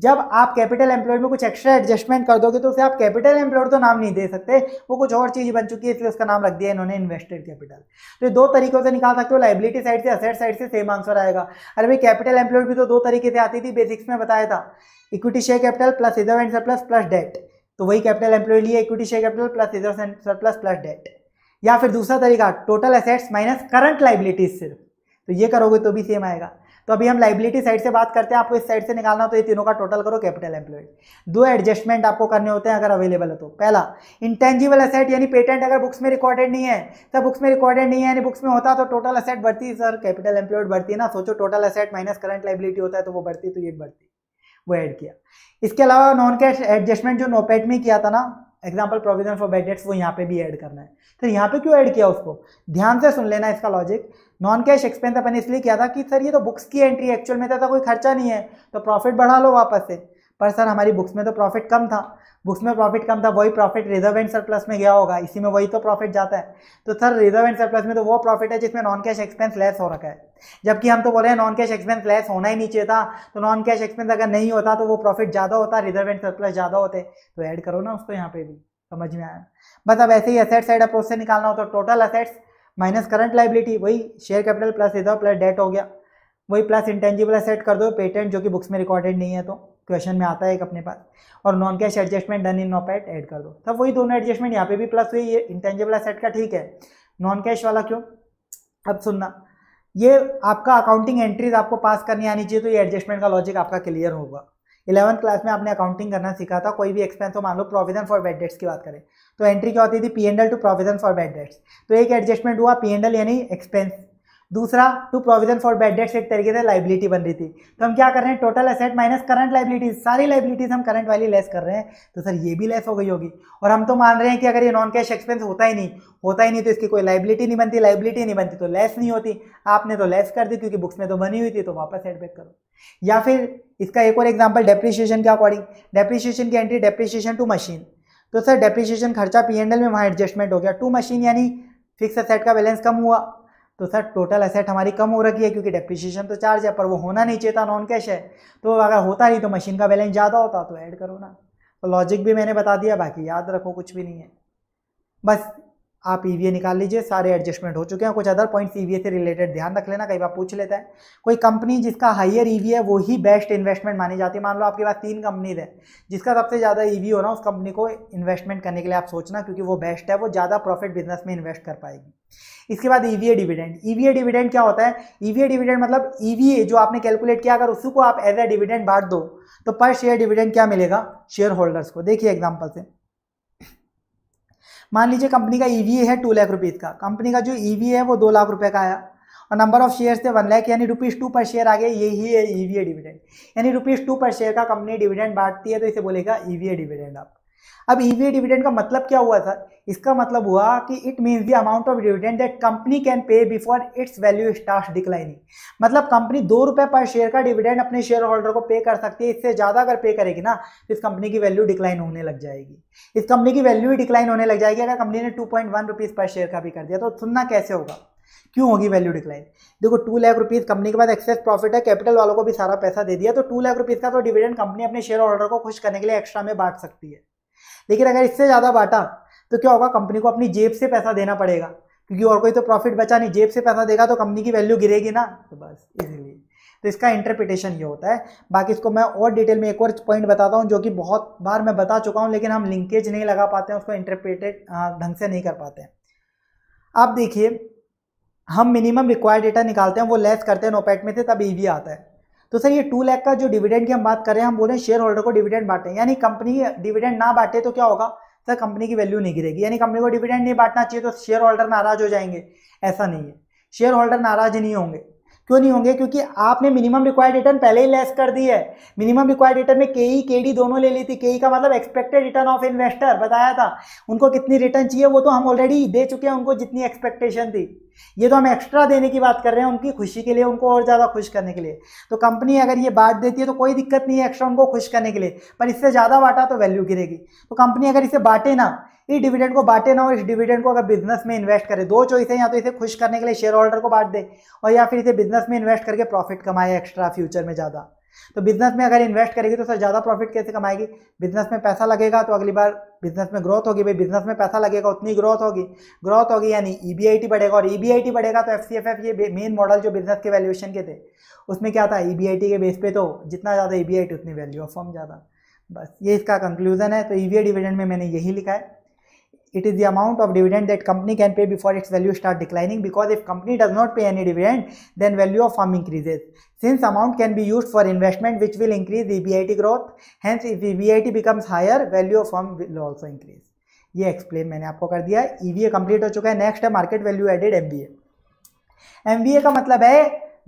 जब आप कैपिटल एम्प्लॉयड में कुछ एक्स्ट्रा एडजस्टमेंट कर दोगे तो उसे आप कैपिटल एम्प्लॉयड तो नाम नहीं दे सकते वो कुछ और चीज़ बन चुकी है इसलिए उसका नाम रख दिया इन्होंने इन्वेस्टेड कैपिटल तो दो तरीकों से निकाल सकते हो लाइबिलिटी साइड से असेट साइड से सेम आंसर आएगा अरे भाई कैपिटल एम्प्लॉयड भी तो दो तरीके से आती थी बेसिक्स में बताया था equity share capital plus reserve and surplus plus debt तो वही कैपिटल एम्प्लॉय लिया equity share capital plus reserve and surplus plus debt या फिर दूसरा तरीका total assets minus current liabilities सिर्फ तो ये करोगे तो भी सेम आएगा तो अभी हम लाइबिलिटी साइड से बात करते हैं आपको इस साइड से निकालना तो ये तीनों का टोटल करो कैपिटल एम्प्लॉयड दो एडजस्टमेंट आपको करने होते हैं अगर अवेलेबल है तो पहला इंटेंजिबल असेट यानी पेटेंट अगर बुक्स में रिकॉर्डेड नहीं है तो बुक्स में रिकॉर्डेड नहीं है यानी बुक्स में होता तो टोटल असेट बढ़ती सर कैपिटल एम्प्लॉयड बढ़ती ना सोचो total asset minus current liability होता है तो वो बढ़ती तो ये बढ़ती वो ऐड किया इसके अलावा नॉन कैश एडजस्टमेंट जो नोपेट में किया था ना example provision for bad debts वो यहाँ पे भी ऐड करना है सर तो यहाँ पे क्यों ऐड किया उसको ध्यान से सुन लेना इसका लॉजिक नॉन कैश एक्सपेंस अपने इसलिए किया था कि सर ये तो बुक्स की एंट्री एक्चुअल में था, था तो कोई खर्चा नहीं है तो प्रॉफिट बढ़ा लो वापस से पर सर हमारी बुक्स में तो प्रॉफिट कम था बुक्स में प्रॉफिट कम था वही प्रॉफिट रिजर्व एंड सरप्लस में गया होगा इसी में वही तो प्रॉफिट जाता है तो सर रिजर्व एंड सरप्लस में तो वो प्रॉफिट है जिसमें नॉन कैश एक्सपेंस लेस हो रखा है जबकि हम तो बोल रहे हैं नॉन कैश एक्सपेंस लेस होना ही नहीं था तो नॉन कैश एक्सपेंस अगर नहीं होता तो वो प्रॉफिट ज़्यादा होता रिजर्व एंड सरप्लस ज़्यादा होते तो ऐड करो ना उसको यहाँ पे भी समझ में आया बस अब ऐसे ही असेट साइड अप्रोच से निकालना हो तो total assets minus current liability वही share capital plus reserve plus debt हो गया वही प्लस इंटेंजिबल असेट कर दो पेटेंट जो कि बुक्स में रिकॉर्डेड नहीं है तो क्वेश्चन में आता है एक अपने पास और non cash adjustment done in NOPAT add कर दो तब वही दोनों एडजस्टमेंट यहाँ पे भी प्लस हुई ये इंटेंजेबल एसेट का ठीक है नॉन कैश वाला क्यों अब सुनना ये आपका अकाउंटिंग एंट्रीज आपको पास करनी आनी चाहिए तो ये एडजस्टमेंट का लॉजिक आपका क्लियर होगा इलेवंथ क्लास में आपने अकाउंटिंग करना सीखा था कोई भी एक्सपेंस हो मान लो प्रोविजन फॉर बेड डेट्स की बात करें तो एंट्री क्या होती थी P and L to provision for bad debts तो एक एडजस्टमेंट हुआ पी एंडल एल यानी एक्सपेंस दूसरा to provision for bad debts एक तरीके से लाइबिलिटी बन रही थी तो हम क्या कर रहे हैं total asset minus current liabilities सारी लाइबिलिटीज हम करंट वाली लेस कर रहे हैं तो सर ये भी लेस हो गई होगी और हम तो मान रहे हैं कि अगर ये नॉन कैश एक्सपेंस होता ही नहीं होता ही नहीं तो इसकी कोई लाइबिलिटी नहीं बनती लाइबिलिटी नहीं बनती तो लेस नहीं होती आपने तो लेस कर दी क्योंकि बुक्स में तो बनी हुई थी तो वापस एडबैक करो या फिर इसका एक और एग्जाम्पल डेप्रिशिएशन के अकॉर्डिंग डेप्रिशिएशन की एंट्री डेप्रिशिएशन टू मशीन तो सर डेप्रिशिएशन खर्चा पी में वहाँ एडजस्टमेंट हो गया टू मशीन यानी फिक्स असेट का बैलेंस कम हुआ तो सर टोटल एसेट हमारी कम हो रखी है क्योंकि डेप्रिशिएशन तो चार्ज है पर वो होना नहीं चाहिए था नॉन कैश है तो अगर होता नहीं तो मशीन का बैलेंस ज़्यादा होता तो ऐड करो ना तो लॉजिक भी मैंने बता दिया बाकी याद रखो कुछ भी नहीं है बस आप ई निकाल लीजिए सारे एडजस्टमेंट हो चुके हैं कुछ अदर पॉइंट्स ई से रिलेटेड ध्यान रख लेना कई बार पूछ लेता है कोई कंपनी जिसका हायर ई है वो ही बेस्ट इन्वेस्टमेंट मानी जाती है मान लो आपके पास तीन कंपनीज है जिसका सबसे ज़्यादा ई हो ना उस कंपनी को इन्वेस्टमेंट करने के लिए आप सोचना क्योंकि वो बेस्ट है वो ज़्यादा प्रॉफिट बिजनेस में इन्वेस्ट कर पाएगी इसके बाद ईवीए डिविडेंड ईवीए डिविडेंड क्या होता है ईवीए e डिविडेंड मतलब ईवीए e जो आपने कैलकुलेट किया अगर उसको आप एज ए डिविडेंड बांट दो तो पर शेयर डिविडेंड क्या मिलेगा शेयर होल्डर्स को देखिए एग्जाम्पल से मान लीजिए कंपनी का ईवीए e है टू लाख रुपीज़ का कंपनी का जो ईवीए है वो दो लाख रुपए का आया और नंबर ऑफ शेयर से वन लाख यानी रुपीज़ टू पर शेयर आ गया यही है ईवीए डिविडेंड यानी रुपीज़ टू पर शेयर का कंपनी डिविडेंड बांटती है तो इसे बोलेगा ईवीए डिविडेंड आप अब ईवीए e डिविडेंड का मतलब क्या हुआ सर इसका मतलब हुआ कि it means the amount of dividend that company can pay before its value start declining मतलब कंपनी दो रुपये पर शेयर का डिविडेंड अपने शेयर होल्डर को पे कर सकती है इससे ज़्यादा अगर पे करेगी ना तो इस कंपनी की वैल्यू डिक्लाइन होने लग जाएगी इस कंपनी की वैल्यू ही डिक्लाइन होने लग जाएगी अगर कंपनी ने two point one rupees per share का भी कर दिया तो सुनना कैसे होगा क्यों होगी वैल्यू डिक्लाइन देखो टू लाख रुपीज़ कंपनी के पास एक्सेस प्रॉफिट है कैपिटल वालों को भी सारा पैसा दे दिया तो टू लाख रुपीज़ का तो डिविडेंड कंपनी अपने शेयर होल्डर को खुश करने के लिए एक्स्ट्रा में बांट सकती है लेकिन अगर इससे ज़्यादा बांटा तो क्या होगा कंपनी को अपनी जेब से पैसा देना पड़ेगा क्योंकि और कोई तो प्रॉफिट बचा नहीं जेब से पैसा देगा तो कंपनी की वैल्यू गिरेगी ना तो बस इजीली तो इसका इंटरप्रिटेशन ये होता है बाकी इसको मैं और डिटेल में एक और पॉइंट बताता हूँ जो कि बहुत बार मैं बता चुका हूँ लेकिन हम लिंकेज नहीं लगा पाते हैं उसको इंटरप्रिटेड ढंग से नहीं कर पाते हैं आप देखिए हम मिनिमम रिक्वायर्ड डेटा निकालते हैं वो लेस करते हैं नोपैट में से तब ई e आता है तो सर ये टू लैख का जो डिविडेंड की हम बात कर रहे हैं हम बोल रहे हैं शेयर होल्डर को डिविडेंड बांटे यानी कंपनी डिविडेंड ना बांटे तो क्या होगा सर कंपनी की वैल्यू नहीं गिरेगी यानी कंपनी को डिविडेंड नहीं बांटना चाहिए तो शेयर होल्डर नाराज हो जाएंगे ऐसा नहीं है शेयर होल्डर नाराज नहीं होंगे क्यों नहीं होंगे क्योंकि आपने मिनिमम रिक्वायर्ड रिटर्न पहले ही लेस कर दी है मिनिमम रिक्वायर्ड रिटर्न में केई डी e, दोनों ले ली थी केई e का मतलब एक्सपेक्टेड रिटर्न ऑफ इन्वेस्टर बताया था उनको कितनी रिटर्न चाहिए वो तो हम ऑलरेडी दे चुके हैं उनको जितनी एक्सपेक्टेशन थी ये तो हम एक्स्ट्रा देने की बात कर रहे हैं उनकी खुशी के लिए उनको और ज़्यादा खुश करने के लिए तो कंपनी अगर ये बांट देती है तो कोई दिक्कत नहीं है एक्स्ट्रा उनको खुश करने के लिए पर इससे ज़्यादा बांटा तो वैल्यू गिरेगी तो कंपनी अगर इसे बांटे ना इस डिविडेंड को बांटे ना और इस डिविडेंड को अगर बिजनेस में इन्वेस्ट करे दो चॉइस है या तो इसे खुश करने के लिए शेयर होल्डर को बांट दे और या फिर इसे बिजनेस में इन्वेस्ट करके प्रॉफिट कमाए एक्स्ट्रा फ्यूचर में ज़्यादा तो बिजनेस में अगर इन्वेस्ट करेगी तो सर ज़्यादा प्रॉफिट कैसे कमाएगी बिजनेस में पैसा लगेगा तो अगली बार बिजनेस में ग्रोथ होगी भाई बिजनेस में पैसा लगेगा उतनी ग्रोथ होगी ग्रोथ होगी यानी ई e बढ़ेगा और ई e बढ़ेगा तो एफ ये मेन मॉडल जो बिजनेस के वैल्यूएशन के थे उसमें क्या था ई e के बेस पे तो जितना ज़्यादा ई उतनी वैल्यू ऑफ फॉर्म ज़्यादा बस ये इसका कंक्लूजन है तो ई डिविडेंड में मैंने यही लिखा है it is the amount of dividend that company can pay before its value start declining because if company does not pay any dividend then value of firm increases since amount can be used for investment which will increase EBIT growth hence if EBIT becomes higher value of firm will also increase ये explain मैंने आपको कर दिया E V A complete हो चुका है next है market value added M B A M B A का मतलब है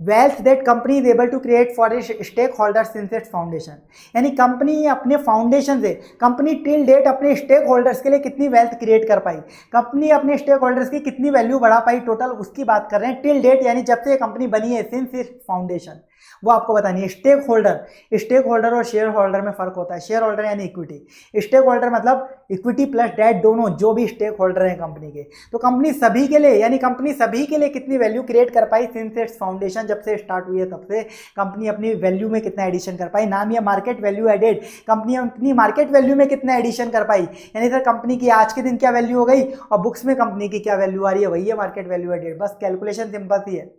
wealth that company is able to create for stakeholder since set foundation यानी कंपनी अपने फाउंडेशन से कंपनी टिल डेट अपने स्टेक होल्डर्स के लिए कितनी वेल्थ क्रिएट कर पाई कंपनी अपने स्टेक होल्डर्स की कितनी वैल्यू बढ़ा पाई टोटल उसकी बात कर रहे हैं टिल डेट यानी जब से ये कंपनी बनी है सिंस इट फाउंडेशन वो आपको बतानी है स्टेक होल्डर स्टेक होल्डर और शेयर होल्डर में फ़र्क होता है शेयर होल्डर यानी इक्विटी स्टेक होल्डर मतलब इक्विटी प्लस डेट दोनों जो भी स्टेक होल्डर हैं कंपनी के तो कंपनी सभी के लिए यानी कंपनी सभी के लिए कितनी वैल्यू क्रिएट कर पाई सिंसेट्स फाउंडेशन जब से स्टार्ट हुई है तब से कंपनी अपनी वैल्यू में कितना एडिशन कर पाई नाम या मार्केट वैल्यू एडेड कंपनी अपनी मार्केट वैल्यू में कितना एडिशन कर पाई यानी सर कंपनी की आज के दिन क्या वैल्यू हो गई और बुक्स में कंपनी की क्या वैल्यू आ रही है वही है मार्केट वैल्यू एडेड बस कैलकुलेशन सिंपल सी है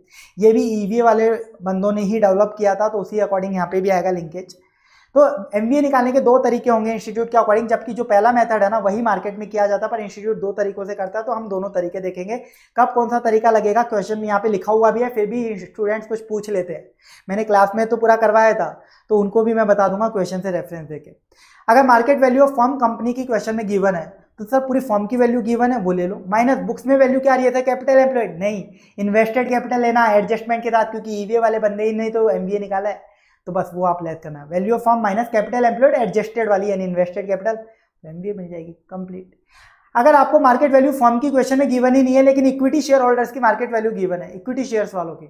ये भी ई e वाले बंदों ने ही डेवलप किया था तो उसी अकॉर्डिंग यहाँ पे भी आएगा लिंकेज तो एम निकालने के दो तरीके होंगे इंस्टीट्यूट के अकॉर्डिंग जबकि जो पहला मेथड है ना वही मार्केट में किया जाता है पर इंस्टीट्यूट दो तरीकों से करता है तो हम दोनों तरीके देखेंगे कब कौन सा तरीका लगेगा क्वेश्चन यहाँ पे लिखा हुआ भी है फिर भी स्टूडेंट्स कुछ पूछ लेते हैं मैंने क्लास में तो पूरा करवाया था तो उनको भी मैं बता दूंगा क्वेश्चन से रेफरेंस देकर अगर market value of firm company की क्वेश्चन में गिवन है तो सर पूरी फॉर्म की वैल्यू गिवन है वो ले लो माइनस बुक्स में वैल्यू क्या रही है कैपिटल एम्प्लॉयड नहीं इन्वेस्टेड कैपिटल लेना एडजस्टमेंट के साथ क्योंकि ईवीए e वाले बंदे ही नहीं तो एमबीए निकाला है तो बस वो आप लेस करना value of firm minus capital employed adjusted वाली यानी इन्वेस्टेड कैपिटल एम मिल जाएगी कंप्लीट अगर आपको मार्केट वैल्यू फॉर्म की क्वेश्चन में गिवन ही नहीं है लेकिन इक्विटी शेयर होल्डर्स की मार्केट वैल्यू गिवन है इक्विटी शेयर्स वालों की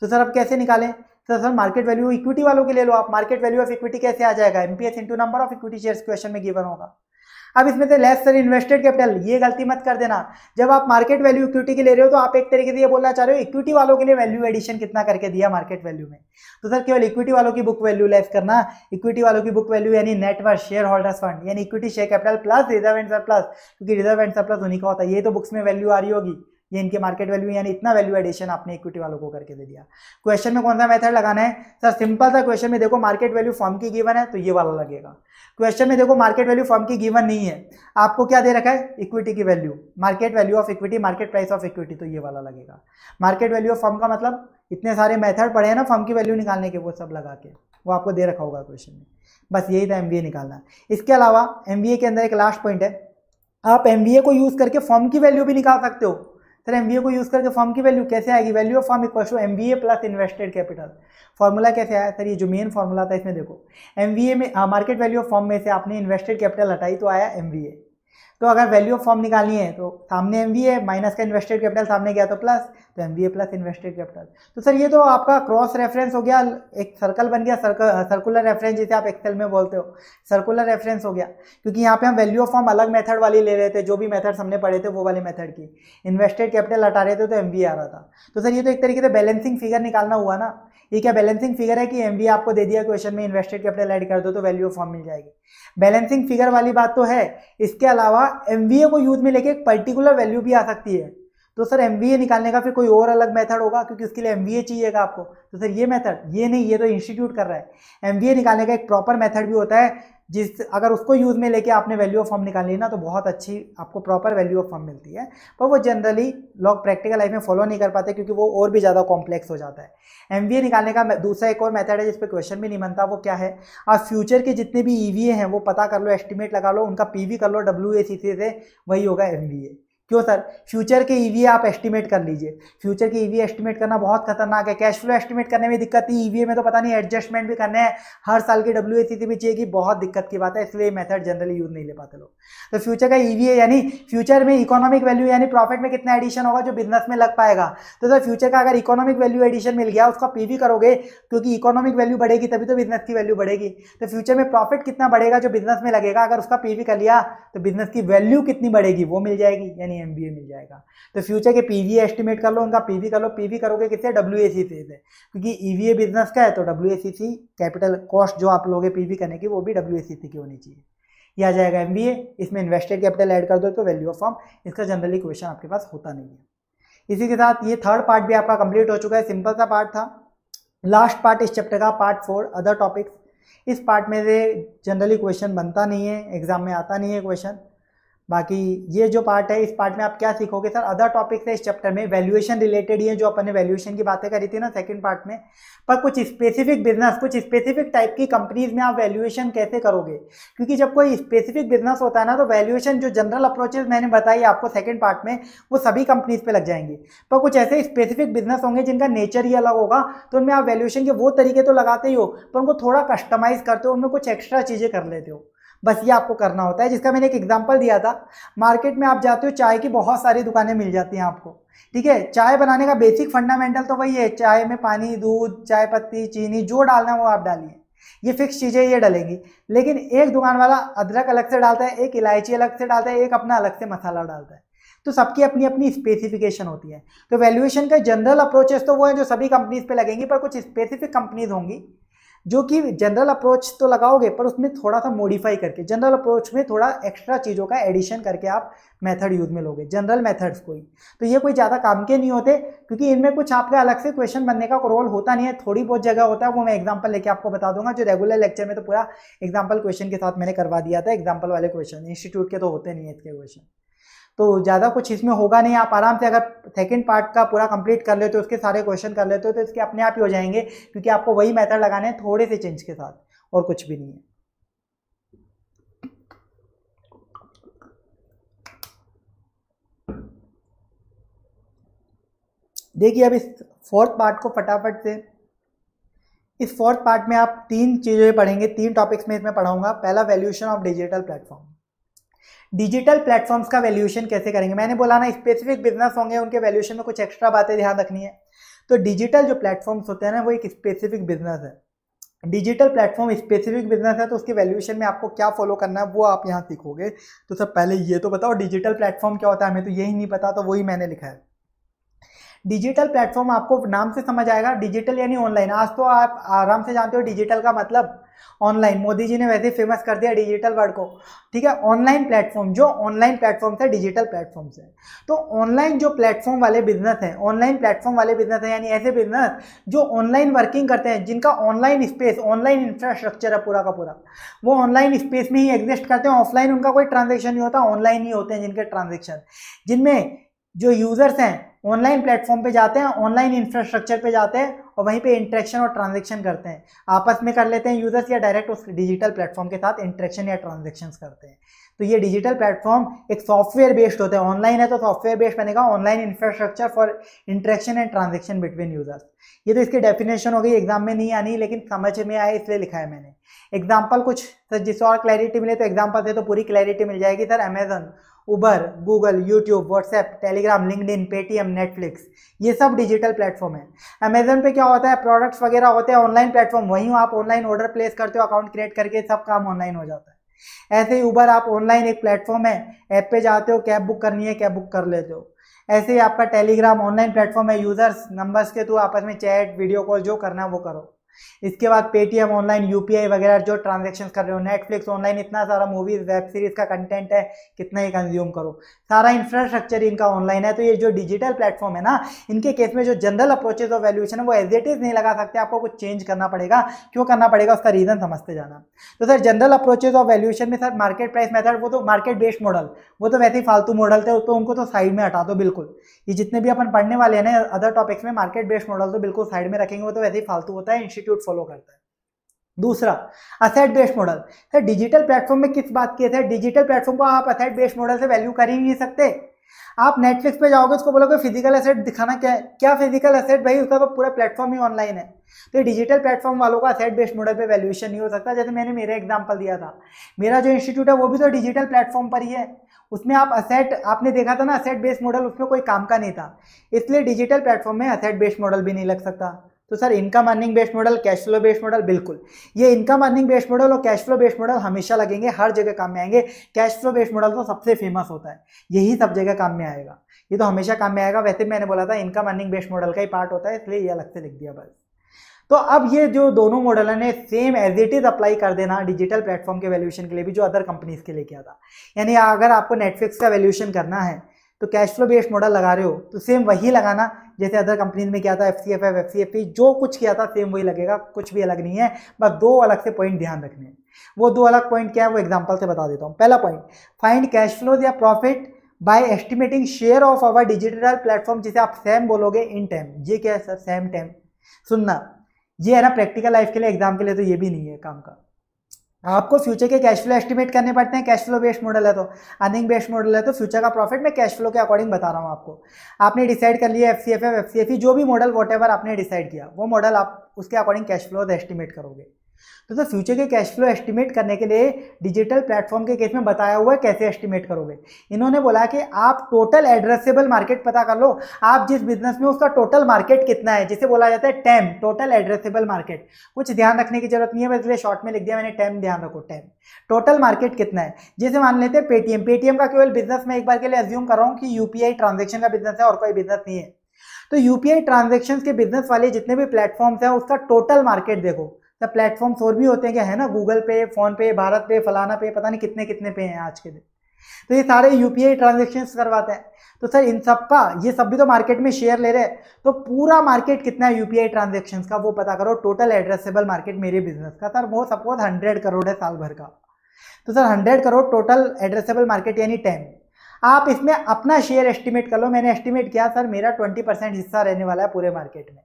तो सर आप कैसे निकालें sir sir market value equity वालों के ले लो आप मार्केट वैल्यू ऑफ इक्विटी कैसे आ जाएगा MPS into number of equity shares question में गिवन होगा अब इसमें से लेस सर इन्वेस्टेड कैपिटल ये गलती मत कर देना जब आप मार्केट वैल्यू इक्विटी की ले रहे हो तो आप एक तरीके से ये बोलना चाह रहे हो इक्विटी वालों के लिए वैल्यू एडिशन कितना करके दिया मार्केट वैल्यू में तो सर केवल इक्विटी वालों की बुक वैल्यू लेस करना इक्विटी वालों की बुक वैल्यू यानी नेटवर्क शेयर होल्डर्स फंड यानी equity share capital plus reserve and plus क्योंकि रिजर्व एंड सर प्लस उन्हीं का होता है ये तो बुक्स में वैल्यू आ रही होगी ये इनके मार्केट वैल्यू यानी इतना वैल्यू एडिशन आपने इक्विटी वालों को करके दे दिया क्वेश्चन में कौन सा मेथड लगाना है सर सिंपल सा क्वेश्चन में देखो मार्केट वैल्यू फॉर्म की गिवन है तो ये वाला लगेगा क्वेश्चन में देखो मार्केट वैल्यू फॉर्म की गिवन नहीं है आपको क्या दे रखा है इक्विटी की value market value of equity market price of equity तो ये वाला लगेगा मार्केट वैल्यू ऑफ फॉर्म का मतलब इतने सारे मेथड पड़े हैं ना फॉर्म की वैल्यू निकालने के वो सब लगा के वो आपको दे रखा होगा क्वेश्चन में बस यही था एम निकालना इसके अलावा एम के अंदर एक लास्ट पॉइंट है आप एम को यूज़ करके फॉर्म की वैल्यू भी निकाल सकते हो सर एम को यूज़ करके फॉर्म की वैल्यू कैसे आएगी value of firm equal to M plus invested capital formula कैसे आया सर ये जो मेन फॉर्मूला था इसमें देखो एम में मार्केट वैल्यू ऑफ फॉर्म में से आपने इन्वेस्टेड कैपिटल हटाई तो आया एम तो अगर वैल्यू ऑफ फॉर्म निकालनी है तो सामने एम ए माइनस का इन्वेस्टेड कैपिटल सामने गया तो प्लस तो एम प्लस इन्वेस्टेड कैपिटल तो सर ये तो आपका क्रॉस रेफरेंस हो गया एक सर्कल बन गया सर्कल सर्कुलर रेफरेंस जिसे आप एक्सेल में बोलते हो सर्कुलर रेफरेंस हो गया क्योंकि यहाँ पे हम वैल्यू ऑफ फॉर्म अलग मेथड वाली ले रहे थे जो भी मेथड्स हमने पढ़े थे वो वाले मेथड की इन्वेस्टेड कैपिटल हटा रहे थे तो एम आ रहा था तो सर ये तो एक तरीके से बैलेंसिंग फिगर निकालना हुआ ना ये क्या बैलेंसिंग फिगर है कि एम आपको दे दिया क्वेश्चन में इन्वेस्टेड कैपिटल ऐड कर दो तो वैल्यू ऑफ फॉर्म मिल जाएगी बैलेंसिंग फिगर वाली बात तो है इसके अलावा अलावा एम को यूज में लेके एक पर्टिकुलर वैल्यू भी आ सकती है तो सर एम निकालने का फिर कोई और अलग मेथड होगा क्योंकि उसके लिए एम चाहिएगा आपको तो सर ये मेथड ये नहीं ये तो इंस्टीट्यूट कर रहा है एम निकालने का एक प्रॉपर मेथड भी होता है जिस अगर उसको यूज़ में लेके आपने वैल्यू ऑफ फॉर्म निकाल ली ना तो बहुत अच्छी आपको प्रॉपर वैल्यू ऑफ फॉर्म मिलती है पर वो जनरली लोग प्रैक्टिकल लाइफ में फॉलो नहीं कर पाते क्योंकि वो और भी ज़्यादा कॉम्प्लेक्स हो जाता है एम निकालने का दूसरा एक और मेथड है जिस पर क्वेश्चन भी नहीं बनता वो क्या है आप फ्यूचर के जितने भी ई e हैं वो पता कर लो एस्टिमेट लगा लो उनका पी कर लो डब्ल्यू से वही होगा एम क्यों सर फ्यूचर के ईवी e आप एस्टिमेट कर लीजिए फ्यूचर के ईवी e एस्टिमेट करना बहुत खतरनाक है कैश फ्लो एस्टिमेट करने में दिक्कत थी ईवी e में तो पता नहीं एडजस्टमेंट भी करने हैं हर साल की डब्ल्यू एसी भी चाहिए कि बहुत दिक्कत की बात है इसलिए मेथड जनरली यूज नहीं ले पाते लोग तो फ्यूचर का ईवी यानी फ्यूचर में इकोनॉमिक वैल्यू यानी प्रॉफिट में कितना एडिशन होगा जो बिजनेस में लग पाएगा तो सर फ्यूचर का अगर इकोनॉमिक वैल्यू एडिशन मिल गया उसका पी करोगे क्योंकि इकोनॉमिक वैल्यू बढ़ेगी तभी तो बिजनेस की वैल्यू बढ़ेगी तो फ्यूचर में प्रॉफिट कितना बढ़ेगा जो बिजनेस में लगेगा अगर उसका पी कर लिया तो बिजनेस की वैल्यू कितनी बढ़ेगी वो मिल जाएगी यानी में एम मिल जाएगा तो फ्यूचर के पी एस्टिमेट कर लो उनका पी कर लो पी करोगे किससे डब्ल्यू ए सी से क्योंकि ई e बिजनेस का है तो डब्ल्यू कैपिटल कॉस्ट जो आप लोगे पी करने की वो भी डब्ल्यू की होनी चाहिए यह आ जाएगा एम इसमें इन्वेस्टेड कैपिटल ऐड कर दो तो वैल्यू ऑफ फॉर्म इसका जनरली क्वेश्चन आपके पास होता नहीं है इसी के साथ ये थर्ड पार्ट भी आपका कंप्लीट हो चुका है सिंपल सा पार्ट था लास्ट पार्ट इस चैप्टर का पार्ट फोर अदर टॉपिक्स इस पार्ट में से जनरली क्वेश्चन बनता नहीं है एग्जाम में आता नहीं है क्वेश्चन बाकी ये जो पार्ट है इस पार्ट में आप क्या सीखोगे सर अदर टॉपिक्स है इस चैप्टर में वैल्यूएशन रिलेटेड ही है जो अपन ने वैल्यूएशन की बातें करी थी ना सेकंड पार्ट में पर कुछ स्पेसिफिक बिजनेस कुछ स्पेसिफिक टाइप की कंपनीज में आप वैल्यूएशन कैसे करोगे क्योंकि जब कोई स्पेसिफिक बिजनेस होता है ना तो वैल्यूएशन जो जनरल अप्रोचेज मैंने बताई आपको सेकेंड पार्ट में वो सभी कंपनीज पर लग जाएंगे पर कुछ ऐसे स्पेसिफिक बिजनेस होंगे जिनका नेचर ही अलग होगा तो उनमें आप वैल्यूएशन के वो तरीके तो लगाते ही हो पर उनको थोड़ा कस्टमाइज करते हो उनमें कुछ एक्स्ट्रा चीज़ें कर लेते हो बस ये आपको करना होता है जिसका मैंने एक एग्जाम्पल दिया था मार्केट में आप जाते हो चाय की बहुत सारी दुकानें मिल जाती हैं आपको ठीक है चाय बनाने का बेसिक फंडामेंटल तो वही है चाय में पानी दूध चाय पत्ती चीनी जो डालना है वो आप डालिए ये फिक्स चीज़ें ये डलेंगी लेकिन एक दुकान वाला अदरक अलग से डालता है एक इलायची अलग से डालता है एक अपना अलग से मसाला डालता है तो सबकी अपनी अपनी स्पेसिफिकेशन होती है तो वैल्यूएशन का जनरल अप्रोचेस तो वो है जो सभी कंपनीज पे लगेंगी पर कुछ स्पेसिफिक कंपनीज होंगी जो कि जनरल अप्रोच तो लगाओगे पर उसमें थोड़ा सा मॉडिफाई करके जनरल अप्रोच में थोड़ा एक्स्ट्रा चीज़ों का एडिशन करके आप मेथड यूज में लोगे जनरल मेथड्स कोई तो ये कोई ज़्यादा काम के नहीं होते क्योंकि इनमें कुछ आपका अलग से क्वेश्चन बनने का रोल होता नहीं है थोड़ी बहुत जगह होता है वो मैं एग्जाम्पल लेके आपको बता दूंगा जो रेगुलर लेक्चर में तो पूरा एग्जाम्पल क्वेश्चन के साथ मैंने करवा दिया था एग्जाम्पल वाले क्वेश्चन इंस्टीट्यूट के तो होते नहीं है इसके क्वेश्चन तो ज़्यादा कुछ इसमें होगा नहीं आप आराम से अगर सेकेंड पार्ट का पूरा कंप्लीट कर लेते हो उसके सारे क्वेश्चन कर लेते हो तो इसके अपने आप ही हो जाएंगे क्योंकि आपको वही मेथड लगाने हैं थोड़े से चेंज के साथ और कुछ भी नहीं है देखिए अब इस फोर्थ पार्ट को फटाफट से इस फोर्थ पार्ट में आप तीन चीज़ें पढ़ेंगे तीन टॉपिक्स में इसमें पढ़ाऊंगा पहला valuation of digital platform digital platforms का वैल्यूएशन कैसे करेंगे मैंने बोला ना स्पेसिफिक बिजनेस होंगे उनके वैल्यूएशन में कुछ एक्स्ट्रा बातें ध्यान रखनी है तो डिजिटल जो प्लेटफॉर्म्स होते हैं ना वो एक स्पेसिफिक बिजनेस है डिजिटल प्लेटफॉर्म स्पेसिफिक बिजनेस है तो उसके वैल्यूएशन में आपको क्या फॉलो करना है वो आप यहाँ सीखोगे तो सब पहले ये तो बताओ डिजिटल प्लेटफॉर्म क्या होता है हमें तो यही नहीं पता तो वही मैंने लिखा है डिजिटल प्लेटफॉर्म आपको नाम से समझ आएगा डिजिटल यानी ऑनलाइन आज तो आप आराम से जानते हो डिजिटल का मतलब ऑनलाइन मोदी जी ने वैसे फेमस कर दिया डिजिटल वर्ड को ठीक है ऑनलाइन प्लेटफॉर्म जो ऑनलाइन प्लेटफॉर्म्स है डिजिटल प्लेटफॉर्म्स है तो ऑनलाइन जो प्लेटफॉर्म वाले बिजनेस हैं ऑनलाइन प्लेटफॉर्म वाले बिजनेस हैं यानी ऐसे बिजनेस जो ऑनलाइन वर्किंग करते हैं जिनका ऑनलाइन स्पेस ऑनलाइन इंफ्रास्ट्रक्चर है पूरा का पूरा वो ऑनलाइन स्पेस में ही एग्जिस्ट करते हैं ऑफलाइन उनका कोई ट्रांजेक्शन नहीं होता ऑनलाइन ही होते हैं जिनके ट्रांजेक्शन जिनमें जो यूज़र्स हैं ऑनलाइन प्लेटफॉर्म पे जाते हैं ऑनलाइन इंफ्रास्ट्रक्चर पे जाते हैं और वहीं पे इंट्रैक्शन और ट्रांजेक्शन करते हैं आपस में कर लेते हैं यूजर्स या डायरेक्ट उस डिजिटल प्लेटफॉर्म के साथ इंट्रैक्शन या ट्रांजेक्शन करते हैं तो ये डिजिटल प्लेटफॉर्म एक सॉफ्टवेयर बेस्ड होता है ऑनलाइन है तो सॉफ्टवेयर बेस्ड मैंने कहा online infrastructure for interaction and transaction between users ये तो इसकी डेफिनेशन हो गई एग्जाम में नहीं आनी लेकिन समझ में आए इसलिए लिखा है मैंने एग्जाम्पल कुछ सर जिससे और क्लैरिटी मिले तो एग्जाम्पल से तो पूरी क्लैरिटी मिल जाएगी sir Amazon Uber Google YouTube WhatsApp Telegram LinkedIn Paytm Netflix ये सब डिजिटल प्लेटफॉर्म है अमेजोन पे क्या होता है प्रोडक्ट्स वगैरह होते हैं ऑनलाइन प्लेटफॉर्म वहीं आप ऑनलाइन ऑर्डर प्लेस करते हो अकाउंट क्रिएट करके सब काम ऑनलाइन हो जाता है ऐसे ही ऊबर आप ऑनलाइन एक प्लेटफॉर्म है ऐप पे जाते हो कैब बुक करनी है कैब बुक कर लेते हो ऐसे ही आपका टेलीग्राम ऑनलाइन प्लेटफॉर्म है यूज़र्स नंबर्स के थ्रू आपस में चैट वीडियो कॉल जो करना है वो करो इसके बाद पेटीएम ऑनलाइन यूपीआई वगैरह जो ट्रांजेक्शन कर रहे हो नेटफ्लिक्स ऑनलाइन इतना सारा मूवीज वेब सीरीज का कंटेंट है कितना ही कंज्यूम करो सारा इंफ्रास्ट्रक्चर इनका ऑनलाइन है तो ये जो डिजिटल प्लेटफॉर्म है ना इनके केस में जो जनरल अप्रोचेज ऑफ वैल्यूएशन है वो एज इट इज नहीं लगा सकते आपको कुछ चेंज करना पड़ेगा क्यों करना पड़ेगा उसका रीजन समझते जाना तो sir general approaches of valuation में सर मार्केट प्राइस मेथड वो तो मार्केट बेस्ड मॉडल वो तो वैसे ही फालतू मॉडल थे तो उनको तो साइड में हटा दो बिल्कुल ये जितने भी अपन पढ़ने वाले हैं ना अदर टॉपिक्स में मार्केट बेस्ड मॉडल तो बिल्कुल साइड में रखेंगे वो तो वैसे ही फालतू होता है इंस्टीट्यूट फॉलो करता है दूसरा asset based model sir digital platform में किस बात की है डिजिटल प्लेटफॉर्म को आप असेट बेस्ड मॉडल से वैल्यू कर ही नहीं सकते आप नेटफ्लिक्स पे जाओगे उसको बोलोगे फिजिकल असेट दिखाना क्या है क्या फिजिकल असेट भाई उसका तो पूरा प्लेटफॉर्म ही ऑनलाइन है तो डिजिटल प्लेटफॉर्म वालों का असेट बेस्ड मॉडल पे वैल्यूएशन नहीं हो सकता जैसे मैंने मेरा एग्जाम्पल दिया था मेरा जो इंस्टीट्यूट है वो भी तो डिजिटल प्लेटफॉर्म पर ही है उसमें आप असेट आपने देखा था ना असेट बेस्ड मॉडल उसमें कोई काम का नहीं था इसलिए डिजिटल प्लेटफॉर्म में असेट बेस्ड मॉडल भी नहीं लग सकता तो sir income earning based model cash flow based model बिल्कुल ये इनकम अर्निंग बेस्ड मॉडल और कैश फ्लो बेस्ड मॉडल हमेशा लगेंगे हर जगह काम में आएंगे कैश फ्लो बेस्ड मॉडल तो सबसे फेमस होता है यही सब जगह काम में आएगा ये तो हमेशा काम में आएगा वैसे मैंने बोला था इनकम अर्निंग बेस्ड मॉडल का ही पार्ट होता है इसलिए ये अलग से लिख दिया बस तो अब ये जो दोनों मॉडल ने same as it is apply कर देना डिजिटल प्लेटफॉर्म के वैल्यूएशन के लिए भी जो अदर कंपनीज के लिए किया था यानी अगर आपको नेटफ्लिक्स का वैल्यूएशन करना है तो कैश फ्लो बेस्ड मॉडल लगा रहे हो तो सेम वही लगाना जैसे अदर कंपनीज में क्या था F C F F F C F P जो कुछ किया था सेम वही लगेगा कुछ भी अलग नहीं है बस दो अलग से पॉइंट ध्यान रखने हैं वो दो अलग पॉइंट क्या है वो एग्जाम्पल से बता देता हूँ पहला पॉइंट फाइंड कैश फ्लोज या profit by estimating share of our digital platform जिसे आप सेम बोलोगे इन टाइम ये क्या है सर सेम टाइम सुनना ये है ना प्रैक्टिकल लाइफ के लिए एग्जाम के लिए तो ये भी नहीं है काम का आपको फ्यूचर के कैश फ्लो एस्टिमेट करने पड़ते हैं कैश फ्लो बेस्ड मॉडल है तो अर्निंग बेस्ड मॉडल है तो फ्यूचर का प्रॉफिट मैं कैश फ्लो के अकॉर्डिंग बता रहा हूँ आपको आपने डिसाइड कर लिया F C F F C F जो भी मॉडल वॉट आपने डिसाइड किया वो मॉडल आप उसके अकॉर्डिंग कैश फ्लो एस्टिमेट करोगे तो सर फ्यूचर के कैश फ्लो एस्टिमेट करने के लिए डिजिटल प्लेटफॉर्म के केस में बताया हुआ है कैसे एस्टिमेट करोगे इन्होंने बोला कि आप टोटल एड्रेसेबल मार्केट पता कर लो आप जिस बिजनेस में उसका टोटल मार्केट कितना है जिसे बोला जाता है टैम टोटल एड्रेसेबल मार्केट कुछ ध्यान रखने की जरूरत नहीं है इसलिए शॉर्ट में लिख दिया मैंने टैम ध्यान रखो टैम टोटल मार्केट कितना है जैसे मान लेते हैं पेटीएम पेटीएम का केवल बिजनेस मैं एक बार के लिए एज्यूम कर रहा हूँ कि यूपीआई ट्रांजेक्शन का बिजनेस है और कोई बिजनेस नहीं है तो यूपीआई ट्रांजेक्शन के बिजनेस वाले जितने भी प्लेटफॉर्म्स हैं उसका टोटल मार्केट देखो मतलब प्लेटफॉर्म्स और भी होते हैं क्या है ना गूगल पे फोन पे भारत पे फलाना पे पता नहीं कितने कितने पे हैं आज के दिन तो ये सारे यू पी करवाते हैं तो सर इन सब का ये सब भी तो मार्केट में शेयर ले रहे हैं तो पूरा मार्केट कितना है यूपीआई ट्रांजेक्शन का वो पता करो टोटल एड्रेसेबल मार्केट मेरे बिजनेस का सर वो सपोज हंड्रेड करोड़ है साल भर का तो sir hundred crore total addressable market यानी टेन आप इसमें अपना शेयर एस्टिमेट कर लो मैंने एस्टिमेट किया सर मेरा ट्वेंटी परसेंट हिस्सा रहने वाला है पूरे मार्केट में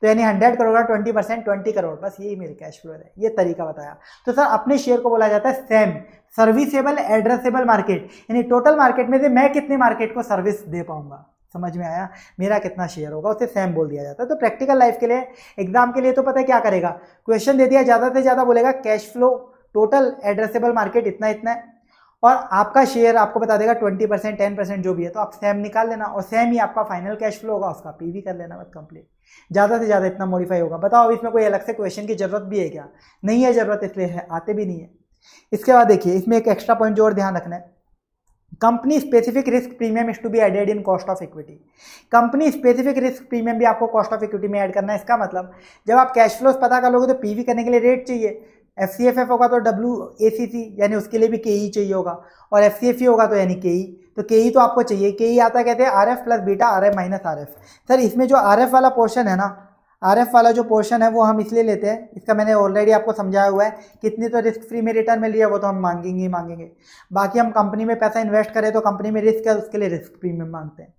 तो यानी 100 करोड़ का ट्वेंटी परसेंट ट्वेंटी करोड़ बस यही मेरे कैश फ्लो है ये तरीका बताया तो सर अपने शेयर को बोला जाता है सेम सर्विसेबल एड्रेसेबल मार्केट यानी टोटल मार्केट में से मैं कितने मार्केट को सर्विस दे पाऊंगा समझ में आया मेरा कितना शेयर होगा उसे सेम बोल दिया जाता है तो प्रैक्टिकल लाइफ के लिए एग्जाम के लिए तो पता है क्या करेगा क्वेश्चन दे दिया ज़्यादा से ज़्यादा बोलेगा cash flow total addressable market इतना इतना है और आपका शेयर आपको बता देगा ट्वेंटी परसेंट टेन परसेंट जो भी है तो आप सेम निकाल लेना और सेम ही आपका फाइनल कैश फ्लो होगा उसका पी कर लेना बस कंप्लीट ज़्यादा से ज़्यादा इतना मॉडिफाई होगा बताओ अब इसमें कोई अलग से क्वेश्चन की ज़रूरत भी है क्या नहीं है ज़रूरत इसलिए है आते भी नहीं है इसके बाद देखिए इसमें एक एक्स्ट्रा पॉइंट जो और ध्यान रखना है company specific risk premium is to be added in cost of equity company specific risk premium भी आपको कॉस्ट ऑफ इक्विटी में ऐड करना है इसका मतलब जब आप कैश फ्लोस पता कर लोगे तो पीवी करने के लिए रेट चाहिए एफ सी एफ एफ होगा तो डब्ल्यू ए सी सी यानी उसके लिए भी के ई e चाहिए होगा और एफ सी एफ ई होगा तो यानी के ई e। तो के ही तो आपको चाहिए के ही आता कहते हैं R F plus beta R F minus R F sir इसमें जो आर एफ वाला पोर्शन है ना आर एफ वाला जो पोर्शन है वो हम इसलिए लेते हैं इसका मैंने ऑलरेडी आपको समझाया हुआ है कितनी तो रिस्क फ्री में रिटर्न मिल रही है वो तो हम मांगेंगे ही मांगेंगे बाकी हम कंपनी में पैसा इन्वेस्ट करें तो कंपनी में रिस्क है उसके लिए रिस्क प्रीमियम मांगते हैं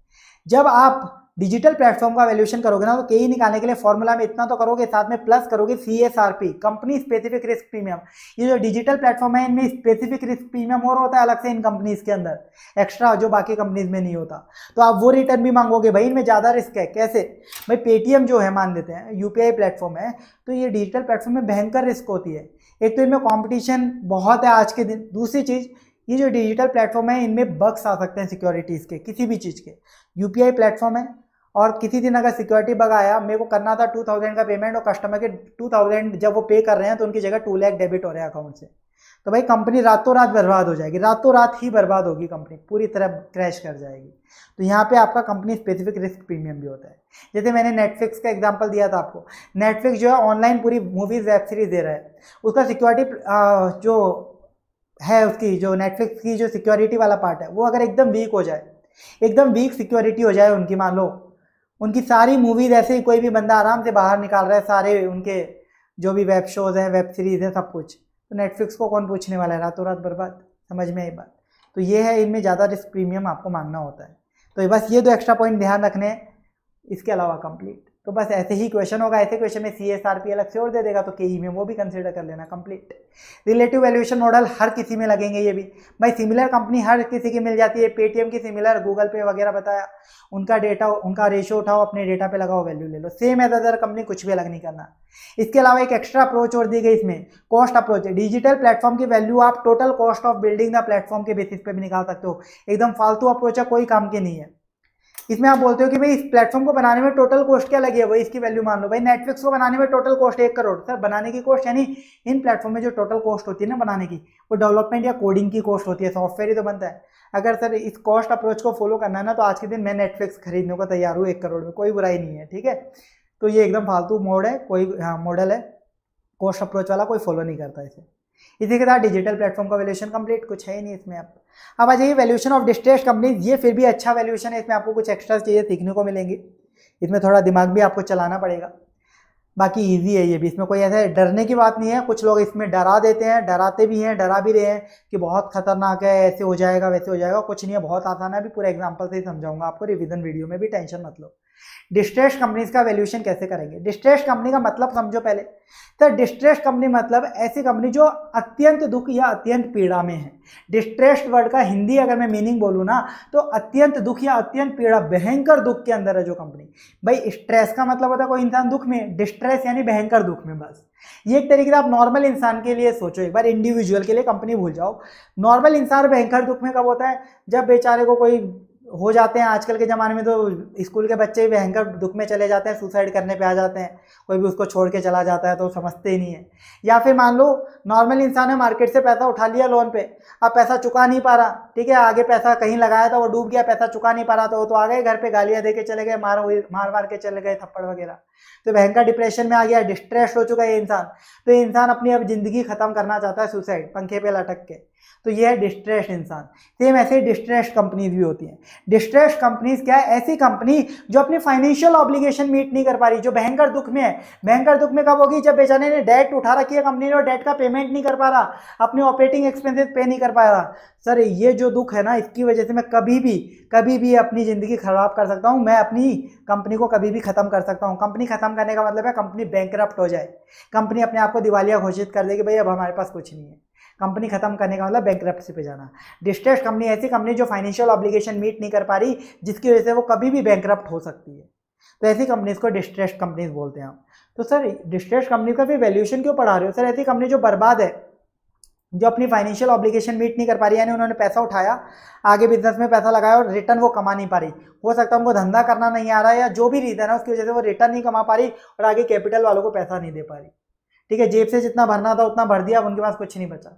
जब आप डिजिटल प्लेटफॉर्म का वैल्यूशन करोगे ना तो के ही e निकालने के लिए फॉर्मूला में इतना तो करोगे साथ में प्लस करोगे C S R P company specific risk premium ये जो डिजिटल प्लेटफॉर्म है इनमें स्पेसिफिक रिस्क प्रीमियम और होता है अलग से इन कंपनीज के अंदर एक्स्ट्रा जो बाकी कंपनीज में नहीं होता तो आप वो रिटर्न भी मांगोगे भाई इनमें ज़्यादा रिस्क है कैसे भाई पेटीएम जो है मान लेते हैं यू प्लेटफॉर्म है तो ये डिजिटल प्लेटफॉर्म में भयंकर रिस्क होती है एक तो इनमें कॉम्पिटिशन बहुत है आज के दिन दूसरी चीज़ ये जो डिजिटल प्लेटफॉर्म है इनमें बग्स आ सकते हैं सिक्योरिटीज़ के किसी भी चीज़ के यूपीआई प्लेटफॉर्म है और किसी दिन अगर सिक्योरिटी बग आया मेरे को करना था टू थाउजेंड का पेमेंट और कस्टमर के टू थाउजेंड जब वो पे कर रहे हैं तो उनकी जगह टू लैख डेबिट हो रहे हैं अकाउंट से तो भाई कंपनी रातों रात बर्बाद हो जाएगी रातों रात ही बर्बाद होगी कंपनी पूरी तरह क्रैश कर जाएगी तो यहाँ पे आपका कंपनी स्पेसिफिक रिस्क प्रीमियम भी होता है जैसे मैंने नेटफ्लिक्स का एग्जाम्पल दिया था आपको नेटफ्लिक्स जो है ऑनलाइन पूरी मूवीज़ वेब सीरीज़ दे रहा है उसका सिक्योरिटी जो है उसकी जो नेटफ्लिक्स की जो सिक्योरिटी वाला पार्ट है वो अगर एकदम वीक हो जाए एकदम वीक सिक्योरिटी हो जाए उनकी मान लो उनकी सारी मूवीज़ ऐसे ही कोई भी बंदा आराम से बाहर निकाल रहा है सारे उनके जो भी वेब शोज़ हैं वेब सीरीज़ हैं सब कुछ तो नेटफ्लिक्स को कौन पूछने वाला है रातों रात बर्बाद समझ में आई बात तो ये है इनमें ज़्यादा रिस्क प्रीमियम आपको मांगना होता है तो बस ये दो एक्स्ट्रा पॉइंट ध्यान रखने इसके अलावा कंप्लीट तो बस ऐसे ही क्वेश्चन होगा ऐसे क्वेश्चन में सी एस आर पी अलग से और दे देगा तो के ई e में वो भी कंसिडर कर लेना कंप्लीट रिलेटिव वैल्यूएशन मॉडल हर किसी में लगेंगे ये भी भाई सिमिलर कंपनी हर किसी की मिल जाती है पेटीएम की सिमिलर गूगल पे वगैरह बताया उनका डेटा उनका रेशो उठाओ अपने डेटा पे लगाओ वैल्यू ले लो सेम एज अदर कंपनी कुछ भी अलग नहीं करना इसके अलावा एक एक्स्ट्रा अप्रोच और दी गई इसमें कॉस्ट अप्रोच डिजिटल प्लेटफॉर्म की वैल्यू आप total cost of building the platform के बेसिस पे भी निकाल सकते हो एकदम फालतू अप्रोच है कोई काम के नहीं है इसमें आप बोलते हो कि भाई इस प्लेटफॉर्म को बनाने में टोटल कॉस्ट क्या लगी है भाई इसकी वैल्यू मान लो भाई नेटफ्लिक्स को बनाने में टोटल कॉस्ट एक करोड़ सर बनाने की कॉस्ट यानी इन प्लेटफॉर्म में जो टोटल कॉस्ट होती है ना बनाने की वो डेवलपमेंट या कोडिंग की कॉस्ट होती है सॉफ्टवेयर ही तो बनता है अगर सर इस कॉस्ट अप्रोच को फॉलो करना है ना तो आज के दिन मैं नेटफ्लिक्स खरीदने को तैयार हूँ एक करोड़ में कोई बुराई नहीं है ठीक है तो ये एकदम फालतू मोड है कोई हाँ मॉडल है कॉस्ट अप्रोच वाला कोई फॉलो नहीं करता इसे इसी के साथ डिजिटल प्लेटफॉर्म का वैल्यूएशन कंप्लीट कुछ है ही नहीं इसमें अब अब आ जाइए वैल्यूएशन ऑफ डिस्ट्रेस कंपनीज ये फिर भी अच्छा वैल्यूएशन है इसमें आपको कुछ एक्स्ट्रा चीज़ें सीखने को मिलेंगी इसमें थोड़ा दिमाग भी आपको चलाना पड़ेगा बाकी इजी है ये भी इसमें कोई ऐसा डरने की बात नहीं है कुछ लोग इसमें डरा देते हैं डराते भी हैं डरा भी रहे हैं कि बहुत खतरनाक है ऐसे हो जाएगा वैसे हो जाएगा कुछ नहीं है बहुत आसान है अभी पूरा एग्जाम्पल से ही समझाऊंगा आपको रिविजन वीडियो में भी टेंशन मत लो डिस्ट्रेस कंपनीज का वैल्यूएशन कैसे करेंगे डिस्ट्रेस कंपनी का मतलब समझो पहले तो डिस्ट्रेस कंपनी मतलब ऐसी कंपनी जो अत्यंत दुख या अत्यंत पीड़ा में है डिस्ट्रेस्ड वर्ड का हिंदी अगर मैं मीनिंग बोलूँ ना तो अत्यंत दुख या अत्यंत पीड़ा भयंकर दुख के अंदर है जो कंपनी भाई स्ट्रेस का मतलब होता है कोई इंसान दुख में डिस्ट्रेस यानी भयंकर दुख में बस ये एक तरीके से आप नॉर्मल इंसान के लिए सोचो एक बार इंडिविजुअल के लिए कंपनी भूल जाओ नॉर्मल इंसान भयंकर दुख में कब होता है जब बेचारे को कोई हो जाते हैं आजकल के ज़माने में तो स्कूल के बच्चे भी भयंकर दुख में चले जाते हैं सुसाइड करने पे आ जाते हैं कोई भी उसको छोड़ के चला जाता है तो समझते ही नहीं है या फिर मान लो नॉर्मल इंसान है मार्केट से पैसा उठा लिया लोन पे अब पैसा चुका नहीं पा रहा ठीक है आगे पैसा कहीं लगाया था वो डूब गया पैसा चुका नहीं पा रहा तो वो तो आ गए घर पर गालियाँ दे के चले गए मार मार मार के चले गए थप्पड़ वगैरह तो भयंकर डिप्रेशन में आ गया डिस्ट्रेस हो चुका है इंसान तो इंसान अपनी अब ज़िंदगी ख़त्म करना चाहता है सुसाइड पंखे पे लटक के तो ये है डिस्ट्रेस इंसान सेम ऐसे ही डिस्ट्रेस कंपनीज भी होती हैं डिस्ट्रेस कंपनीज क्या है ऐसी कंपनी जो अपनी फाइनेंशियल ऑब्लिगेशन मीट नहीं कर पा रही जो भयंकर दुख में है भयंकर दुख में कब होगी जब बेचारे ने डेट उठा रखी है कंपनी ने और डेट का पेमेंट नहीं कर पा रहा अपने ऑपरेटिंग एक्सपेंसेस पे नहीं कर पा रहा सर ये जो दुख है ना इसकी वजह से मैं कभी भी कभी भी अपनी ज़िंदगी ख़राब कर सकता हूँ मैं अपनी कंपनी को कभी भी ख़त्म कर सकता हूँ कंपनी कंपनी खत्म करने का मतलब है कंपनी बैंक हो जाए कंपनी अपने आप को दिवालिया घोषित कर दे कि भाई अब हमारे पास कुछ नहीं है कंपनी खत्म करने का मतलब बैंक पे जाना डिस्ट्रेस कंपनी ऐसी कंपनी जो फाइनेंशियल ऑब्लिगेशन मीट नहीं कर पा रही जिसकी वजह से वो कभी भी बैंक हो सकती है तो ऐसी कंपनीज को डिस्ट्रेस कंपनीज बोलते हैं हम तो सर डिस्ट्रेस कंपनी का भी वैल्यूशन क्यों पढ़ा रहे हो सर ऐसी कंपनी जो बर्बाद है जो अपनी फाइनेंशियल ऑब्लिगेशन मीट नहीं कर पा रही यानी उन्होंने पैसा उठाया आगे बिजनेस में पैसा लगाया और रिटर्न वो कमा नहीं पा रही हो सकता है उनको धंधा करना नहीं आ रहा है या जो भी रीज़न है उसकी वजह से वो रिटर्न नहीं कमा पा रही और आगे कैपिटल वालों को पैसा नहीं दे पा रही ठीक है जेब से जितना भरना था उतना भर दिया अब उनके पास कुछ नहीं बचा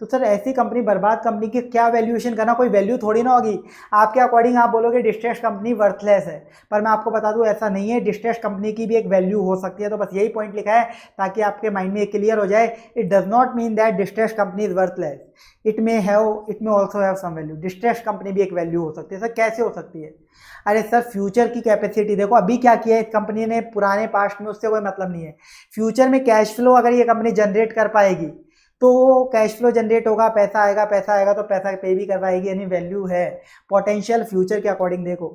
तो सर ऐसी कंपनी बर्बाद कंपनी की क्या वैल्यूएशन करना कोई वैल्यू थोड़ी ना होगी आपके अकॉर्डिंग आप बोलोगे डिस्ट्रेस कंपनी वर्थलेस है पर मैं आपको बता दूं ऐसा नहीं है डिस्ट्रेस कंपनी की भी एक वैल्यू हो सकती है तो बस यही पॉइंट लिखा है ताकि आपके माइंड में ये क्लियर हो जाए it does not mean that distress company is worthless it may have it may also have some value distress company भी एक वैल्यू हो सकती है सर कैसे हो सकती है अरे सर फ्यूचर की कैपेसिटी देखो अभी क्या किया है इस कंपनी ने पुराने पास्ट में उससे कोई मतलब नहीं है फ्यूचर में कैश फ्लो अगर ये कंपनी जनरेट कर पाएगी तो कैश फ्लो जनरेट होगा पैसा आएगा पैसा आएगा तो पैसा पे भी करवाएगी यानी वैल्यू है पोटेंशियल फ्यूचर के अकॉर्डिंग देखो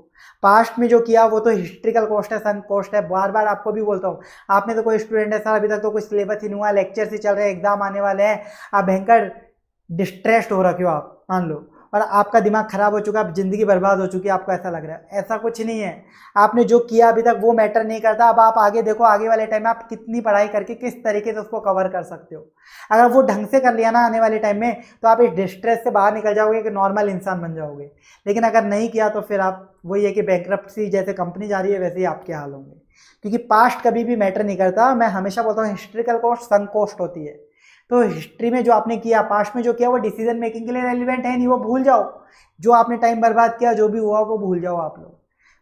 पास्ट में जो किया वो तो हिस्ट्रिकल कॉस्ट है सन कॉस्ट है बार बार आपको भी बोलता हूँ आपने तो कोई स्टूडेंट है सर अभी तक तो कोई सिलेबस ही नहीं हुआ लेक्चर ही चल रहे एग्जाम आने वाले हैं आप भयंकर डिस्ट्रेस्ड हो रखे हो आप मान लो और आपका दिमाग ख़राब हो चुका है ज़िंदगी बर्बाद हो चुकी है आपको ऐसा लग रहा है ऐसा कुछ नहीं है आपने जो किया अभी तक वो मैटर नहीं करता अब आप आगे देखो आगे वाले टाइम में आप कितनी पढ़ाई करके किस तरीके से उसको कवर कर सकते हो अगर वो ढंग से कर लिया ना आने वाले टाइम में तो आप इस डिस्ट्रेस से बाहर निकल जाओगे कि नॉर्मल इंसान बन जाओगे लेकिन अगर नहीं किया तो फिर आप वही है कि बैंक जैसे कंपनी जा रही है वैसे ही आपके हाल होंगे क्योंकि पास्ट कभी भी मैटर नहीं करता मैं हमेशा बोलता हूँ हिस्ट्रिकल कॉस्ट संकोस्ट होती है तो हिस्ट्री में जो आपने किया पास्ट में जो किया वो डिसीजन मेकिंग के लिए रेलिवेंट है नहीं वो भूल जाओ जो आपने टाइम बर्बाद किया जो भी हुआ वो भूल जाओ आप लोग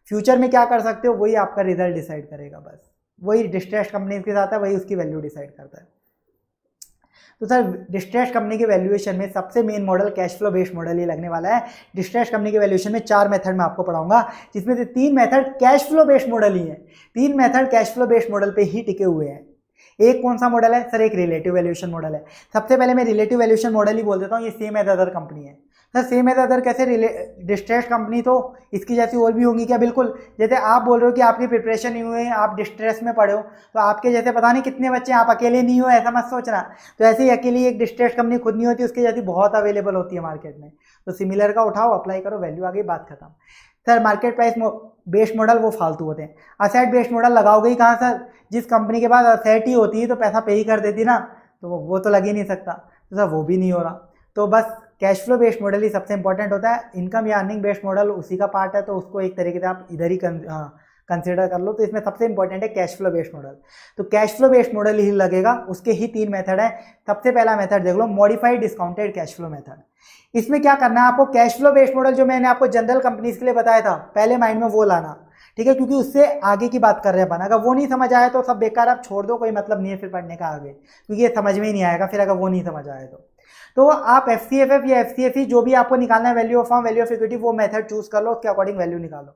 फ्यूचर में क्या कर सकते हो वही आपका रिजल्ट डिसाइड करेगा बस वही डिस्ट्रेस कंपनीज के साथ है वही उसकी वैल्यू डिसाइड करता है तो सर डिस्ट्रेस कंपनी के वैल्यूएशन में सबसे main model cash flow based model ही लगने वाला है डिस्ट्रेस कंपनी के वैल्यूएशन में चार मेथड मैं आपको पढ़ाऊंगा जिसमें से तीन method cash flow based model ही है तीन method cash flow based model पे ही टिके हुए हैं एक कौन सा मॉडल है सर एक रिलेटिव वैल्यूएशन मॉडल है सबसे पहले मैं रिलेटिव वैल्यूएशन मॉडल ही बोल देता हूँ ये सेम एज अदर कंपनी है सर सेम एज अदर कैसे रिले डिस्ट्रेस कंपनी तो इसकी जैसी और भी होंगी क्या बिल्कुल जैसे आप बोल रहे हो कि आपकी प्रिपरेशन नहीं हुई है आप डिस्ट्रेस में पड़े हो तो आपके जैसे पता नहीं कितने बच्चे आप अकेले नहीं हो ऐसा मत सोचना तो ऐसे ही अकेली एक डिस्ट्रेस कंपनी खुद नहीं होती उसकी जैसी बहुत अवेलेबल होती है मार्केट में तो सिमिलर का उठाओ अप्लाई करो वैल्यू आ गई बात खत्म sir market price based model वो फालतू होते हैं असेट बेस्ड मॉडल लगाओगे ही कहाँ सर जिस कंपनी के पास असेट ही होती है तो पैसा पे ही कर देती ना तो वो तो लग ही नहीं सकता तो सर वो भी नहीं हो रहा तो बस कैश फ्लो बेस्ड मॉडल ही सबसे इंपॉर्टेंट होता है इनकम या अर्निंग बेस्ड मॉडल उसी का पार्ट है तो उसको एक तरीके से आप इधर ही कंसिडर हाँ, कर लो तो इसमें सबसे इंपॉर्टेंट है कैश फ्लो बेस्ड मॉडल तो कैश फ्लो बेस्ड मॉडल ही लगेगा उसके ही तीन मेथड है सबसे पहला मेथड देख लो modified discounted cash flow method इसमें क्या करना है आपको कैश फ्लो बेस्ड मॉडल जो मैंने आपको जनरल कंपनीज के लिए बताया था पहले माइंड में वो लाना ठीक है क्योंकि उससे आगे की बात कर रहे हैं अपन अगर वो नहीं समझ आया तो सब बेकार आप छोड़ दो कोई मतलब नहीं है फिर पढ़ने का आगे क्योंकि ये समझ में ही नहीं आएगा फिर अगर वो नहीं समझ आया तो तो आप एफ सी एफ एफ या एफ सी एफ ई जो भी आपको निकालना है value of firm value of equity वो मेथड चूज कर लो उसके अकॉर्डिंग वैल्यू निकालो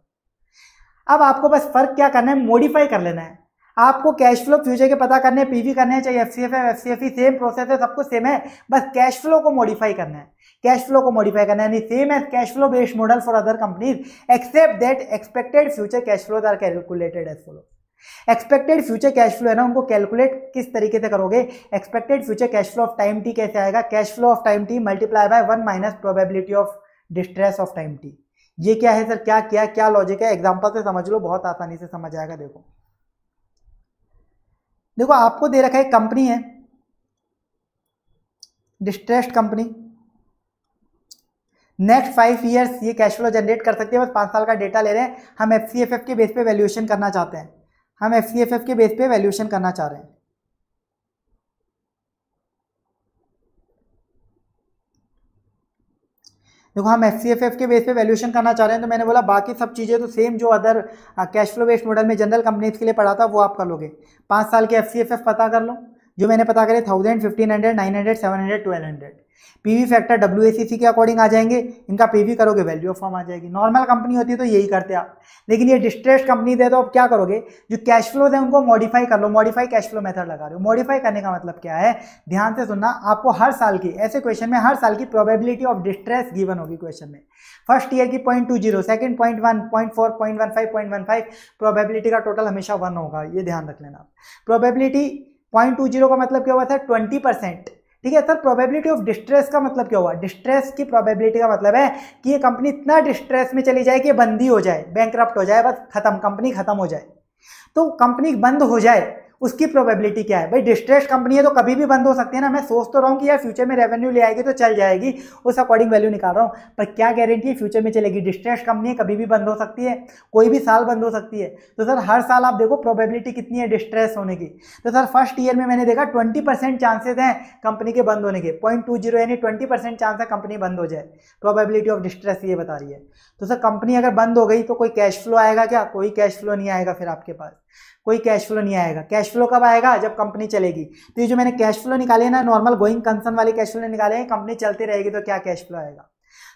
अब आपको बस फर्क क्या करना है मॉडिफाई कर लेना है आपको कैश फ्लो फ्यूचर के पता करने पीवी करने चाहिए F C F F C F E same process है सब कुछ सेम है बस कैश फ्लो को मॉडिफाई करना है कैश फ्लो को मॉडिफाई करना है यानी same as cash flow based model for other companies except that expected future cash flows are calculated as follow expected future cash flow है ना उनको कैलकुलेट किस तरीके से करोगे expected future cash flow of time T कैसे आएगा cash flow of time T multiply by one minus probability of distress of time T ये क्या है सर क्या क्या क्या लॉजिक है एग्जाम्पल से समझ लो बहुत आसानी से समझ आएगा देखो देखो आपको दे रखा है कंपनी है distressed company next five years ये कैश फ्लो जनरेट कर सकती है बस पाँच साल का डेटा ले रहे हैं हम एफ के बेस पे वैल्यूएशन करना चाहते हैं हम एफ के बेस पे वैल्यूएशन करना चाह रहे हैं देखो हम एस के बेस पे वैल्यूएशन करना चाह रहे हैं तो मैंने बोला बाकी सब चीज़ें तो सेम जो other cash flow based model में जनरल कंपनीज के लिए पढ़ा था वो आप कर लोगे पाँच साल के एफ पता कर लो जो मैंने पता करे thousand fifteen hundred nine hundred seven hundred twelve hundred PV factor W के अकॉर्डिंग आ जाएंगे इनका पीवी करोगे वैल्यू ऑफ फॉर्म आ जाएगी नॉर्मल कंपनी होती है तो यही करते आप लेकिन ये डिस्ट्रेस कंपनी दे तो आप क्या करोगे जो कैश फ्लोज है उनको मॉडिफाई कर लो मॉडिफाई कैश फ्लो मेथड लगा रहे हो मॉडिफाई करने का मतलब क्या है ध्यान से सुनना आपको हर साल की ऐसे क्वेश्चन में हर साल की प्रोबेबिलिटी ऑफ डिस्ट्रेस गिवन होगी क्वेश्चन में फर्स्ट ईयर की point two zero second point one point four point one five point one five probability का टोटल हमेशा वन होगा ये ध्यान रख लेना प्रोबेबिलिटी पॉइंट टू जीरो का मतलब क्या हुआ था ट्वेंटी परसेंट ठीक है सर प्रोबेबिलिटी ऑफ डिस्ट्रेस का मतलब क्या हुआ डिस्ट्रेस की प्रोबेबिलिटी का मतलब है कि ये कंपनी इतना डिस्ट्रेस में चली जाए कि बंदी हो जाए बैंक हो जाए बस खत्म कंपनी खत्म हो जाए तो कंपनी बंद हो जाए उसकी प्रोबेबिलिटी क्या है भाई डिस्ट्रेस कंपनी है तो कभी भी बंद हो सकती है ना मैं सोच तो रहा हूँ कि यार फ्यूचर में रेवेन्यू ले आएगी तो चल जाएगी उस अकॉर्डिंग वैल्यू निकाल रहा हूँ पर क्या गारंटी है फ्यूचर में चलेगी डिस्ट्रेस कंपनी है कभी भी बंद हो सकती है कोई भी साल बंद हो सकती है तो सर हर साल आप देखो प्रोबेबिलिटी कितनी है डिस्ट्रेस होने की तो सर फर्स्ट ईयर में मैंने देखा ट्वेंटी चांसेस हैं कंपनी के बंद होने के पॉइंट टू जीरो यानी ट्वेंटी परसेंट चांस है कंपनी बंद हो जाए प्रोबेबिलिटी ऑफ डिस्ट्रेस ये बता रही है तो सर कंपनी अगर बंद हो गई तो कोई कैश फ्लो आएगा क्या कोई कैश फ्लो नहीं आएगा फिर आपके पास कोई कैश फ्लो नहीं आएगा कैश फ्लो कब आएगा जब कंपनी चलेगी तो ये जो मैंने कैश फ्लो निकाले ना नॉर्मल गोइंग कंसर्न वाले कैश फ्लो निकाले हैं कंपनी चलती रहेगी तो क्या कैश फ्लो आएगा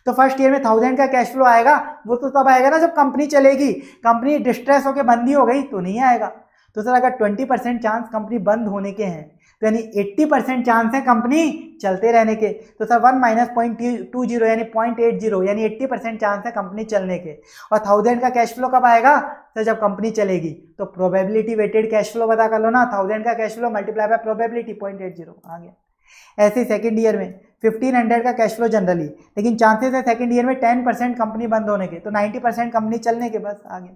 तो फर्स्ट ईयर में थाउजेंड का कैश फ्लो आएगा वो तो तब आएगा ना जब कंपनी चलेगी कंपनी डिस्ट्रेस होकर बंदी हो गई तो नहीं आएगा तो सर अगर ट्वेंटी परसेंट चांस कंपनी बंद होने के हैं तो यानी 80 परसेंट चांस है कंपनी चलते रहने के तो sir one minus point two zero यानी पॉइंट एट जीरो यानी एट्टी परसेंट चांस है कंपनी चलने के और थाउजेंड का कैश फ्लो कब आएगा सर जब कंपनी चलेगी तो प्रोबेबिलिटी वेटेड कैश फ्लो पता कर लो ना थाउजेंड का cash flow multiply by probability point eight zero आ गया ऐसे सेकेंड ईयर में फिफ्टीन हंड्रेड का कैश फ्लो जनरली लेकिन चांसेस है सेकेंड ईयर में टेन परसेंट कंपनी बंद होने के तो नाइन्टी परसेंट कंपनी चलने के बस आ गया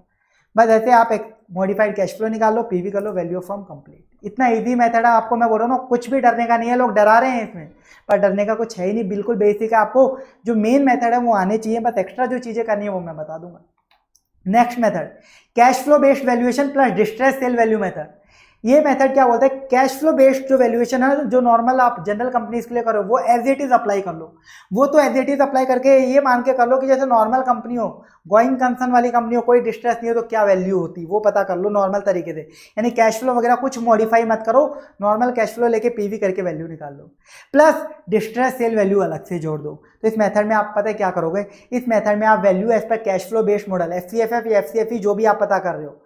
बस ऐसे आप मॉडिफाइड कैश फ्लो निकालो पीवी कर लो वैल्यू ऑफ फॉर्म कंप्लीट इतना ईजी मेथड है आपको मैं बोल रहा हूँ कुछ भी डरने का नहीं है लोग डरा रहे हैं इसमें पर डरने का कुछ है ही नहीं बिल्कुल बेसिक है आपको जो मेन मेथड है वो आने चाहिए बस एक्स्ट्रा जो चीज़ें करनी है वो मैं बता दूंगा next method cash flow based valuation plus distress sale value method ये मेथड क्या बोलता है कैश फ्लो बेस्ड जो वैल्यूएशन है जो नॉर्मल आप जनरल कंपनीज के लिए करो वो एज इट इज अप्लाई कर लो वो तो एज इट इज अप्लाई करके ये मान के कर लो कि जैसे नॉर्मल कंपनी हो गोइंग कंसर्न वाली कंपनी हो कोई डिस्ट्रेस नहीं हो तो क्या वैल्यू होती वो पता कर लो नॉर्मल तरीके से यानी कैश फ्लो वगैरह कुछ मॉडिफाई मत करो नॉर्मल कैश फ्लो लेके पीवी करके वैल्यू निकाल लो प्लस डिस्ट्रेस सेल वैल्यू अलग से जोड़ दो तो इस मेथड में आप पता है क्या करोगे इस मेथड में आप value as per cash flow based model F C F F या एफ सी एफ ई जो भी आप पता कर रहे हो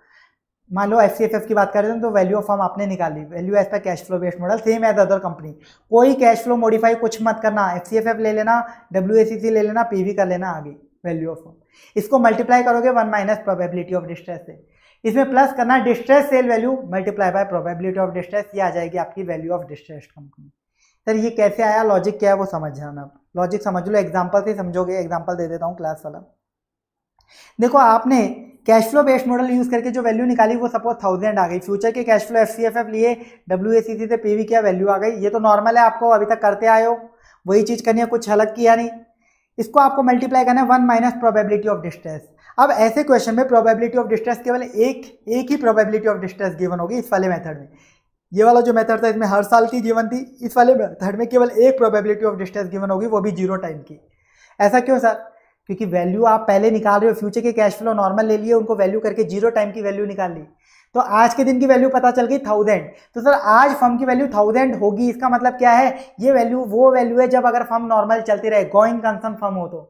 मान लो एफ की बात करें तो वैल्यू ऑफ फॉर्म आपने निकाली value as per cash flow based model same as other company कोई कैश फ्लो मॉडिफाई कुछ मत करना एफ ले लेना डब्ल्यू ले लेना पी कर लेना आगे वैल्यू ऑफ फॉर्म इसको मल्टीप्लाई करोगे one minus probability of distress से इसमें प्लस करना distress sale value multiply by probability of distress ये आ जाएगी आपकी value of distress company sir ये कैसे आया लॉजिक क्या है वो समझ जाना आप लॉजिक समझ लो एग्जाम्पल से समझोगे एग्जाम्पल दे देता हूँ क्लास वाला देखो आपने cash flow based model use करके जो वैल्यू निकाली वो सपोज थाउजेंड आ गई फ्यूचर के cash flow F C F F लिए डब्ल्यू ए सी सी से पी वी क्या वैल्यू आ गई ये तो नॉर्मल है आपको अभी तक करते आए हो वही चीज़ करनी है कुछ अलग किया नहीं इसको आपको मल्टीप्लाई करना है one minus probability of distress अब ऐसे क्वेश्चन में प्रोबेबिलिटी ऑफ डिस्ट्रेस केवल एक एक ही प्रोबेबिलिटी ऑफ डिस्ट्रेस गिवन होगी इस वाले मेथड में ये वाला जो मेथड था इसमें हर साल की गिवन थी इस वाले मेथड में केवल एक प्रोबेबिलिटी ऑफ डिस्ट्रेस गिवन होगी वो भी जीरो टाइम की ऐसा क्यों सर क्योंकि वैल्यू आप पहले निकाल रहे हो फ्यूचर के कैश फ्लो नॉर्मल ले लिए उनको वैल्यू करके जीरो टाइम की वैल्यू निकाल ली तो आज के दिन की वैल्यू पता चल गई थाउजेंड तो सर आज फर्म की वैल्यू थाउजेंड होगी इसका मतलब क्या है ये वैल्यू वो वैल्यू है जब अगर फर्म नॉर्मल चलती रहे गोइंग कंसर्न फर्म हो तो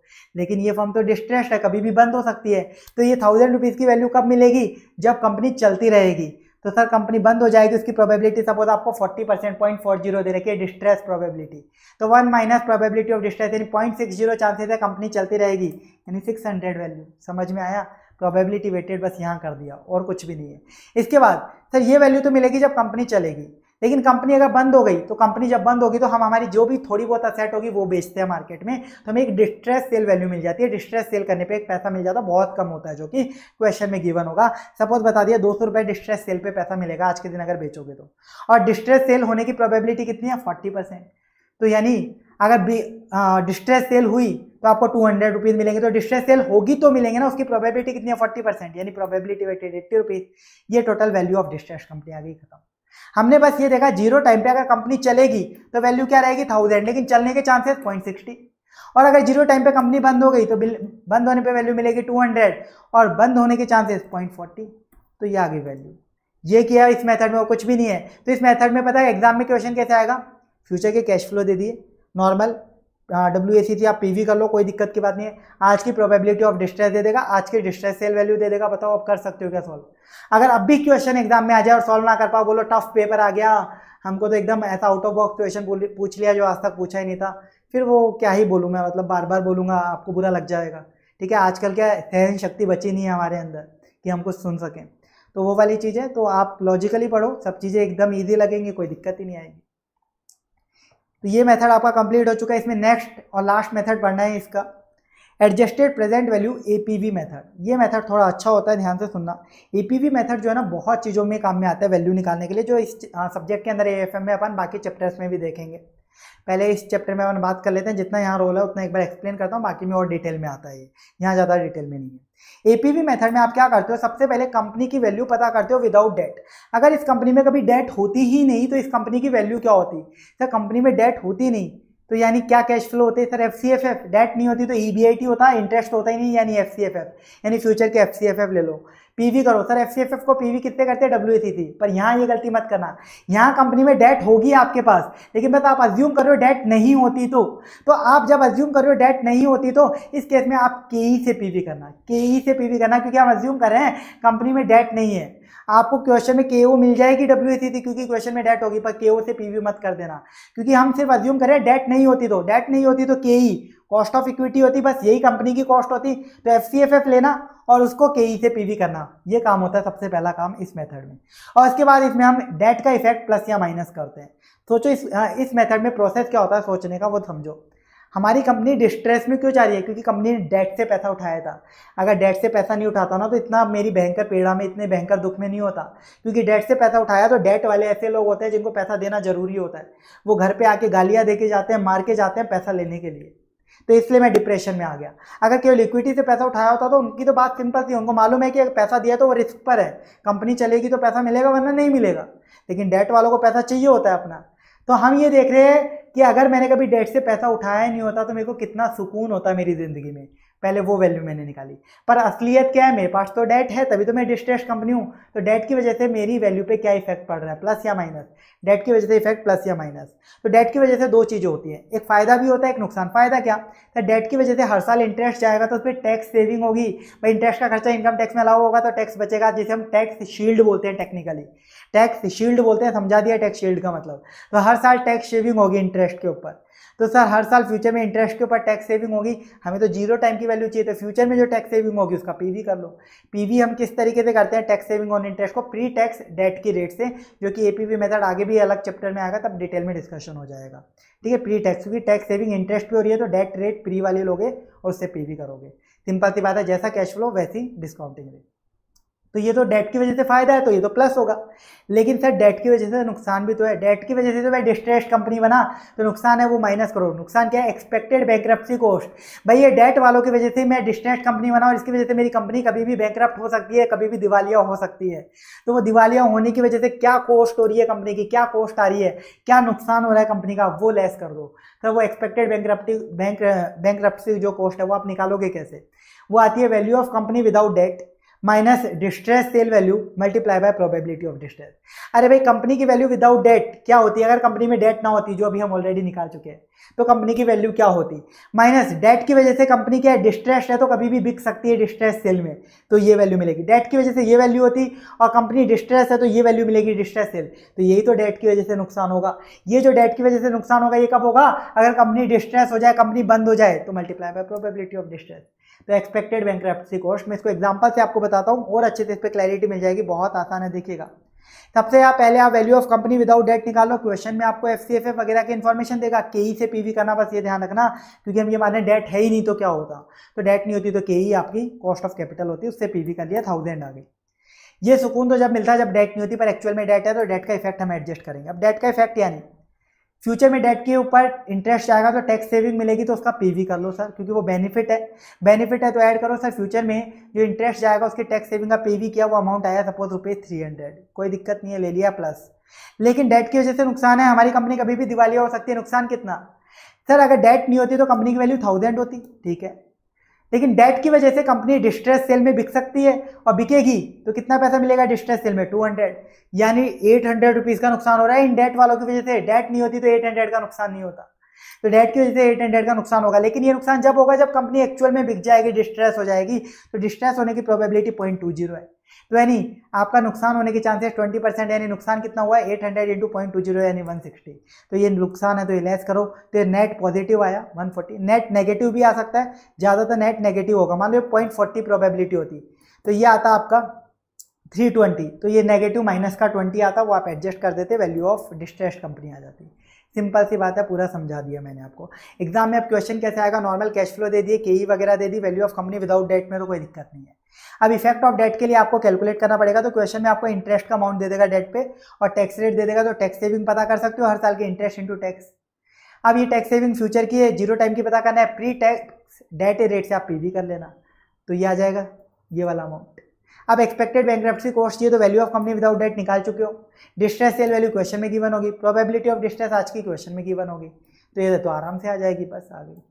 लेकिन ये फर्म तो डिस्ट्रेस्ड है कभी भी बंद हो सकती है तो ये थाउजेंड रुपीज़ की वैल्यू कब मिलेगी जब कंपनी चलती रहेगी तो सर कंपनी बंद हो जाएगी उसकी प्रोबेबिलिटी सपोज आपको 40 परसेंट पॉइंट फोर जीरो दे रखी है डिस्ट्रेस प्रोबेबिलिटी तो one minus probability of distress यानी पॉइंट सिक्स जीरो चांसेस है कंपनी चलती रहेगी यानी सिक्स हंड्रेड वैल्यू समझ में आया प्रोबेबिलिटी वेटेड बस यहाँ कर दिया और कुछ भी नहीं है इसके बाद सर ये वैल्यू तो मिलेगी जब कंपनी चलेगी लेकिन कंपनी अगर बंद हो गई तो कंपनी जब बंद होगी तो हम हमारी जो भी थोड़ी बहुत असेट होगी वो बेचते हैं मार्केट में तो हमें एक डिस्ट्रेस सेल वैल्यू मिल जाती है डिस्ट्रेस सेल करने पर एक पैसा मिल जाता है बहुत कम होता है जो कि क्वेश्चन में गिवन होगा सपोज बता दिया दो सौ रुपये डिस्ट्रेस सेल पर पैसा मिलेगा आज के दिन अगर बेचोगे तो और डिस्ट्रेस सेल होने की प्रोबेबिलिटी कितनी है फोर्टी परसेंट तो यानी अगर डिस्ट्रेस सेल हुई तो आपको टू हंड्रेड रुपीज़ मिलेंगे तो डिस्ट्रेस सेल होगी तो मिलेंगे ना उसकी प्रोबेबिलिटी कितनी है फोर्टी परसेंट यानी प्रोबेबिलिटी वेटेड एट्टी रुपीज़ ये total value of distress company आ गई खत्म हमने बस ये देखा जीरो टाइम पे अगर कंपनी चलेगी तो वैल्यू क्या रहेगी थाउजेंड लेकिन चलने के चांसेस पॉइंट सिक्सटी और अगर जीरो टाइम पे कंपनी बंद हो गई तो बिल बंद होने पे वैल्यू मिलेगी टू हंड्रेड और बंद होने के चांसेस पॉइंट फोर्टी तो ये आ गई वैल्यू ये किया इस मेथड में और कुछ भी नहीं है तो इस मेथड में पता है एग्जाम में क्वेश्चन कैसे आएगा फ्यूचर के कैश फ्लो दे दिए नॉर्मल डब्ल्यू ए सी थी आप पी वी कर लो कोई दिक्कत की बात नहीं है आज की प्रोबेबिलिटी ऑफ डिस्ट्रेस दे देगा आज की डिस्ट्रेस सेल वैल्यू दे देगा बताओ आप कर सकते हो क्या सॉल्व अगर अब भी क्वेश्चन एग्जाम में आ जाए और सॉल्व ना कर पाओ बोलो टफ पेपर आ गया हमको तो एकदम ऐसा आउट ऑफ बॉक्स क्वेश्चन पूछ लिया जो आज तक पूछा ही नहीं था फिर वो क्या ही बोलूँ मैं मतलब बार बार बोलूँगा आपको बुरा लग जाएगा ठीक है आजकल क्या सहन शक्ति बची नहीं है हमारे अंदर कि हम कुछ सुन सकें तो वो वाली चीज़ें तो आप लॉजिकली पढ़ो सब चीज़ें एकदम ईजी लगेंगी कोई दिक्कत ही नहीं आएगी तो ये मेथड आपका कंप्लीट हो चुका है इसमें नेक्स्ट और लास्ट मेथड पढ़ना है इसका adjusted present value A method ये मेथड थोड़ा अच्छा होता है ध्यान से सुनना ए मेथड जो है ना बहुत चीज़ों में काम में आता है वैल्यू निकालने के लिए जो इस सब्जेक्ट हाँ, के अंदर ए में अपन बाकी चैप्टर्स में भी देखेंगे पहले इस चैप्टर में अपन बात कर लेते हैं जितना यहाँ रोल है उतना एक बार एक्सप्लेन करता हूँ बाकी में और डिटेल में आता है ये यहाँ ज़्यादा डिटेल में नहीं है एपीवी मेथड में आप क्या करते हो सबसे पहले कंपनी की वैल्यू पता करते हो विदाउट डेट अगर इस कंपनी में कभी डेट होती ही नहीं तो इस कंपनी की वैल्यू क्या होती सर कंपनी में डेट होती नहीं तो यानी क्या कैश फ्लो होते sir F C F F debt नहीं होती तो ई बी आई टी होता इंटरेस्ट होता ही नहीं यानी एफ सी एफ एफ यानी फ्यूचर के एफ सी एफ एफ ले लो पीवी करो सर एफ को पीवी कितने करते हैं डब्ल्यू थी पर यहाँ ये गलती मत करना यहाँ कंपनी में डेट होगी आपके पास लेकिन बस आप अज्यूम कर रहे हो डेट नहीं होती तो तो आप जब अज्यूम कर रहे हो डेट नहीं होती तो इस केस में आप के e से पीवी करना के e से पीवी करना क्योंकि हम अज्यूम कर रहे हैं कंपनी में डेट नहीं है आपको क्वेश्चन में के ओ मिल जाएगी डब्ल्यू सी थी क्योंकि क्वेश्चन में डेट होगी पर के ओ से वी मत कर देना क्योंकि हम सिर्फ अज्यूम करें डेट नहीं होती तो डेट नहीं होती तो के कॉस्ट ऑफ इक्विटी होती बस यही कंपनी की कॉस्ट होती तो एफ एफ सी एफ लेना और उसको के ई e से पी वी करना ये काम होता है सबसे पहला काम इस मेथड में और इसके बाद इसमें हम डेट का इफेक्ट प्लस या माइनस करते हैं सोचो इस हाँ, इस मेथड में प्रोसेस क्या होता है सोचने का वो समझो हमारी कंपनी डिस्ट्रेस में क्यों जा रही है क्योंकि कंपनी ने डेट से पैसा उठाया था अगर डेट से पैसा नहीं उठाता ना तो इतना मेरी भयंकर पीड़ा में इतने भयंकर दुख में नहीं होता क्योंकि डेट से पैसा उठाया तो डेट वाले ऐसे लोग होते हैं जिनको पैसा देना जरूरी होता है वो घर पे आके गालियाँ दे के जाते हैं मार के जाते हैं पैसा लेने के लिए तो इसलिए मैं डिप्रेशन में आ गया अगर केवल इक्विटी से पैसा उठाया होता तो उनकी तो बात सिंपल थी उनको मालूम है कि अगर पैसा दिया तो वो रिस्क पर है कंपनी चलेगी तो पैसा मिलेगा वरना नहीं मिलेगा लेकिन डेट वालों को पैसा चाहिए होता है अपना तो हम ये देख रहे हैं कि अगर मैंने कभी डेट से पैसा उठाया नहीं होता तो मेरे को कितना सुकून होता मेरी ज़िंदगी में पहले वो वैल्यू मैंने निकाली पर असलियत क्या है मेरे पास तो डेट है तभी तो मैं डिस्ट्रेस कंपनी हूँ तो डेट की वजह से मेरी वैल्यू पे क्या इफेक्ट पड़ रहा है प्लस या माइनस डेट की वजह से इफेक्ट प्लस या माइनस तो डेट की वजह से दो चीज़ें होती हैं एक फ़ायदा भी होता है एक नुकसान फ़ायदा क्या तो डेट की वजह से हर साल इंटरेस्ट जाएगा तो उस पर टैक्स सेविंग होगी भाई इंटरेस्ट का खर्चा इनकम टैक्स में अलाउ होगा तो टैक्स बचेगा जिसे हम टैक्स शील्ड बोलते हैं टेक्निकली टैक्स शील्ड बोलते हैं समझा दिया टैक्स शील्ड का मतलब तो हर साल टैक्स सेविंग होगी इंटरेस्ट के ऊपर तो सर हर साल फ्यूचर में इंटरेस्ट के ऊपर टैक्स सेविंग होगी हमें तो जीरो टाइम की वैल्यू चाहिए तो फ्यूचर में जो टैक्स सेविंग होगी उसका पीवी कर लो पीवी हम किस तरीके से करते हैं टैक्स सेविंग ऑन इंटरेस्ट को प्री टैक्स डेट की रेट से जो कि एपीवी मेथड आगे भी अलग चैप्टर में आएगा तब डिटेल में डिस्कशन हो जाएगा ठीक है प्री टैक्स क्योंकि टैक्स सेविंग इंटरेस्ट पे हो रही है तो डेट रेट प्री वाले लोगे और उससे पी करोगे सिंपल सी बात है जैसा कैश फ्लो वैसी डिस्काउंटिंग रेट तो ये तो डेट की वजह से फ़ायदा है तो ये तो प्लस होगा लेकिन सर डेट की वजह से तो नुकसान भी तो है डेट की वजह से तो भाई डिस्ट्रेस कंपनी बना तो नुकसान है वो माइनस करो नुकसान क्या है एक्सपेक्टेड बैंक कोस्ट भाई ये डेट वालों की वजह से मैं डिस्ट्रेस कंपनी बनाऊँ इसकी वजह से मेरी कंपनी कभी भी बैंक हो सकती है कभी भी दिवालिया हो सकती है तो वो दिवालिया होने की वजह से क्या कॉस्ट हो रही है कंपनी की क्या कॉस्ट आ रही है क्या नुकसान हो रहा है कंपनी का वो लेस कर दो सर तो वो एक्सपेक्टेड बैंक बैंक जो कॉस्ट है वो आप निकालोगे कैसे वो आती है value of company without debt minus distress sale value multiply by probability of distress अरे भाई कंपनी की वैल्यू विदाउट डेट क्या होती है अगर कंपनी में डेट ना होती जो अभी हम ऑलरेडी निकाल चुके हैं तो कंपनी की वैल्यू क्या होती माइनस डेट की वजह से कंपनी क्या है डिस्ट्रेस है तो कभी भी बिक सकती है डिस्ट्रेस सेल में तो ये वैल्यू मिलेगी डेट की वजह से ये वैल्यू होती और कंपनी डिस्ट्रेस है तो ये वैल्यू मिलेगी डिस्ट्रेस सेल तो यही तो डेट की वजह से नुकसान होगा ये जो डेट की वजह से नुकसान होगा ये कब होगा अगर कंपनी डिस्ट्रेस हो जाए कंपनी बंद हो जाए तो multiply by probability of distress तो एक्सपेक्टेड बैंक कोर्स मैं इसको एग्जाम्पल से आपको बताता हूँ और अच्छे से इस पर क्लैरिटी मिल जाएगी बहुत आसान है देखिएगा सबसे आप पहले आप value of company without debt निकालो क्वेश्चन में आपको एफ वगैरह की इन्फॉर्मेशन देगा के ई e से पीवी करना बस ये ध्यान रखना क्योंकि हम ये माने डेट है ही नहीं तो क्या होता तो डेट नहीं होती तो के ई e आपकी कॉस्ट ऑफ कैपिटल होती है उससे पीवी कर लिया थाउजेंड आ गई ये सुकून तो जब मिलता है जब डेट नहीं होती पर एक्चुअल में डेट है तो डेट का इफेक्ट हम एडजस्ट करेंगे अब डेट का इफेक्ट यानी फ्यूचर में डेट के ऊपर इंटरेस्ट आएगा तो टैक्स सेविंग मिलेगी तो उसका भी कर लो सर क्योंकि वो बेनिफिट है बेनिफिट है तो ऐड करो सर फ्यूचर में जो इंटरेस्ट जाएगा उसके टैक्स सेविंग का भी किया वो अमाउंट आया सपोज रुपीज थ्री हंड्रेड कोई दिक्कत नहीं है ले लिया प्लस लेकिन डेट की वजह से नुकसान है हमारी कंपनी कभी भी दिवालिया हो सकती है नुकसान कितना सर अगर डेट नहीं होती तो कंपनी की वैल्यू थाउजेंड होती ठीक है लेकिन डेट की वजह से कंपनी डिस्ट्रेस सेल में बिक सकती है और बिकेगी तो कितना पैसा मिलेगा डिस्ट्रेस सेल में टू हंड्रेड यानी एट हंड्रेड रुपीज़ का नुकसान हो रहा है इन डेट वालों की वजह से डेट नहीं होती तो एट हंड्रेड का नुकसान नहीं होता तो डेट की वजह से एट हंड्रेड का नुकसान होगा लेकिन ये नुकसान जब होगा जब कंपनी एक्चुअल में बिक जाएगी डिस्ट्रेस हो जाएगी तो डिस्ट्रेस होने की प्रोबेबिलिटी पॉइंट टू जीरो है तो यानी आपका नुकसान होने के चांसेस ट्वेंटी परसेंट यानी नुकसान कितना हुआ eight hundred into point two zero यानी सिक्सटी तो ये नुकसान है तो ये लेस करो तो ये नेट पॉजिटिव आया वन फोर्टी नेट नेगेटिव भी आ सकता है ज़्यादातर नेट नेगेटिव होगा मान लो पॉइंट फोर्टी प्रोबेबिलिटी होती तो ये आता आपका थ्री ट्वेंटी तो ये नेगेटिव माइनस का ट्वेंटी आता वो आप एडजस्ट कर देते वैल्यू ऑफ डिस्ट्रेस कंपनी आ जाती सिंपल सी बात है पूरा समझा दिया मैंने आपको एग्जाम में अब क्वेश्चन कैसे आएगा नॉर्मल कैश फ्लो दे दिए के e वगैरह दे दी value of company without debt में तो कोई दिक्कत नहीं है अब इफेक्ट ऑफ डेट के लिए आपको कैलकुलेट करना पड़ेगा तो क्वेश्चन में आपको इंटरेस्ट का अमाउंट दे देगा डेट पे और टैक्स रेट दे देगा तो टैक्स सेविंग पता कर सकते हो हर साल के इंटरेस्ट इंटू टैक्स अब ये टैक्स सेविंग फ्यूचर की है जीरो टाइम की पता करना है प्री टैक्स डेट रेट से आप पी कर लेना तो ये आ जाएगा ये वाला अमाउंट अब एक्सपेक्टेड बैंक्रप्सी कोर्स चाहिए तो value of company without debt निकाल चुके हो डिस्ट्रेस सेल वैल्यू क्वेश्चन में गिवन होगी प्रोबेबिलिटी ऑफ डिस्ट्रेस आज की क्वेश्चन में गिवन होगी तो ये तो आराम से आ जाएगी बस आ गई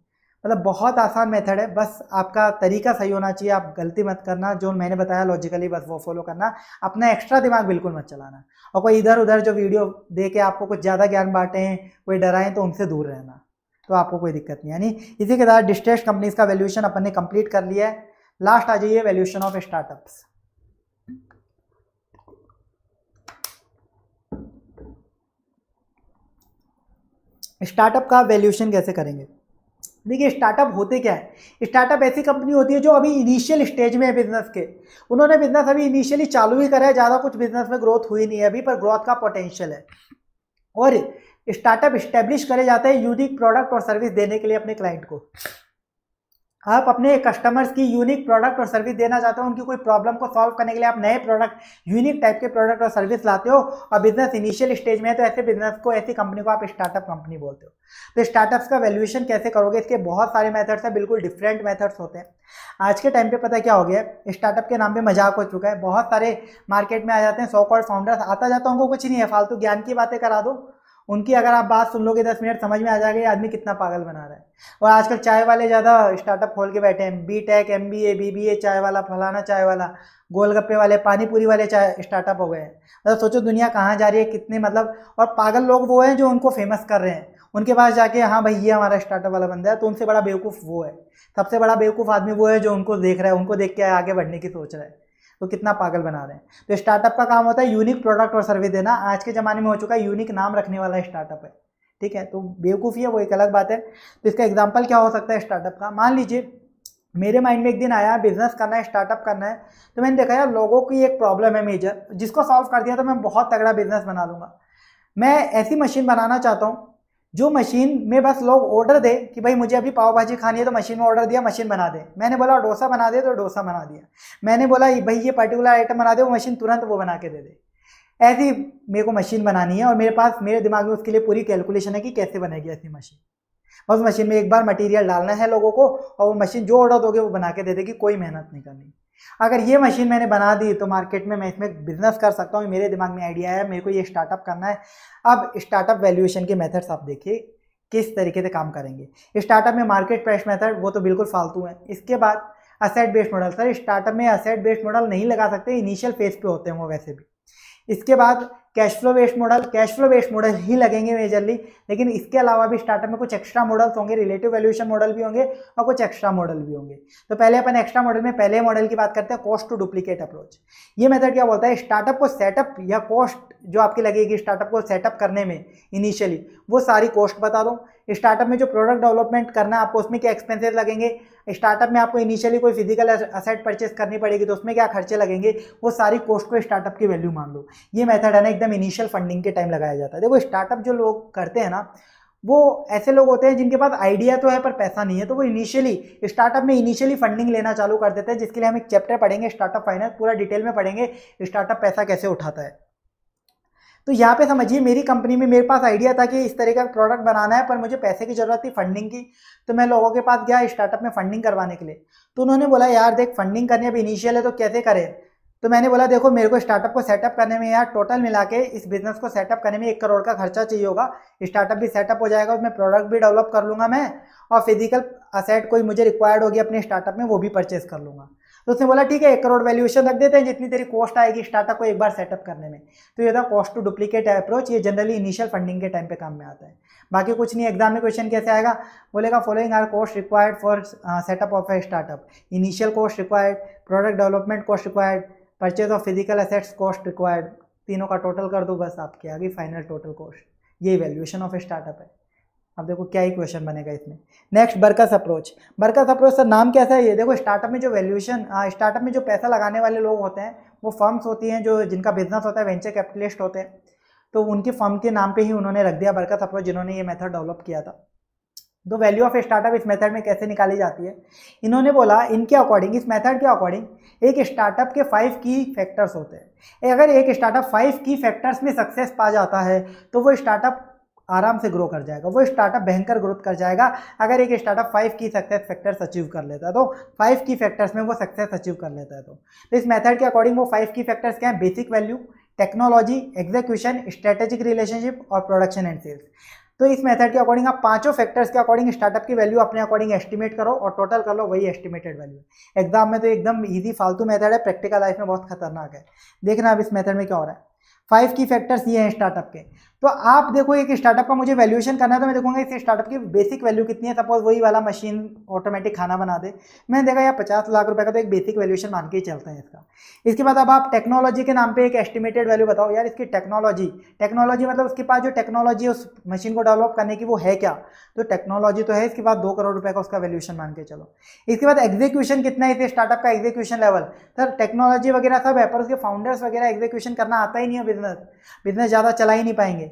मतलब बहुत आसान मेथड है बस आपका तरीका सही होना चाहिए आप गलती मत करना जो मैंने बताया लॉजिकली बस वो फॉलो करना अपना एक्स्ट्रा दिमाग बिल्कुल मत चलाना और कोई इधर उधर जो वीडियो दे के आपको कुछ ज़्यादा ज्ञान बांटें कोई डराएं तो उनसे दूर रहना तो आपको कोई दिक्कत नहीं यानी इसी के साथ डिस्टेस्ट कंपनीज का वैल्यूएशन अपन ने कंप्लीट कर लिया है लास्ट आ जाइए वैल्यूएशन ऑफ स्टार्टअप्स स्टार्टअप का वैल्यूएशन कैसे करेंगे देखिए स्टार्टअप होते क्या है स्टार्टअप ऐसी कंपनी होती है जो अभी इनिशियल स्टेज में है बिजनेस के उन्होंने बिजनेस अभी इनिशियली चालू ही करा है ज़्यादा कुछ बिजनेस में ग्रोथ हुई नहीं है अभी पर ग्रोथ का पोटेंशियल है और स्टार्टअप इस्टेब्लिश करे जाते हैं यूनिक प्रोडक्ट और सर्विस देने के लिए अपने क्लाइंट को आप अपने कस्टमर्स की यूनिक प्रोडक्ट और सर्विस देना चाहते हो उनकी कोई प्रॉब्लम को सॉल्व करने के लिए आप नए प्रोडक्ट यूनिक टाइप के प्रोडक्ट और सर्विस लाते हो और बिजनेस इनिशियल स्टेज में है तो ऐसे बिजनेस को ऐसी कंपनी को आप स्टार्टअप कंपनी बोलते हो तो स्टार्टअप्स का वैल्यूएशन कैसे करोगे इसके बहुत सारे मेथड्स हैं बिल्कुल डिफरेंट मेथड्स होते हैं आज के टाइम पे पता क्या हो गया स्टार्टअप के नाम पे मजाक हो चुका है बहुत सारे मार्केट में आ जाते हैं सो कॉल्ड फाउंडर्स आता जाता उनको कुछ नहीं है फालतू ज्ञान की बातें करा दो उनकी अगर आप बात सुन लोगे दस मिनट समझ में आ जाएगा ये आदमी कितना पागल बना रहा है और आजकल चाय वाले ज़्यादा स्टार्टअप खोल के बैठे हैं B tech M B A B B A चाय वाला फलाना चाय वाला गोलगप्पे वाले पानीपुरी वाले चाय स्टार्टअप हो गए हैं मतलब सोचो दुनिया कहाँ जा रही है कितने मतलब और पागल लोग वो हैं जो उनको फेमस कर रहे हैं उनके पास जाके हाँ भाई ये हमारा स्टार्टअप वाला बंदा है तो उनसे बड़ा बेवकूफ़ वो है सबसे बड़ा बेवकूफ़ आदमी वो है जो उनको देख रहा है उनको देख के आगे बढ़ने की सोच रहा है तो कितना पागल बना रहे हैं तो स्टार्टअप का काम होता है यूनिक प्रोडक्ट और सर्विस देना आज के ज़माने में हो चुका है यूनिक नाम रखने वाला स्टार्टअप है ठीक है तो बेवकूफ़ी है वो एक अलग बात है तो इसका एग्जाम्पल क्या हो सकता है स्टार्टअप का मान लीजिए मेरे माइंड में एक दिन आया बिजनेस करना है स्टार्टअप करना है तो मैंने देखा यार लोगों की एक प्रॉब्लम है मेजर जिसको सॉल्व कर दिया तो मैं बहुत तगड़ा बिजनेस बना लूँगा मैं ऐसी मशीन बनाना चाहता हूँ जो मशीन में बस लोग ऑर्डर दे कि भाई मुझे अभी पाव भाजी खानी है तो मशीन में ऑर्डर दिया मशीन बना दे मैंने बोला डोसा बना दे तो डोसा बना दिया मैंने बोला भाई ये पर्टिकुलर आइटम बना दे वो मशीन तुरंत वो बना के दे दे ऐसी मेरे को मशीन बनानी है और मेरे पास मेरे दिमाग में उसके लिए पूरी कैलकुलेशन है कि कैसे बनेगी ऐसी मशीन बस मशीन में एक बार मटेरियल डालना है लोगों को और वो मशीन जो ऑर्डर दोगे वो बना के दे देगी कोई मेहनत नहीं करनी अगर ये मशीन मैंने बना दी तो मार्केट में मैं इसमें बिजनेस कर सकता हूँ मेरे दिमाग में आइडिया है मेरे को ये स्टार्टअप करना है अब स्टार्टअप वैल्यूएशन के मेथड्स आप देखिए किस तरीके से काम करेंगे स्टार्टअप में मार्केट प्राइस मेथड वो तो बिल्कुल फालतू है इसके बाद asset based model sir startup में असेट बेस्ड मॉडल नहीं लगा सकते इनिशियल फेज पे होते हैं वो वैसे भी इसके बाद cash flow based model cash flow based model ही लगेंगे मेजरली लेकिन इसके अलावा भी स्टार्टअप में कुछ एक्स्ट्रा मॉडल्स होंगे रिलेटिव वैल्यूएशन मॉडल भी होंगे और कुछ एक्स्ट्रा मॉडल भी होंगे तो पहले अपन एक्स्ट्रा मॉडल में पहले मॉडल की बात करते हैं कॉस्ट टू डुप्लीकेट अप्रोच ये मेथड क्या बोलता है स्टार्टअप को सेटअप या कॉस्ट जो आपकी लगेगी स्टार्टअप को सेटअप करने में इनिशियली वो सारी कॉस्ट बता दो स्टार्टअप में जो प्रोडक्ट डेवलपमेंट करना है आपको उसमें क्या एक्सपेंसेस लगेंगे स्टार्टअप में आपको इनिशियली कोई फिजिकल असेट परचेस करनी पड़ेगी तो उसमें क्या खर्चे लगेंगे वो सारी कॉस्ट को स्टार्टअप की वैल्यू मान लो ये मेथड है ना एकदम इनिशियल फंडिंग के टाइम लगाया जाता है देखो स्टार्टअप जो लोग करते हैं ना वो ऐसे लोग होते हैं जिनके पास आइडिया तो है पर पैसा नहीं है तो वो इनिशियली स्टार्टअप में इनिशियली फंडिंग लेना चालू कर देते हैं जिसके लिए हम एक चैप्टर पढ़ेंगे स्टार्टअप फाइनेंस पूरा डिटेल में पढ़ेंगे स्टार्टअप पैसा कैसे उठाता है तो यहाँ पे समझिए मेरी कंपनी में मेरे पास आइडिया था कि इस तरह का प्रोडक्ट बनाना है पर मुझे पैसे की ज़रूरत थी फंडिंग की तो मैं लोगों के पास गया स्टार्टअप में फंडिंग करवाने के लिए तो उन्होंने बोला यार देख फंडिंग करनी अभी इनिशियल है तो कैसे करें तो मैंने बोला देखो मेरे को स्टार्टअप को सेटअप करने में यार टोटल मिला के इस बिजनेस को सेटअप करने में एक करोड़ का खर्चा चाहिए होगा स्टार्टअप भी सेटअप हो जाएगा उसमें प्रोडक्ट भी डेवलप कर लूँगा मैं और फिजिकल असेट कोई मुझे रिक्वायर्ड होगी अपने स्टार्टअप में वो भी परचेज कर लूँगा तो उसने बोला ठीक है एक करोड़ वैल्यूएशन रख देते हैं जितनी तेरी कॉस्ट आएगी स्टार्टअप को एक बार सेटअप करने में तो ये था कॉस्ट टू डुप्लीकेट अप्रोच ये जनरली इनिशियल फंडिंग के टाइम पे काम में आता है बाकी कुछ नहीं एग्जाम में क्वेश्चन कैसे आएगा बोलेगा following are cost required for setup of a startup initial cost required product development cost required purchase of physical assets cost required तीनों का टोटल कर दो बस आपके आगे फाइनल टोटल कॉस्ट ये वैल्यूएशन ऑफ स्टार्टअप है अब देखो क्या ही क्वेश्चन बनेगा इसमें next Berkus approach Berkus approach sir नाम कैसा है ये देखो स्टार्टअप में जो वैल्यूएशन स्टार्टअप में जो पैसा लगाने वाले लोग होते हैं वो फर्म्स होती हैं जो जिनका बिजनेस होता है वेंचर कैपिटलिस्ट होते हैं तो उनके फर्म के नाम पे ही उन्होंने रख दिया बरकस अप्रोच जिन्होंने ये मेथड डेवलप किया था दो वैल्यू ऑफ स्टार्टअप इस मेथड में कैसे निकाली जाती है इन्होंने बोला इनके अकॉर्डिंग इस मेथड के अकॉर्डिंग एक स्टार्टअप के फाइव की फैक्टर्स होते हैं अगर एक स्टार्टअप फाइव की फैक्टर्स में सक्सेस पा जाता है तो वो स्टार्टअप आराम से ग्रो कर जाएगा वो स्टार्टअप भयंकर ग्रोथ कर जाएगा अगर एक startup five key success factors achieve कर लेता है तो फाइव की फैक्टर्स में वो सक्सेस अचीव कर लेता है तो, तो इस मेथड के अकॉर्डिंग वो फाइव की फैक्टर्स क्या हैं basic value technology execution strategic relationship और प्रोडक्शन एंड सेल्स तो इस मेथड के अकॉर्डिंग आप पांचों फैक्टर्स के अकॉर्डिंग स्टार्टअप की वैल्यू अपने अकॉर्डिंग एस्टिमेट करो और टोटल कर लो वही एस्टिमेटेड वैल्यू एग्जाम में तो एकदम ईजी फालतू मेथड है प्रैक्टिकल लाइफ में बहुत खतरनाक है देखना अब इस मेथड में क्या हो रहा है फाइव की फैक्टर्स ये हैं स्टार्टअप के तो आप देखो एक स्टार्टअप का मुझे वैल्यूएशन करना है तो मैं देखूंगा इस स्टार्टअप की बेसिक वैल्यू कितनी है सपोज वही वाला मशीन ऑटोमेटिक खाना बना दे मैंने देखा यार पचास लाख रुपए का तो एक बेसिक वैल्यूएशन मान के ही चलता है इसका इसके बाद अब आप टेक्नोलॉजी के नाम पर एक एस्टिमेटेड वैल्यू बताओ यार इसकी टेक्नोलॉजी टेक्नोलॉजी मतलब उसके पास जो टेक्नोलॉजी है उस मशीन को डेवलप करने की वो है क्या तो टेक्नोलॉजी तो है इसके बाद दो करोड़ रुपये का उसका वैल्यूएशन मान के चलो इसके बाद एग्जीक्यूशन कितना है इस स्टार्टअप का एग्जीक्यूशन लेवल सर टेक्नोलॉजी वगैरह सब है पर उसके फाउंडर्स वगैरह एग्जीक्यूशन करना आता ही नहीं है बिजनेस बिजनेस ज़्यादा चला ही नहीं पाएंगे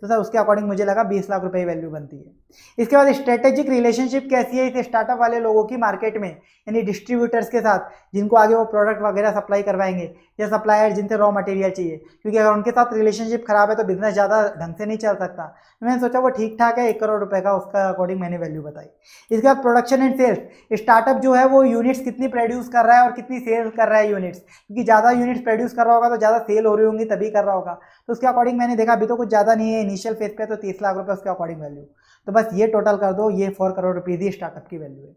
तो सर उसके अकॉर्डिंग मुझे लगा बीस लाख रुपए वैल्यू बनती है इसके बाद स्ट्रेटेजिक रिलेशनशिप कैसी है इस स्टार्टअप वाले लोगों की मार्केट में यानी डिस्ट्रीब्यूटर्स के साथ जिनको आगे वो प्रोडक्ट वगैरह सप्लाई करवाएंगे या सप्लायर जिनसे रॉ मटेरियल चाहिए क्योंकि अगर उनके साथ रिलेशनशिप खराब है तो बिजनेस ज़्यादा ढंग से नहीं चल सकता तो मैंने सोचा वो ठीक ठाक है एक करोड़ रुपये का उसका अकॉर्डिंग मैंने वैल्यू बताई इसके बाद प्रोडक्शन एंड सेल्स स्टार्टअप जो है वो यूनिट्स कितनी प्रोड्यूस कर रहा है और कितनी सेल कर रहा है यूनिट्स क्योंकि ज़्यादा यूनिट्स प्रोड्यूस कर रहा होगा तो ज़्यादा सेल हो रही होंगी तभी कर रहा होगा तो उसके अकॉर्डिंग मैंने देखा अभी तो कुछ ज़्यादा नहीं है इनिशियल फेज पे तो तीस लाख रुपये उसके अकॉर्डिंग वैल्यू तो बस ये टोटल कर दो ये फोर करोड़ रुपीज़ ही स्टार्टअप की वैल्यू है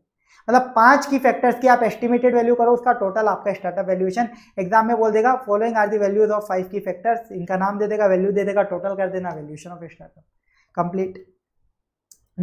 मतलब पांच की फैक्टर्स की आप एस्टिमेटेड वैल्यू करो उसका टोटल आपका स्टार्टअप वैल्यूएशन एग्जाम में बोल देगा following are the values of five key factors इनका नाम दे देगा वैल्यू दे देगा टोटल कर देना valuation of startup complete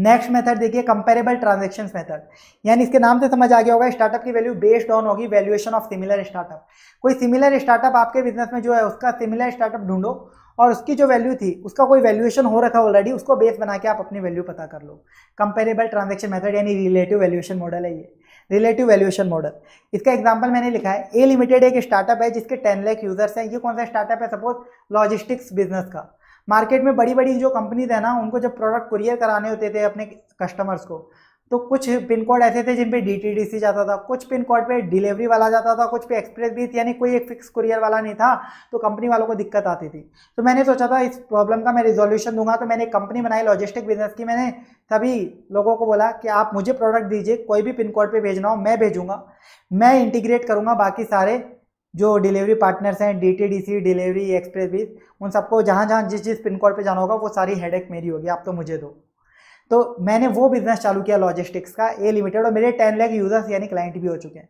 next method देखिए कंपेरेबल ट्रांजेक्शन मेथड यानी इसके नाम से समझ आ गया होगा स्टार्टअप की वैल्यू बेस्ड ऑन होगी वैल्यूएशन ऑफ सिमिलर स्टार्टअप कोई सिमिलर स्टार्टअप आपके बिजनेस में जो है उसका सिमिलर स्टार्टअप ढूंढो और उसकी जो वैल्यू थी उसका कोई वैल्यूएशन हो रखा ऑलरेडी उसको बेस बना के आप अपनी वैल्यू पता कर लो कंपेरेबल ट्रांजेक्शन मेथड यानी रिलेटिव वैल्यूएशन मॉडल है ये रिलेटिव वैल्यूएशन मॉडल इसका एग्जाम्पल मैंने लिखा है ए लिमिटेड एक स्टार्टअप है जिसके टेन लैख यूजर्स हैं ये कौन सा स्टार्टअप है सपोज लॉजिस्टिक्स बिजनेस का मार्केट में बड़ी बड़ी जो कंपनीज है ना उनको जब प्रोडक्ट कुरियर कराने होते थे अपने कस्टमर्स को तो कुछ पिन कोड ऐसे थे जिन पे डीटीडीसी जाता था कुछ पिन कोड पे डिलीवरी वाला जाता था कुछ पे एक्सप्रेस भी यानी कोई एक फिक्स कुरियर वाला नहीं था तो कंपनी वालों को दिक्कत आती थी तो मैंने सोचा था इस प्रॉब्लम का मैं रिजोल्यूशन दूंगा तो मैंने एक कंपनी बनाई लॉजिस्टिक बिजनेस की मैंने सभी लोगों को बोला कि आप मुझे प्रोडक्ट दीजिए कोई भी पिन कोड पर भेजना हो मैं भेजूंगा मैं इंटीग्रेट करूँगा बाकी सारे जो डिलीवरी पार्टनर्स हैं डी डिलीवरी एक्सप्रेस भी उन सबको जहाँ जहाँ जिस जिस पिन कोड पर जाना होगा वो सारी हेडेक मेरी होगी आप तो मुझे दो तो मैंने वो बिजनेस चालू किया लॉजिस्टिक्स का ए लिमिटेड और मेरे टेन लैख यूजर्स यानी क्लाइंट भी हो चुके हैं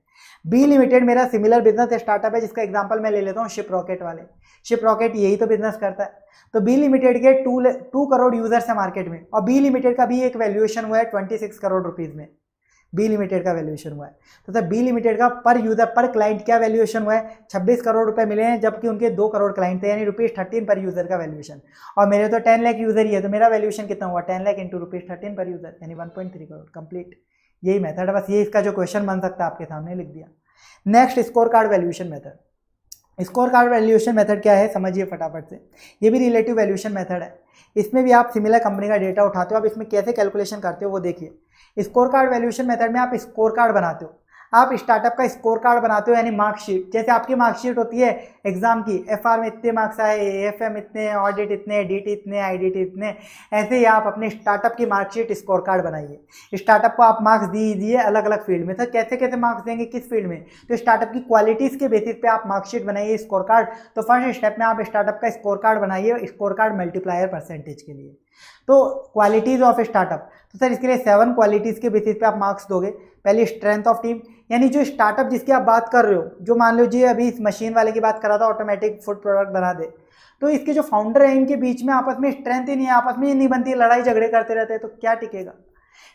बी लिमिटेड मेरा सिमिलर बिजनेस स्टार्टअप है जिसका एग्जाम्पल मैं ले लेता हूँ शिप रॉकेट वाले शिप रॉकेट यही तो बिजनेस करता है तो बी लिमिटेड के टू टू करोड़ यूजर्स हैं मार्केट में और बी लिमिटेड का भी एक वैल्यूएशन हुआ है ट्वेंटी सिक्स करोड़ रुपीज़ में बी लिमिटेड का वैल्यूएशन हुआ है तो तथा बी लिमिटेड का पर यूजर पर क्लाइंट क्या वैल्यूएशन हुआ है 26 करोड़ रुपए मिले हैं जबकि उनके दो करोड़ क्लाइंट थे यानी रुपीज़ थर्टीन पर यूजर का वैल्यूएशन और मेरे तो टेन लाख यूजर ही है तो मेरा वैल्यूएशन कितना हुआ ten lakh into rupees thirteen per user यानी one point three crore complete यही मेथड है बस ये इसका जो क्वेश्चन बन सकता है आपके सामने लिख दिया next scorecard valuation method scorecard valuation method क्या है समझिए फटाफट से ये भी रिलेटिव वैल्यूएशन मेथड है इसमें भी आप सिमिलर कंपनी का डेटा उठाते हो आप इसमें कैसे कैलकुलेशन करते हो वो देखिए स्कोर कार्ड वैल्यूएशन मेथड में आप स्कोर कार्ड बनाते हो आप स्टार्टअप का स्कोर कार्ड बनाते हो यानी मार्कशीट जैसे आपकी मार्कशीट होती है एग्जाम की एफ में इतने मार्क्स आए एफ एम इतने ऑडिट इतने डी इतने आई इतने ऐसे ही आप अपने स्टार्टअप की मार्कशीट स्कोर कार्ड बनाइए स्टार्टअप को आप मार्क्स दीजिए अलग अलग फील्ड में सर तो कैसे कैसे मार्क्स देंगे किस फील्ड में तो स्टार्टअप की क्वालिटीज़ के बेसिस पे आप मार्कशीट बनाइए स्कोर कार्ड तो फर्स्ट स्टेप में आप स्टार्टअप का स्कोर कार्ड बनाइए स्कोर कार्ड मल्टीप्लायर परसेंटेज के लिए तो क्वालिटीज़ ऑफ स्टार्टअप तो सर इसके लिए सेवन क्वालिटीज़ के बेसिस पे आप मार्क्स दोगे पहली स्ट्रेंथ ऑफ टीम यानी जो स्टार्टअप जिसकी आप बात कर रहे हो जो मान लो जी अभी इस मशीन वाले की बात कर रहा था ऑटोमेटिक फूड प्रोडक्ट बना दे तो इसके जो फाउंडर हैं इनके बीच में आपस में स्ट्रेंथ ही नहीं है आपस में ही नहीं बनती लड़ाई झगड़े करते रहते हैं तो क्या टिकेगा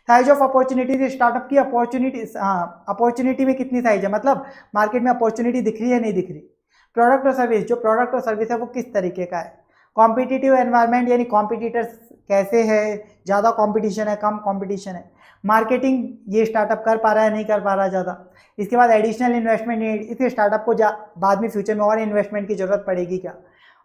साइज ऑफ अपॉर्चुनिटीज स्टार्टअप की अपॉर्चुनिटी हाँ अपॉर्चुनिटी में कितनी साइज है मतलब मार्केट में अपॉर्चुनिटी दिख रही है नहीं दिख रही प्रोडक्ट और सर्विस जो प्रोडक्ट और सर्विस है वो किस तरीके का है कॉम्पिटिटिव एनवायरमेंट यानी कॉम्पिटिटर्स कैसे है ज़्यादा कॉम्पिटिशन है कम कॉम्पिटिशन है मार्केटिंग ये स्टार्टअप कर पा रहा है नहीं कर पा रहा ज़्यादा इसके बाद एडिशनल इन्वेस्टमेंट नीड इसे स्टार्टअप को जा बाद में फ्यूचर में और इन्वेस्टमेंट की ज़रूरत पड़ेगी क्या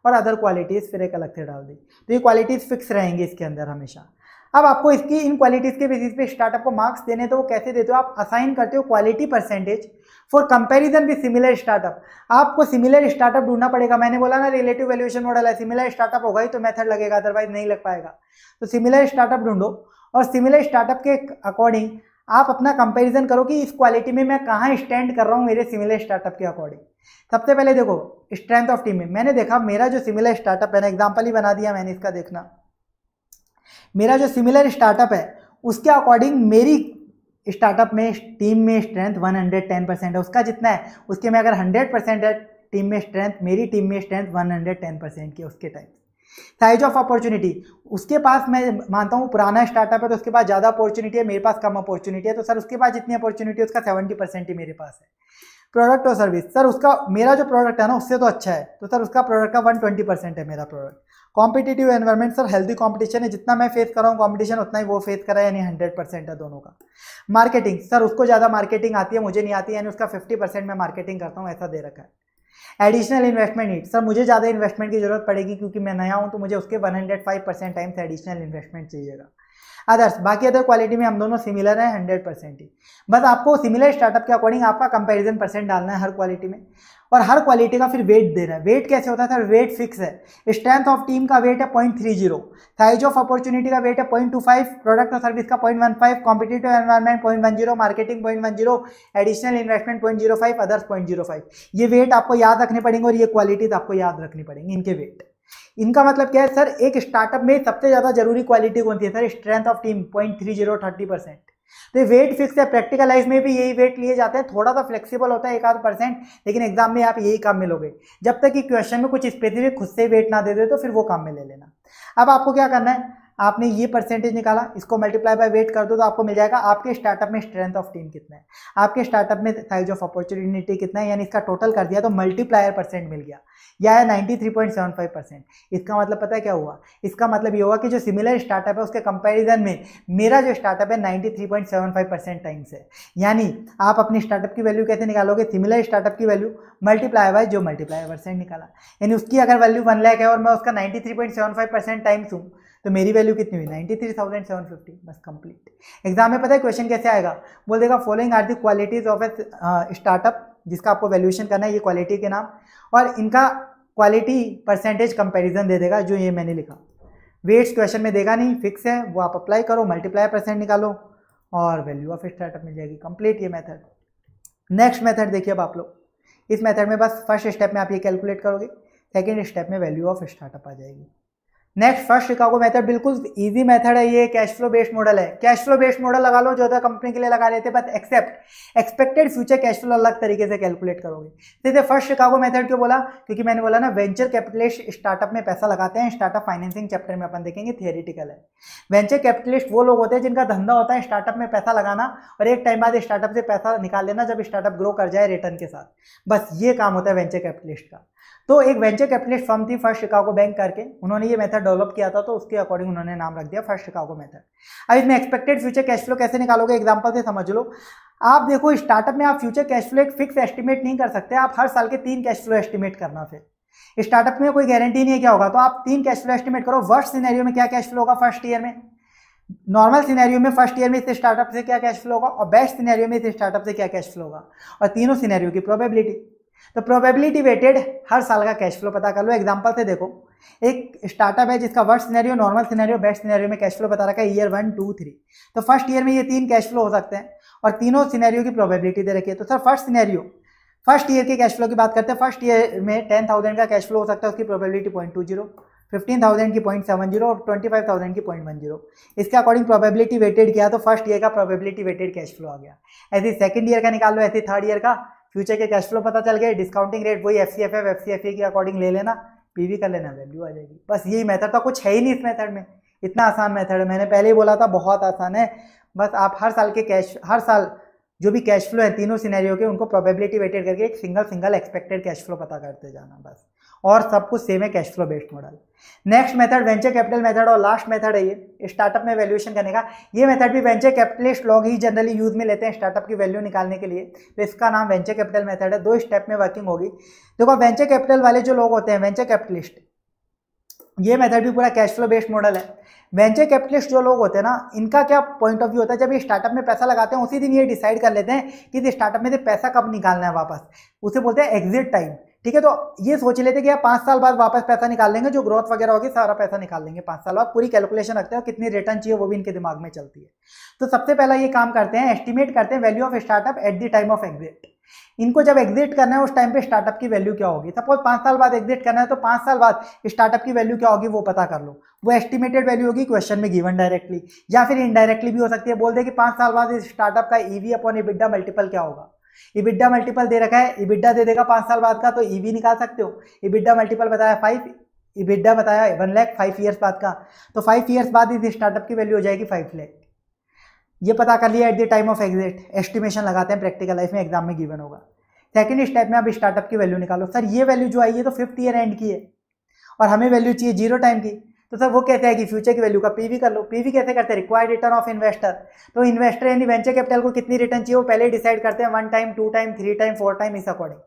और अदर क्वालिटीज़ फिर एक अलग से डाल दी तो ये क्वालिटीज़ फिक्स रहेंगी इसके अंदर हमेशा अब आपको इसकी इन क्वालिटीज़ के बेसिस पे स्टार्टअप को मार्क्स देने तो वो कैसे देते हो आप असाइन करते हो quality percentage for comparison with similar startup आपको सिमिलर स्टार्टअप ढूंढना पड़ेगा मैंने बोला ना रिलेटिव वैल्यूएशन मॉडल है सिमिलर स्टार्टअप होगा ही तो मेथड लगेगा अदरवाइज नहीं लग पाएगा तो सिमिलर स्टार्टअप ढूंढो और सिमिलर स्टार्टअप के अकॉर्डिंग आप अपना कंपैरिजन करो कि इस क्वालिटी में मैं कहाँ स्टैंड कर रहा हूँ मेरे सिमिलर स्टार्टअप के अकॉर्डिंग सबसे पहले देखो स्ट्रेंथ ऑफ टीम में मैंने देखा मेरा जो सिमिलर स्टार्टअप है ना एग्जाम्पल ही बना दिया मैंने इसका देखना मेरा जो सिमिलर स्टार्टअप है उसके अकॉर्डिंग मेरी स्टार्टअप में टीम में स्ट्रेंथ 110 परसेंट है उसका जितना है उसके में अगर 100 परसेंट है टीम में स्ट्रेंथ मेरी टीम में स्ट्रेंथ 110 परसेंट की उसके टाइम साइज ऑफ अपॉर्चुनिटी उसके पास मैं मानता हूँ पुराना स्टार्टअप है तो उसके पास ज़्यादा अपॉर्चुनिटी है मेरे पास कम अपॉर्चुनिटी है तो सर उसके पास जितनी अपॉर्चुनिटी है उसका सेवेंटी परसेंट ही मेरे पास है प्रोडक्ट और सर्विस सर उसका मेरा जो प्रोडक्ट है ना उससे तो अच्छा है तो सर उसका प्रोडक्ट का वन ट्वेंटी परसेंट है मेरा product competitive environment sir healthy competition है जितना मैं फेस कर रहा हूँ कॉम्पिटिशन उतना ही वो फेस कर रहा है यानी हंड्रेड परसेंट है दोनों का मार्केटिंग सर उसको ज़्यादा मार्केटिंग आती है मुझे नहीं आती यानी उसका फिफ्टी परसेंट मैं मार्केटिंग करता हूँ ऐसा दे रखा है एडिशनल इन्वेस्टमेंट नीड सर मुझे ज़्यादा इन्वेस्टमेंट की जरूरत पड़ेगी क्योंकि मैं नया हूँ तो मुझे उसके 105 परसेंट टाइम से एडिशनल इन्वेस्टमेंट चाहिएगा अदर्स बाकी अदर क्वालिटी में हम दोनों सिमिलर हैं हंड्रेड परसेंट ही बस आपको सिमिलर स्टार्टअप के अकॉर्डिंग आपका कंपेरिजन परसेंट डालना है हर क्वालिटी में और हर क्वालिटी का फिर वेट दे रहा है वेट कैसे होता है सर वेट फिक्स है स्ट्रेंथ ऑफ टीम का वेट है point three zero size of opportunity का वेट है पॉइंट टू फाइव प्रोडक्ट और सर्विस का point one five competitive environment point one zero marketing point one zero additional investment point zero five others point zero five ये weight आपको याद रखने पड़ेंगे और ये क्वालिटीज तो आपको याद रखनी पड़ेंगी इनके वेट इनका मतलब क्या है सर एक स्टार्टअप में सबसे ज़्यादा जरूरी क्वालिटी कौन सी है sir strength of team point three zero thirty percent तो वेट फिक्स है प्रैक्टिकल लाइफ में भी यही वेट लिए जाते हैं थोड़ा सा फ्लेक्सिबल होता है एक आध परसेंट लेकिन एग्जाम में आप यही काम में लोगे जब तक कि क्वेश्चन में कुछ स्पेसिफिक खुद से वेट ना दे दे तो फिर वो काम में ले लेना अब आपको क्या करना है आपने ये परसेंटेज निकाला इसको मल्टीप्लाई बाय वेट कर दो तो आपको मिल जाएगा आपके स्टार्टअप में स्ट्रेंथ ऑफ टीम कितना है आपके स्टार्टअप में साइज ऑफ अपॉर्चुनिटी कितना है यानी इसका टोटल कर दिया तो मल्टीप्लायर परसेंट मिल गया या है ninety three point seven five percent इसका मतलब पता है क्या हुआ इसका मतलब ये हुआ कि जो सिमिलर स्टार्टअप है उसके कंपैरिजन में मेरा जो स्टार्टअप है ninety three point seven five percent times है यानी आप अपने स्टार्टअप की वैल्यू कैसे निकालोगे सिमिलर स्टार्टअप की वैल्यू मल्टीप्लाई बाय जो मल्टीप्लाई परसेंट निकाला यानी उसकी अगर वैल्यू वन लैक है और मैं उसका ninety three point seven five percent times हूँ तो मेरी वैल्यू कितनी हुई ninety three thousand seven fifty बस कंप्लीट एग्जाम में पता है क्वेश्चन कैसे आएगा बोल देगा following are the qualities of a startup जिसका आपको वैल्यूएशन करना है ये क्वालिटी के नाम और इनका क्वालिटी परसेंटेज कंपेरिजन दे देगा जो ये मैंने लिखा वेट्स क्वेश्चन में देगा नहीं फिक्स है वो आप अप्लाई करो मल्टीप्लाई परसेंट निकालो और वैल्यू ऑफ स्टार्टअप मिल जाएगी कंप्लीट ये मेथड नेक्स्ट मेथड देखिए अब आप लोग इस मेथड में बस फर्स्ट स्टेप में आप ये कैलकुलेट करोगे सेकेंड स्टेप में वैल्यू ऑफ स्टार्टअप आ जाएगी नेक्स्ट फर्स्ट शिकागो मेथड बिल्कुल इजी मेथड है ये कैश फ्लो बेस्ड मॉडल है कैश फ्लो बेस्ड मॉडल लगा लो जो होता है कंपनी के लिए लगा लेते but except expected future cash flow अलग तरीके से कैलकुलेट करोगे जैसे फर्स्ट शिकागो मेथड क्यों बोला क्योंकि मैंने बोला ना वेंचर कैपिटलिस्ट स्टार्टअप में पैसा लगाते हैं स्टार्टअप फाइनेंसिंग चैप्टर में अपन देखेंगे थियरिटिकल है वेंचर कैपिटलिस्ट वो लोग होते हैं जिनका धंधा होता है स्टार्टअप में पैसा लगाना और एक टाइम बाद स्टार्टअप से पैसा निकाल लेना जब स्टार्टअप ग्रो कर जाए रिटर्न के साथ बस ये काम होता है वेंचर कैपिटलिस्ट का तो एक वेंचर कैपिटलिस्ट फर्म थी फर्स्ट शिकागो बैंक करके उन्होंने ये मेथड डेवलप किया था तो उसके अकॉर्डिंग उन्होंने नाम रख दिया फर्स्ट शिकागो मेथड अब इसमें एक्सपेक्टेड फ्यूचर कैश फ्लो कैसे निकालोगे एग्जांपल से समझ लो आप देखो स्टार्टअप में आप फ्यूचर कैश फ्लो एक फिक्स एस्टिमेट नहीं कर सकते आप हर साल के तीन कैश फ्लो एस्टिमेट करना फिर स्टार्टअप में कोई गारंटी नहीं है क्या होगा तो आप तीन कैश फ्लो एस्टिमेट करो वर्ष सिनेरियो में क्या कैश फ्लो होगा फर्स्ट ईयर में नॉर्मल सिनेरियो में फर्स्ट ईयर में इस स्टार्टअप से क्या कैश फ्लो होगा और बेस्ट सिनेरियो में इस स्टार्टअप से क्या कैश फ्लो होगा और तीनों सिनेरियो की प्रोबेबिलिटी तो प्रोबेबिलिटी वेटेड हर साल का कैश फ्लो पता कर लो एग्जाम्पल से देखो एक स्टार्टअप है जिसका worst scenario normal scenario best scenario में कैश फ्लो बता रखा है ईयर वन टू थ्री तो फर्स्ट ईयर में ये तीन कैश फ्लो हो सकते हैं और तीनों सिनेरियो की प्रोबेबिलिटी दे रखी है तो sir first scenario first year के कैश फ्लो की बात करते हैं फर्स्ट ईयर में टेन थाउजेंड का कैश फ्लो हो सकता है उसकी probability point two zero fifteen thousand की पॉइंट सेवन जीरो और ट्वेंटी फाइव थाउजेंड की पॉइंट वन जीरो इसके अकॉर्डिंग प्रोबेबिलिटी वेटेड किया तो फर्स्ट ईयर का प्रोबेबिलिटी वेटेड कैश फ्लो आ गया ऐसे सेकंड ईयर का निकाल लो ऐसे थर्ड ईयर का फ्यूचर के कैश फ्लो पता चल गए डिस्काउंटिंग रेट वही F C F F F C F A के अकॉर्डिंग ले लेना पीवी कर लेना वैल्यू आ जाएगी बस यही मेथड था कुछ है ही नहीं इस मेथड में इतना आसान मेथड है मैंने पहले ही बोला था बहुत आसान है बस आप हर साल के कैश हर साल जो भी कैश फ्लो है तीनों सिनेरियो के उनको प्रोबेबिलिटी वेटेड करके एक single single expected cash flow पता करते जाना बस और सब कुछ सेम है cash flow based model next method venture capital method और लास्ट मेथड है ये स्टार्टअप में वैल्यूएशन करने का ये मेथड भी वेंचर कैपिटलिस्ट लोग ही जनरली यूज में लेते हैं स्टार्टअप की वैल्यू निकालने के लिए तो इसका नाम वेंचर कैपिटल मेथड है दो स्टेप में वर्किंग होगी देखो वेंचर कैपिटल वाले जो लोग होते हैं वेंचर कैपिटलिस्ट ये मेथड भी पूरा कैश फ्लो बेस्ड मॉडल है वेंचर कैपिटलिस्ट जो लोग होते हैं ना इनका क्या पॉइंट ऑफ व्यू होता है जब ये स्टार्टअप में पैसा लगाते हैं उसी दिन ये डिसाइड कर लेते हैं कि स्टार्टअप में से पैसा कब निकालना है वापस उसे बोलते हैं एग्जिट टाइम ठीक है तो ये सोच लेते कि आप पांच साल बाद वापस पैसा निकाल लेंगे जो ग्रोथ वगैरह होगी सारा पैसा निकाल लेंगे पाँच साल बाद पूरी कैलकुलेशन रखते हैं और कितनी रिटर्न चाहिए वो भी इनके दिमाग में चलती है तो सबसे पहला ये काम करते हैं एस्टिमेट करते हैं value of startup at the time of exit इनको जब एग्जिट करना है उस टाइम पे स्टार्टअप की वैल्यू क्या होगी सपोज पांच साल बाद एग्जिट करना है तो पांच साल बाद स्टार्टअप की वैल्यू क्या होगी वो पता कर लो वो एस्टिमेटेड वैल्यू होगी क्वेश्चन में गिवन डायरेक्टली या फिर इनडायरेक्टली भी हो सकती है बोल दे कि पांच साल बाद इस स्टार्टअप का ईवी अपॉन एबिडा मल्टीपल क्या होगा इबिड्डा मल्टीपल दे रखा है इबिड्डा दे देगा पाँच साल बाद का तो ईवी e निकाल सकते हो इबिड्डा मल्टीपल बताया फाइव इबिड्डा बताया वन लैख फाइव ईयर्स बाद का तो फाइव ईयर्स बाद इस स्टार्टअप की वैल्यू हो जाएगी फाइव लैख ये पता कर लिया at the time of exit estimation लगाते हैं प्रैक्टिकल लाइफ में एग्जाम में गिवन होगा सेकंड स्टेप में आप स्टार्टअप की वैल्यू निकालो सर ये वैल्यू जो आई है तो फिफ्थ ईयर एंड की है और हमें वैल्यू चाहिए जीरो टाइम की तो सर वो कहते हैं कि फ्यूचर की वैल्यू का पीवी कर लो पीवी कैसे करते हैं रिक्वायर्ड रिटर्न ऑफ इन्वेस्टर तो इन्वेस्टर यानी वेंचर कैपिटल को कितनी रिटर्न चाहिए वो पहले डिसाइड करते हैं one time two time three time four time इस अकॉर्डिंग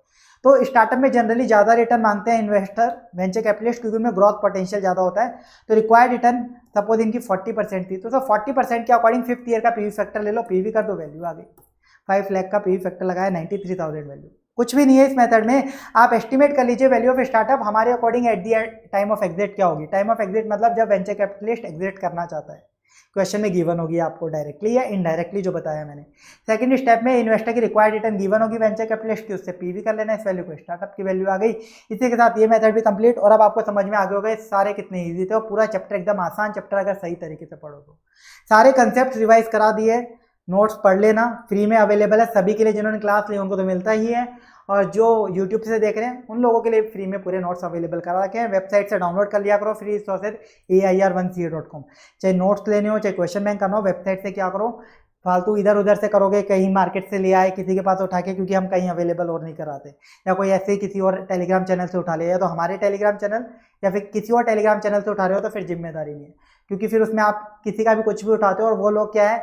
तो स्टार्टअप में जनरली ज़्यादा रिटर्न मांगते हैं इन्वेस्टर वेंचर कैपिटलिस्ट क्योंकि उनमें ग्रोथ पोटेंशियल ज़्यादा होता है तो रिक्वायर्ड रिटर्न सपोज इनकी फोर्टी परसेंट थी तो सर फोर्टी परसेंट के अकॉर्डिंग फिफ्थ ईयर का पीवी फैक्टर ले लो पीवी कर दो वैल्यू आगे फाइव लैख का पीवी फैक्टर लगाया नाइन्टी थ्री थाउजेंड वैल्यू कुछ भी नहीं है इस मेथड में आप एस्टिमेट कर लीजिए वैल्यू ऑफ स्टार्टअप हमारे according at the time of exit क्या होगी टाइम ऑफ एग्जिट मतलब जब वेंचर कैपिटलिस्ट एग्जिट करना चाहता है क्वेश्चन में गिवन होगी आपको डायरेक्टली या इनडायरेक्टली जो बताया मैंने सेकंड स्टेप में इन्वेस्टर की रिक्वायर्ड रिटर्न गिवन होगी वेंचर कैपिटलिस्ट की उससे पीवी कर लेना इस वैल्यू को स्टार्टअप की वैल्यू आ गई इसी के साथ ये मेथड भी कंप्लीट और अब आपको समझ में आ गए होगा सारे कितने ईजी थे और पूरा चैप्टर एकदम आसान चैप्टर अगर सही तरीके से पढ़ो तो सारे कंसेप्ट रिवाइज करा दिए नोट्स पढ़ लेना फ्री में अवेलेबल है सभी के लिए जिन्होंने क्लास ली उनको तो मिलता ही है और जो यूट्यूब से देख रहे हैं उन लोगों के लिए फ्री में पूरे नोट्स अवेलेबल करा रखे हैं वेबसाइट से डाउनलोड कर लिया करो free resources A I R one C A dot com चाहे नोट्स लेने हो चाहे क्वेश्चन बैंक करना हो वेबसाइट से क्या करो फालतू इधर उधर से करोगे कहीं मार्केट से ले आए किसी के पास उठा के क्योंकि हम कहीं अवेलेबल और नहीं कराते या कोई ऐसे ही किसी और टेलीग्राम चैनल से उठा ले या तो हमारे टेलीग्राम चैनल या फिर किसी और टेलीग्राम चैनल से उठा रहे हो तो फिर जिम्मेदारी नहीं है क्योंकि फिर उसमें आप किसी का भी कुछ भी उठाते हो और वो लोग क्या है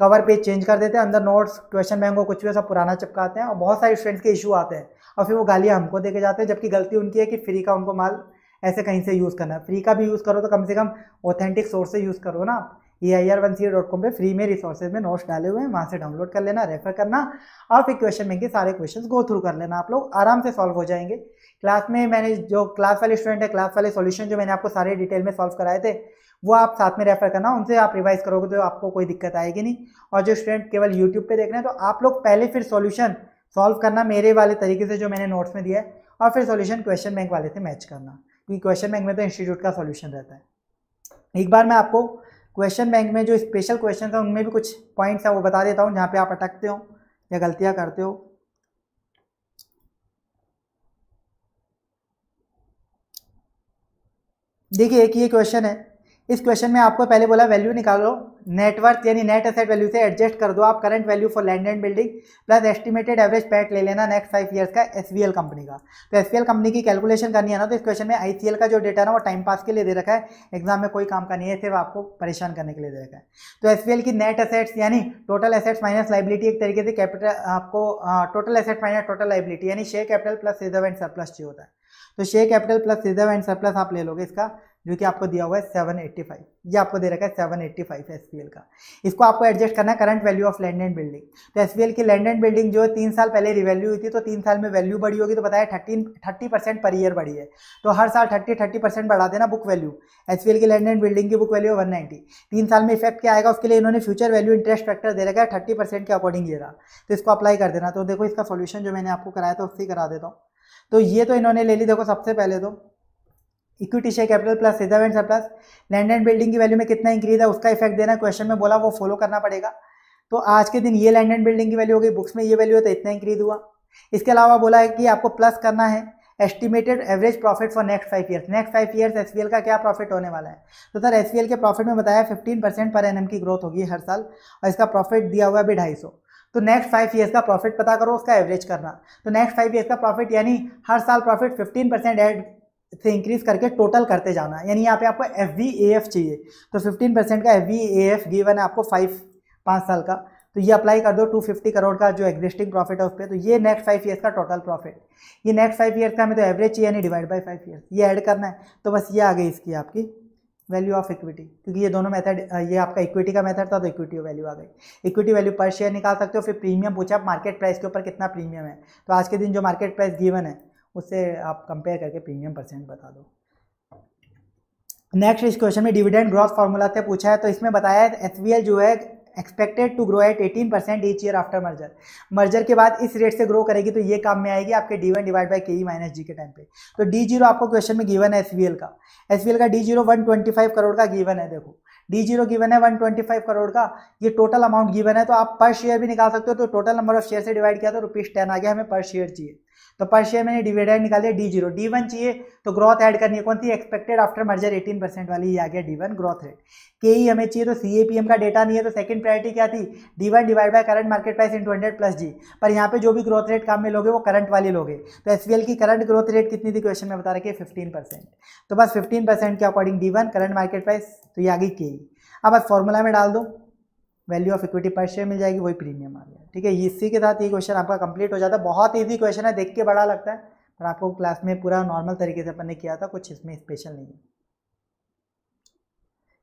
कवर पेज चेंज कर देते हैं अंदर नोट्स क्वेश्चन बैंक को कुछ भी सब पुराना चिपकाते हैं और बहुत सारे स्टूडेंट्स के इशू आते हैं और फिर वो गालियाँ हमको दे के जाते हैं जबकि गलती उनकी है कि फ्री का उनको माल ऐसे कहीं से यूज़ करना है फ्री का भी यूज़ करो तो कम से कम ऑथेंटिक सोर्स से यूज़ करो ना A E I R one C dot com पर फ्री में रिसोर्सेज में नोट्स डाले हुए हैं वहाँ से डाउनलोड कर लेना रेफर करना और फिर क्वेश्चन बैंक के सारे क्वेश्चन गो थ्रू कर लेना आप लोग आराम से सॉल्व हो जाएंगे क्लास में मैंने जो क्लास वाले स्टूडेंट है क्लास वाले सॉल्यूशन जो मैंने आपको सारे डिटेल में सॉल्व कराए थे वो आप साथ में रेफर करना उनसे आप रिवाइज करोगे तो आपको कोई दिक्कत आएगी नहीं और जो स्टूडेंट केवल यूट्यूब पे देख रहे हैं तो आप लोग पहले फिर सॉल्यूशन सॉल्व करना मेरे वाले तरीके से जो मैंने नोट्स में दिया है और फिर सॉल्यूशन क्वेश्चन बैंक वाले से मैच करना क्योंकि क्वेश्चन बैंक में तो इंस्टीट्यूट का सोल्यूशन रहता है एक बार मैं आपको क्वेश्चन बैंक में जो स्पेशल क्वेश्चन है उनमें भी कुछ पॉइंट्स हैं वो बता देता हूँ जहाँ पर आप अटकते हो या गलतियाँ करते हो देखिए एक ये क्वेश्चन है इस क्वेश्चन में आपको पहले बोला वैल्यू निकालो नेटवर्थ यानी नेट एसेट वैल्यू से एडजस्ट कर दो आप current value for land and building plus estimated average PAT ले लेना नेक्स्ट फाइव ईयर्स का एस कंपनी का तो एस कंपनी की कैलकुलेशन करनी है ना तो इस क्वेश्चन में आई का जो डेटा ना वो टाइम पास के लिए दे रखा है एग्जाम में कोई काम का नहीं है सिर्फ आपको परेशान करने के लिए दे रखा है तो एस की नेट असेट्स यानी टोटल एसेट्स माइनस लाइबिलिटी एक तरीके से कैपिटल आपको total asset minus total liability यानी share capital plus reserve and surplus चाहिए होता है तो share capital plus reserve and surplus आप ले लोगे इसका जो कि आपको दिया हुआ है 785 ये आपको दे रखा है 785 एल का इसको आपको एडजस्ट करना है current value of land and building तो एल की लैंड एंड बिल्डिंग जो है तीन साल पहले रिवैल्यू हुई थी तो तीन साल में वैल्यू बढ़ी होगी तो बताया थर्टीन थर्टी परसेंट पर ईयर बढ़ी है तो हर साल थर्टी थर्टी परसेंट बढ़ा देना बुक वैल्यू एस की लैंड एंड बिल्डिंग की बुक वैल्यू है वन तीन साल में इफेक्ट क्या आएगा उसके लिए इन्होंने फ्यूचर वैल्यू इंटरेस्ट फैक्टर दे रखा है थर्टी के अकॉर्डिंग ये रहा तो इसको अप्लाई कर देना तो देखो इसका सोल्यूशन जो मैंने आपको कराया था उससे करा देता हूँ तो ये तो इन्होंने ले ली देखो सबसे पहले तो equity share capital plus reserve and surplus land and building की वैल्यू में कितना इंक्रीज है उसका इफेक्ट देना क्वेश्चन में बोला वो फॉलो करना पड़ेगा तो आज के दिन ये लैंड एंड बिल्डिंग की वैल्यू हो गई बुक्स में ये वैल्यू है तो इतना इंक्रीज हुआ इसके अलावा बोला है कि आपको प्लस करना है estimated average profit for next five years next five years S का क्या प्रॉफिट होने वाला है तो सर एस के प्रॉफिट में बताया फिफ्टीन परसेंट पर एन की ग्रोथ होगी हर साल और इसका प्रॉफिट दिया हुआ है भी ढाई सौ तो नेक्स्ट फाइव ईयर्स का प्रॉफिट पता करो उसका एवरेज करना तो नेक्स्ट फाइव ईयर्स का प्रॉफिट यानी हर साल प्रॉफिट फिफ्टीन परसेंट एड से इंक्रीज करके टोटल करते जाना है यानी यहाँ पे आपको एफ वी ए एफ चाहिए तो फिफ्टीन परसेंट का F V A F given है आपको फाइव पाँच साल का तो ये अप्लाई कर दो 250 करोड़ का जो एग्जिस्टिंग प्रॉफिट है उस पर तो ये नेक्स्ट फाइव ईयर्स का टोटल प्रॉफिट ये नेक्स्ट फाइव ईयर्स का हमें तो एवरेज चाहिए यानी डिवाइड बाई फाइव ईयर्स ये ऐड करना है तो बस ये आ गई इसकी आपकी वैल्यू ऑफ इक्विटी क्योंकि ये दोनों मेथड ये आपका इक्विटी का मेथड था तो इक्विटी वैल्यू आ गई इक्विटी वैल्यू पर शेयर निकाल सकते हो फिर प्रीमियम पूछा मार्केट प्राइस के ऊपर कितना प्रीमियम है तो आज के दिन जो मार्केट प्राइस गिवन है उससे आप कंपेयर करके प्रीमियम परसेंट बता दो नेक्स्ट इस क्वेश्चन में डिविडेंड ग्रोथ फार्मूला से पूछा है तो इसमें बताया है एस जो है expected to grow at 18 percent each year after merger merger के बाद इस रेट से ग्रो करेगी तो ये काम में आएगी आपके D one divide by K E minus जी के टाइम पे तो डी जीरो आपको क्वेश्चन में गिवन है एस का एस वी एल का D zero one twenty five crore का गिवन है देखो डी जीरो गिवन है वन ट्वेंटी फाइव करोड़ का ये टोटल अमाउंट गिवन है तो आप पर शेयर भी निकाल सकते हो तो टोटल नंबर ऑफ शेयर से डिवाइड किया तो रुपीज़ टेन आ गया हमें पर शेयर चाहिए तो पर शेयर मैंने डिविडेंड निकाल दिया डी जीरो डी वन चाहिए तो ग्रोथ ऐड करनी है कौन सी एक्सपेक्टेड आफ्टर मर्जर 18 परसेंट वाली ये आ गया डी वन ग्रोथ रेट के ही हमें चाहिए तो सी ए पी एम का डेटा नहीं है तो सेकंड प्रायोरिटी क्या थी D one divide by current market price into hundred plus G पर यहाँ पे जो भी ग्रोथ रेट काम में लोगे वो करंट वाले लोगे तो एस की करंट ग्रोथ रेट कितनी थी क्वेश्चन में बता रखी है फिफ्टीन परसेंट तो बस फिफ्टीन परसेंट के according D one current market price तो ये आ गई के ही e। अब बस फॉर्मूला में डाल दो value of equity per share मिल जाएगी वही प्रीमियम आ गया ठीक है इसी के साथ ये क्वेश्चन आपका कंप्लीट हो जाता है बहुत ईजी क्वेश्चन है देख के बड़ा लगता है पर आपको क्लास में पूरा नॉर्मल तरीके से अपन ने किया था कुछ इसमें स्पेशल नहीं है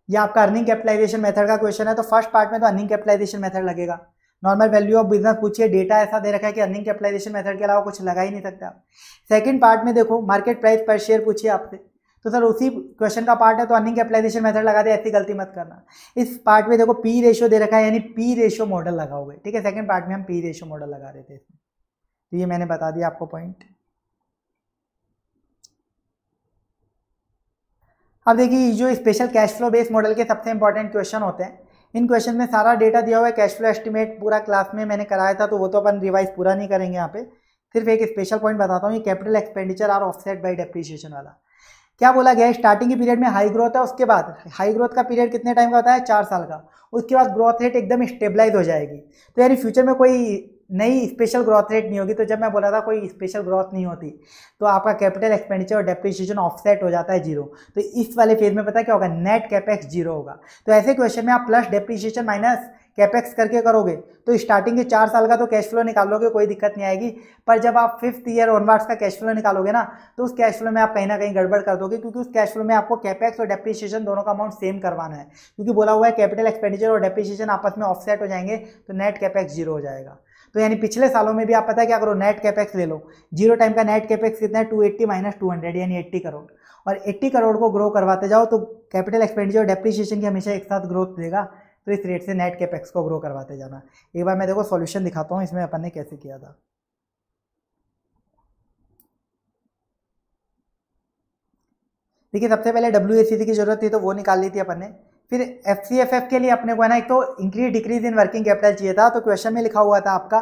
यह आपका अर्निंग कैपिटलाइजेशन मेथड का क्वेश्चन है तो फर्स्ट पार्ट में तो अर्निंग कैपिटलाइजेशन मेथड लगेगा नॉर्मल वैल्यू ऑफ बिजनेस पूछिए डेटा ऐसा दे रखा है कि अर्निंग कैपिटलाइजेशन मेथड के अलावा कुछ लगा ही नहीं सकता सेकंड पार्ट में देखो मार्केट प्राइस पर शेयर पूछिए आपसे तो सर उसी क्वेश्चन का पार्ट है तो अर्निंग कैपिटलाइजेशन मेथड लगा दे ऐसी गलती मत करना इस पार्ट में देखो पी रेशो दे रखा है यानी पी रेशो मॉडल लगा हुआ है ठीक है सेकंड पार्ट में हम पी रेशो मॉडल लगा रहे थे इसमें तो ये मैंने बता दिया आपको पॉइंट अब देखिए जो special cash flow based model के सबसे इंपॉर्टेंट क्वेश्चन होते हैं इन क्वेश्चन में सारा डेटा दिया हुआ है कैश फ्लो एस्टिमेट पूरा क्लास में मैंने कराया था तो वो तो अपन रिवाइज पूरा नहीं करेंगे यहाँ पे सिर्फ एक स्पेशल पॉइंट बताता हूँ ये capital expenditure are offset by depreciation वाला क्या बोला गया है स्टार्टिंग के पीरियड में हाई ग्रोथ है उसके बाद हाई ग्रोथ का पीरियड कितने टाइम का होता है चार साल का उसके बाद ग्रोथ रेट एकदम स्टेबलाइज हो जाएगी तो यानी फ्यूचर में कोई नई स्पेशल ग्रोथ रेट नहीं होगी तो जब मैं बोला था कोई स्पेशल ग्रोथ नहीं होती तो आपका कैपिटल एक्सपेंडिचर और डेप्रिसिएशन ऑफसेट हो जाता है जीरो तो इस वाले फेज में पता क्या होगा नेट कैपेक्स जीरो होगा तो ऐसे क्वेश्चन में आप प्लस डेप्रिसिएशन माइनस कैपेक्स करके करोगे तो स्टार्टिंग के चार साल का तो कैश फ्लो निकालोगे कोई दिक्कत नहीं आएगी पर जब आप फिफ्थ ईयर ऑनवर्ड्स का कैश फ्लो निकालोगे ना तो उस कैश फ्लो में आप कहीं ना कहीं गड़बड़ कर दोगे क्योंकि उस कैश फ्लो में आपको कैपेक्स और डेप्रिसिएशन दोनों का अमाउंट सेम करवाना है क्योंकि बोला हुआ है कैपिटल एक्सपेंडिचर और डेप्रिसिएशन आपस में ऑफसेट हो जाएंगे तो नेट कैपेक्स जीरो हो जाएगा तो यानी पिछले सालों में भी आप पता है क्या करो नेट कैपेक्स ले लो जीरो टाइम का नेट कैपेक्स कितना है two eighty minus two hundred यानी एट्टी करोड़ और एट्टी करोड़ को ग्रो करवाते जाओ तो कैपिटल एक्सपेंडिचर और डेप्रिसिएशन की हमेशा एक साथ ग्रोथ देगा तो इस रेट से नेट कैपेक्स को ग्रो करवाते जाना एक बार मैं देखो सॉल्यूशन दिखाता हूँ इसमें अपन ने कैसे किया था देखिए सबसे पहले डब्ल्यू की जरूरत थी तो वो निकाल ली थी अपन ने फिर एफ के लिए अपने को है ना एक तो increase decrease in working capital चाहिए था तो क्वेश्चन में लिखा हुआ था आपका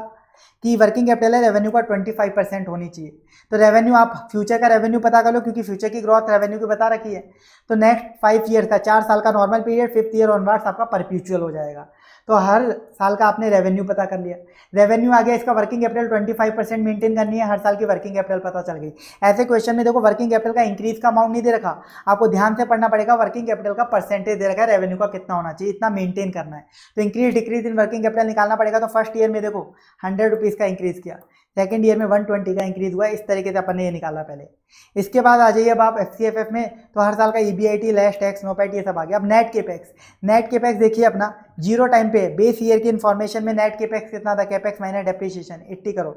कि वर्किंग कैपिटल है रेवेन्यू का 25 परसेंट होनी चाहिए तो रेवेन्यू आप फ्यूचर का रेवेन्यू पता कर लो क्योंकि फ्यूचर की ग्रोथ रेवेन्यू की बता रखी है तो नेक्स्ट फाइव ईयर का चार साल का normal period fifth year onwards आपका परप्यूचुअल हो जाएगा तो हर साल का आपने रेवेन्यू पता कर लिया रेवेन्यू आ गया इसका वर्किंग कैपिटल 25 परसेंट मेंटेन करनी है हर साल की वर्किंग कैपिटल पता चल गई ऐसे क्वेश्चन में देखो वर्किंग कैपिटल का इंक्रीज का अमाउंट नहीं दे रखा आपको ध्यान से पढ़ना पड़ेगा वर्किंग कैपिटल का परसेंटेज दे रखा है रेवेन्यू का कितना होना चाहिए इतना मेंटेन करना है तो increase decrease in working capital निकालना पड़ेगा तो फर्स्ट ईयर में देखो हंड्रेड रुपीज़ का इंक्रीज किया सेकेंड ईयर में 120 का इंक्रीज हुआ इस तरीके से अपन ने ये निकाला पहले इसके बाद आ जाइए अब आप एफ सी एफ एफ में तो हर साल का E B I T less tax NOPAT ये सब आ गया अब नेट के पैक्स नेट के पैक्स देखिए अपना जीरो टाइम पे बेस ईयर की इन्फॉर्मेशन में नेट के पैक्स कितना था capex minus depreciation eighty crore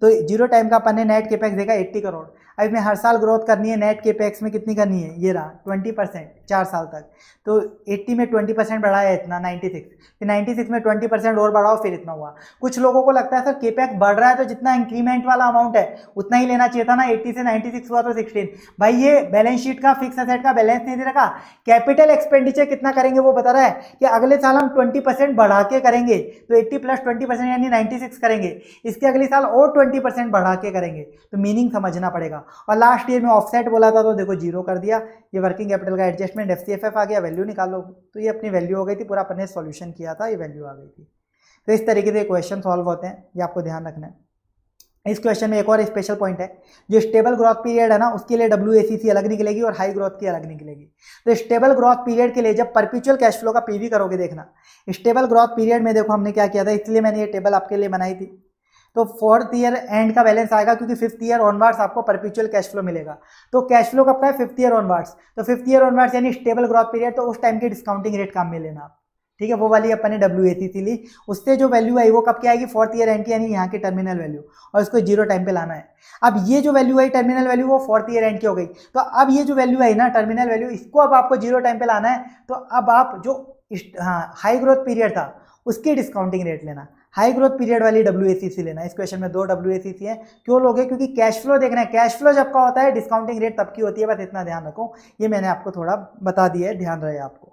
तो जीरो टाइम का अपन ने नेट के पैक्स देखा एट्टी करोड़ अब इसमें हर साल ग्रोथ करनी है नेट के पैक्स में कितनी करनी है ये रहा ट्वेंटी परसेंट चार साल तक तो 80 में 20 परसेंट बढ़ाया इतना 96 फिर 96 में 20 परसेंट और बढ़ाओ फिर इतना हुआ कुछ लोगों को लगता है सर केपैक बढ़ रहा है तो जितना इंक्रीमेंट वाला अमाउंट है उतना ही लेना चाहिए था ना 80 से 96 हुआ तो 16 भाई ये बैलेंस शीट का फिक्स असेट का बैलेंस नहीं दे रखा कैपिटल एक्सपेंडिचर कितना करेंगे वो बता रहा है कि अगले साल हम ट्वेंटी बढ़ा के करेंगे तो एट्टी प्लस ट्वेंटी यानी नाइन्टी करेंगे इसके अगले साल और ट्वेंटी बढ़ा के करेंगे तो मीनिंग समझना पड़ेगा और लास्ट ईयर में ऑफसेट बोला था तो देखो जीरो कर दिया ये वर्किंग कैपिटल का एडजस्टमेंट स्टेटमेंट एफ सी आ गया वैल्यू निकालो तो ये अपनी वैल्यू हो गई थी पूरा अपने सॉल्यूशन किया था ये वैल्यू आ गई थी तो इस तरीके से क्वेश्चन सॉल्व होते हैं ये आपको ध्यान रखना है इस क्वेश्चन में एक और स्पेशल पॉइंट है जो स्टेबल ग्रोथ पीरियड है ना उसके लिए डब्ल्यू एसीसी अलग निकलेगी और हाई ग्रोथ की अलग निकलेगी तो स्टेबल ग्रोथ पीरियड के लिए जब परपिचुअल कैश फ्लो का पीवी करोगे देखना स्टेबल ग्रोथ पीरियड में देखो हमने क्या किया था इसलिए मैंने ये टेबल आपके लिए बनाई थी तो फोर्थ ईयर एंड का बैलेंस आएगा क्योंकि फिफ्थ ईयर ऑनवर्ड्स आपको परपिचुअल कैश फ्लो मिलेगा तो कैश फ्लो कब का है फिफ्थ ईयर ऑनवर्ड्स तो फिफ्थ ईयर ऑनवर्ड्स यानी स्टेबल ग्रोथ पीरियड तो उस टाइम की डिस्काउंटिंग रेट काम में लेना आप ठीक है वो वाली अपने डब्ल्यू ए थी ली उससे जो वैल्यू आई वो कब की आएगी फोर्थ ईयर एंड की यानी यहाँ की टर्मिनल वैल्यू और इसको जीरो टाइम पे लाना है अब ये जो वैल्यू आई टर्मिनल वैल्यू वो फोर्थ ईयर एंड की हो गई तो अब ये जो वैल्यू आई ना टर्मिनल वैल्यू इसको अब आपको जीरो टाइम पे लाना है तो अब आप जो हाँ हाई ग्रोथ पीरियड था उसकी डिस्काउंटिंग रेट लेना हाई ग्रोथ पीरियड वाली डब्ल्यू लेना इस क्वेश्चन में दो डब्ल्यू हैं क्यों लोगे क्योंकि कैश फ्लो देखना है कैश फ्लो जब का होता है डिस्काउंटिंग रेट तब की होती है बस इतना ध्यान रखो ये मैंने आपको थोड़ा बता दिया है ध्यान रहे आपको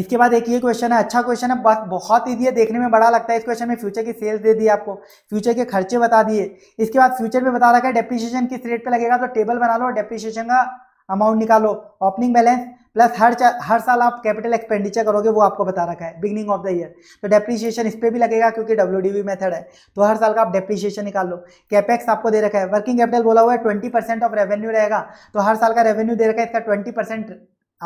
इसके बाद एक ये क्वेश्चन है अच्छा क्वेश्चन है बस बहुत ईजी है देखने में बड़ा लगता है इस क्वेश्चन में फ्यूचर की सेल्स दे दी आपको फ्यूचर के खर्चे बता दिए इसके बाद फ्यूचर में बता रखा है डेप्रिसिएशन किस रेट पे लगेगा तो टेबल बना लो डेप्रिसिएशन का अमाउंट निकालो ओपनिंग बैलेंस प्लस हर हर साल आप कैपिटल एक्सपेंडिचर करोगे वो आपको बता रखा है बिगनिंग ऑफ द ईयर तो डेप्रीशिएशन इस पर भी लगेगा क्योंकि डब्ल्यू मेथड है तो हर साल का आप डेप्रीशिएशन निकाल लो कैपेक्स आपको दे रखा है वर्किंग कैपिटल बोला हुआ है ट्वेंटी परसेंट ऑफ रेवेन्यू रहेगा तो हर साल का रेवेन्यू दे रखा है इसका ट्वेंटी परसेंट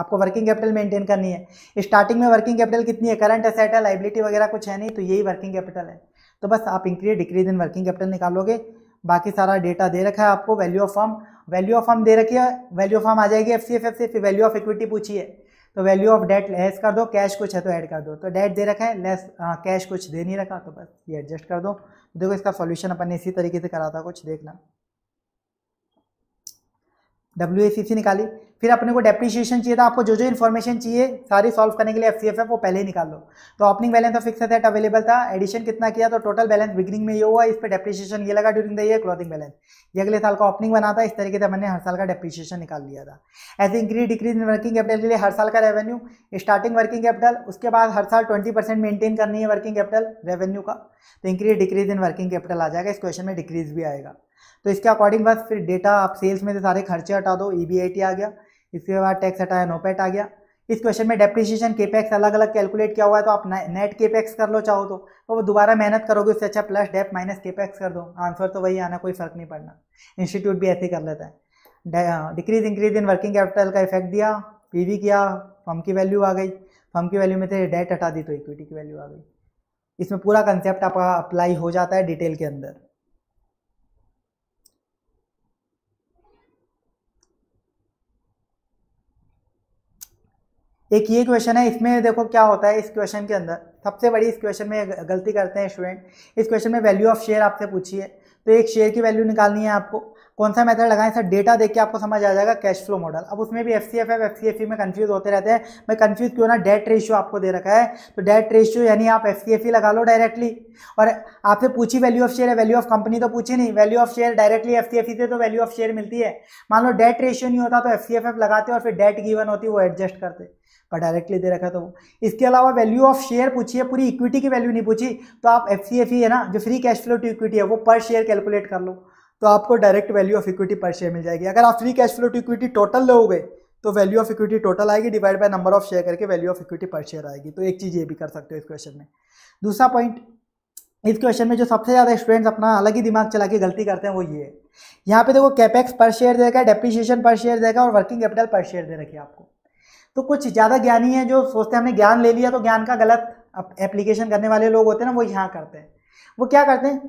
आपको वर्किंग कैपिटल मेंटेन करनी है स्टार्टिंग में वर्किंग कैपिटल कितनी है करंट असेट है लाइबिलिटी वगैरह कुछ है नहीं तो यही वर्किंग कैपिटल है तो बस आप increase decrease in working capital निकालोगे बाकी सारा डेटा दे रखा है आपको value of firm value of हम दे रखी है वैल्यू ऑफ हम आ जाएगी एफ सी एफ एफ से फिर वैल्यू ऑफ इक्विटी पूछिए तो वैल्यू ऑफ डेट लेस कर दो कैश कुछ है तो ऐड कर दो तो डेट दे रखा है लेस कैश हाँ, कुछ दे नहीं रखा तो बस ये एडजस्ट कर दो देखो इसका सॉल्यूशन अपन ने इसी तरीके से करा था कुछ देखना डब्ल्यू निकाली फिर अपने को डेप्रिशिएशन चाहिए था आपको जो जो इन्फॉर्मेशन चाहिए सारी सॉल्व करने के लिए एफ एफ वो पहले ही निकाल लो तो opening balance of fix asset available था एडिशन कितना किया तो टोटल बैलेंस बिगनिंग में ये हुआ इस पर डेप्रिशिएशन ये लगा during the year closing balance ये अगले साल का ओपनिंग बना था इस तरीके से मैंने हर साल का डेप्रिशिएशन निकाल लिया था ऐसे increase decrease in working capital के लिए हर साल का रेवेन्यू स्टार्टिंग वर्किंग कैपिटल उसके बाद हर साल ट्वेंटी परसेंट मेंटेन करनी है वर्किंग कैपिटल रेवेन्यू का तो increase decrease in working capital आ जाएगा इस क्वेश्चन में डिक्रीज भी आएगा तो इसके अकॉर्डिंग बस फिर डेटा आप सेल्स में से सारे खर्चे हटा दो ई आ गया इसके बाद टैक्स हटाया नोपैट आ गया इस क्वेश्चन में डेप्रिसिएशन केपेक्स अलग अलग कैलकुलेट किया हुआ है तो आप नेट केपेक्स कर लो चाहो तो तो वो दोबारा मेहनत करोगे उससे अच्छा प्लस डेप माइनस केपेक्स कर दो आंसर तो वही आना कोई फर्क नहीं पड़ना इंस्टीट्यूट भी ऐसे कर लेता है decrease increase in working capital का इफेक्ट दिया पी किया फर्म की वैल्यू आ गई फर्म की वैल्यू में से डेट हटा दी तो इक्विटी की वैल्यू आ गई इसमें पूरा कंसेप्ट आपका अप्लाई हो जाता है डिटेल के अंदर एक ये क्वेश्चन है इसमें देखो क्या होता है इस क्वेश्चन के अंदर सबसे बड़ी इस क्वेश्चन में गलती करते हैं स्टूडेंट इस क्वेश्चन में वैल्यू ऑफ शेयर आपसे पूछी है तो एक शेयर की वैल्यू निकालनी है आपको कौन सा मेथड लगाएं सर डेटा देख के आपको समझ आ जाएगा कैश फ्लो मॉडल अब उसमें भी F C F F F C F E में कन्फ्यूज होते रहते हैं मैं कन्फ्यूज क्यों ना डेट रेशियो आपको दे रखा है तो डेट रेशियो यानी आप एफ सी एफ ई लगा लो डायरेक्टली और आपसे पूछी वैल्यू ऑफ शेयर है वैल्यू ऑफ कंपनी तो पूछी नहीं value of share directly F C F E से तो वैल्यू ऑफ शेयर मिलती है मान लो डेट रेशियो नहीं होता तो एफ सी एफ एफ लगाते और फिर डेट गिवन होती वो एडजस्ट करते का डायरेक्टली दे रखा था तो इसके अलावा वैल्यू ऑफ शेयर पूछिए पूरी इक्विटी की वैल्यू नहीं पूछी तो आप एफ सी एफ है ना जो free cash flow to equity है वो पर शेयर कैलकुलेट कर लो तो आपको direct value of equity per share मिल जाएगी अगर आप free cash flow to equity total लोगे तो वैल्यू ऑफ इक्विटी टोटल आएगी divide by number of share करके value of equity per share आएगी तो एक चीज़ ये भी कर सकते हो इस क्वेश्चन में दूसरा पॉइंट इस क्वेश्चन में जो सबसे ज़्यादा स्टूडेंट्स अपना अलग ही दिमाग चला के गलती करते हैं वो ये है यहाँ पे देखो कैपेक्स पर शेयर देगा डेप्रिसिएशन पर शेयर देगा और वर्किंग कैपिटल पर शेयर दे रखी है आपको तो कुछ ज़्यादा ज्ञानी हैं जो सोचते हैं हमने ज्ञान ले लिया तो ज्ञान का गलत एप्लीकेशन करने वाले लोग होते हैं ना वो यहाँ करते हैं वो क्या करते हैं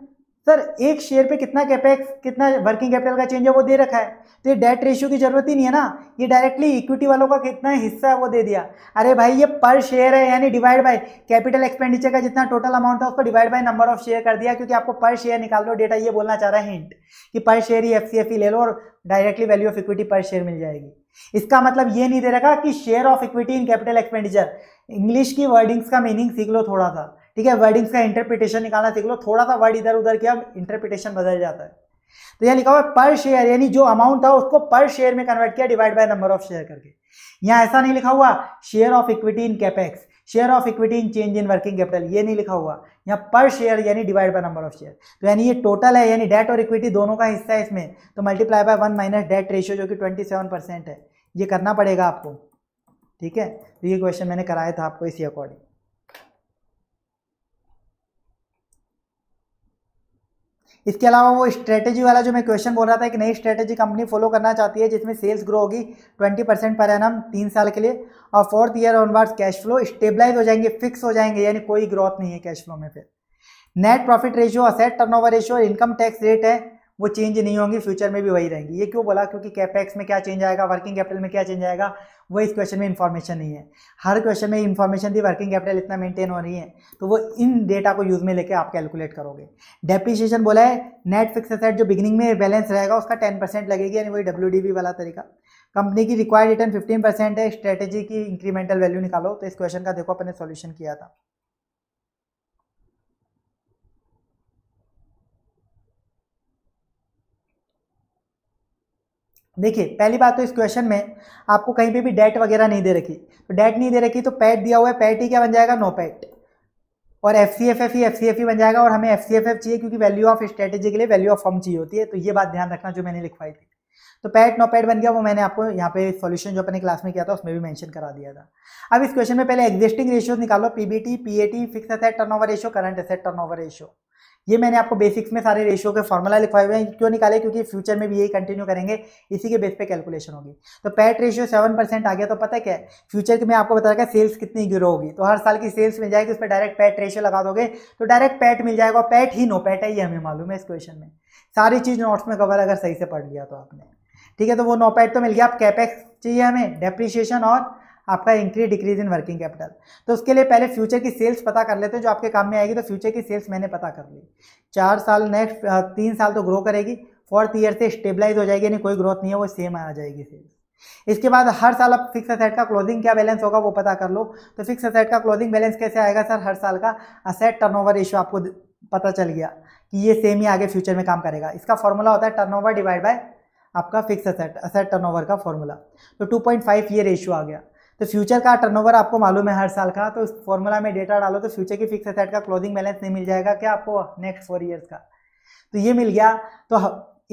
सर एक शेयर पे कितना कैपेक्स कितना वर्किंग कैपिटल का चेंज है वो दे रखा है तो ये डेट रेशियो की जरूरत ही नहीं है ना ये डायरेक्टली इक्विटी वालों का कितना हिस्सा है वो दे दिया अरे भाई ये पर शेयर है यानी डिवाइड बाय कैपिटल एक्सपेंडिचर का जितना टोटल अमाउंट था उसको divide by number of share कर दिया क्योंकि आपको पर शेयर निकाल लो डेटा ये बोलना चाह रहा है हिंट कि पर शेयर ही एफ e ले लो और directly value of equity per share मिल जाएगी इसका मतलब ये नहीं दे रखा कि share of equity in capital expenditure English की वर्डिंग्स का मीनिंग सीख लो थोड़ा सा ठीक है वर्डिंग्स का इंटरप्रिटेशन निकालना सीख लो थोड़ा सा वर्ड इधर उधर किया इंटरप्रिटेशन बदल जाता है तो यह लिखा हुआ है पर शेयर यानी जो अमाउंट था उसको पर शेयर में कन्वर्ट किया divide by number of share करके यहां ऐसा नहीं लिखा हुआ share of equity in capex share of equity in change in working capital ये नहीं लिखा हुआ यहाँ पर शेयर यानी divide by number of share तो यानी ये टोटल है यानी डेट और इक्विटी दोनों का हिस्सा है इसमें तो multiply by one minus debt ratio जो कि ट्वेंटी सेवन परसेंट है ये करना पड़ेगा आपको ठीक है तो ये क्वेश्चन मैंने कराया था आपको इसी अकॉर्डिंग इसके अलावा वो स्ट्रेटेजी वाला जो मैं क्वेश्चन बोल रहा था एक नई स्ट्रेटेजी कंपनी फॉलो करना चाहती है जिसमें सेल्स ग्रो होगी ट्वेंटी परसेंट पर एनम तीन साल के लिए और fourth year onwards cash flow stabilize हो जाएंगे फिक्स हो जाएंगे यानी कोई ग्रोथ नहीं है कैश फ्लो में फिर net profit ratio asset turnover ratio और इनकम टैक्स रेट है वो चेंज नहीं होंगी फ्यूचर में भी वही रहेंगी ये क्यों बोला क्योंकि कैपेक्स में क्या चेंज आएगा वर्किंग कैपिटल में क्या चेंज आएगा वो इस क्वेश्चन में इन्फॉर्मेशन नहीं है हर क्वेश्चन में इन्फॉर्मेशन थी वर्किंग कैपिटल इतना मेंटेन हो रही है तो वो इन डेटा को यूज़ में लेके आप कैलकुलेट करोगे डेप्रिशिएशन बोला है नेट फिक्स असेट जो बिगिनिंग में बैलेंस रहेगा उसका टेन परसेंट लगेगी यानी वही डब्ल्यू वाला तरीका कंपनी की रिक्वायर्ड रिटर्न फिफ्टीन परसेंट है स्ट्रेटेजी की इंक्रीमेंटल वैल्यू निकालो तो इस क्वेश्चन का देखो अपने सोल्यूशन किया था देखिए पहली बात तो इस क्वेश्चन में आपको कहीं पे भी डेट वगैरह नहीं दे रखी तो डेट नहीं दे रखी तो पैट दिया हुआ है पैट ही क्या बन जाएगा नो पैट और एफ सी एफ एफ ही एफ सी एफ ही बन जाएगा और हमें एफ सी एफ एफ चाहिए क्योंकि वैल्यू ऑफ स्ट्रेटेजी के लिए वैल्यू ऑफ फॉर्म चाहिए होती है तो ये बात ध्यान रखना जो मैंने लिखवाई थी तो पैट नो पैट बन गया वो मैंने आपको यहाँ पे सॉल्यूशन जो अपने क्लास में किया था उसमें भी मैंशन करा दिया था अब इस क्वेश्चन में पहले एग्जिस्टिंग रेशियोज निकालो PBT PAT fix asset over ratio current asset over ratio ये मैंने आपको बेसिक्स में सारे रेशियो के फॉर्मूला लिखवाए हुए हैं क्यों निकाले क्योंकि फ्यूचर में भी यही कंटिन्यू करेंगे इसी के बेस पे कैलकुलेशन होगी तो पैट रेशियो सेवन परसेंट आ गया तो पता है क्या फ्यूचर के मैं आपको बता रहा सेल्स कितनी ग्रो होगी तो हर साल की सेल्स मिल जाएगी तो उस पर डायरेक्ट पैट रेशियो लगा दोगे तो डायरेक्ट पैट मिल जाएगा पैट ही नो पैट है ये हमें मालूम है इस क्वेश्चन में सारी चीज़ नोट्स में कवर अगर सही से पढ़ लिया तो आपने ठीक है तो वो नोपैट तो मिल गया आप कैपेक्स चाहिए हमें डेप्रिशिएशन और आपका increase decrease in working capital तो उसके लिए पहले फ्यूचर की सेल्स पता कर लेते हैं जो आपके काम में आएगी तो फ्यूचर की सेल्स मैंने पता कर ली चार साल नेक्स्ट तीन साल तो ग्रो करेगी फोर्थ ईयर से स्टेबलाइज हो जाएगी यानी कोई ग्रोथ नहीं है वो सेम आ जाएगी सेल्स इसके बाद हर साल अब फिक्स असेट का क्लोजिंग क्या बैलेंस होगा वो पता कर लो तो फिक्स असेट का क्लोजिंग बैलेंस कैसे आएगा सर हर साल का असेट टर्नओवर ओवर आपको पता चल गया कि ये सेम ही आगे फ्यूचर में काम करेगा इसका फॉर्मूला होता है टर्नओवर डिवाइड बाय आपका फिक्स असेट असेट टर्नओवर का फॉर्मूला तो 2.5 ये रेशियो आ गया तो फ्यूचर का टर्नओवर आपको मालूम है हर साल का तो इस फॉर्मूला में डेटा डालो तो फ्यूचर की फिक्स असेट का क्लोजिंग बैलेंस नहीं मिल जाएगा क्या आपको नेक्स्ट फोर ईयर्स का तो ये मिल गया तो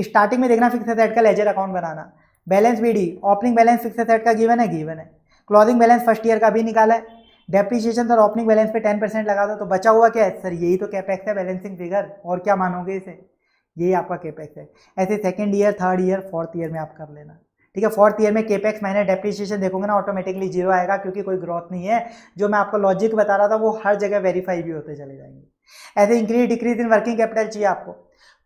स्टार्टिंग में देखना फिक्स एसेट का लेजर अकाउंट बनाना balance B D opening balance fix asset का गिवन है गिवन है क्लोजिंग बैलेंस फर्स्ट ईयर का भी निकाला है डेप्रिशिएशन और ओपनिंग बैलेंस पे टेन परसेंट लगा दो तो बचा हुआ क्या है सर यही तो कैपेक्स है बैलेंसिंग फिगर और क्या मानोगे इसे यही आपका कैपेक्स है ऐसे second year third year fourth year में आप कर लेना ठीक है फोर्थ ईयर में केपेक्स माइनर डेप्रिसिएशन देखोगे ना ऑटोमेटिकली जीरो आएगा क्योंकि कोई ग्रोथ नहीं है जो मैं आपको लॉजिक बता रहा था वो हर जगह वेरीफाई भी होते चले जाएंगे ऐसे increase decrease in working capital चाहिए आपको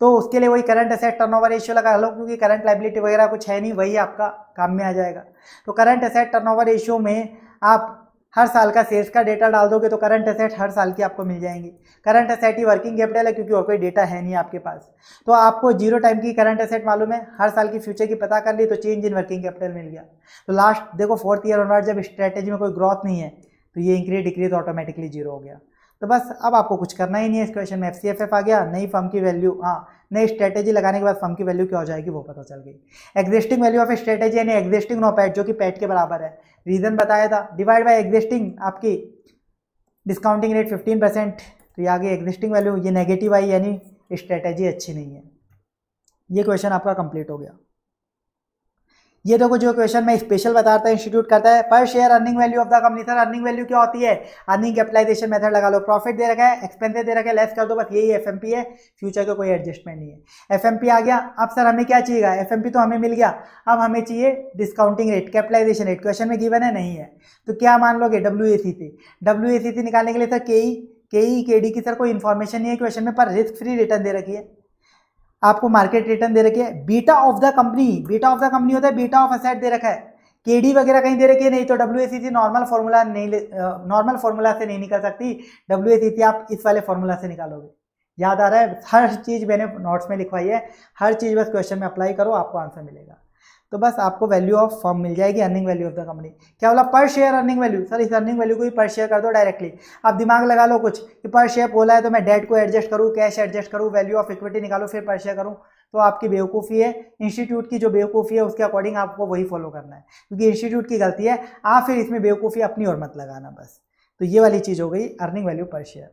तो उसके लिए वही करंट असेट टर्नओवर रेशियो लगा लो क्योंकि करंट लाइबिलिटी वगैरह कुछ है नहीं वही आपका काम में आ जाएगा तो करंट असेट टर्नओवर रेशियो में आप हर साल का सेल्स का डेटा डाल दोगे तो करंट असेट हर साल की आपको मिल जाएंगी करंट असेट ही वर्किंग कैपिटल है क्योंकि और कोई डेटा है नहीं आपके पास तो आपको जीरो टाइम की करंट असेट मालूम है हर साल की फ्यूचर की पता कर ली तो चेंज इन वर्किंग कैपिटल मिल गया तो लास्ट देखो फोर्थ ईयर ऑनवर्ड जब स्ट्रैटेजी में कोई ग्रोथ नहीं है तो ये इंक्रीज डिक्रीज ऑटोमेटिकली जीरो हो गया तो बस अब आपको कुछ करना ही नहीं है इस क्वेश्चन में एफ सी एफ एफ आ गया नई फर्म की वैल्यू हाँ नई स्ट्रेटेजी लगाने के बाद फर्म की वैल्यू क्या हो जाएगी वो पता चल गई एग्जिस्टिंग वैल्यू ऑफ स्ट्रेटेजी यानी एग्जिस्टिंग नो पैट जो कि पैट के बराबर है रीजन बताया था डिवाइड बाई एग्जिस्टिंग आपकी डिस्काउंटिंग रेट फिफ्टीन परसेंट तो ये आगे एग्जिस्टिंग वैल्यू ये नेगेटिव आई यानी स्ट्रेटेजी अच्छी नहीं है ये क्वेश्चन आपका कंप्लीट हो गया ये देखो जो क्वेश्चन मैं स्पेशल बता रहा इंस्टीट्यूट करता है per share earning value of the company sir earning value क्या होती है अर्निंग कैपिटलाइजेशन मेथड लगा लो प्रॉफिट दे रखा है एक्सपेंसिव दे रखा है लेस कर दो बस यही एफ है फ्यूचर का कोई एडजस्टमेंट नहीं है एफ आ गया अब सर हमें क्या चाहिएगा एफ तो हमें मिल गया अब हमें चाहिए discounting rate capitalization rate question में गिवन है नहीं है तो क्या मान लो डब्ल्यू से डब्ल्यू निकालने के लिए सर के ई के ई के डी की सर कोई इन्फॉर्मेशन नहीं है क्वेश्चन में पर रिस्क फ्री रिटर्न दे रखी है आपको मार्केट रिटर्न दे रखी है beta of the company beta of the company होता है बीटा ऑफ असेट दे रखा है के वगैरह कहीं दे रखी है नहीं तो डब्ल्यू नॉर्मल फॉर्मूला नहीं नॉर्मल फॉर्मूला से नहीं निकल सकती डब्ल्यू आप इस वाले फॉर्मूला से निकालोगे याद आ रहा है हर चीज़ मैंने नोट्स में लिखवाई है हर चीज़ बस क्वेश्चन में अप्लाई करो आपको आंसर मिलेगा तो बस आपको वैल्यू ऑफ फर्म मिल जाएगी earning value of the company क्या बोला per share earning value sir इस अर्निंग वैल्यू को ही पर शेयर कर दो डायरेक्टली आप दिमाग लगा लो कुछ कि पर शेयर बोला है तो मैं डेट को एडजस्ट करूँ कैश एडजस्ट करूँ वैल्यू ऑफ इक्विटी निकालो फिर पर शेयर करूँ तो आपकी बेवकूफ़ी है इंस्टीट्यूट की जो बेवकूफ़ी है उसके अकॉर्डिंग आपको वही फॉलो करना है क्योंकि इंस्टीट्यूट की गलती है आप फिर इसमें बेवकूफ़ी अपनी और मत लगाना बस तो ये वाली चीज़ हो गई अर्निंग वैल्यू पर शेयर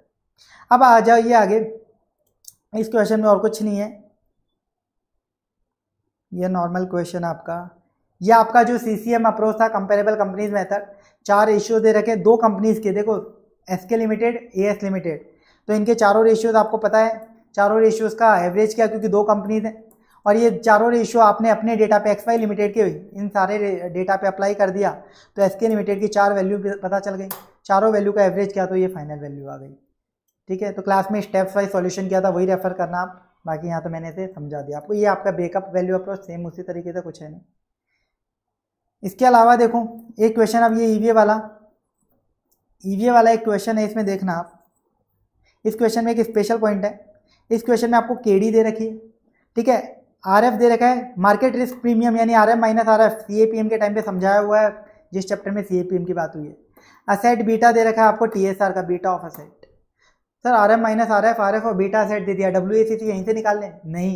अब आ जाओ ये आगे इस क्वेश्चन में और कुछ नहीं है ये नॉर्मल क्वेश्चन आपका ये आपका जो सी सी एम अप्रोच था कंपेरेबल कंपनीज मेथड चार रेशियो दे रखे दो कंपनीज के देखो एस के लिमिटेड ए एस लिमिटेड तो इनके चारों रेशियोज आपको पता है चारों रेशियोज का एवरेज क्या क्योंकि दो कंपनीज हैं और ये चारों रेशियो आपने अपने डेटा पे एक्स वाई लिमिटेड के इन सारे डेटा पे अप्लाई कर दिया तो एस के लिमिटेड की चार वैल्यू पता चल गई चारों वैल्यू का एवरेज क्या तो ये फाइनल वैल्यू आ गई ठीक है तो क्लास में स्टेप्स वाइज सॉल्यूशन किया था वही रेफर करना आप बाकी यहाँ तो मैंने इसे समझा दिया आपको ये आपका बेकअप वैल्यू अप्रोच सेम उसी तरीके से कुछ है नहीं इसके अलावा देखो एक क्वेश्चन अब ये ई वाला ई वाला एक क्वेश्चन है इसमें देखना आप इस क्वेश्चन में एक स्पेशल पॉइंट है इस क्वेश्चन में आपको के दे रखी है ठीक है आर दे रखा है मार्केट रिस्क प्रीमियम यानी R F minus R F C A P M के टाइम पर समझाया हुआ है जिस चैप्टर में सी ए पी एम की बात हुई है असेट बीटा दे रखा है आपको टी एस आर का beta of asset sir R M minus R F R F और बीटा सेट दे दिया डब्ल्यू ए सी सी यहीं से निकाल लें नहीं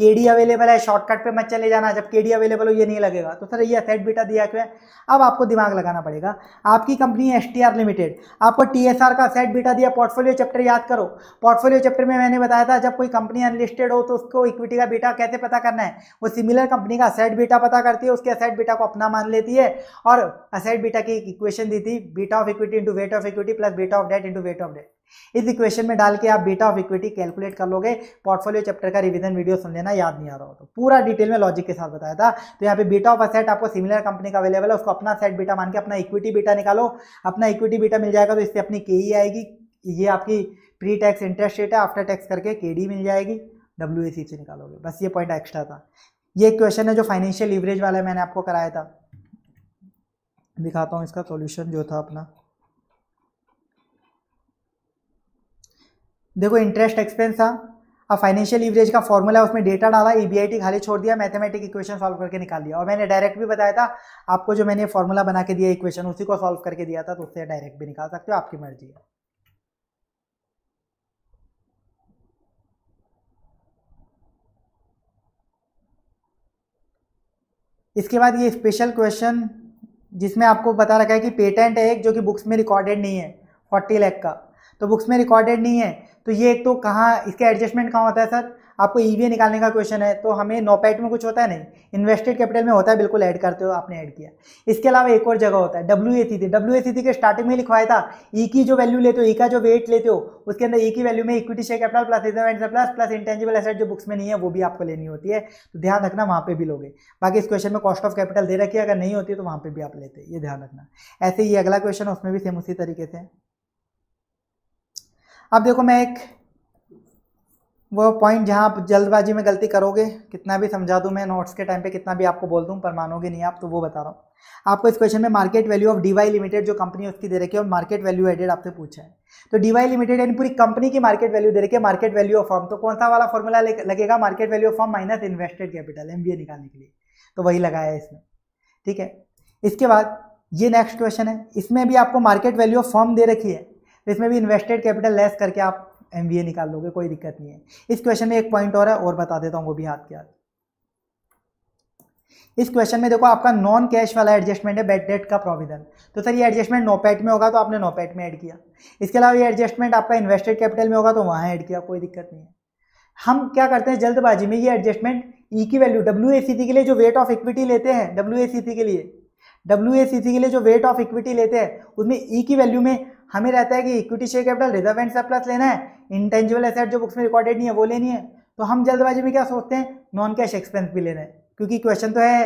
के डी अवेलेबल है शॉर्टकट पे मत चले जाना जब के डी अवेलेबल हो ये नहीं लगेगा तो सर ये सेट बीटा दिया क्यों है अब आपको दिमाग लगाना पड़ेगा आपकी कंपनी है एस टी आर लिमिटेड आपको टी एस आर का सेट बीटा दिया पोर्टफोलियो चैप्टर याद करो पोर्टफोलियो चैप्टर में मैंने बताया था जब कोई कंपनी अनलिस्टेड हो तो उसको इक्विटी का बीटा कैसे पता करना है वो सिमिलर कंपनी का सेट बीटा पता करती है उसके असेट बीटा को अपना मान लेती है और असेट बीटा की इक्वेशन दी थी beta of equity into weight of equity plus beta of debt into weight of debt इस इक्वेशन में डाल के आप बीटा ऑफ इक्विटी कैलकुलेट कर लोगे पोर्टफोलियो चैप्टर का रिविजन वीडियो सुन लेना याद नहीं आ रहा हो तो पूरा डिटेल में लॉजिक के साथ बताया था तो यहाँ पे बीटा ऑफ असेट आपको सिमिलर कंपनी का अवेलेबल है उसको अपना सेट बीटा मान के अपना इक्विटी बीटा निकालो अपना इक्विटी बीटा मिल जाएगा तो इससे अपनी के e आएगी ये आपकी प्री टैक्स इंटरेस्ट रेट है आफ्टर टैक्स करके के मिल जाएगी डब्ल्यू से निकालोगे बस ये पॉइंट एक्स्ट्रा था ये क्वेश्चन है जो फाइनेंशियल लिवरेज वाला मैंने आपको कराया था दिखाता हूँ इसका सॉल्यूशन जो था अपना देखो इंटरेस्ट एक्सपेंस था अब फाइनेंशियल इवरेज का फॉर्मूला उसमें डेटा डाला ई खाली छोड़ दिया मैथमेटिक इक्वेशन सॉल्व करके निकाल लिया और मैंने डायरेक्ट भी बताया था आपको जो मैंने फॉर्मूला बना के दिया इक्वेशन उसी को सॉल्व करके दिया था तो उससे डायरेक्ट भी निकाल सकते हो आपकी मर्जी है इसके बाद ये स्पेशल क्वेश्चन जिसमें आपको पता रखा है कि पेटेंट है एक जो कि बुक्स में रिकॉर्डेड नहीं है फोर्टी लैख का तो बुक्स में रिकॉर्डेड नहीं है तो ये एक तो कहाँ इसका एडजस्टमेंट कहाँ होता है सर आपको ईवीए e निकालने का क्वेश्चन है तो हमें नोपैट में कुछ होता है नहीं इन्वेस्टेड कैपिटल में होता है बिल्कुल ऐड करते हो आपने ऐड किया इसके अलावा एक और जगह होता है डब्ल्यू ए थी डब्ल्यू ए थी के स्टार्टिंग में लिखवाया था ई e की जो वैल्यू लेते हो ई e का जो वेट लेते हो उसके अंदर ई की वैल्यू में equity share capital plus reserve plus plus intangible asset जो बुक्स में नहीं है वो भी आपको लेनी होती है तो ध्यान रखना वहाँ पर भी लोगे बाकी इस क्वेश्चन में कॉस्ट ऑफ कैपिटल दे रखी है अगर नहीं होती तो वहाँ पर भी आप लेते ये ध्यान रखना ऐसे ही अगला क्वेश्चन उसमें भी सेम उसी तरीके से अब देखो मैं एक वो पॉइंट जहाँ आप जल्दबाजी में गलती करोगे कितना भी समझा दूँ मैं नोट्स के टाइम पे कितना भी आपको बोल दूँ पर मानोगे नहीं आप तो वो बता रहा हूँ आपको इस क्वेश्चन में market value of DY limited जो कंपनी उसकी दे रखी है और मार्केट वैल्यू एडेड आपसे पूछा है तो डीवाई लिमिटेड यानी पूरी कंपनी की मार्केट वैल्यू दे रखी है मार्केट वैल्यू ऑफ फॉर्म तो कौन सा वाला फॉर्मूला लगेगा market value of firm minus invested capital M निकालने के लिए तो वही लगाया है इसमें ठीक है इसके बाद ये नेक्स्ट क्वेश्चन है इसमें भी आपको मार्केट वैल्यू ऑफ फॉर्म दे रखी है इसमें भी इन्वेस्टेड कैपिटल लेस करके आप एम निकाल लोगे कोई दिक्कत नहीं है इस क्वेश्चन में एक पॉइंट और है और बता देता हूँ वो भी हाथ के हाथ इस क्वेश्चन में देखो आपका नॉन कैश वाला एडजस्टमेंट है बेड डेट का प्रोविजन तो सर ये एडजस्टमेंट नोपैट में होगा तो आपने नोपैट में ऐड किया इसके अलावा ये एडजस्टमेंट आपका इन्वेस्टेड कैपिटल में होगा तो वहाँ ऐड किया कोई दिक्कत नहीं है हम क्या करते हैं जल्दबाजी में ये एडजस्टमेंट ई e की वैल्यू डब्ल्यू के लिए जो वेट ऑफ इक्विटी लेते हैं डब्ल्यू के लिए डब्ल्यू के लिए जो वेट ऑफ इक्विटी लेते हैं उसमें ई e की वैल्यू में हमें रहता है कि equity share capital reserve and surplus लेना है इंटेंजिबल एसेट जो बुक्स में रिकॉर्डेड नहीं है वो लेनी है तो हम जल्दबाजी में क्या सोचते हैं नॉन कैश एक्सपेंस भी लेना है क्योंकि क्वेश्चन तो है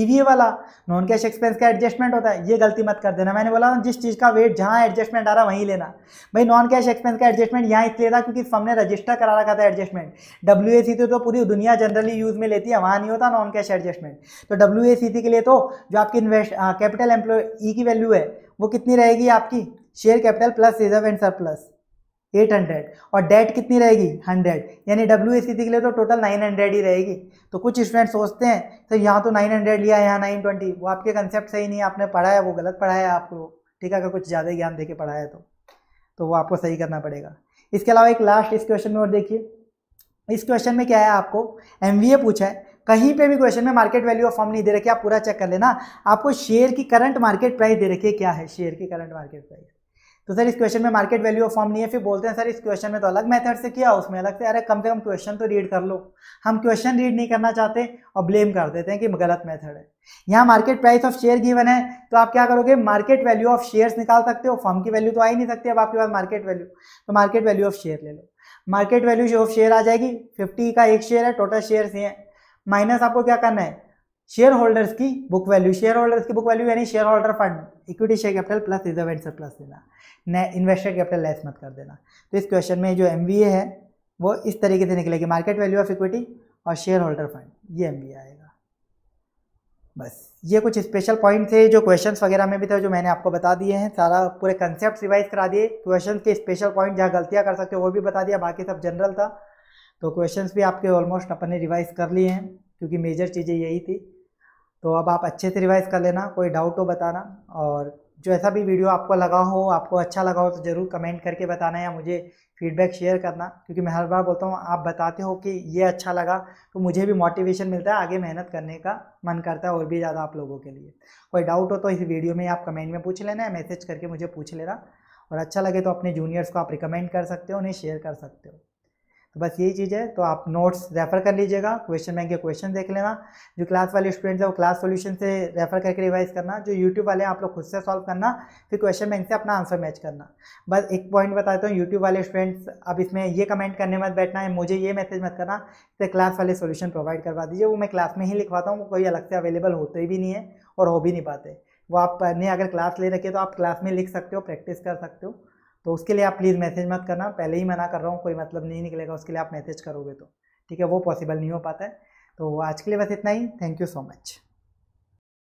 ईवीए e वाला नॉन कैश एक्सपेंस का एडजस्टमेंट होता है ये गलती मत कर देना मैंने बोला जिस चीज़ का वेट जहाँ एडजस्टमेंट आ रहा वहीं लेना भाई नॉन कैश एक्सपेंस का एडजस्टमेंट यहाँ इसलिए था क्योंकि ने रजिस्टर करा रखा था एडजस्टमेंट डब्ल्यू तो, तो पूरी दुनिया जनरली यूज़ में लेती है वहाँ नहीं होता नॉन कैश एडजस्टमेंट तो डब्ल्यू के लिए तो जो आपकी इन्वेस्ट कैपिटल एम्प्लॉय ई की वैल्यू है वो कितनी रहेगी आपकी share capital plus reserve and surplus 800 और डेट कितनी रहेगी 100 यानी डब्ल्यू के लिए तो टोटल 900 ही रहेगी तो कुछ स्टूडेंट सोचते हैं सर तो यहाँ तो 900 लिया है यहाँ 920 वो आपके कंसेप्ट सही नहीं है आपने पढ़ा है वो गलत पढ़ा है आपको ठीक है अगर कुछ ज़्यादा ज्ञान दे के पढ़ा है तो तो वो आपको सही करना पड़ेगा इसके अलावा एक लास्ट इस क्वेश्चन में और देखिए इस क्वेश्चन में क्या है आपको एम पूछा है कहीं पे भी क्वेश्चन में मार्केट वैल्यू ऑफ फॉर्म नहीं दे रखी आप पूरा चेक कर लेना आपको शेयर की करंट मार्केट प्राइस दे रखी है क्या है शेयर की करंट मार्केट प्राइस तो सर इस क्वेश्चन में मार्केट वैल्यू ऑफ फॉर्म नहीं है फिर बोलते हैं सर इस क्वेश्चन में तो अलग मेथड से किया उसमें अलग से अरे कम से कम क्वेश्चन तो रीड कर लो हम क्वेश्चन रीड नहीं करना चाहते और ब्लेम कर देते हैं कि गलत मेथड है यहाँ market price of share given है तो आप क्या करोगे मार्केट वैल्यू ऑफ शेयर्स निकाल सकते हो फॉर्म की वैल्यू तो आ ही नहीं सकती अब आपके पास मार्केट वैल्यू तो मार्केट वैल्यू ऑफ शेयर ले लो मार्केट वैल्यू ऑफ शेयर आ जाएगी फिफ्टी का एक शेयर है टोटल शेयर ही है माइनस आपको क्या करना है शेयर होल्डर्स की बुक वैल्यू शेयर होल्डर्स की बुक वैल्यू यानी shareholder fund equity share capital plus reserve and surplus देना इन्वेस्टेड कैपिटल लेस मत कर देना तो इस क्वेश्चन में जो एम है वो इस तरीके से निकलेगी मार्केट वैल्यू ऑफ इक्विटी और शेयर होल्डर फंड ये एम आएगा बस ये कुछ स्पेशल पॉइंट थे जो क्वेश्चंस वगैरह में भी थे जो मैंने आपको बता दिए हैं सारा पूरे कंसेप्ट रिवाइज करा दिए क्वेश्चंस के स्पेशल पॉइंट जहाँ गलतियाँ कर सकते हो वो भी बता दिया बाकी सब जनरल था तो क्वेश्चंस भी आपके ऑलमोस्ट अपन ने रिवाइज कर लिए हैं क्योंकि मेजर चीज़ें यही थी तो अब आप अच्छे से रिवाइज़ कर लेना कोई डाउट हो बताना और जो ऐसा भी वीडियो आपको लगा हो आपको अच्छा लगा हो तो ज़रूर कमेंट करके बताना या मुझे फीडबैक शेयर करना क्योंकि मैं हर बार बोलता हूँ आप बताते हो कि ये अच्छा लगा तो मुझे भी मोटिवेशन मिलता है आगे मेहनत करने का मन करता है और भी ज़्यादा आप लोगों के लिए कोई डाउट हो तो इस वीडियो में आप कमेंट में पूछ लेना या मैसेज करके मुझे पूछ लेना और अच्छा लगे तो अपने जूनियर्स को आप रिकमेंड कर सकते हो उन्हें शेयर कर सकते हो तो बस यही चीज़ है तो आप नोट्स रेफ़र कर लीजिएगा क्वेश्चन बैंक के क्वेश्चन देख लेना जो क्लास वाले स्टूडेंट्स हैं वो क्लास सोल्यूशन से रेफ़र करके रिवाइज करना जो यूट्यूब वाले हैं आप लोग खुद से सॉल्व करना फिर क्वेश्चन बैंक से अपना आंसर मैच करना बस एक पॉइंट बताता हूँ यूट्यूब वाले स्टूडेंट्स अब इसमें ये कमेंट करने मत बैठना है मुझे ये मैसेज मत करना इससे तो क्लास वाले सोल्यूशन प्रोवाइड करवा दीजिए वो मैं क्लास में ही लिखवाता हूँ कोई अलग से अवेलेबल होते भी नहीं है और हो भी नहीं पाते वो आप ने अगर क्लास ले रखी है तो आप क्लास में लिख सकते हो प्रैक्टिस कर सकते हो तो उसके लिए आप प्लीज़ मैसेज मत करना पहले ही मना कर रहा हूँ कोई मतलब नहीं निकलेगा उसके लिए आप मैसेज करोगे तो ठीक है वो पॉसिबल नहीं हो पाता है तो आज के लिए बस इतना ही थैंक यू सो मच